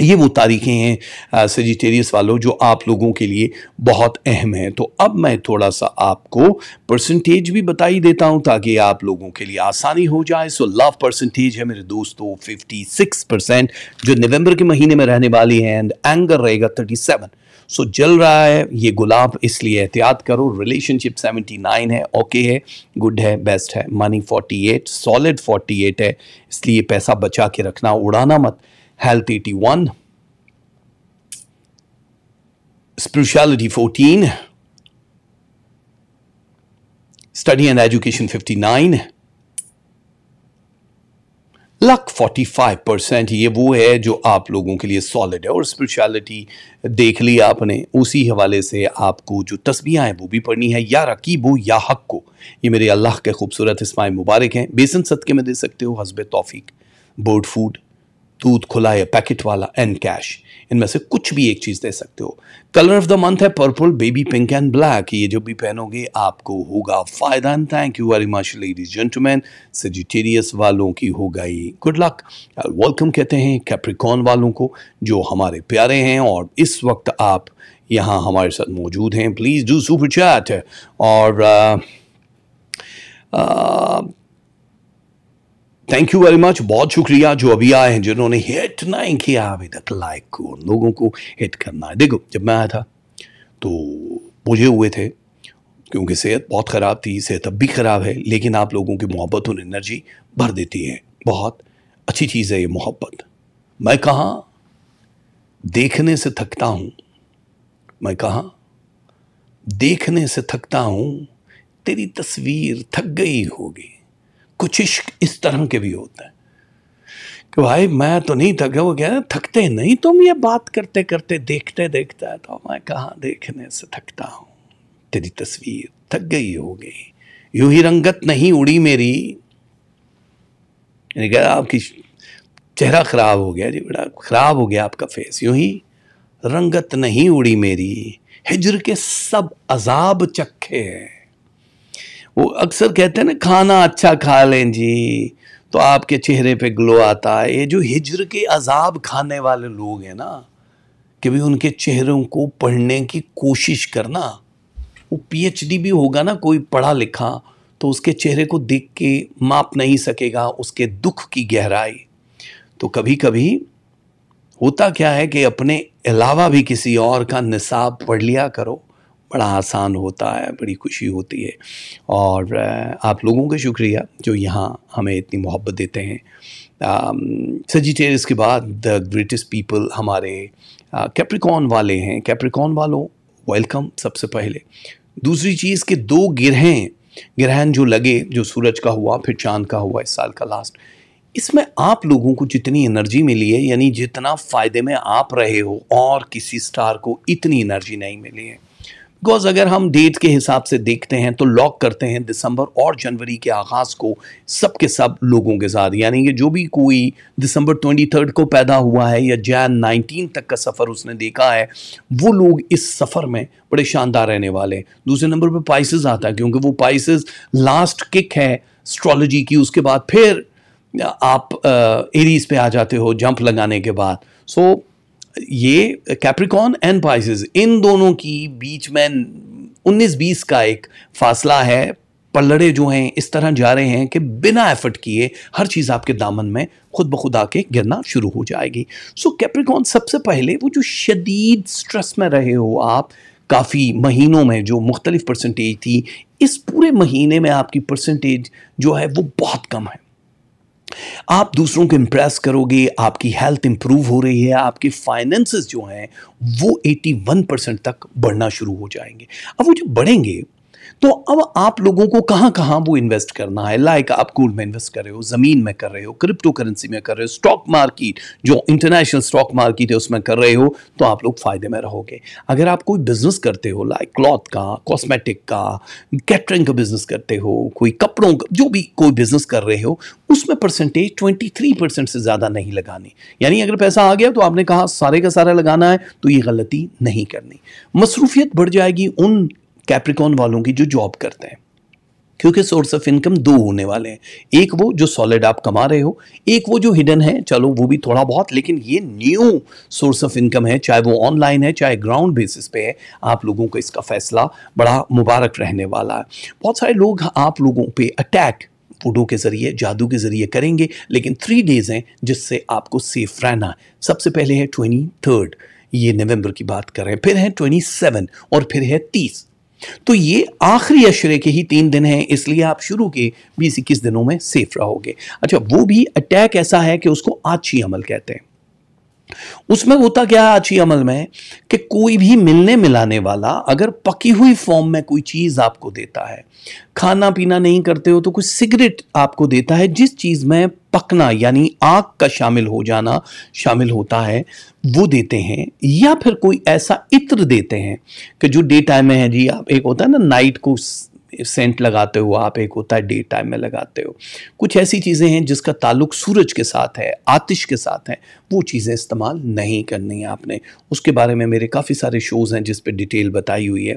ये वो तारीखें हैं सजिटेरियस वालों जो आप लोगों के लिए बहुत अहम हैं तो अब मैं थोड़ा सा आपको परसेंटेज भी बता ही देता हूं ताकि आप लोगों के लिए आसानी हो जाए सो लव परसेंटेज है मेरे दोस्तों 56 परसेंट जो नवंबर के महीने में रहने वाली है एंड एंगर रहेगा 37 सो जल रहा है ये गुलाब इसलिए एहतियात करो रिलेशनशिप 79 है ओके है गुड है बेस्ट है मनी 48 सॉलिड 48 है इसलिए पैसा बचा के रखना उड़ाना मत health 81, spirituality 14, study and education 59, luck 45 percent ये वो है जो आप लोगों के लिए सॉलिड है और स्पिरिचुअलिटी देख ली आपने उसी हवाले से आपको जो तस्बियाँ हैं वो भी पढ़नी है या रकीब हो या हक को ये मेरे अल्लाह के खूबसूरत इसमाय मुबारक हैं बेसन सद के में दे सकते हो हसब तोफ़ी बोर्ड फूड दूध खुला या पैकेट वाला एंड कैश इनमें से कुछ भी एक चीज़ दे सकते हो कलर ऑफ द मंथ है purple baby pink and black ये जो भी पहनोगे आपको होगा फायदा and thank you very much ladies gentleman Sagittarius वालों की होगा ये गुड लक वेलकम कहते हैं कैप्रिकॉन वालों को जो हमारे प्यारे हैं और इस वक्त आप यहाँ हमारे साथ मौजूद हैं प्लीज़ डू सुपर चैट और ah, uh, ah, uh, thank you very much बहुत शुक्रिया जो अभी आए हैं जिन्होंने हिट नहीं किया अभी तक लाइक को लोगों को हिट करना है देखो जब मैं आया था तो बुझे हुए थे क्योंकि सेहत बहुत ख़राब थी सेहत अब भी ख़राब है लेकिन आप लोगों की मोहब्बत और एनर्जी भर देती है बहुत अच्छी चीज़ है ये मोहब्बत मैं कहाँ देखने से थकता हूँ मैं कहाँ देखने से थकता हूँ तेरी तस्वीर थक गई होगी कुछ इश्क इस तरह के भी होते हैं कि भाई मैं तो नहीं थका वो कह रहे थकते नहीं तुम ये बात करते करते देखते देखते तो मैं कहाँ देखने से थकता हूँ तेरी तस्वीर थक गई होगी यूं ही रंगत नहीं उड़ी मेरी कह रहा आपकी चेहरा ख़राब हो गया जी बड़ा ख़राब हो गया आपका फेस यूं ही रंगत नहीं उड़ी मेरी हिजर के सब अजाब चखे हैं वो अक्सर कहते हैं ना खाना अच्छा खा लें जी तो आपके चेहरे पे ग्लो आता है ये जो हिजर के अजाब खाने वाले लोग हैं ना कि भाई उनके चेहरों को पढ़ने की कोशिश करना वो पीएचडी भी होगा ना कोई पढ़ा लिखा तो उसके चेहरे को देख के माप नहीं सकेगा उसके दुख की गहराई तो कभी कभी होता क्या है कि अपने अलावा भी किसी और का निसाब पढ़ लिया करो बड़ा आसान होता है बड़ी खुशी होती है और आप लोगों का शुक्रिया जो यहाँ हमें इतनी मोहब्बत देते हैं सजिटेरियस के बाद द ग्रेटेस्ट पीपल हमारे कैप्रिकॉन वाले हैं कैप्रिकॉन वालों वेलकम सबसे पहले दूसरी चीज़ के दो ग्रहें ग्रहण जो लगे जो सूरज का हुआ फिर चांद का हुआ इस साल का लास्ट इसमें आप लोगों को जितनी एनर्जी मिली है यानी जितना फ़ायदे में आप रहे हो और किसी स्टार को इतनी एनर्जी नहीं मिली है बिकॉज अगर हम डेट के हिसाब से देखते हैं तो लॉक करते हैं दिसंबर और जनवरी के आगाज़ को सब के सब लोगों के साथ यानी कि जो भी कोई दिसंबर ट्वेंटी थर्ड को पैदा हुआ है या जैन नाइनटीन तक का सफ़र उसने देखा है वो लोग इस सफ़र में बड़े शानदार रहने वाले हैं दूसरे नंबर पर पाइसिस आता है क्योंकि वो पाइसिस लास्ट किक है स्ट्रॉलोजी की उसके बाद फिर आप एरीज पे आ जाते हो जंप लगाने के बाद सो so, ये कैप्रिकॉन एंड पाइसिस इन दोनों की बीच में 19-20 का एक फासला है पलड़े जो हैं इस तरह जा रहे हैं कि बिना एफर्ट किए हर चीज़ आपके दामन में खुद ब खुद आके गिरना शुरू हो जाएगी सो so, कैप्रिकॉन सबसे पहले वो जो शदीद स्ट्रेस में रहे हो आप काफ़ी महीनों में जो मुख्तलिफ परसेंटेज थी इस पूरे महीने में आपकी परसेंटेज जो है वो बहुत कम है आप दूसरों को इम्प्रेस करोगे आपकी हेल्थ इंप्रूव हो रही है आपके फाइनेंसेस जो हैं वो 81 परसेंट तक बढ़ना शुरू हो जाएंगे अब वो जब बढ़ेंगे तो अब आप लोगों को कहाँ कहाँ वो इन्वेस्ट करना है लाइक आप गोल्ड में इन्वेस्ट कर रहे हो ज़मीन में कर रहे हो क्रिप्टो करेंसी में कर रहे हो स्टॉक मार्केट जो इंटरनेशनल स्टॉक मार्केट है उसमें कर रहे हो तो आप लोग फ़ायदे में रहोगे अगर आप कोई बिज़नेस करते हो लाइक क्लॉथ का कॉस्मेटिक का कैटरिंग का बिज़नेस करते हो कोई कपड़ों का जो भी कोई बिज़नेस कर रहे हो उसमें परसेंटेज ट्वेंटी परसेंट से ज़्यादा नहीं लगानी यानी अगर पैसा आ गया तो आपने कहा सारे का सारा लगाना है तो ये गलती नहीं करनी मसरूफियत बढ़ जाएगी उन कैप्रिकॉन वालों की जो जॉब करते हैं क्योंकि सोर्स ऑफ इनकम दो होने वाले हैं एक वो जो सॉलिड आप कमा रहे हो एक वो जो हिडन है चलो वो भी थोड़ा बहुत लेकिन ये न्यू सोर्स ऑफ इनकम है चाहे वो ऑनलाइन है चाहे ग्राउंड बेसिस पे है आप लोगों को इसका फैसला बड़ा मुबारक रहने वाला है बहुत सारे लोग आप लोगों पे अटैक फूडों के ज़रिए जादू के ज़रिए करेंगे लेकिन थ्री डेज़ हैं जिससे आपको सेफ रहना है सबसे पहले है ट्वेंटी थर्ड ये नवंबर की बात कर रहे हैं फिर है ट्वेंटी सेवन और फिर है तीस तो ये आखिरी अशरे के ही तीन दिन हैं इसलिए आप शुरू के बीस इक्कीस दिनों में सेफ रहोगे अच्छा वो भी अटैक ऐसा है कि उसको आछी अमल कहते हैं उसमें होता क्या है अच्छी अमल में कि कोई भी मिलने मिलाने वाला अगर पकी हुई फॉर्म में कोई चीज़ आपको देता है खाना पीना नहीं करते हो तो कुछ सिगरेट आपको देता है जिस चीज़ में पकना यानी आग का शामिल हो जाना शामिल होता है वो देते हैं या फिर कोई ऐसा इत्र देते हैं कि जो डे टाइम में है जी आप एक होता है ना नाइट को सेंट लगाते हो आप एक होता है डे टाइम में लगाते हो कुछ ऐसी चीज़ें हैं जिसका ताल्लुक सूरज के साथ है आतिश के साथ है वो चीज़ें इस्तेमाल नहीं करनी है आपने उसके बारे में मेरे काफ़ी सारे शोज़ हैं जिस पर डिटेल बताई हुई है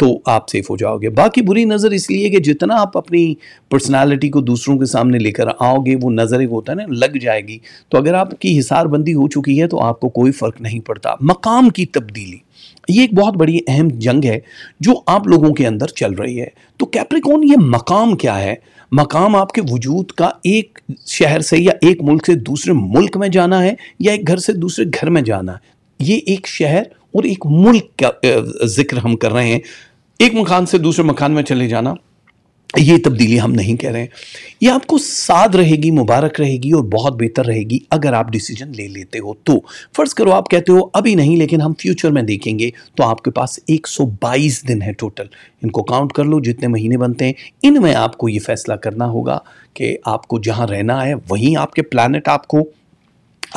तो आप सेफ हो जाओगे बाकी बुरी नज़र इसलिए कि जितना आप अपनी पर्सनैलिटी को दूसरों के सामने लेकर आओगे वो नज़र एक होता है ना लग जाएगी तो अगर आपकी हिसारबंदी हो चुकी है तो आपको कोई फ़र्क नहीं पड़ता मकाम की तब्दीली ये एक बहुत बड़ी अहम जंग है जो आप लोगों के अंदर चल रही है तो कैप्रिकॉन ये मकाम क्या है मकाम आपके वजूद का एक शहर से या एक मुल्क से दूसरे मुल्क में जाना है या एक घर से दूसरे घर में जाना है ये एक शहर और एक मुल्क का जिक्र हम कर रहे हैं एक मकान से दूसरे मकान में चले जाना ये तब्दीली हम नहीं कह रहे हैं ये आपको साद रहेगी मुबारक रहेगी और बहुत बेहतर रहेगी अगर आप डिसीजन ले लेते हो तो फ़र्ज़ करो आप कहते हो अभी नहीं लेकिन हम फ्यूचर में देखेंगे तो आपके पास 122 दिन है टोटल इनको काउंट कर लो जितने महीने बनते हैं इनमें आपको ये फैसला करना होगा कि आपको जहाँ रहना है वहीं आपके प्लानट आपको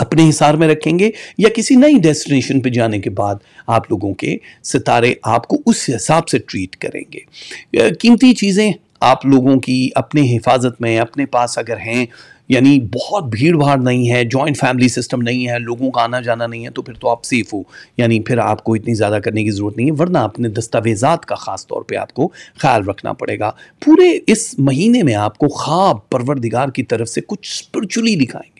अपने हिसार में रखेंगे या किसी नई डेस्टिनेशन पे जाने के बाद आप लोगों के सितारे आपको उस हिसाब से ट्रीट करेंगे कीमती चीज़ें आप लोगों की अपने हिफाजत में अपने पास अगर हैं यानी बहुत भीड़ भाड़ नहीं है जॉइंट फैमिली सिस्टम नहीं है लोगों का आना जाना नहीं है तो फिर तो आप सेफ़ हो यानी फिर आपको इतनी ज़्यादा करने की ज़रूरत नहीं है वरना अपने दस्तावेज़ात का ख़ास तौर पे आपको ख्याल रखना पड़ेगा पूरे इस महीने में आपको ख्वाब परवरदिगार की तरफ से कुछ स्परिचुअली दिखाएंगे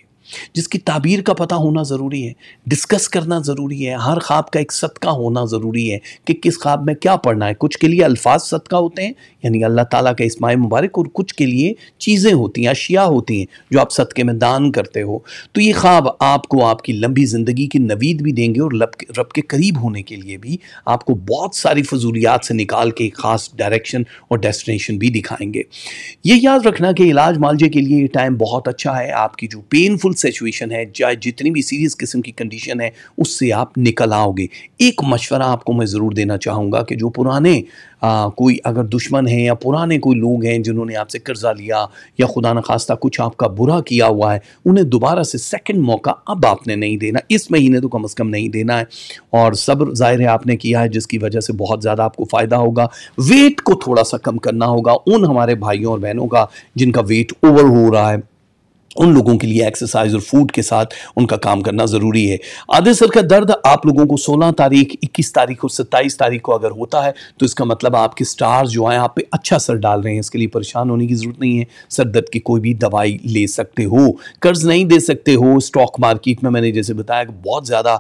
जिसकी ताबीर का पता होना ज़रूरी है डिस्कस करना ज़रूरी है हर ख्वाब का एक सदका होना ज़रूरी है कि किस ख्वाब में क्या पढ़ना है कुछ के लिए अल्फाज सदका होते हैं यानी अल्लाह ताला के इसमाय मुबारक और कुछ के लिए चीज़ें होती हैं अशिया होती हैं जो आप सदक़े में दान करते हो तो ये ख्वाब आपको आपकी लंबी ज़िंदगी की नवीद भी देंगे और लब रब के करीब होने के लिए भी आपको बहुत सारी फजूलियात से निकाल के ख़ास डायरेक्शन और डेस्टिनेशन भी दिखाएंगे ये याद रखना कि इलाज मालजे के लिए ये टाइम बहुत अच्छा है आपकी जो पेनफुल सिचुएशन है चाहे जितनी भी सीरियस किस्म की कंडीशन है उससे आप निकल आओगे एक मशवरा आपको मैं ज़रूर देना चाहूँगा कि जो पुराने आ, कोई अगर दुश्मन है या पुराने कोई लोग हैं जिन्होंने आपसे कर्जा लिया या खुदा न खास्ता कुछ आपका बुरा किया हुआ है उन्हें दोबारा से सेकंड मौका अब आपने नहीं देना इस महीने तो कम अज़ कम नहीं देना है और सब्र ज़ाहिर है आपने किया है जिसकी वजह से बहुत ज़्यादा आपको फ़ायदा होगा वेट को थोड़ा सा कम करना होगा उन हमारे भाइयों और बहनों का जिनका वेट ओवर हो रहा है उन लोगों के लिए एक्सरसाइज और फूड के साथ उनका काम करना ज़रूरी है आधे सर का दर्द आप लोगों को 16 तारीख 21 तारीख और 27 तारीख को अगर होता है तो इसका मतलब आपके स्टार्स जो हैं आप पे अच्छा सर डाल रहे हैं इसके लिए परेशान होने की ज़रूरत नहीं है सर दर्द की कोई भी दवाई ले सकते हो कर्ज नहीं दे सकते हो स्टॉक मार्केट में मैंने जैसे बताया कि बहुत ज़्यादा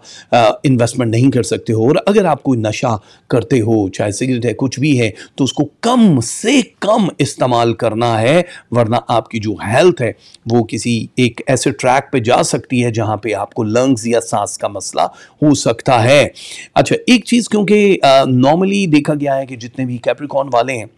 इन्वेस्टमेंट नहीं कर सकते हो और अगर आप कोई नशा करते हो चाहे सिगरेट है कुछ भी है तो उसको कम से कम इस्तेमाल करना है वरना आपकी जो हेल्थ है वो किसी किसी एक ऐसे ट्रैक पे जा सकती है जहां पे आपको लंग्स या सांस का मसला हो सकता है अच्छा एक चीज़ क्योंकि नॉर्मली देखा गया है कि जितने भी कैप्रिकॉन वाले हैं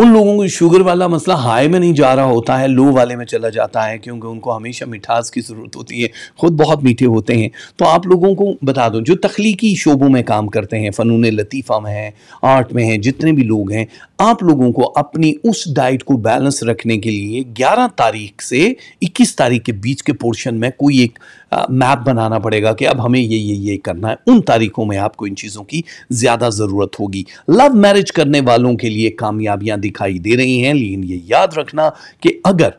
उन लोगों को शुगर वाला मसला हाई में नहीं जा रहा होता है लो वाले में चला जाता है क्योंकि उनको हमेशा मिठास की ज़रूरत होती है ख़ुद बहुत मीठे होते हैं तो आप लोगों को बता दूं जो तख्लीकी शोबों में काम करते हैं फ़नून लतीफ़ा में हैं आर्ट में हैं जितने भी लोग हैं आप लोगों को अपनी उस डाइट को बैलेंस रखने के लिए 11 तारीख से 21 तारीख के बीच के पोर्शन में कोई एक मैप बनाना पड़ेगा कि अब हमें ये ये ये करना है उन तारीखों में आपको इन चीज़ों की ज़्यादा ज़रूरत होगी लव मैरिज करने वालों के लिए कामयाबियां दिखाई दे रही हैं लेकिन ये याद रखना कि अगर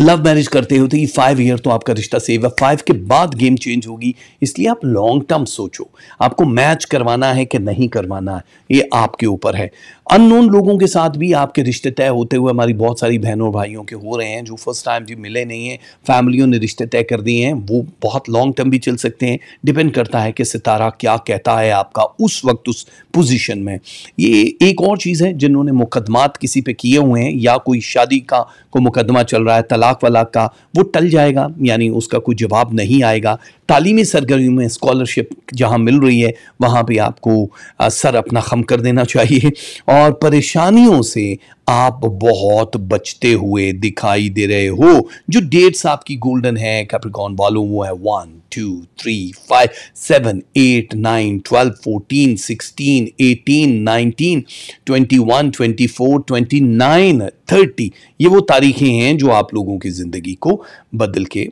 लव मैरिज करते हो तो ये फाइव ईयर तो आपका रिश्ता सेव है फाइव के बाद गेम चेंज होगी इसलिए आप लॉन्ग टर्म सोचो आपको मैच करवाना है कि नहीं करवाना है ये आपके ऊपर है अननोन लोगों के साथ भी आपके रिश्ते तय होते हुए हमारी बहुत सारी बहनों और भाइयों के हो रहे हैं जो फर्स्ट टाइम जी मिले नहीं हैं फैमिलियों ने रिश्ते तय कर दिए हैं वो बहुत लॉन्ग टर्म भी चल सकते हैं डिपेंड करता है कि सितारा क्या कहता है आपका उस वक्त उस पोजीशन में ये एक और चीज़ है जिन्होंने मुकदमात किसी पर किए हुए हैं या कोई शादी का कोई मुकदमा चल रहा है तलाक वलाक का वो टल जाएगा यानी उसका कोई जवाब नहीं आएगा तालीमी सरगर्मियों में स्कॉलरशिप जहाँ मिल रही है वहाँ पर आपको सर अपना खम कर देना चाहिए और और परेशानियों से आप बहुत बचते हुए दिखाई दे रहे हो जो डेट्स आपकी गोल्डन है कैप्रिकॉन वालों वो है one two three five seven eight nine twelve fourteen sixteen eighteen nineteen twenty one twenty four twenty nine thirty ये वो तारीखें हैं जो आप लोगों की ज़िंदगी को बदल के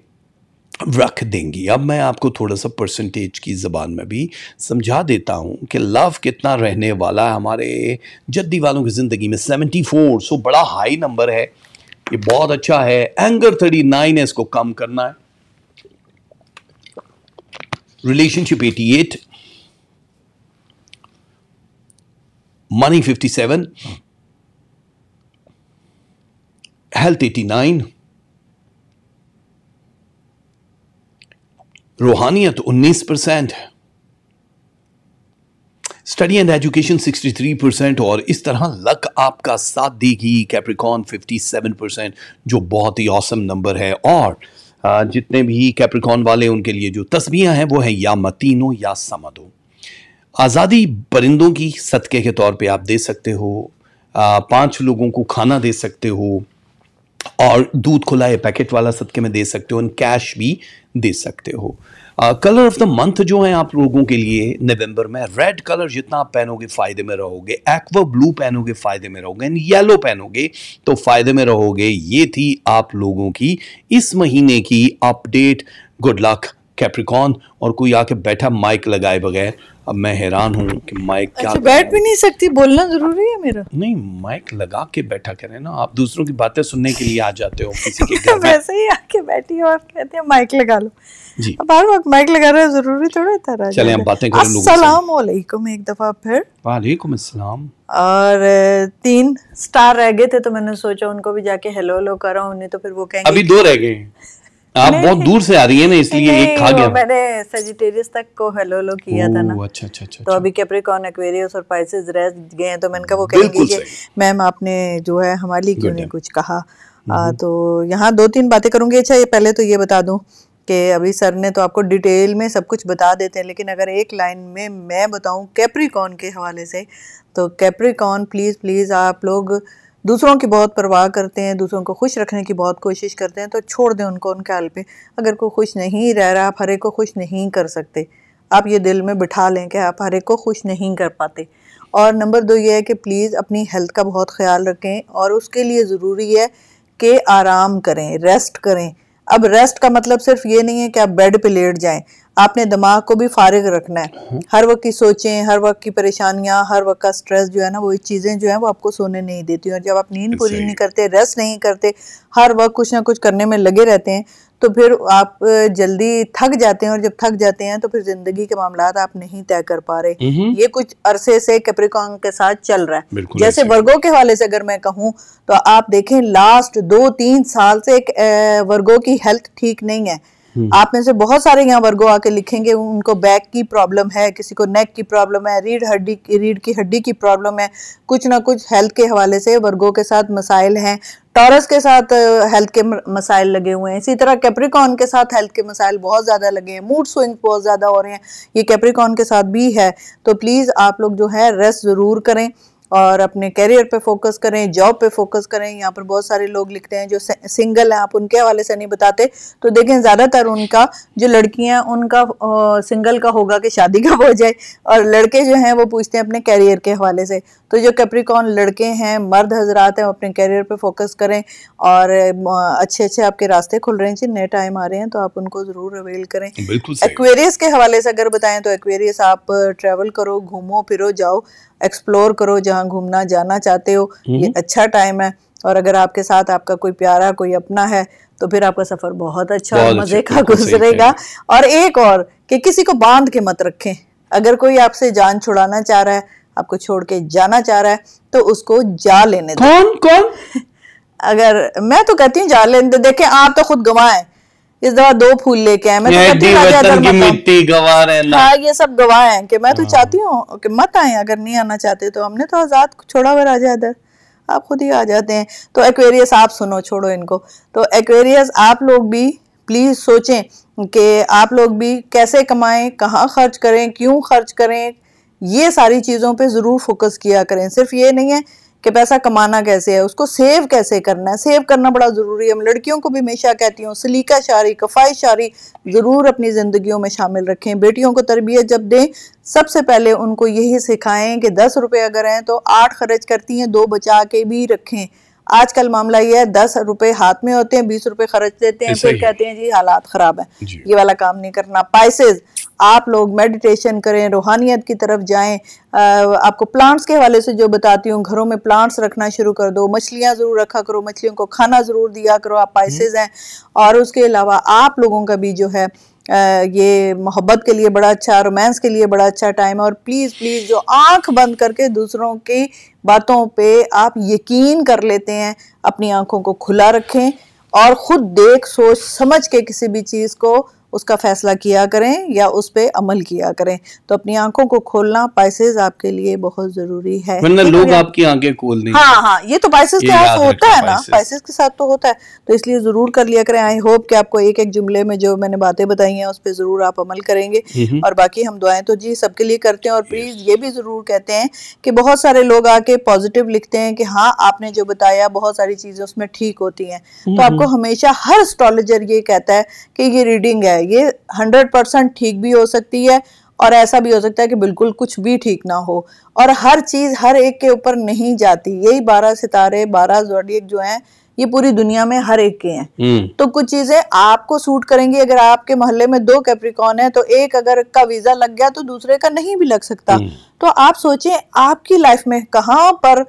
रख देंगी अब मैं आपको थोड़ा सा परसेंटेज की ज़बान में भी समझा देता हूँ कि लव कितना रहने वाला है हमारे जद्दी वालों की ज़िंदगी में सेवेंटी फोर सो बड़ा हाई नंबर है ये बहुत अच्छा है एंगर थर्टी नाइन है इसको कम करना है relationship eighty eight money fifty seven health eighty nine रूहानियत 19 परसेंट है स्टडी एंड एजुकेशन 63 परसेंट और इस तरह लक आपका साथ देगी कैप्रिकॉन 57 परसेंट जो बहुत ही औसम नंबर है और जितने भी कैप्रिकॉन वाले उनके लिए जो तस्बियां हैं वो हैं या मतीनो या समदो आज़ादी परिंदों की सदक़े के तौर पे आप दे सकते हो पांच लोगों को खाना दे सकते हो और दूध खुलाए पैकेट वाला सदक़े में दे सकते हो इन कैश भी दे सकते हो कलर ऑफ द मंथ जो है आप लोगों के लिए नवंबर में रेड कलर जितना आप पहनोगे फायदे में रहोगे एक्वा ब्लू पहनोगे फायदे में रहोगे एंड येलो पहनोगे तो फायदे में रहोगे ये थी आप लोगों की इस महीने की अपडेट गुड लक कैप्रिकॉन और कोई आके बैठा माइक लगाए बगैर अब मैं हैरान हूँ कि माइक क्या अच्छा, बैठ भी नहीं सकती बोलना जरूरी है मेरा नहीं माइक लगा के बैठा करें ना आप दूसरों की बातें सुनने के लिए आ जाते हो किसी के तो वैसे ही आके बैठी और कहते हैं माइक लगा लो जी अब हर वक्त माइक लगा रहे जरूरी थोड़ा चले हम बातें करें एक दफा फिर वालेकुम असलम और तीन स्टार रह गए थे तो मैंने सोचा उनको भी जाके हेलो हेलो करा उन्हें तो फिर वो कहेंगे अभी दो रह गए हैं आप बहुत दूर से आ रही है ना इसलिए एक खा गया मैंने सजिटेरियस तक को हेलो लो किया था ना अच्छा अच्छा अच्छा तो अच्छा। अभी कैप्रिकॉन एक्वेरियस और पाइसेस रह गए हैं तो मैंने कहा वो कहेगी कि मैम आपने जो है हमारे लिए क्यों नहीं कुछ कहा हम्म, आ, हम्म। तो यहाँ दो तीन बातें करूंगी अच्छा ये पहले तो ये बता दूं कि अभी सर ने तो आपको डिटेल में सब कुछ बता देते हैं लेकिन अगर एक लाइन में मैं बताऊं कैप्रिकॉन के हवाले से तो कैप्रिकॉन प्लीज़ प्लीज़ आप लोग दूसरों की बहुत परवाह करते हैं दूसरों को खुश रखने की बहुत कोशिश करते हैं तो छोड़ दें उनको उनके हाल पे अगर कोई खुश नहीं रह रहा आप हर एक को खुश नहीं कर सकते आप ये दिल में बिठा लें कि आप हर एक को खुश नहीं कर पाते और नंबर दो ये है कि प्लीज़ अपनी हेल्थ का बहुत ख्याल रखें और उसके लिए ज़रूरी है कि आराम करें रेस्ट करें अब रेस्ट का मतलब सिर्फ ये नहीं है कि आप बेड पे लेट जाएं आपने दिमाग को भी फारिग रखना है हम्म। हर वक्त की सोचें हर वक्त की परेशानियां हर वक्त का स्ट्रेस जो है ना वो चीज़ें जो है वो आपको सोने नहीं देती और जब आप नींद पूरी नहीं करते रेस्ट नहीं करते हर वक्त कुछ ना कुछ करने में लगे रहते हैं तो फिर आप जल्दी थक जाते हैं और जब थक जाते हैं तो फिर जिंदगी के मामला आप नहीं तय कर पा रहे हम्म। ये कुछ अरसे से कैप्रिकॉन के साथ चल रहा है जैसे वर्गो के हवाले से अगर मैं कहूँ तो आप देखें लास्ट दो तीन साल से एक वर्गो की हेल्थ ठीक नहीं है हम्म। आप में से बहुत सारे यहाँ वर्गो आके लिखेंगे उनको बैक की प्रॉब्लम है किसी को नेक की प्रॉब्लम है रीढ़ हड्डी रीढ़ की हड्डी की प्रॉब्लम है कुछ ना कुछ हेल्थ के हवाले से वर्गो के साथ मसाइल हैं टॉरस के साथ हेल्थ के मसाइल लगे हुए हैं इसी तरह कैप्रिकॉन के साथ हेल्थ के मसाइल बहुत ज़्यादा लगे हैं मूड स्विंग बहुत ज़्यादा हो रहे हैं ये कैप्रिकॉन के साथ भी है तो प्लीज़ आप लोग जो है रेस्ट ज़रूर करें और अपने करियर पे फोकस करें जॉब पे फोकस करें यहाँ पर बहुत सारे लोग लिखते हैं जो सिंगल हैं आप उनके हवाले से नहीं बताते तो देखें ज़्यादातर उनका जो हैं उनका सिंगल का होगा कि शादी का हो जाए और लड़के जो हैं वो पूछते हैं अपने करियर के हवाले से तो जो कैप्रिकॉन लड़के हैं मर्द हजरात हैं अपने कैरियर पे फोकस करें और अच्छे अच्छे आपके रास्ते खुल रहे हैं जी नए टाइम आ रहे हैं तो आप उनको ज़रूर अवेल करें एक्वेरियस के हवाले से अगर बताएं तो एक्वेरियस आप ट्रेवल करो घूमो फिरो जाओ एक्सप्लोर करो जहाँ घूमना जाना चाहते हो हम्म। ये अच्छा टाइम है और अगर आपके साथ आपका कोई प्यारा कोई अपना है तो फिर आपका सफर बहुत अच्छा बहुत और मजे अच्छा, का गुजरेगा और एक और कि किसी को बांध के मत रखें अगर कोई आपसे जान छुड़ाना चाह रहा है आपको छोड़ के जाना चाह रहा है तो उसको जा लेने दो कौन कौन अगर मैं तो कहती हूँ जा लेने दो देखे आप तो खुद गवाए इस दफा दो फूल लेके आए मैं तो कहती हूँ हाँ ये सब गवाए हैं कि मैं तो हाँ। चाहती हूँ कि मत आए अगर नहीं आना चाहते तो हमने तो आज़ाद छोड़ा हुआ राजा इधर आप खुद ही आ जाते हैं तो एक्वेरियस आप सुनो छोड़ो इनको तो एक्वेरियस आप लोग भी प्लीज़ सोचें कि आप लोग भी कैसे कमाएं कहाँ खर्च करें क्यों खर्च करें ये सारी चीज़ों पे ज़रूर फोकस किया करें सिर्फ ये नहीं है कि पैसा कमाना कैसे है उसको सेव कैसे करना है सेव करना बड़ा ज़रूरी है हम लड़कियों को भी हमेशा कहती हूँ सलीका शारी कफाई शारी ज़रूर अपनी ज़िंदगियों में शामिल रखें बेटियों को तरबियत जब दें सबसे पहले उनको यही सिखाएं कि दस रुपये अगर हैं तो आठ खर्च करती हैं दो बचा के भी रखें आजकल मामला ये है दस रुपए हाथ में होते हैं बीस रुपए खर्च देते हैं फिर कहते हैं जी हालात खराब है ये वाला काम नहीं करना पाइसेज़ आप लोग मेडिटेशन करें रूहानियत की तरफ जाएं आपको प्लांट्स के हवाले से जो बताती हूँ घरों में प्लांट्स रखना शुरू कर दो मछलियाँ ज़रूर रखा करो मछलियों को खाना ज़रूर दिया करो आप पाइसेज हम्म। हैं और उसके अलावा आप लोगों का भी जो है ये मोहब्बत के लिए बड़ा अच्छा रोमांस के लिए बड़ा अच्छा टाइम है और प्लीज़ प्लीज़ जो आंख बंद करके दूसरों की बातों पे आप यकीन कर लेते हैं अपनी आंखों को खुला रखें और ख़ुद देख सोच समझ के किसी भी चीज़ को उसका फ़ैसला किया करें या उस पर अमल किया करें तो अपनी आंखों को खोलना पाइसेज आपके लिए बहुत ज़रूरी है लोग आपकी आंखें खोल दें हाँ हाँ ये तो पाइसेज के साथ होता है ना पाइसेज के साथ तो होता है तो इसलिए ज़रूर कर लिया करें आई होप कि आपको एक एक जुमले में जो मैंने बातें बताई हैं उस पर ज़रूर आप अमल करेंगे और बाकी हम दुआएं तो जी सबके लिए करते हैं और प्लीज़ ये भी ज़रूर कहते हैं कि बहुत सारे लोग आके पॉजिटिव लिखते हैं कि हाँ आपने जो बताया बहुत सारी चीज़ें उसमें ठीक होती हैं तो आपको हमेशा हर एस्ट्रोलॉजर ये कहता है कि ये रीडिंग है ये हंड्रेड परसेंट ठीक भी हो सकती है और ऐसा भी हो सकता है कि बिल्कुल कुछ भी ठीक ना हो और हर चीज़ हर एक के ऊपर नहीं जाती यही बारह सितारे बारह जोडियक जो हैं ये पूरी दुनिया में हर एक के हैं हम्म। तो कुछ चीजें आपको सूट करेंगी अगर आपके मोहल्ले में दो कैप्रिकॉन है तो एक अगर का वीजा लग गया तो दूसरे का नहीं भी लग सकता हम्म। तो आप सोचें आपकी लाइफ में कहाँ पर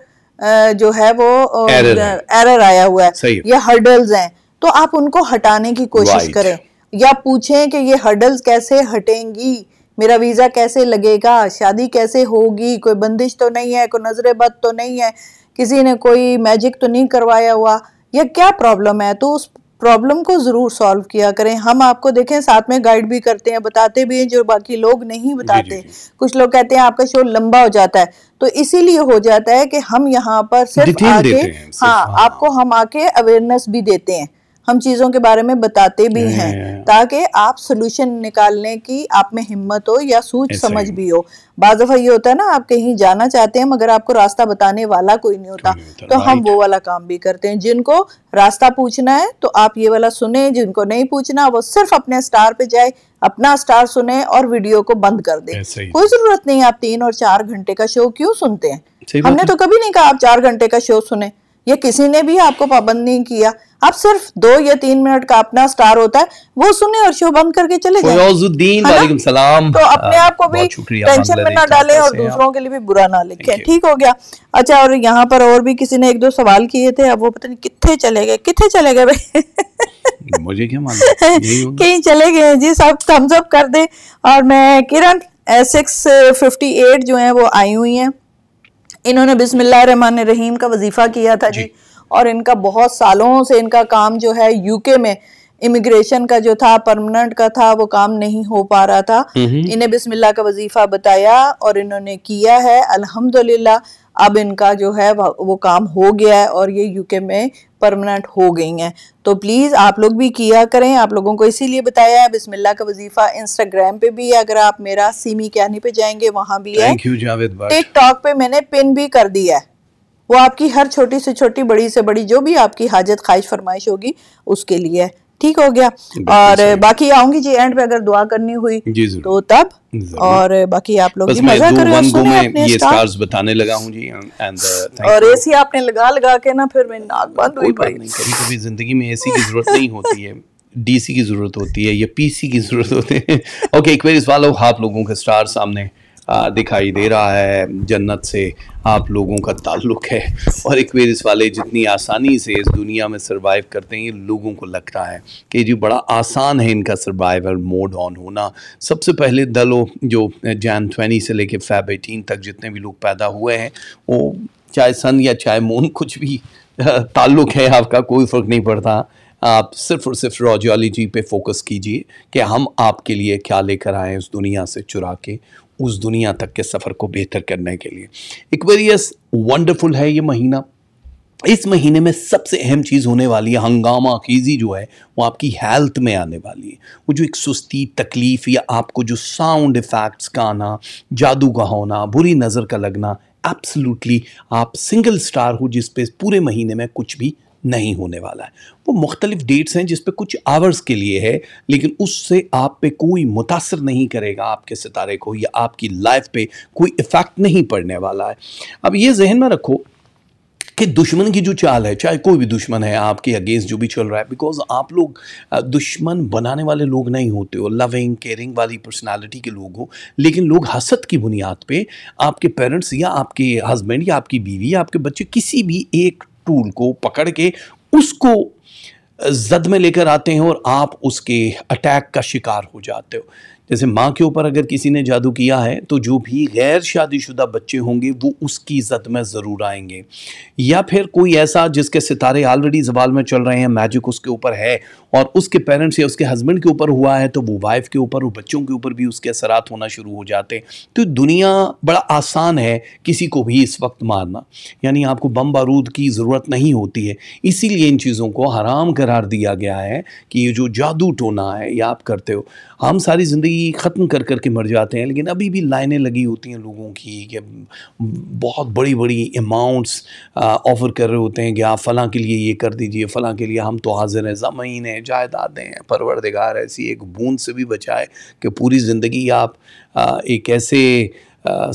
जो है वो एरर, एरर आया हुआ है या हर्डल्स हैं तो आप उनको हटाने की कोशिश करें या पूछें कि ये हर्डल्स कैसे हटेंगी मेरा वीज़ा कैसे लगेगा शादी कैसे होगी कोई बंदिश तो नहीं है कोई नजर बद तो नहीं है किसी ने कोई मैजिक तो नहीं करवाया हुआ या क्या प्रॉब्लम है तो उस प्रॉब्लम को ज़रूर सॉल्व किया करें हम आपको देखें साथ में गाइड भी करते हैं बताते भी हैं जो बाकी लोग नहीं बताते जी, जी, जी. कुछ लोग कहते हैं आपका शो लंबा हो जाता है तो इसीलिए हो जाता है कि हम यहाँ पर सिर्फ आके हाँ, हाँ आपको हम आके अवेयरनेस भी देते हैं हम चीज़ों के बारे में बताते भी हैं ताकि आप सोल्यूशन निकालने की आप में हिम्मत हो या सूझ समझ भी हो बाज दफ़ा ये होता है ना आप कहीं जाना चाहते हैं मगर आपको रास्ता बताने वाला कोई नहीं होता तो हम वो वाला काम भी करते हैं जिनको रास्ता पूछना है तो आप ये वाला सुने जिनको नहीं पूछना वो सिर्फ अपने स्टार पे जाए अपना स्टार सुने और वीडियो को बंद कर दे कोई जरूरत नहीं आप तीन और चार घंटे का शो क्यों सुनते हैं हमने तो कभी नहीं कहा आप चार घंटे का शो सुने या किसी ने भी आपको पाबंद नहीं किया आप सिर्फ दो या तीन मिनट का अपना स्टार होता है वो सुने और शो बंद करके चले जाए सलाम तो अपने हाँ, आप को भी टेंशन में ना डाले और दूसरों के लिए भी बुरा ना लिखे ठीक हो गया अच्छा और यहाँ पर और भी किसी ने एक दो सवाल किए थे अब वो पता नहीं कितने चले गए कितने चले गए भाई मुझे क्या मालूम कहीं चले गए जी सब थम्स अप कर दे और मैं किरण एक्स फिफ्टी एट जो है वो आई हुई है इन्होंने बिस्मिल्लाहमान रहीम का वजीफ़ा किया था जी और इनका बहुत सालों से इनका काम जो है यूके में इमिग्रेशन का जो था परमानेंट का था वो काम नहीं हो पा रहा था इन्हें बिस्मिल्लाह का वजीफा बताया और इन्होंने किया है अल्हम्दुलिल्लाह अब इनका जो है वो काम हो गया है और ये यूके में परमानेंट हो गई हैं तो प्लीज़ आप लोग भी किया करें आप लोगों को इसीलिए बताया है बिस्मिल्लाह का वजीफ़ा इंस्टाग्राम पे भी है अगर आप मेरा सीमी कहने e पे जाएंगे वहाँ भी है टिकटॉक पे मैंने पिन भी कर दिया है वो आपकी हर छोटी से छोटी बड़ी से बड़ी जो भी आपकी हाजत ख्वाहिश फरमाइश होगी उसके लिए ठीक हो गया और बाकी आऊंगी जी एंड पे अगर दुआ करनी हुई तो तब और बाकी आप लोग मजा करो सुने अपने स्टार्स बताने लगा हूं जी एंड uh, और एसी आपने लगा लगा के ना फिर मैं नाक बंद हुई पड़ी कभी कभी जिंदगी में एसी की जरूरत नहीं होती है डीसी की जरूरत होती है या पीसी की जरूरत होती है ओके एक बार इस वालों आप लोगों के स्टार सामने दिखाई दे रहा है जन्नत से आप लोगों का ताल्लुक है और एक्वेरियस वाले जितनी आसानी से इस दुनिया में सर्वाइव करते हैं लोगों को लग रहा है कि जी बड़ा आसान है इनका सर्वाइवल मोड ऑन होना सबसे पहले दलों जो जैन ट्वेंटी से लेके फैब एटीन तक जितने भी लोग पैदा हुए हैं वो चाहे सन या चाहे मून कुछ भी ताल्लुक है आपका कोई फ़र्क नहीं पड़ता आप सिर्फ और सिर्फ रोजियोलॉजी पे फोकस कीजिए कि हम आपके लिए क्या लेकर आए उस दुनिया से चुरा के उस दुनिया तक के सफ़र को बेहतर करने के लिए इक्वेरियस वंडरफुल है ये महीना इस महीने में सबसे अहम चीज़ होने वाली है हंगामा खीजी जो है वो आपकी हेल्थ में आने वाली है वो जो एक सुस्ती तकलीफ़ या आपको जो साउंड इफ़ेक्ट्स का आना जादू का होना बुरी नज़र का लगना एब्सोल्युटली आप सिंगल स्टार हो जिस पे पूरे महीने में कुछ भी नहीं होने वाला है वो मुख्तलिफ डेट्स हैं जिस पे कुछ आवर्स के लिए है लेकिन उससे आप पे कोई मुतासर नहीं करेगा आपके सितारे को या आपकी लाइफ पे कोई इफ़ेक्ट नहीं पड़ने वाला है अब ये जहन में रखो कि दुश्मन की जो चाल है चाहे कोई भी दुश्मन है आपके अगेंस्ट जो भी चल रहा है बिकॉज आप लोग दुश्मन बनाने वाले लोग नहीं होते हो लविंग केयरिंग वाली पर्सनालिटी के लोग हो लेकिन लोग हसद की बुनियाद पे आपके पेरेंट्स या आपके हस्बैंड या आपकी बीवी या आपके बच्चे किसी भी एक टूल को पकड़ के उसको जद में लेकर आते हैं और आप उसके अटैक का शिकार हो जाते हो जैसे माँ के ऊपर अगर किसी ने जादू किया है तो जो भी गैर शादीशुदा बच्चे होंगे वो उसकी इज्जत में ज़रूर आएंगे या फिर कोई ऐसा जिसके सितारे ऑलरेडी जवाल में चल रहे हैं मैजिक उसके ऊपर है और उसके पेरेंट्स या उसके हस्बैंड के ऊपर हुआ है तो वो वाइफ के ऊपर और बच्चों के ऊपर भी उसके असरात होना शुरू हो जाते तो दुनिया बड़ा आसान है किसी को भी इस वक्त मारना यानी आपको बम बारूद की ज़रूरत नहीं होती है इसीलिए इन चीज़ों को हराम करार दिया गया है कि ये जो जादू टोना है ये आप करते हो हम सारी ज़िंदगी भी ख़त्म कर कर के मर जाते हैं लेकिन अभी भी लाइनें लगी होती हैं लोगों की कि बहुत बड़ी बड़ी अमाउंट्स ऑफ़र कर रहे होते हैं कि आप फ़लाँ के लिए ये कर दीजिए फ़लाँ के लिए हम तो हाजिर हैं ज़मीन हैं जायदादें हैं परवरदगार ऐसी एक बूंद से भी बचाए कि पूरी ज़िंदगी आप आ, एक ऐसे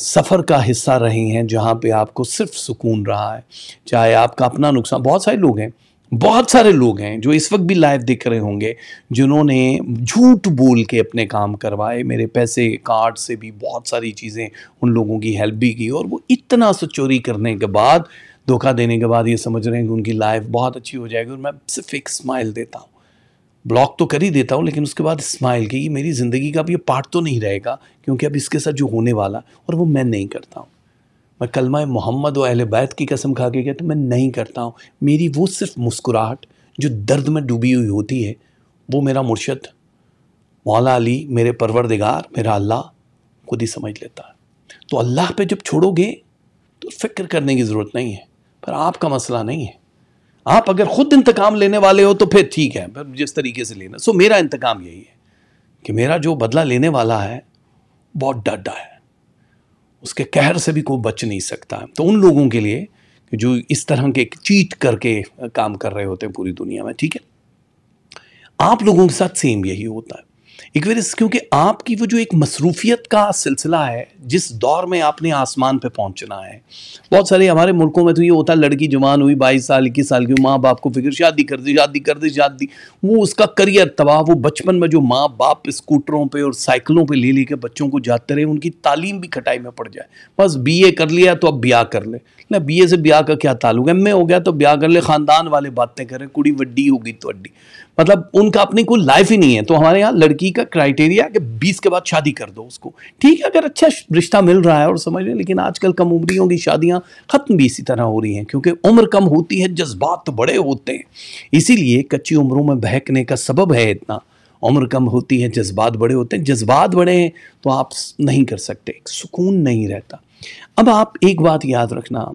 सफ़र का हिस्सा रहे हैं जहाँ पे आपको सिर्फ सुकून रहा है चाहे आपका अपना नुकसान बहुत सारे लोग हैं बहुत सारे लोग हैं जो इस वक्त भी लाइव दिख रहे होंगे जिन्होंने झूठ बोल के अपने काम करवाए मेरे पैसे कार्ड से भी बहुत सारी चीज़ें उन लोगों की हेल्प भी की और वो इतना सो चोरी करने के बाद धोखा देने के बाद ये समझ रहे हैं कि उनकी लाइफ बहुत अच्छी हो जाएगी और मैं सिर्फ एक स्माइल देता हूँ ब्लॉक तो कर ही देता हूँ लेकिन उसके बाद स्माइल की मेरी ज़िंदगी का अब ये पार्ट तो नहीं रहेगा क्योंकि अब इसके साथ जो होने वाला और वो मैं नहीं करता हूँ मैं कलमा मोहम्मद व अहल बैत की कसम खा के गया तो मैं नहीं करता हूँ मेरी वो सिर्फ मुस्कुराहट जो दर्द में डूबी हुई होती है वो मेरा मुर्शद मौला अली मेरे परवरदिगार मेरा अल्लाह खुद ही समझ लेता है तो अल्लाह पे जब छोड़ोगे तो फिक्र करने की ज़रूरत नहीं है पर आपका मसला नहीं है आप अगर ख़ुद इंतकाम लेने वाले हो तो फिर ठीक है पर जिस तरीके से लेना सो मेरा इंतकाम यही है कि मेरा जो बदला लेने वाला है बहुत डर है उसके कहर से भी कोई बच नहीं सकता तो उन लोगों के लिए जो इस तरह के चीट करके काम कर रहे होते हैं पूरी दुनिया में ठीक है आप लोगों के साथ सेम यही होता है इक्वेरिस क्योंकि आपकी वो जो एक मसरूफियत का सिलसिला है जिस दौर में आपने आसमान पे पहुंचना है बहुत सारे हमारे मुल्कों में तो ये होता है लड़की जवान हुई बाईस साल इक्कीस साल की माँ बाप को फिक्र शादी कर दी शादी कर दी शादी वो उसका करियर तबाह वो बचपन में जो माँ बाप स्कूटरों पर और साइकिलों पर ले लेके बच्चों को जाते रहे उनकी तालीम भी खटाई में पड़ जाए बस बी कर लिया तो अब ब्याह कर ले ना बी से ब्याह का क्या ताल्लुक एम हो गया तो ब्याह कर ले ख़ानदान वाले बातें करें कुड़ी वड्डी होगी तो अड्डी मतलब उनका अपनी कोई लाइफ ही नहीं है तो हमारे यहाँ लड़की का क्राइटेरिया कि बीस के बाद शादी कर दो उसको ठीक है अगर अच्छा रिश्ता मिल रहा है और समझ रहे लेकिन आजकल कम उम्रियों की शादियाँ ख़त्म भी इसी तरह हो रही हैं क्योंकि उम्र कम होती है जज्बात तो बड़े होते हैं इसीलिए कच्ची उम्रों में बहकने का सबब है इतना उम्र कम होती है जज्बात बड़े होते हैं जज्बात बड़े हैं तो आप नहीं कर सकते सुकून नहीं रहता अब आप एक बात याद रखना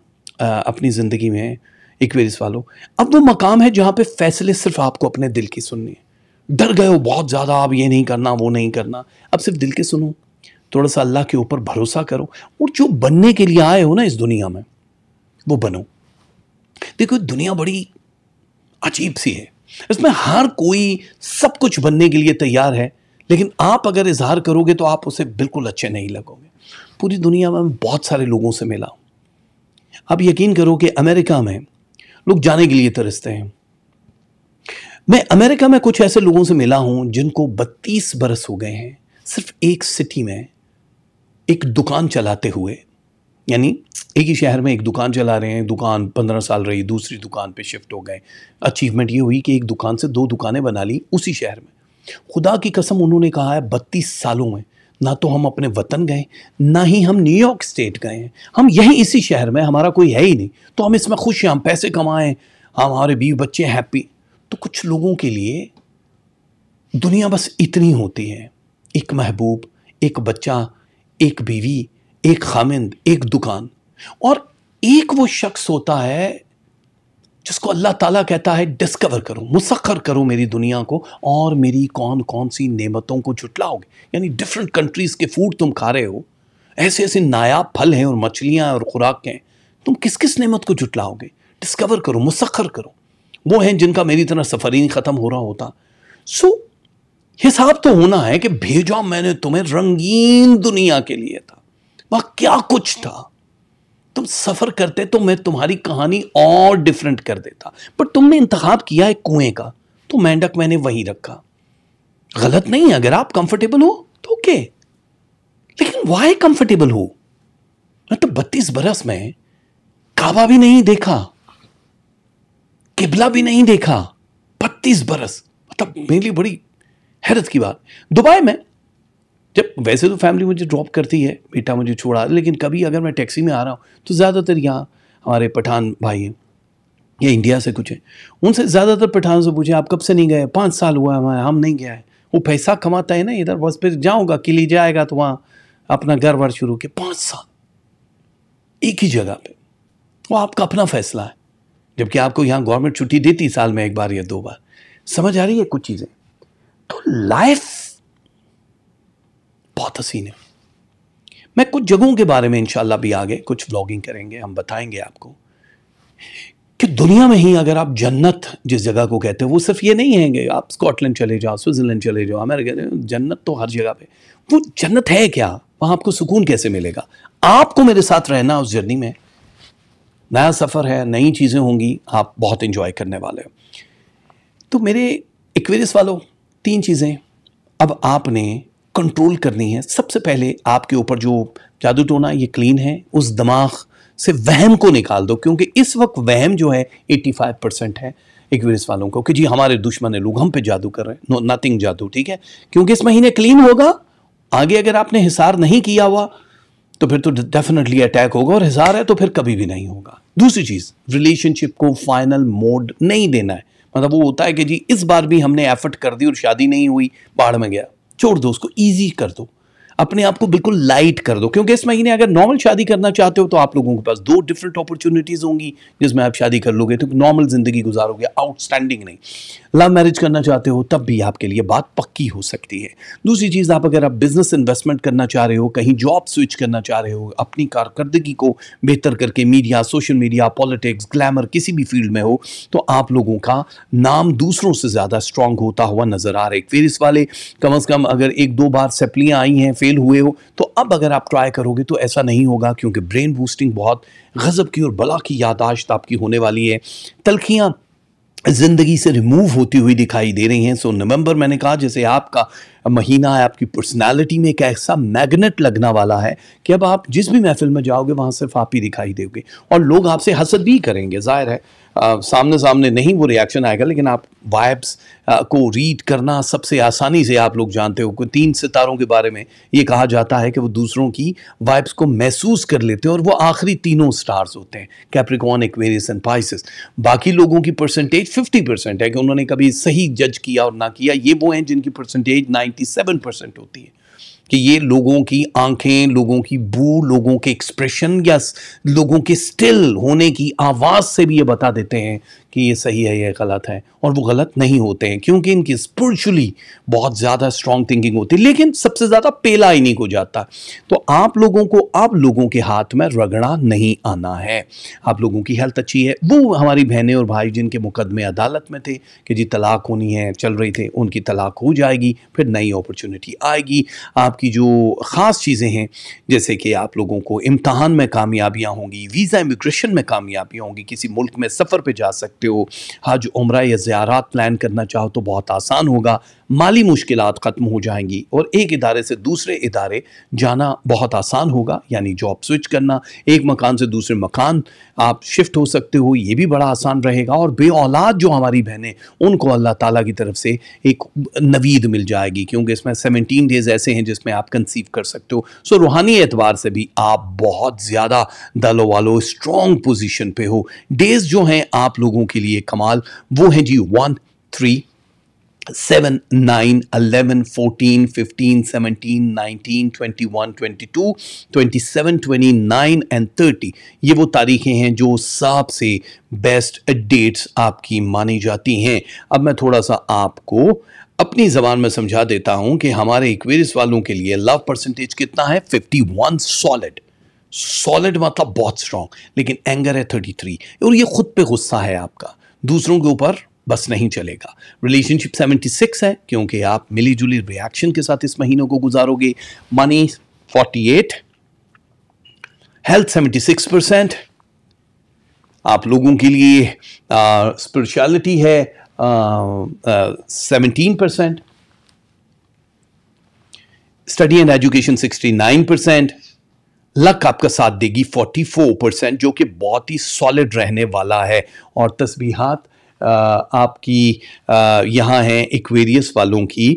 अपनी ज़िंदगी में इक्वेरिस वालों अब वो मकाम है जहाँ पे फैसले सिर्फ आपको अपने दिल की सुननी है डर गए हो बहुत ज़्यादा आप ये नहीं करना वो नहीं करना अब सिर्फ दिल के सुनो थोड़ा सा अल्लाह के ऊपर भरोसा करो और जो बनने के लिए आए हो ना इस दुनिया में वो बनो देखो दुनिया बड़ी अजीब सी है इसमें हर कोई सब कुछ बनने के लिए तैयार है लेकिन आप अगर इजहार करोगे तो आप उसे बिल्कुल अच्छे नहीं लगोगे पूरी दुनिया में बहुत सारे लोगों से मिला आप यकीन करो कि अमेरिका में लोग जाने के लिए तरसते हैं मैं अमेरिका में कुछ ऐसे लोगों से मिला हूं जिनको 32 बरस हो गए हैं सिर्फ एक सिटी में एक दुकान चलाते हुए यानी एक ही शहर में एक दुकान चला रहे हैं दुकान पंद्रह साल रही दूसरी दुकान पे शिफ्ट हो गए अचीवमेंट ये हुई कि एक दुकान से दो दुकानें बना ली उसी शहर में खुदा की कसम उन्होंने कहा है बत्तीस सालों में ना तो हम अपने वतन गए ना ही हम न्यूयॉर्क स्टेट गए हैं हम यहीं इसी शहर में हमारा कोई है ही नहीं तो हम इसमें खुश हैं हम पैसे कमाएं हमारे बीवी बच्चे हैप्पी तो कुछ लोगों के लिए दुनिया बस इतनी होती है एक महबूब एक बच्चा एक बीवी एक खामिंद एक दुकान और एक वो शख्स होता है जिसको अल्लाह ताला कहता है डिस्कवर करो मुसखर करो मेरी दुनिया को और मेरी कौन कौन सी नेमतों को जुटलाओगे यानी डिफरेंट कंट्रीज़ के फूड तुम खा रहे हो ऐसे ऐसे नायाब फल हैं और मछलियाँ और खुराक हैं तुम किस किस नेमत को जुटलाओगे डिस्कवर करो मुसखर करो वो हैं जिनका मेरी तरह सफ़र ही नहीं ख़त्म हो रहा होता सो हिसाब तो होना है कि भेजा मैंने तुम्हें रंगीन दुनिया के लिए था वह क्या कुछ था तुम सफ़र करते तो मैं तुम्हारी कहानी और डिफरेंट कर देता बट तुमने इंतखाब किया एक कुएं का तो मेंढक मैंने वहीं रखा गलत नहीं अगर आप कंफर्टेबल हो तो ओके लेकिन वाई कंफर्टेबल हो मैं तो बत्तीस बरस में काबा भी नहीं देखा किबला भी नहीं देखा बत्तीस बरस मतलब मेरे लिए बड़ी हैरत की बात दुबई में जब वैसे तो फैमिली मुझे ड्रॉप करती है बेटा मुझे छोड़ा लेकिन कभी अगर मैं टैक्सी में आ रहा हूँ तो ज़्यादातर यहाँ हमारे पठान भाई हैं या इंडिया से कुछ हैं उनसे ज़्यादातर पठानों से पूछे आप कब से नहीं गए पाँच साल हुआ है हमारे हम नहीं गया है वो पैसा कमाता है ना इधर बस फिर जाऊँगा किली जाएगा तो वहाँ अपना घर वर शुरू किया पाँच साल एक ही जगह पर वो आपका अपना फैसला है जबकि आपको यहाँ गवर्नमेंट छुट्टी देती साल में एक बार या दो बार समझ आ रही है कुछ चीज़ें तो लाइफ बहुत हसीन है मैं कुछ जगहों के बारे में इंशाल्लाह भी आगे कुछ व्लॉगिंग करेंगे हम बताएंगे आपको कि दुनिया में ही अगर आप जन्नत जिस जगह को कहते हो वो सिर्फ ये नहीं है आप स्कॉटलैंड चले जाओ स्विट्ज़रलैंड चले जाओ अमेरिका जन्नत तो हर जगह पे वो जन्नत है क्या वहाँ आपको सुकून कैसे मिलेगा आपको मेरे साथ रहना उस जर्नी में नया सफ़र है नई चीज़ें होंगी आप बहुत इन्जॉय करने वाले हो तो मेरे इक्वेरियस वालों तीन चीज़ें अब आपने कंट्रोल करनी है सबसे पहले आपके ऊपर जो जादू टोना ये क्लीन है उस दिमाग से वहम को निकाल दो क्योंकि इस वक्त वहम जो है 85 परसेंट है इक्विरिस वालों को कि जी हमारे दुश्मन है लोग हम पे जादू कर रहे हैं नो नथिंग जादू ठीक है क्योंकि इस महीने क्लीन होगा आगे अगर आपने हिसार नहीं किया हुआ तो फिर तो डेफिनेटली अटैक होगा और हिसार है तो फिर कभी भी नहीं होगा दूसरी चीज़ रिलेशनशिप को फाइनल मोड नहीं देना है मतलब वो होता है कि जी इस बार भी हमने एफर्ट कर दी और शादी नहीं हुई बाढ़ में गया छोड़ दो उसको ईजी कर दो अपने आप को बिल्कुल लाइट कर दो क्योंकि इस महीने अगर नॉर्मल शादी करना चाहते हो तो आप लोगों के पास दो डिफरेंट अपॉर्चुनिटीज़ होंगी जिसमें आप शादी कर लोगे तो नॉर्मल ज़िंदगी गुजारोगे आउटस्टैंडिंग नहीं लव मैरिज करना चाहते हो तब भी आपके लिए बात पक्की हो सकती है दूसरी चीज़ आप अगर आप बिज़नेस इन्वेस्टमेंट करना चाह रहे हो कहीं जॉब स्विच करना चाह रहे हो अपनी कारकर्दगी को बेहतर करके media social media politics glamour किसी भी फील्ड में हो तो आप लोगों का नाम दूसरों से ज़्यादा स्ट्रांग होता हुआ नज़र आ रहा है फिर इस वाले कम अज़ कम अगर एक दो बार सेप्लियाँ आई हैं फेल हुए हो तो अब अगर आप ट्राई करोगे तो ऐसा नहीं होगा क्योंकि ब्रेन बूस्टिंग बहुत गज़ब की और बला की यादाश्त आपकी होने वाली है तलखियाँ ज़िंदगी से रिमूव होती हुई दिखाई दे रही हैं सो नवंबर मैंने कहा जैसे आपका महीना है आपकी पर्सनालिटी में एक ऐसा मैग्नेट लगना वाला है कि अब आप जिस भी महफिल में जाओगे वहाँ सिर्फ आप ही दिखाई दोगे और लोग आपसे हसद भी करेंगे ज़ाहिर है आ, सामने सामने नहीं वो रिएक्शन आएगा लेकिन आप वाइब्स को रीड करना सबसे आसानी से आप लोग जानते हो कोई तीन सितारों के बारे में ये कहा जाता है कि वो दूसरों की वाइब्स को महसूस कर लेते हैं और वो आखिरी तीनों स्टार्स होते हैं कैप्रिकॉन एक्वेरियस एंड पाइसिस बाकी लोगों की परसेंटेज फिफ्टी परसेंट है कि उन्होंने कभी सही जज किया और ना किया ये वो हैं जिनकी परसेंटेज नाइन 97 परसेंट होती है कि ये लोगों की आंखें लोगों की बू लोगों के एक्सप्रेशन या लोगों के स्टिल होने की आवाज़ से भी ये बता देते हैं कि ये सही है ये गलत है और वो गलत नहीं होते हैं क्योंकि इनकी स्पिरिचुअली बहुत ज़्यादा स्ट्रॉन्ग थिंकिंग होती है लेकिन सबसे ज़्यादा पेला इन्हीं को जाता तो आप लोगों को आप लोगों के हाथ में रगड़ा नहीं आना है आप लोगों की हेल्थ अच्छी है वो हमारी बहनें और भाई जिनके मुकदमे अदालत में थे कि जी तलाक होनी है चल रही थे उनकी तलाक हो जाएगी फिर नई अपॉर्चुनिटी आएगी आपकी जो ख़ास चीज़ें हैं जैसे कि आप लोगों को इम्तहान में कामयाबियाँ होंगी वीज़ा इमिग्रेशन में कामयाबियाँ होंगी किसी मुल्क में सफ़र पर जा सकते हो हज हाँ, उम्र या ज़्यारत प्लान करना चाहो तो बहुत आसान होगा माली मुश्किल ख़त्म हो जाएंगी और एक इदारे से दूसरे इदारे जाना बहुत आसान होगा यानी जॉब स्विच करना एक मकान से दूसरे मकान आप शिफ्ट हो सकते हो ये भी बड़ा आसान रहेगा और बे औलाद जो हमारी बहनें उनको अल्लाह ताला की तरफ से एक नवीद मिल जाएगी क्योंकि इसमें सेवनटीन डेज़ ऐसे हैं जिसमें आप कंसीव कर सकते हो सो रूहानी एतवार से भी आप बहुत ज़्यादा दलो वालो स्ट्रॉन्ग पोजिशन पर हो डेज़ जो हैं आप लोगों के लिए कमाल वो हैं जी वन थ्री 7, 9, 11, 14, 15, 17, 19, 21, 22, 27, 29 एंड 30 ये वो तारीखें हैं जो साफ से बेस्ट डेट्स आपकी मानी जाती हैं अब मैं थोड़ा सा आपको अपनी ज़बान में समझा देता हूं कि हमारे इक्वेरिस वालों के लिए लव परसेंटेज कितना है 51 सॉलिड सॉलिड मतलब बहुत स्ट्रांग लेकिन एंगर है 33 और ये खुद पे गुस्सा है आपका दूसरों के ऊपर बस नहीं चलेगा रिलेशनशिप 76 है क्योंकि आप मिलीजुली रिएक्शन के साथ इस महीनों को गुजारोगे मनी 48 हेल्थ 76 परसेंट आप लोगों के लिए स्पिरिचुअलिटी है seventeen percent study and education sixty nine percent luck आपका साथ देगी फोर्टी फोर परसेंट जो कि बहुत ही सॉलिड रहने वाला है और तस्बीहात आपकी यहाँ हैं इक्वेरियस वालों की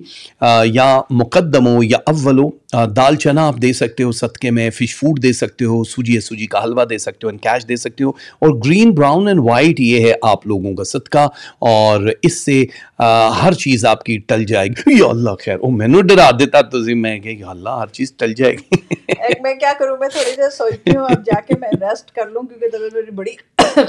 या मुकदमों या अव्वलों दाल चना आप दे सकते हो सदके में फ़िश फूड दे सकते हो सूजी है सूजी का हलवा दे सकते हो एंड कैश दे सकते हो और ग्रीन ब्राउन एंड वाइट ये है आप लोगों का सदका और इससे आ, हर चीज़ आपकी टल जाएगी या अल्लाह खैर ओ मैंने डरा देता तो जी मैं कह अल्लाह हर चीज़ टल जाएगी मैं क्या करूँ मैं थोड़ी देर सोचती हूँ अब जाके मैं रेस्ट कर लूँ क्योंकि तबीयत मेरी बड़ी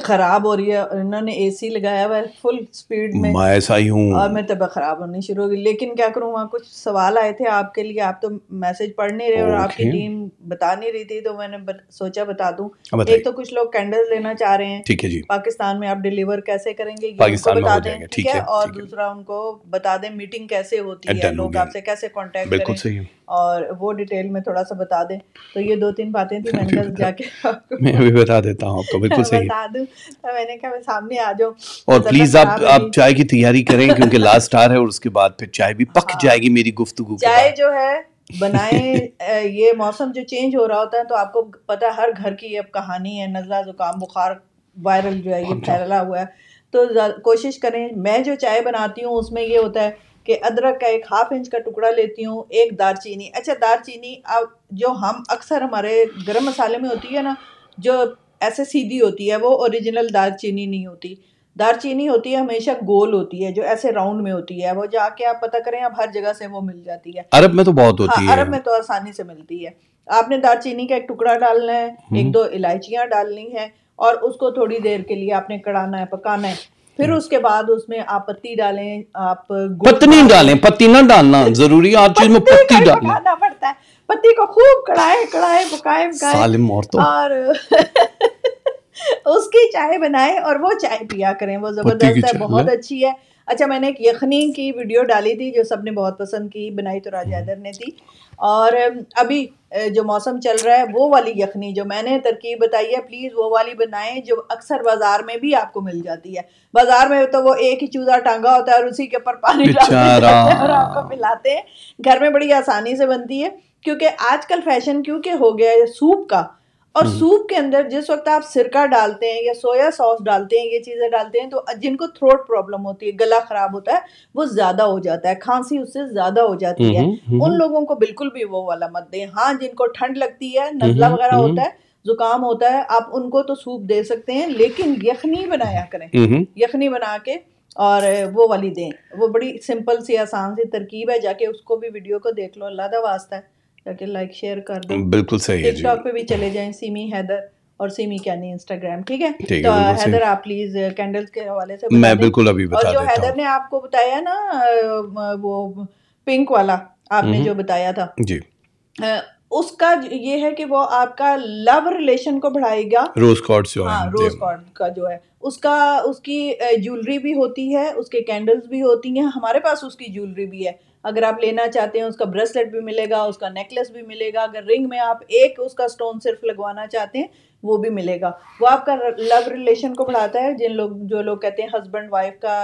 ख़राब हो रही है और इन्होंने एसी लगाया हुआ है फुल स्पीड में मैं ऐसा ही हूँ और मेरी तबीयत ख़राब होनी शुरू हो गई लेकिन क्या करूँ वहाँ कुछ सवाल आए थे आपके लिए आप तो मैं मैसेज पढ़ नहीं रहे और आपकी टीम बता नहीं रही थी तो मैंने ब, सोचा बता दूं एक तो कुछ लोग कैंडल लेना चाह रहे हैं ठीक है जी पाकिस्तान में आप डिलीवर कैसे करेंगे पाकिस्तान में बता दें ठीक है और दूसरा उनको बता दें मीटिंग कैसे होती है लोग आपसे कैसे कॉन्टेक्ट है और वो डिटेल में थोड़ा सा बता दें तो ये दो तीन बातें थी मैंने कहा जाके मैं भी बता देता हूँ आपको बिल्कुल सही बता दूँ तो मैंने कहा मैं सामने आ जाऊँ और प्लीज़ तो आप आप चाय की तैयारी करें क्योंकि लास्ट आर है और उसके बाद फिर चाय भी पक हाँ। जाएगी मेरी गुफ्तु चाय जो है बनाए ये मौसम जो चेंज हो रहा होता है तो आपको पता है हर घर की अब कहानी है नज़ला ज़ुकाम बुखार वायरल जो है ये हाँ फैला हुआ है तो कोशिश करें मैं जो चाय बनाती हूँ उसमें ये होता है कि अदरक का एक हाफ इंच का टुकड़ा लेती हूँ एक दारचीनी अच्छा दारचीनी अब जो हम अक्सर हमारे गर्म मसाले में होती है ना जो ऐसे सीधी होती है वो ओरिजिनल दालचीनी नहीं होती दारचीनी होती है हमेशा गोल होती है जो ऐसे राउंड में होती है वो जाके आप पता करें आप हर जगह से वो मिल जाती है अरब में तो बहुत हाँ, होती हाँ, है अरब में तो आसानी से मिलती है आपने दारचीनी का एक टुकड़ा डालना है हम्म। एक दो इलायचियां डालनी है और उसको थोड़ी देर के लिए आपने कड़ाना है पकाना है फिर हम्म। उसके बाद उसमें आप पत्ती डालें आप पत्नी डालें पत्ती ना डालना जरूरी हर चीज में पत्ती डालना पड़ता है पत्ती को खूब कड़ाए कड़ाए पकाए और उसकी चाय बनाए और वो चाय पिया करें वो ज़बरदस्त है हाँ। बहुत अच्छी है अच्छा मैंने एक यखनी की वीडियो डाली थी जो सबने बहुत पसंद की बनाई तो राजा हाँ। ने थी और अभी जो मौसम चल रहा है वो वाली यखनी जो मैंने तरकीब बताई है प्लीज़ वो वाली बनाएं जो अक्सर बाज़ार में भी आपको मिल जाती है बाज़ार में तो वो एक ही चूज़ा टांगा होता है और उसी के ऊपर पानी डालते हैं और आपको मिलाते हैं घर में बड़ी आसानी से बनती है क्योंकि आजकल फैशन क्योंकि हो गया है सूप का और हम्म। सूप के अंदर जिस वक्त आप सिरका डालते हैं या सोया सॉस डालते हैं ये चीज़ें डालते हैं तो जिनको थ्रोट प्रॉब्लम होती है गला ख़राब होता है वो ज़्यादा हो जाता है खांसी उससे ज़्यादा हो जाती है हम्म, हम्म, उन लोगों को बिल्कुल भी वो वाला मत दें हाँ जिनको ठंड लगती है नजला वगैरह होता है जुकाम होता है आप उनको तो सूप दे सकते हैं लेकिन यखनी बनाया करें यखनी बना के और वो वाली दें वो बड़ी सिंपल सी आसान सी तरकीब है जाके उसको भी वीडियो को देख लो अल्लाह वास्ता है जाके लाइक शेयर कर दो बिल्कुल सही है टिकटॉक पे भी चले जाएं सिमी हैदर और सिमी नहीं इंस्टाग्राम ठीक है ठीक तो uh, है, हैदर आप प्लीज कैंडल्स uh, के हवाले से मैं बिल्कुल अभी बता और जो हैदर ने आपको बताया ना uh, वो पिंक वाला आपने हम्म। जो बताया था जी उसका ये है कि वो आपका लव रिलेशन को बढ़ाएगा रोज कॉर्ड से हाँ, रोज कॉर्ड का जो है उसका उसकी ज्वेलरी भी होती है उसके कैंडल्स भी होती हैं हमारे पास उसकी ज्वेलरी भी है अगर आप लेना चाहते हैं उसका ब्रेसलेट भी मिलेगा उसका नेकलेस भी मिलेगा अगर रिंग में आप एक उसका स्टोन सिर्फ लगवाना चाहते हैं वो भी मिलेगा वो आपका लव रिलेशन को बढ़ाता है जिन लोग जो लोग कहते हैं हस्बैंड वाइफ का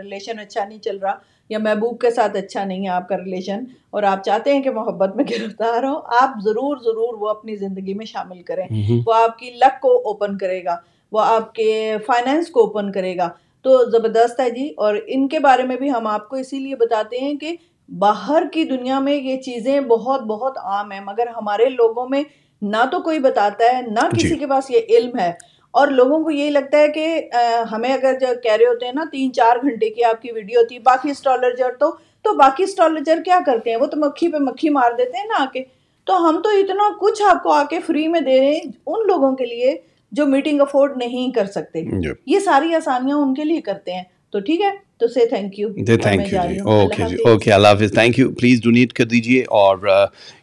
रिलेशन अच्छा नहीं चल रहा या महबूब के साथ अच्छा नहीं है आपका रिलेशन और आप चाहते हैं कि मोहब्बत में गिरफ्तार हो आप ज़रूर ज़रूर वो अपनी ज़िंदगी में शामिल करें वो आपकी लक को ओपन करेगा वो आपके फाइनेंस को ओपन करेगा तो ज़बरदस्त है जी और इनके बारे में भी हम आपको इसीलिए बताते हैं कि बाहर की दुनिया में ये चीज़ें बहुत बहुत आम है मगर हमारे लोगों में ना तो कोई बताता है ना किसी के पास ये इल्म है और लोगों को यही लगता है कि हमें अगर जो कह रहे होते हैं ना तीन चार घंटे की आपकी वीडियो होती बाकी स्ट्रॉलजर तो तो बाकी स्ट्रॉलजर क्या करते हैं वो तो मक्खी पे मक्खी मार देते हैं ना आके तो हम तो इतना कुछ आपको आके फ्री में दे रहे हैं उन लोगों के लिए जो मीटिंग अफोर्ड नहीं कर सकते ये सारी आसानियाँ उनके लिए करते हैं तो ठीक है तो से थैंक यू थैंक यू जी ओके जी ओके अल्लाह हाफिज़ थैंक यू प्लीज़ डोनेट कर दीजिए और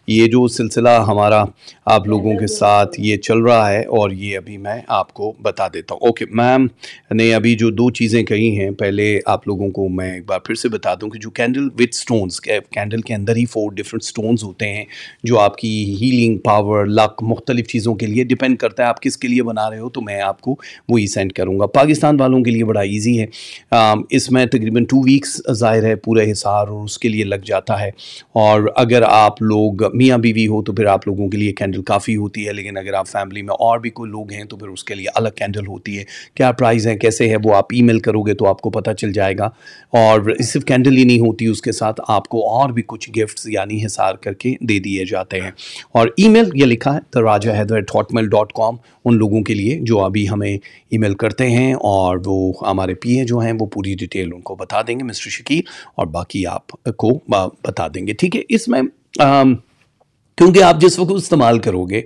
ये जो सिलसिला हमारा आप लोगों के साथ ये चल रहा है और ये अभी मैं आपको बता देता हूँ ओके मैम ने अभी जो दो चीज़ें कही हैं पहले आप लोगों को मैं एक बार फिर से बता दूँ कि जो कैंडल विथ स्टोन्स कैंडल के अंदर ही फोर डिफरेंट स्टोन्स होते हैं जो आपकी हीलिंग पावर लक मुख्तलिफ़ चीज़ों के लिए डिपेंड करता है आप किसके लिए बना रहे हो तो मैं आपको वही सेंड करूँगा पाकिस्तान वालों के लिए बड़ा ईजी है इसमें तकरीबन टू वीक्स ज़ाहिर है पूरा हिसार और उसके लिए लग जाता है और अगर आप लोग मियाँ बीवी हो तो फिर आप लोगों के लिए कैंडल काफ़ी होती है लेकिन अगर आप फैमिली में और भी कोई लोग हैं तो फिर उसके लिए अलग कैंडल होती है क्या प्राइस हैं कैसे है वो आप ईमेल करोगे तो आपको पता चल जाएगा और सिर्फ कैंडल ही नहीं होती उसके साथ आपको और भी कुछ गिफ्ट्स यानी हिसार करके दे दिए जाते हैं और ईमेल ये लिखा है the Raja Haider at Hotmail dot com उन लोगों के लिए जो अभी हमें ईमेल करते हैं और वो हमारे पीए जो हैं वो पूरी डिटेल उनको बता देंगे मिस्टर शकील और बाकी आपको बता देंगे ठीक है इसमें क्योंकि आप जिस वक्त इस्तेमाल करोगे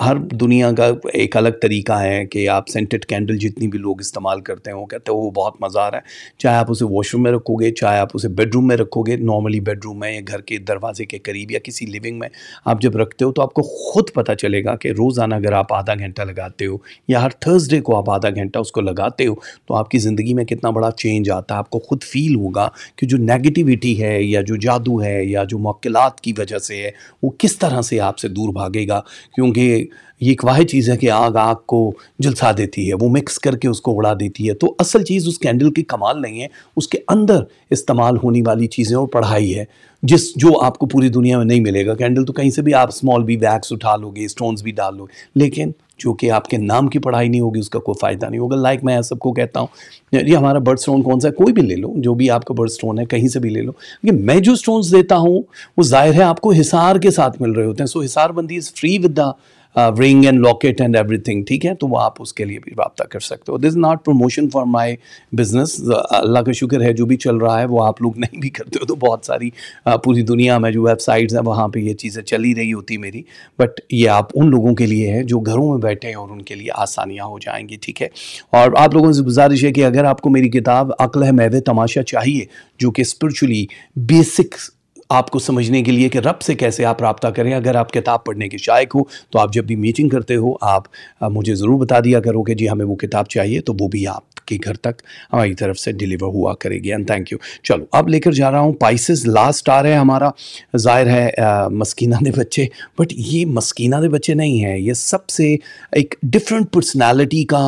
हर दुनिया का एक अलग तरीका है कि आप सेंटेड कैंडल जितनी भी लोग इस्तेमाल करते हैं वो कहते हो वो बहुत मज़ा आ रहा है चाहे आप उसे वॉशरूम में रखोगे चाहे आप उसे बेडरूम में रखोगे नॉर्मली बेडरूम में या घर के दरवाजे के करीब या किसी लिविंग में आप जब रखते हो तो आपको ख़ुद पता चलेगा कि रोज़ाना अगर आप आधा घंटा लगाते हो या हर थर्सडे को आप आधा घंटा उसको लगाते हो तो आपकी ज़िंदगी में कितना बड़ा चेंज आता है आपको ख़ुद फील होगा कि जो नेगेटिविटी है या जो जादू है या जो मौकलात की वजह से है वो किस तरह से आपसे दूर भागेगा क्योंकि ये एक वाह चीज़ है कि आग आग को जलसा देती है वो मिक्स करके उसको उड़ा देती है तो असल चीज़ उस कैंडल की कमाल नहीं है उसके अंदर इस्तेमाल होने वाली चीज़ें और पढ़ाई है जिस जो आपको पूरी दुनिया में नहीं मिलेगा कैंडल तो कहीं से भी आप स्मॉल भी वैक्स उठा लोगे स्टोन्स भी डाल लोगे लेकिन जो कि आपके नाम की पढ़ाई नहीं होगी उसका कोई फ़ायदा नहीं होगा लाइक मैं सबको कहता हूँ ये हमारा बर्थ स्टोन कौन सा है कोई भी ले लो जो भी आपका बर्थ स्टोन है कहीं से भी ले लो लेकिन मैं जो स्टोन्स देता हूँ वो जाहिर है आपको हिसार के साथ मिल रहे होते हैं सो हिसार बंदी is free with the ring and locket and everything ठीक है तो वो आप उसके लिए भी रबता कर सकते हो this is not promotion for my business अल्लाह का शुक्र है जो भी चल रहा है वो आप लोग नहीं भी करते हो तो बहुत सारी uh, पूरी दुनिया में जो वेबसाइट्स हैं वहाँ पर ये चीज़ें चली रही होती मेरी बट ये आप उन लोगों के लिए है जो घरों में बैठे हैं और उनके लिए आसानियाँ हो जाएंगी ठीक है और आप लोगों से गुजारिश है कि अगर आपको मेरी किताब अकल है मैवे तमाशा चाहिए जो कि स्परिचुअली बेसिक्स आपको समझने के लिए कि रब से कैसे आप रबता करें अगर आप किताब पढ़ने के शायक हो तो आप जब भी मीटिंग करते हो आप मुझे ज़रूर बता दिया करो कि जी हमें वो किताब चाहिए तो वो भी आप आपके घर तक हमारी तरफ से डिलीवर हुआ करेगी एंड थैंक यू चलो अब लेकर जा रहा हूँ पाइसेस लास्ट आ रहा है हमारा जाहिर है आ, मस्कीना दे बच्चे बट ये मस्कीना दे बच्चे नहीं है ये सबसे एक डिफरेंट पर्सनैलिटी का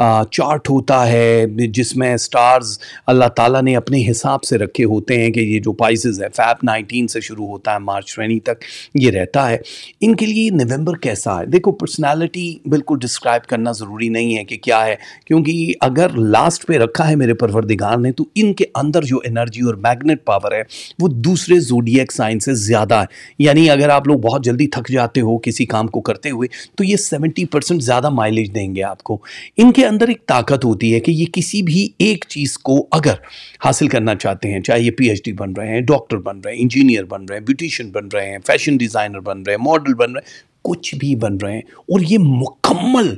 चार्ट होता है जिसमें स्टार्स अल्लाह ताला ने अपने हिसाब से रखे होते हैं कि ये जो पाइसिस है फैप नाइनटीन से शुरू होता है मार्च ट्वेंटी तक ये रहता है इनके लिए नवंबर कैसा है देखो पर्सनैलिटी बिल्कुल डिस्क्राइब करना ज़रूरी नहीं है कि क्या है क्योंकि अगर लास्ट पे रखा है मेरे परवरदिगार ने तो इनके अंदर जो एनर्जी और मैग्नेट पावर है वो दूसरे जोडियक साइन से ज़्यादा है यानी अगर आप लोग बहुत जल्दी थक जाते हो किसी काम को करते हुए तो ये सेवेंटी परसेंट ज़्यादा माइलेज देंगे आपको इनके अंदर एक ताकत होती है कि ये किसी भी एक चीज़ को अगर हासिल करना चाहते हैं चाहे ये पी बन रहे हैं डॉक्टर बन रहे हैं इंजीनियर बन रहे हैं ब्यूटिशियन बन रहे हैं फैशन डिज़ाइनर बन रहे हैं मॉडल बन रहे हैं कुछ भी बन रहे हैं और ये मुकम्मल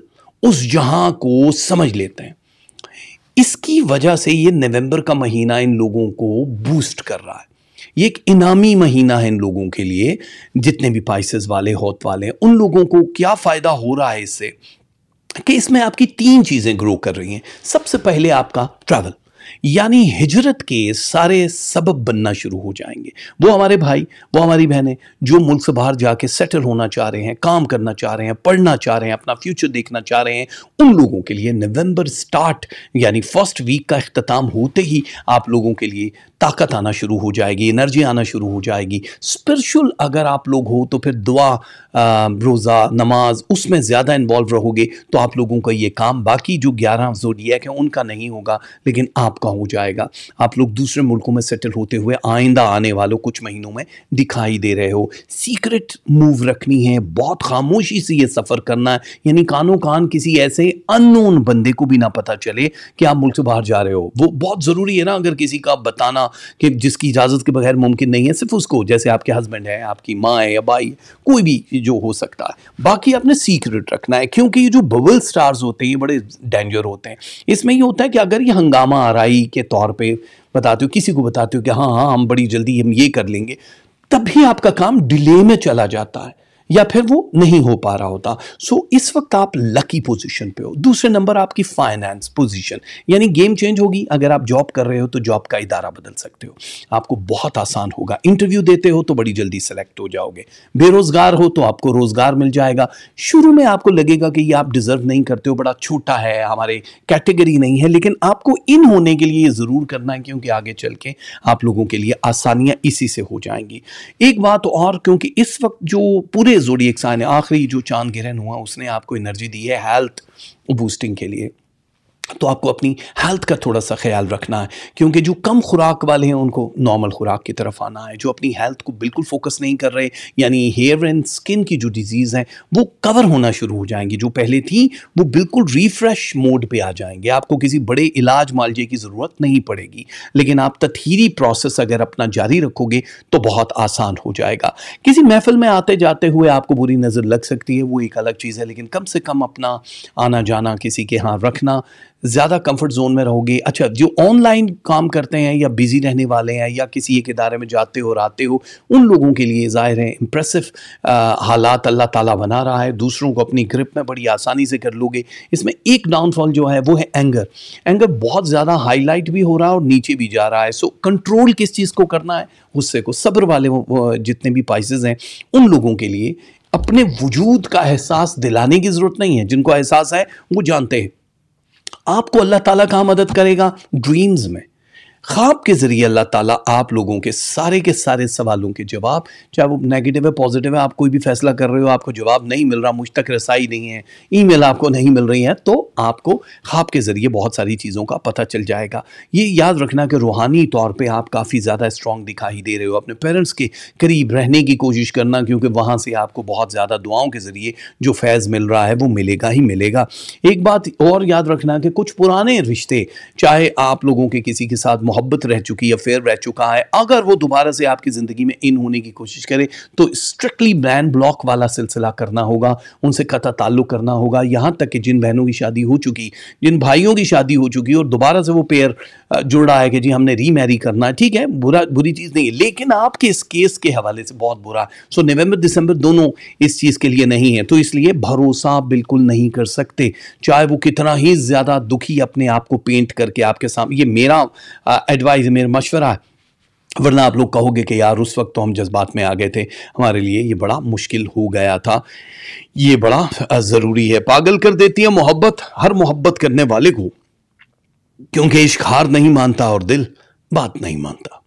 उस जहां को समझ लेते हैं इसकी वजह से ये नवंबर का महीना इन लोगों को बूस्ट कर रहा है ये एक इनामी महीना है इन लोगों के लिए जितने भी पाइसेस वाले होत वाले उन लोगों को क्या फ़ायदा हो रहा है इससे कि इसमें आपकी तीन चीज़ें ग्रो कर रही हैं सबसे पहले आपका ट्रैवल यानी हिजरत के सारे सबब बनना शुरू हो जाएंगे वो हमारे भाई वो हमारी बहनें जो मुल्क से बाहर जाके सेटल होना चाह रहे हैं काम करना चाह रहे हैं पढ़ना चाह रहे हैं अपना फ्यूचर देखना चाह रहे हैं उन लोगों के लिए नवंबर स्टार्ट यानी फर्स्ट वीक का अख्ताम होते ही आप लोगों के लिए ताकत आना शुरू हो जाएगी एनर्जी आना शुरू हो जाएगी स्पिरिचुअल अगर आप लोग हो तो फिर दुआ रोज़ा नमाज उसमें ज़्यादा इन्वॉल्व रहोगे तो आप लोगों का ये काम बाकी जो ग्यारह जोडियक है उनका नहीं होगा लेकिन आपका हो जाएगा आप लोग दूसरे मुल्कों में सेटल होते हुए आइंदा आने वालों कुछ महीनों में दिखाई दे रहे हो सीक्रेट मूव रखनी है बहुत खामोशी से ये सफ़र करना है यानी कानों कान किसी ऐसे अननोन बंदे को भी ना पता चले कि आप मुल्क से बाहर जा रहे हो वो बहुत ज़रूरी है ना अगर किसी का बताना कि जिसकी इजाज़त के बगैर मुमकिन नहीं है सिर्फ उसको जैसे आपके हस्बैंड है आपकी माँ है या भाई कोई भी जो हो सकता है बाकी आपने सीक्रेट रखना है क्योंकि ये जो बबल स्टार्स होते हैं ये बड़े डेंजर होते हैं इसमें ये होता है कि अगर ये हंगामा आरई के तौर पर बताते हो किसी को बताते हो कि हाँ हाँ हम बड़ी जल्दी हम ये कर लेंगे तभी आपका काम डिले में चला जाता है या फिर वो नहीं हो पा रहा होता सो so, इस वक्त आप लकी पोजीशन पे हो दूसरे नंबर आपकी फाइनेंस पोजीशन यानी गेम चेंज होगी अगर आप जॉब कर रहे हो तो जॉब का इदारा बदल सकते हो आपको बहुत आसान होगा इंटरव्यू देते हो तो बड़ी जल्दी सेलेक्ट हो जाओगे बेरोजगार हो तो आपको रोजगार मिल जाएगा शुरू में आपको लगेगा कि ये आप डिजर्व नहीं करते हो बड़ा छोटा है हमारे कैटेगरी नहीं है लेकिन आपको इन होने के लिए ज़रूर करना है क्योंकि आगे चल के आप लोगों के लिए आसानियां इसी से हो जाएंगी एक बात और क्योंकि इस वक्त जो पूरे जोड़ी एक साइन आखिरी जो चांद ग्रहण हुआ उसने आपको एनर्जी दी है हेल्थ बूस्टिंग के लिए तो आपको अपनी हेल्थ का थोड़ा सा ख्याल रखना है क्योंकि जो कम खुराक वाले हैं उनको नॉर्मल खुराक की तरफ आना है जो अपनी हेल्थ को बिल्कुल फोकस नहीं कर रहे यानी हेयर एंड स्किन की जो डिजीज़ हैं वो कवर होना शुरू हो जाएंगी जो पहले थी वो बिल्कुल रिफ्रेश मोड पे आ जाएंगे आपको किसी बड़े इलाज मालजे की ज़रूरत नहीं पड़ेगी लेकिन आप तथीरी प्रोसेस अगर अपना जारी रखोगे तो बहुत आसान हो जाएगा किसी महफिल में आते जाते हुए आपको बुरी नज़र लग सकती है वो एक अलग चीज़ है लेकिन कम से कम अपना आना जाना किसी के यहाँ रखना ज़्यादा कंफर्ट जोन में रहोगे अच्छा जो ऑनलाइन काम करते हैं या बिज़ी रहने वाले हैं या किसी एक इदारे में जाते हो आते हो उन लोगों के लिए ज़ाहिर है इम्प्रेसिव हालात अल्लाह ताला बना रहा है दूसरों को अपनी ग्रिप में बड़ी आसानी से कर लोगे इसमें एक डाउनफॉल जो है वो है एंगर एंगर बहुत ज़्यादा हाईलाइट भी हो रहा है और नीचे भी जा रहा है सो कंट्रोल किस चीज़ को करना है गुस्से को सब्र वाले जितने भी पाइसेज हैं उन लोगों के लिए अपने वजूद का एहसास दिलाने की ज़रूरत नहीं है जिनको एहसास है वो जानते हैं आपको अल्लाह ताला कहाँ मदद करेगा ड्रीम्स में ख्वाब के ज़रिए अल्लाह ताला आप लोगों के सारे के सारे सवालों के जवाब चाहे वो नेगेटिव है पॉजिटिव है आप कोई भी फैसला कर रहे हो आपको जवाब नहीं मिल रहा मुझ तक रसाई नहीं है ईमेल आपको नहीं मिल रही है तो आपको ख्वाब के ज़रिए बहुत सारी चीज़ों का पता चल जाएगा ये याद रखना कि रूहानी तौर पर आप काफ़ी ज़्यादा स्ट्रॉन्ग दिखाई दे रहे हो अपने पेरेंट्स के करीब रहने की कोशिश करना क्योंकि वहाँ से आपको बहुत ज़्यादा दुआओं के ज़रिए जो फैज़ मिल रहा है वो मिलेगा ही मिलेगा एक बात और याद रखना कि कुछ पुराने रिश्ते चाहे आप लोगों के किसी के साथ मोहब्बत रह चुकी है अफेयर रह चुका है अगर वो दोबारा से आपकी ज़िंदगी में इन होने की कोशिश करे तो स्ट्रिक्टली बैन ब्लॉक वाला सिलसिला करना होगा उनसे कथा ताल्लुक करना होगा यहाँ तक कि जिन बहनों की शादी हो चुकी जिन भाइयों की शादी हो चुकी और दोबारा से वो पेयर जुड़ रहा है कि जी हमने रीमैरी करना है ठीक है बुरा बुरी चीज़ नहीं है लेकिन आपके इस केस के हवाले से बहुत बुरा सो नवंबर दिसंबर दोनों इस चीज़ के लिए नहीं है तो इसलिए भरोसा बिल्कुल नहीं कर सकते चाहे वो कितना ही ज़्यादा दुखी अपने आप को पेंट करके आपके सामने ये मेरा मेरा एडवाइस मेरा मशवरा है वरना आप लोग कहोगे कि यार उस वक्त तो हम जज्बात में आ गए थे हमारे लिए ये बड़ा मुश्किल हो गया था ये बड़ा ज़रूरी है पागल कर देती है मोहब्बत हर मोहब्बत करने वाले को क्योंकि इश्क हार नहीं मानता और दिल बात नहीं मानता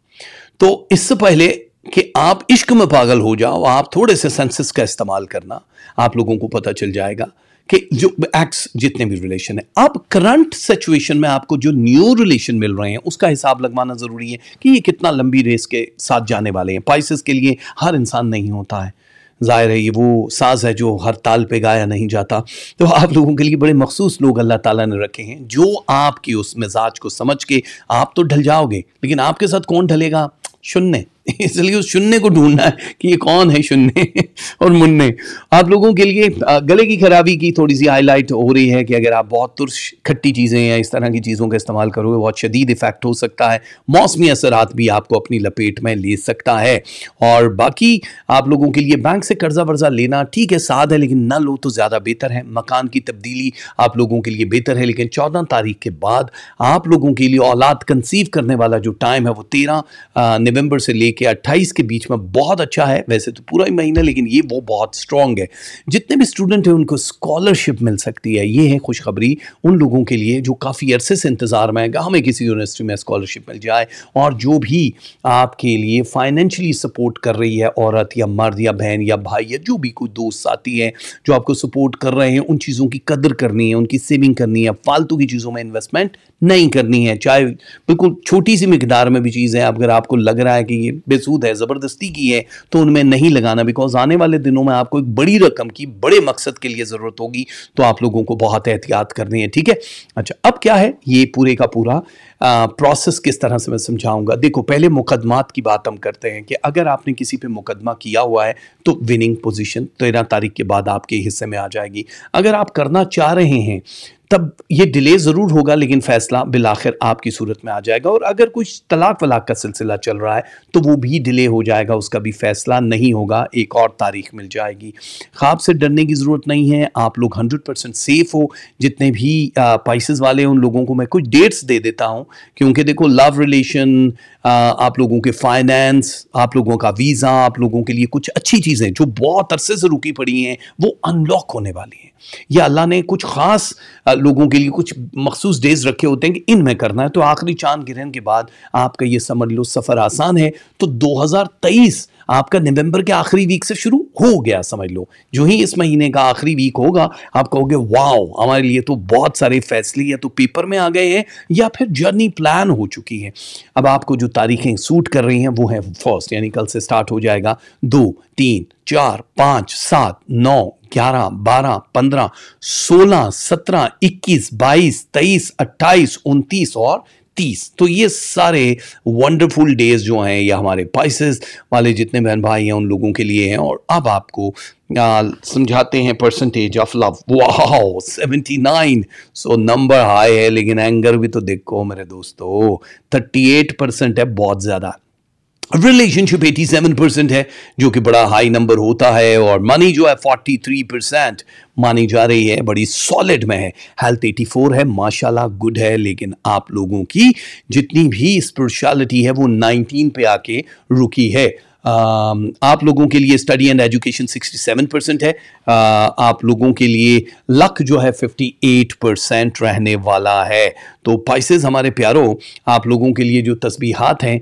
तो इससे पहले कि आप इश्क में पागल हो जाओ आप थोड़े से सेंसेस का इस्तेमाल करना आप लोगों को पता चल जाएगा कि जो एक्स जितने भी रिलेशन है अब करंट सिचुएशन में आपको जो न्यू रिलेशन मिल रहे हैं उसका हिसाब लगवाना ज़रूरी है कि ये कितना लंबी रेस के साथ जाने वाले हैं पाइसिस के लिए हर इंसान नहीं होता है ज़ाहिर है ये वो साज है जो हर ताल पे गाया नहीं जाता तो आप लोगों के लिए बड़े मखसूस लोग अल्लाह ताला ने रखे हैं जो आपकी उस मिजाज को समझ के आप तो ढल जाओगे लेकिन आपके साथ कौन ढलेगा शून्य इसलिए उस शून्य को ढूंढना है कि ये कौन है शून्य और मुन्ने आप लोगों के लिए गले की खराबी की थोड़ी सी हाईलाइट हो रही है कि अगर आप बहुत तुरश खट्टी चीज़ें या इस तरह की चीज़ों का इस्तेमाल करोगे बहुत शदीद इफेक्ट हो सकता है मौसमी असरात भी आपको अपनी लपेट में ले सकता है और बाकी आप लोगों के लिए बैंक से कर्जा वर्जा लेना ठीक है साथ है लेकिन न लो तो ज़्यादा बेहतर है मकान की तब्दीली आप लोगों के लिए बेहतर है लेकिन चौदह तारीख के बाद आप लोगों के लिए औलाद कंसीव करने वाला जो टाइम है वो तेरह नवम्बर से लेकर लेके 28 के बीच में बहुत अच्छा है वैसे तो पूरा ही महीना लेकिन ये वो बहुत स्ट्रांग है जितने भी स्टूडेंट हैं उनको स्कॉलरशिप मिल सकती है ये है खुशखबरी उन लोगों के लिए जो काफ़ी अरसे से इंतज़ार में आएगा हमें किसी यूनिवर्सिटी में स्कॉलरशिप मिल जाए और जो भी आपके लिए फाइनेंशली सपोर्ट कर रही है औरत या मर्द या बहन या भाई या जो भी कोई दोस्त साथी हैं जो आपको सपोर्ट कर रहे हैं उन चीज़ों की कदर करनी है उनकी सेविंग करनी है फालतू की चीज़ों में इन्वेस्टमेंट नहीं करनी है चाहे बिल्कुल छोटी सी मकदार में भी चीज़ है अगर आपको लग रहा है कि ये बेसूद है ज़बरदस्ती की है तो उनमें नहीं लगाना बिकॉज आने वाले दिनों में आपको एक बड़ी रकम की बड़े मकसद के लिए ज़रूरत होगी तो आप लोगों को बहुत एहतियात करनी है ठीक है अच्छा अब क्या है ये पूरे का पूरा आ, प्रोसेस किस तरह से मैं समझाऊंगा देखो पहले मुकदमात की बात हम करते हैं कि अगर आपने किसी पे मुकदमा किया हुआ है तो विनिंग पोजीशन तेरह तारीख के बाद आपके हिस्से में आ जाएगी अगर आप करना चाह रहे हैं तब ये डिले ज़रूर होगा लेकिन फैसला बिलाखिर आपकी सूरत में आ जाएगा और अगर कुछ तलाक वलाक का सिलसिला चल रहा है तो वो भी डिले हो जाएगा उसका भी फैसला नहीं होगा एक और तारीख मिल जाएगी ख्वाब से डरने की ज़रूरत नहीं है आप लोग हंड्रेड परसेंट सेफ़ हो जितने भी पाइसिस वाले उन लोगों को मैं कुछ डेट्स दे देता हूँ क्योंकि देखो लव रिलेशन आप लोगों के फाइनेंस आप लोगों का वीज़ा आप लोगों के लिए कुछ अच्छी चीज़ें जो बहुत अरसे से रुकी पड़ी हैं वो अनलॉक होने वाली हैं यह अल्लाह ने कुछ ख़ास लोगों के लिए कुछ मखसूस डेज रखे होते हैं कि इन में करना है तो आखिरी चांद ग्रहण के बाद आपका ये समझ लो सफ़र आसान है तो 2023 आपका नवंबर के आखिरी वीक से शुरू हो गया समझ लो जो ही इस महीने का आखिरी वीक होगा आप कहोगे वाओ हमारे लिए तो बहुत सारे फैसले या तो पेपर में आ गए हैं या फिर जर्नी प्लान हो चुकी है अब आपको जो तारीखें सूट कर रही हैं वो है फर्स्ट यानी कल से स्टार्ट हो जाएगा दो तीन चार पाँच सात नौ ग्यारह बारह पंद्रह सोलह सत्रह इक्कीस बाईस तेईस अट्ठाईस उनतीस और तीस तो ये सारे वंडरफुल डेज जो हैं या हमारे पाइसेस वाले जितने बहन भाई हैं उन लोगों के लिए हैं और अब आपको समझाते हैं percentage of love wow seventy nine so number high है लेकिन एंगर भी तो देखो मेरे दोस्तों थर्टी एट परसेंट है बहुत ज़्यादा रिलेशनशिप 87 परसेंट है जो कि बड़ा हाई नंबर होता है और मनी जो है 43 परसेंट मानी जा रही है बड़ी सॉलिड में है हेल्थ 84 है माशाल्लाह गुड है लेकिन आप लोगों की जितनी भी स्पिरिचुअलिटी है वो 19 पे आके रुकी है आप लोगों के लिए स्टडी एंड एजुकेशन 67 परसेंट है आप लोगों के लिए लक जो है 58 परसेंट रहने वाला है तो पाइसेस हमारे प्यारों आप लोगों के लिए जो तस्बीहात हैं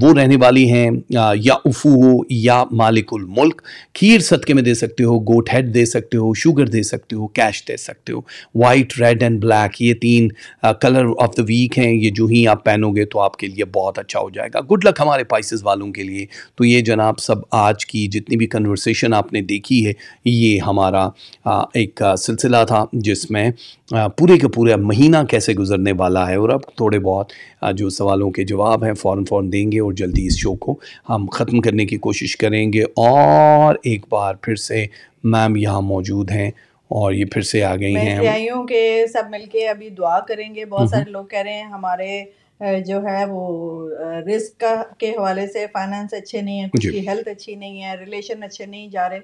वो रहने वाली हैं या उफू हो या मालिकुल मुल्क खीर सदके में दे सकते हो गोट हेड दे सकते हो शुगर दे सकते हो कैश दे सकते हो वाइट रेड एंड ब्लैक ये तीन कलर ऑफ द वीक हैं ये जो ही आप पहनोगे तो आपके लिए बहुत अच्छा हो जाएगा गुड लक हमारे पाइसेस वालों के लिए तो ये जनाब सब आज की जितनी भी कन्वर्सेशन आपने देखी है ये हमारा एक सिलसिला था जिसमें पूरे के पूरे महीना कैसे गुजरने वाला है और अब थोड़े बहुत जो सवालों के जवाब हैं फ़ौर फ़ौर देंगे और जल्दी इस शो को हम ख़त्म करने की कोशिश करेंगे और एक बार फिर से मैम यहाँ मौजूद हैं और ये फिर से आ गई हैं मैं आई हूँ कि सब मिलके अभी दुआ करेंगे बहुत सारे लोग कह रहे हैं हमारे जो है वो रिस्क का के हवाले से फाइनेंस अच्छे नहीं है कुछ की हेल्थ अच्छी नहीं है रिलेशन अच्छे नहीं जा रहे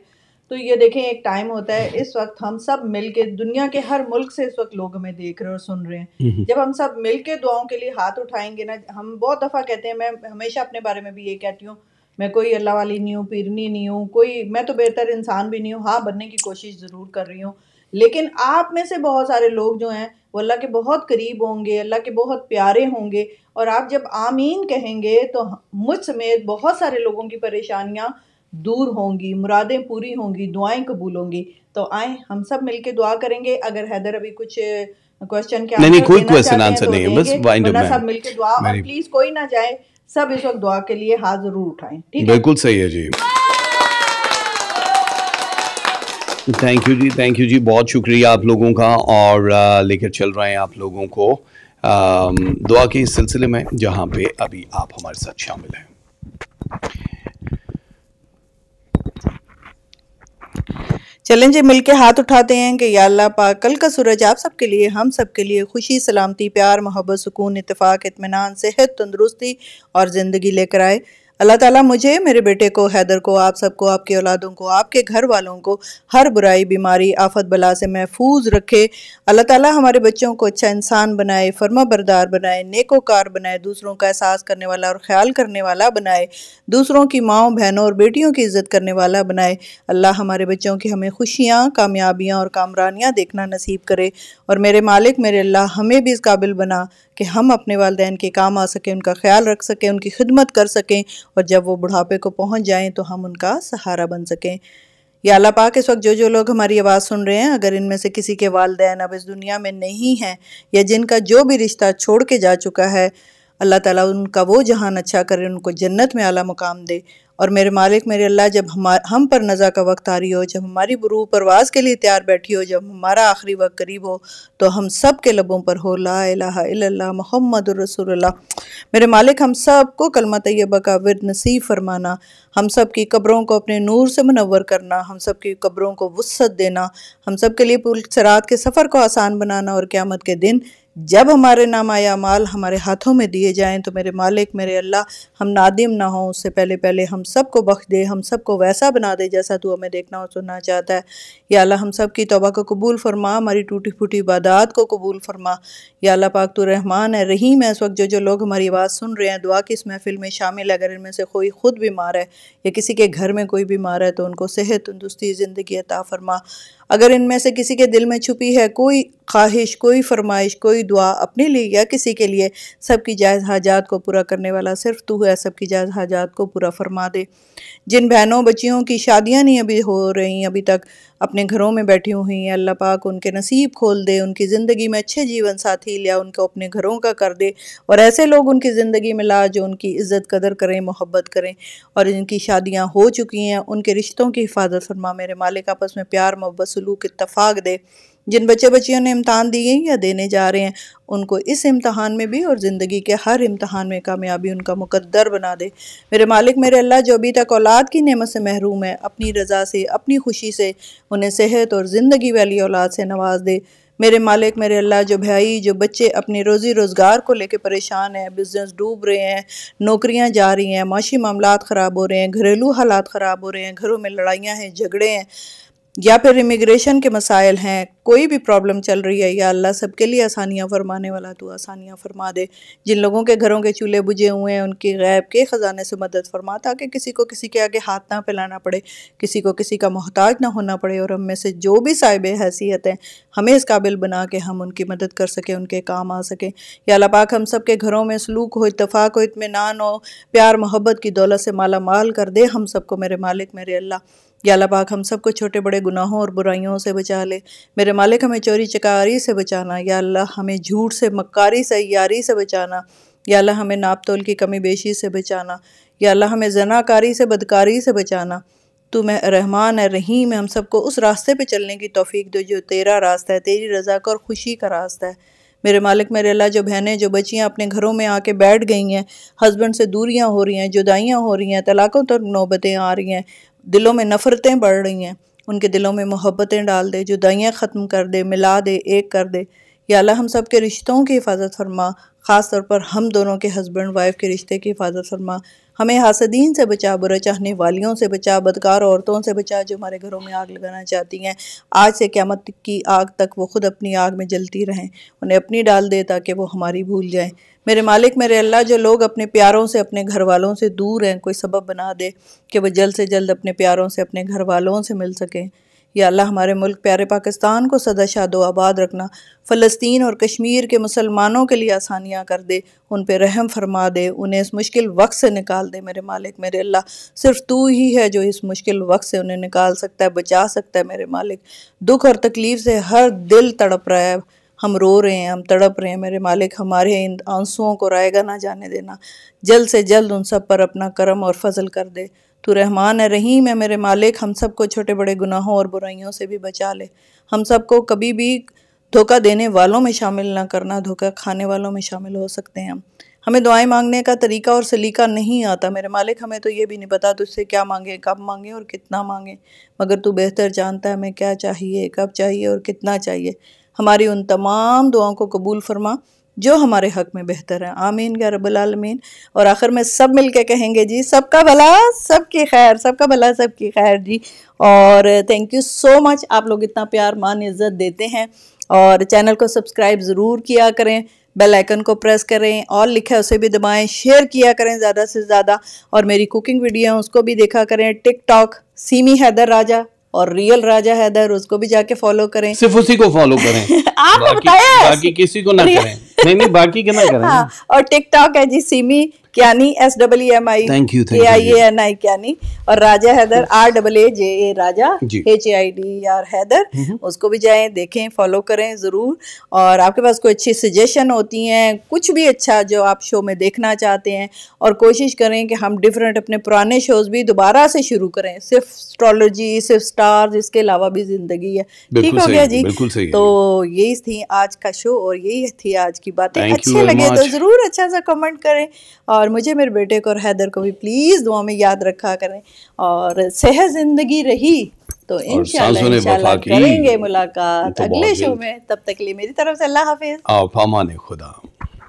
तो ये देखें एक टाइम होता है इस वक्त हम सब मिल के दुनिया के हर मुल्क से इस वक्त लोग हमें देख रहे हैं और सुन रहे हैं हम्म, हम्म। जब हम सब मिल के दुआओं के लिए हाथ उठाएंगे ना हम बहुत दफ़ा कहते हैं मैं हमेशा अपने बारे में भी ये कहती हूँ मैं कोई अल्लाह वाली नहीं हूँ पीरनी नहीं हूँ कोई मैं तो बेहतर इंसान भी नहीं हूँ हाँ बनने की कोशिश ज़रूर कर रही हूँ लेकिन आप में से बहुत सारे लोग जो हैं वो अल्लाह के बहुत करीब होंगे अल्लाह के बहुत प्यारे होंगे और आप जब आमीन कहेंगे तो मुझ समेत बहुत सारे लोगों की परेशानियाँ दूर होंगी मुरादें पूरी होंगी दुआएं कबूल होंगी तो आए हम सब मिलके दुआ करेंगे अगर हैदर अभी कुछ क्वेश्चन के नहीं कोई क्वेश्चन आंसर नहीं है तो बस वाइंड अप सब मिलके दुआ और प्लीज कोई ना जाए सब इस वक्त दुआ के लिए हाथ जरूर उठाएं ठीक है बिल्कुल सही है जी थैंक यू जी थैंक यू जी बहुत शुक्रिया आप लोगों का और लेकर चल रहे हैं आप लोगों को दुआ के इस सिलसिले में जहाँ पे अभी आप हमारे साथ शामिल हैं चैलेंज मिलके हाथ उठाते हैं कि या अल्लाह पाक कल का सूरज आप सबके लिए हम सबके लिए खुशी सलामती प्यार मोहब्बत सुकून इतफ़ाक़ इतमान सेहत तंदरुस्ती और ज़िंदगी लेकर आए अल्लाह ताला मुझे मेरे बेटे को हैदर को आप सबको आपके औलादों को आपके घर वालों को हर बुराई बीमारी आफत बला से महफूज रखे अल्लाह ताला हमारे बच्चों को अच्छा इंसान बनाए फर्मा बरदार बनाए नेकोकार बनाए दूसरों का एहसास करने वाला और ख्याल करने वाला बनाए दूसरों की माओ बहनों और बेटियों की इज्जत करने वाला बनाए अल्लाह हमारे बच्चों की हमें खुशियाँ कामयाबियाँ और कामरानियाँ देखना नसीब करे और मेरे मालिक मेरे अल्लाह हमें भी इस काबिल बना कि हम अपने वालदेन के काम आ सकें उनका ख्याल रख सकें उनकी खिदमत कर सकें और जब वो बुढ़ापे को पहुँच जाएं तो हम उनका सहारा बन सकें या अल्लाह पाक इस वक्त जो जो लोग हमारी आवाज़ सुन रहे हैं अगर इनमें से किसी के वालदेन अब इस दुनिया में नहीं हैं या जिनका जो भी रिश्ता छोड़ के जा चुका है अल्लाह ताला उनका वो जहान अच्छा करे उनको जन्नत में आला मुकाम दे और मेरे मालिक मेरे अल्लाह जब हम हम पर नज़ा का वक्त आ रही हो जब हमारी बुरू परवाज़ के लिए तैयार बैठी हो जब हमारा आखिरी वक्त करीब हो तो हम सब के लबों पर हो ला ला मोहम्मद रसूल मेरे मालिक हम सब को कलमा तय्यबा का विरद नसीब फरमाना हम सब की कब्रों को अपने नूर से मनवर करना हम सब की कब्रों को वसत देना हम सब के लिए पुल सरात के सफ़र को आसान बनाना और क़्यामत के दिन जब हमारे नाम आया माल हमारे हाथों में दिए जाएं तो मेरे मालिक मेरे अल्लाह हम नादिम ना हों उससे पहले पहले हम सबको बख्श दे हम सबको वैसा बना दे जैसा तू हमें देखना और सुनना चाहता है या अल्लाह हम सब की तोबा को कबूल फरमा हमारी टूटी फूटी इबादात को कबूल फरमा या अल्लाह पाक तो रहमान है रहीम है इस वक्त जो जो लोग हमारी आवाज़ सुन रहे हैं दुआ की इस महफिल में शामिल है अगर इनमें से कोई खुद बीमार है या किसी के घर में कोई बीमार है तो उनको सेहत तंदुस्ती ज़िंदगी अता फरमा अगर इनमें से किसी के दिल में छुपी है कोई ख्वाहिश कोई फरमाइश कोई दुआ अपने लिए या किसी के लिए सबकी जायज़ हाजात को पूरा करने वाला सिर्फ तू है सबकी जायज़ हाजात को पूरा फरमा दे जिन बहनों बच्चियों की शादियां नहीं अभी हो रही अभी तक अपने घरों में बैठी हुई हैं अल्लाह पाक उनके नसीब खोल दे उनकी ज़िंदगी में अच्छे जीवन साथी लिया उनको अपने घरों का कर दे और ऐसे लोग उनकी ज़िंदगी में ला जो उनकी इज़्ज़त कदर करें मोहब्बत करें और इनकी शादियाँ हो चुकी हैं उनके रिश्तों की हिफाजत फरमा मेरे मालिक आपस में प्यार मोहब्बत सलूक इतफाक़ दे जिन बच्चे बच्चियों ने इम्तहान दिए या देने जा रहे हैं उनको इस इम्तहान में भी और ज़िंदगी के हर इम्तहान में कामयाबी उनका मुकद्दर बना दे मेरे मालिक मेरे अल्लाह जो अभी तक औलाद की नेमत से महरूम है अपनी रज़ा से अपनी खुशी से उन्हें सेहत और ज़िंदगी वाली औलाद से नवाज दे मेरे मालिक मेरे अल्लाह जो भाई जो बच्चे अपने रोज़ी रोज़गार को लेके परेशान हैं बिज़नेस डूब रहे हैं नौकरियां जा रही हैं माशी मामला ख़राब हो रहे हैं घरेलू हालात ख़राब हो रहे हैं घरों में लड़ाइयाँ हैं झगड़े हैं या फिर इमिग्रेशन के मसाइल हैं कोई भी प्रॉब्लम चल रही है या अल्लाह सबके लिए आसानियाँ फरमाने वाला तो आसानियाँ फरमा दे जिन लोगों के घरों के चूल्हे बुझे हुए हैं उनकी गैब के ख़जाने से मदद फरमा ताकि किसी को किसी के आगे हाथ ना फैलाना पड़े किसी को किसी का मोहताज ना होना पड़े और हम में से जो भी साहिब हैसियत हैं हमें इस काबिल बना के हम उनकी मदद कर सकें उनके काम आ सकें या अल्लाह पाक हम सब के घरों में सलूक हो इतफ़ाक़ हो इतमान हो प्यार मोहब्बत की दौलत से माला माल कर दे हम सबको मेरे मालिक मेरे अल्लाह या अल्लाह पाक हम सबको छोटे बड़े गुनाहों और बुराइयों से बचा ले मेरे मालिक हमें चोरी चकारी से बचाना या अल्लाह हमें झूठ से मक्कारी से यारी से बचाना या अल्लाह हमें नाप तोल की कमी बेशी से बचाना या अल्लाह हमें जनाकारी से बदकारी से बचाना तो मैं रहमान है रहीम है हम सबको उस रास्ते पे चलने की तौफीक दो जो तेरा रास्ता है तेरी रज़ा का और ख़ुशी का रास्ता है मेरे मालिक मेरे अल्लाह जो बहनें जो बचियाँ अपने घरों में आके बैठ गई हैं हस्बैंड से दूरियाँ हो रही हैं जुदाइयाँ हो रही हैं तलाक़ों तक नौबतें आ रही हैं दिलों में नफ़रतें बढ़ रही हैं उनके दिलों में मोहब्बतें डाल दे जुदाइयाँ ख़त्म कर दे मिला दे एक कर दे या अल्लाह हम सब के रिश्तों की हिफाजत फरमा ख़ास तौर पर हम दोनों के हस्बैंड वाइफ के रिश्ते की हिफाजत फरमा हमें हासदीन से बचा बुरा चाहने वालियों से बचा बदकार औरतों से बचा जो हमारे घरों में आग लगाना चाहती हैं आज से क्यामत की आग तक वो खुद अपनी आग में जलती रहें उन्हें अपनी डाल दे ताकि वो हमारी भूल जाएँ मेरे मालिक मेरे अल्लाह जो लोग अपने प्यारों से अपने घर वालों से दूर हैं कोई सबब बना दे कि वह जल्द से जल्द अपने प्यारों से अपने घर वालों से मिल सकें या अल्लाह हमारे मुल्क प्यारे पाकिस्तान को सदा शादो आबाद रखना फ़लस्तीन और कश्मीर के मुसलमानों के लिए आसानियाँ कर दे उन पर रहम फरमा दे उन्हें इस मुश्किल वक्त से निकाल दे मेरे मालिक मेरे अल्लाह सिर्फ तू ही है जो इस मुश्किल वक्त से उन्हें निकाल सकता है बचा सकता है मेरे मालिक दुख और तकलीफ़ से हर दिल तड़प रहा है हम रो रहे हैं हम तड़प रहे हैं मेरे मालिक हमारे इन आंसुओं को रायगा ना जाने देना जल्द से जल्द उन सब पर अपना करम और फजल कर दे तो रहमान है रहीम है मेरे मालिक हम सबको छोटे बड़े गुनाहों और बुराइयों से भी बचा ले हम सबको कभी भी धोखा देने वालों में शामिल ना करना धोखा खाने वालों में शामिल हो सकते हैं हम हमें दुआएं मांगने का तरीका और सलीका नहीं आता मेरे मालिक हमें तो ये भी नहीं पता तुझसे क्या मांगे कब मांगे और कितना मांगे मगर तू बेहतर जानता है हमें क्या चाहिए कब चाहिए और कितना चाहिए हमारी उन तमाम दुआओं को कबूल फरमा जो हमारे हक में बेहतर है आमीन या आलमीन और आखिर में सब मिल के कहेंगे जी सबका भला सबकी खैर सबका भला सबकी खैर जी और थैंक यू सो मच आप लोग इतना प्यार मान इज़्ज़त देते हैं और चैनल को सब्सक्राइब ज़रूर किया करें बेल आइकन को प्रेस करें और लिखा है उसे भी दबाएं शेयर किया करें ज़्यादा से ज़्यादा और मेरी कुकिंग वीडियो है उसको भी देखा करें टिकटॉक सीमी हैदर राजा और रियल राजा हैदर उसको भी जाके फॉलो करें सिर्फ उसी को फॉलो करें आपको बताया बाकी किसी को ना करें नहीं नहीं बाकी के ना करें हाँ, और टिकटॉक है जी Simi Kiani S W M I thank you A I N I Kiani और Raja Haider R double A J A Raja H I D R Haider उसको भी जाए देखें फॉलो करें ज़रूर और आपके पास कोई अच्छी सजेशन होती हैं कुछ भी अच्छा जो आप शो में देखना चाहते हैं और कोशिश करें कि हम डिफरेंट अपने पुराने शोज़ भी दोबारा से शुरू करें सिर्फ एस्ट्रोलॉजी सिर्फ स्टार इसके अलावा भी ज़िंदगी है ठीक हो गया जी तो यही थी आज का शो और यही थी आज की बातें अच्छी लगे तो ज़रूर अच्छा सा कमेंट करें और और मुझे मेरे बेटे को और हैदर को भी प्लीज़ दुआ में याद रखा करें और सेह ज़िंदगी रही तो इन करेंगे तो मुलाकात अगले शो में तब तक लिए मेरी तरफ से अल्लाह हाफिज़ आप खुदा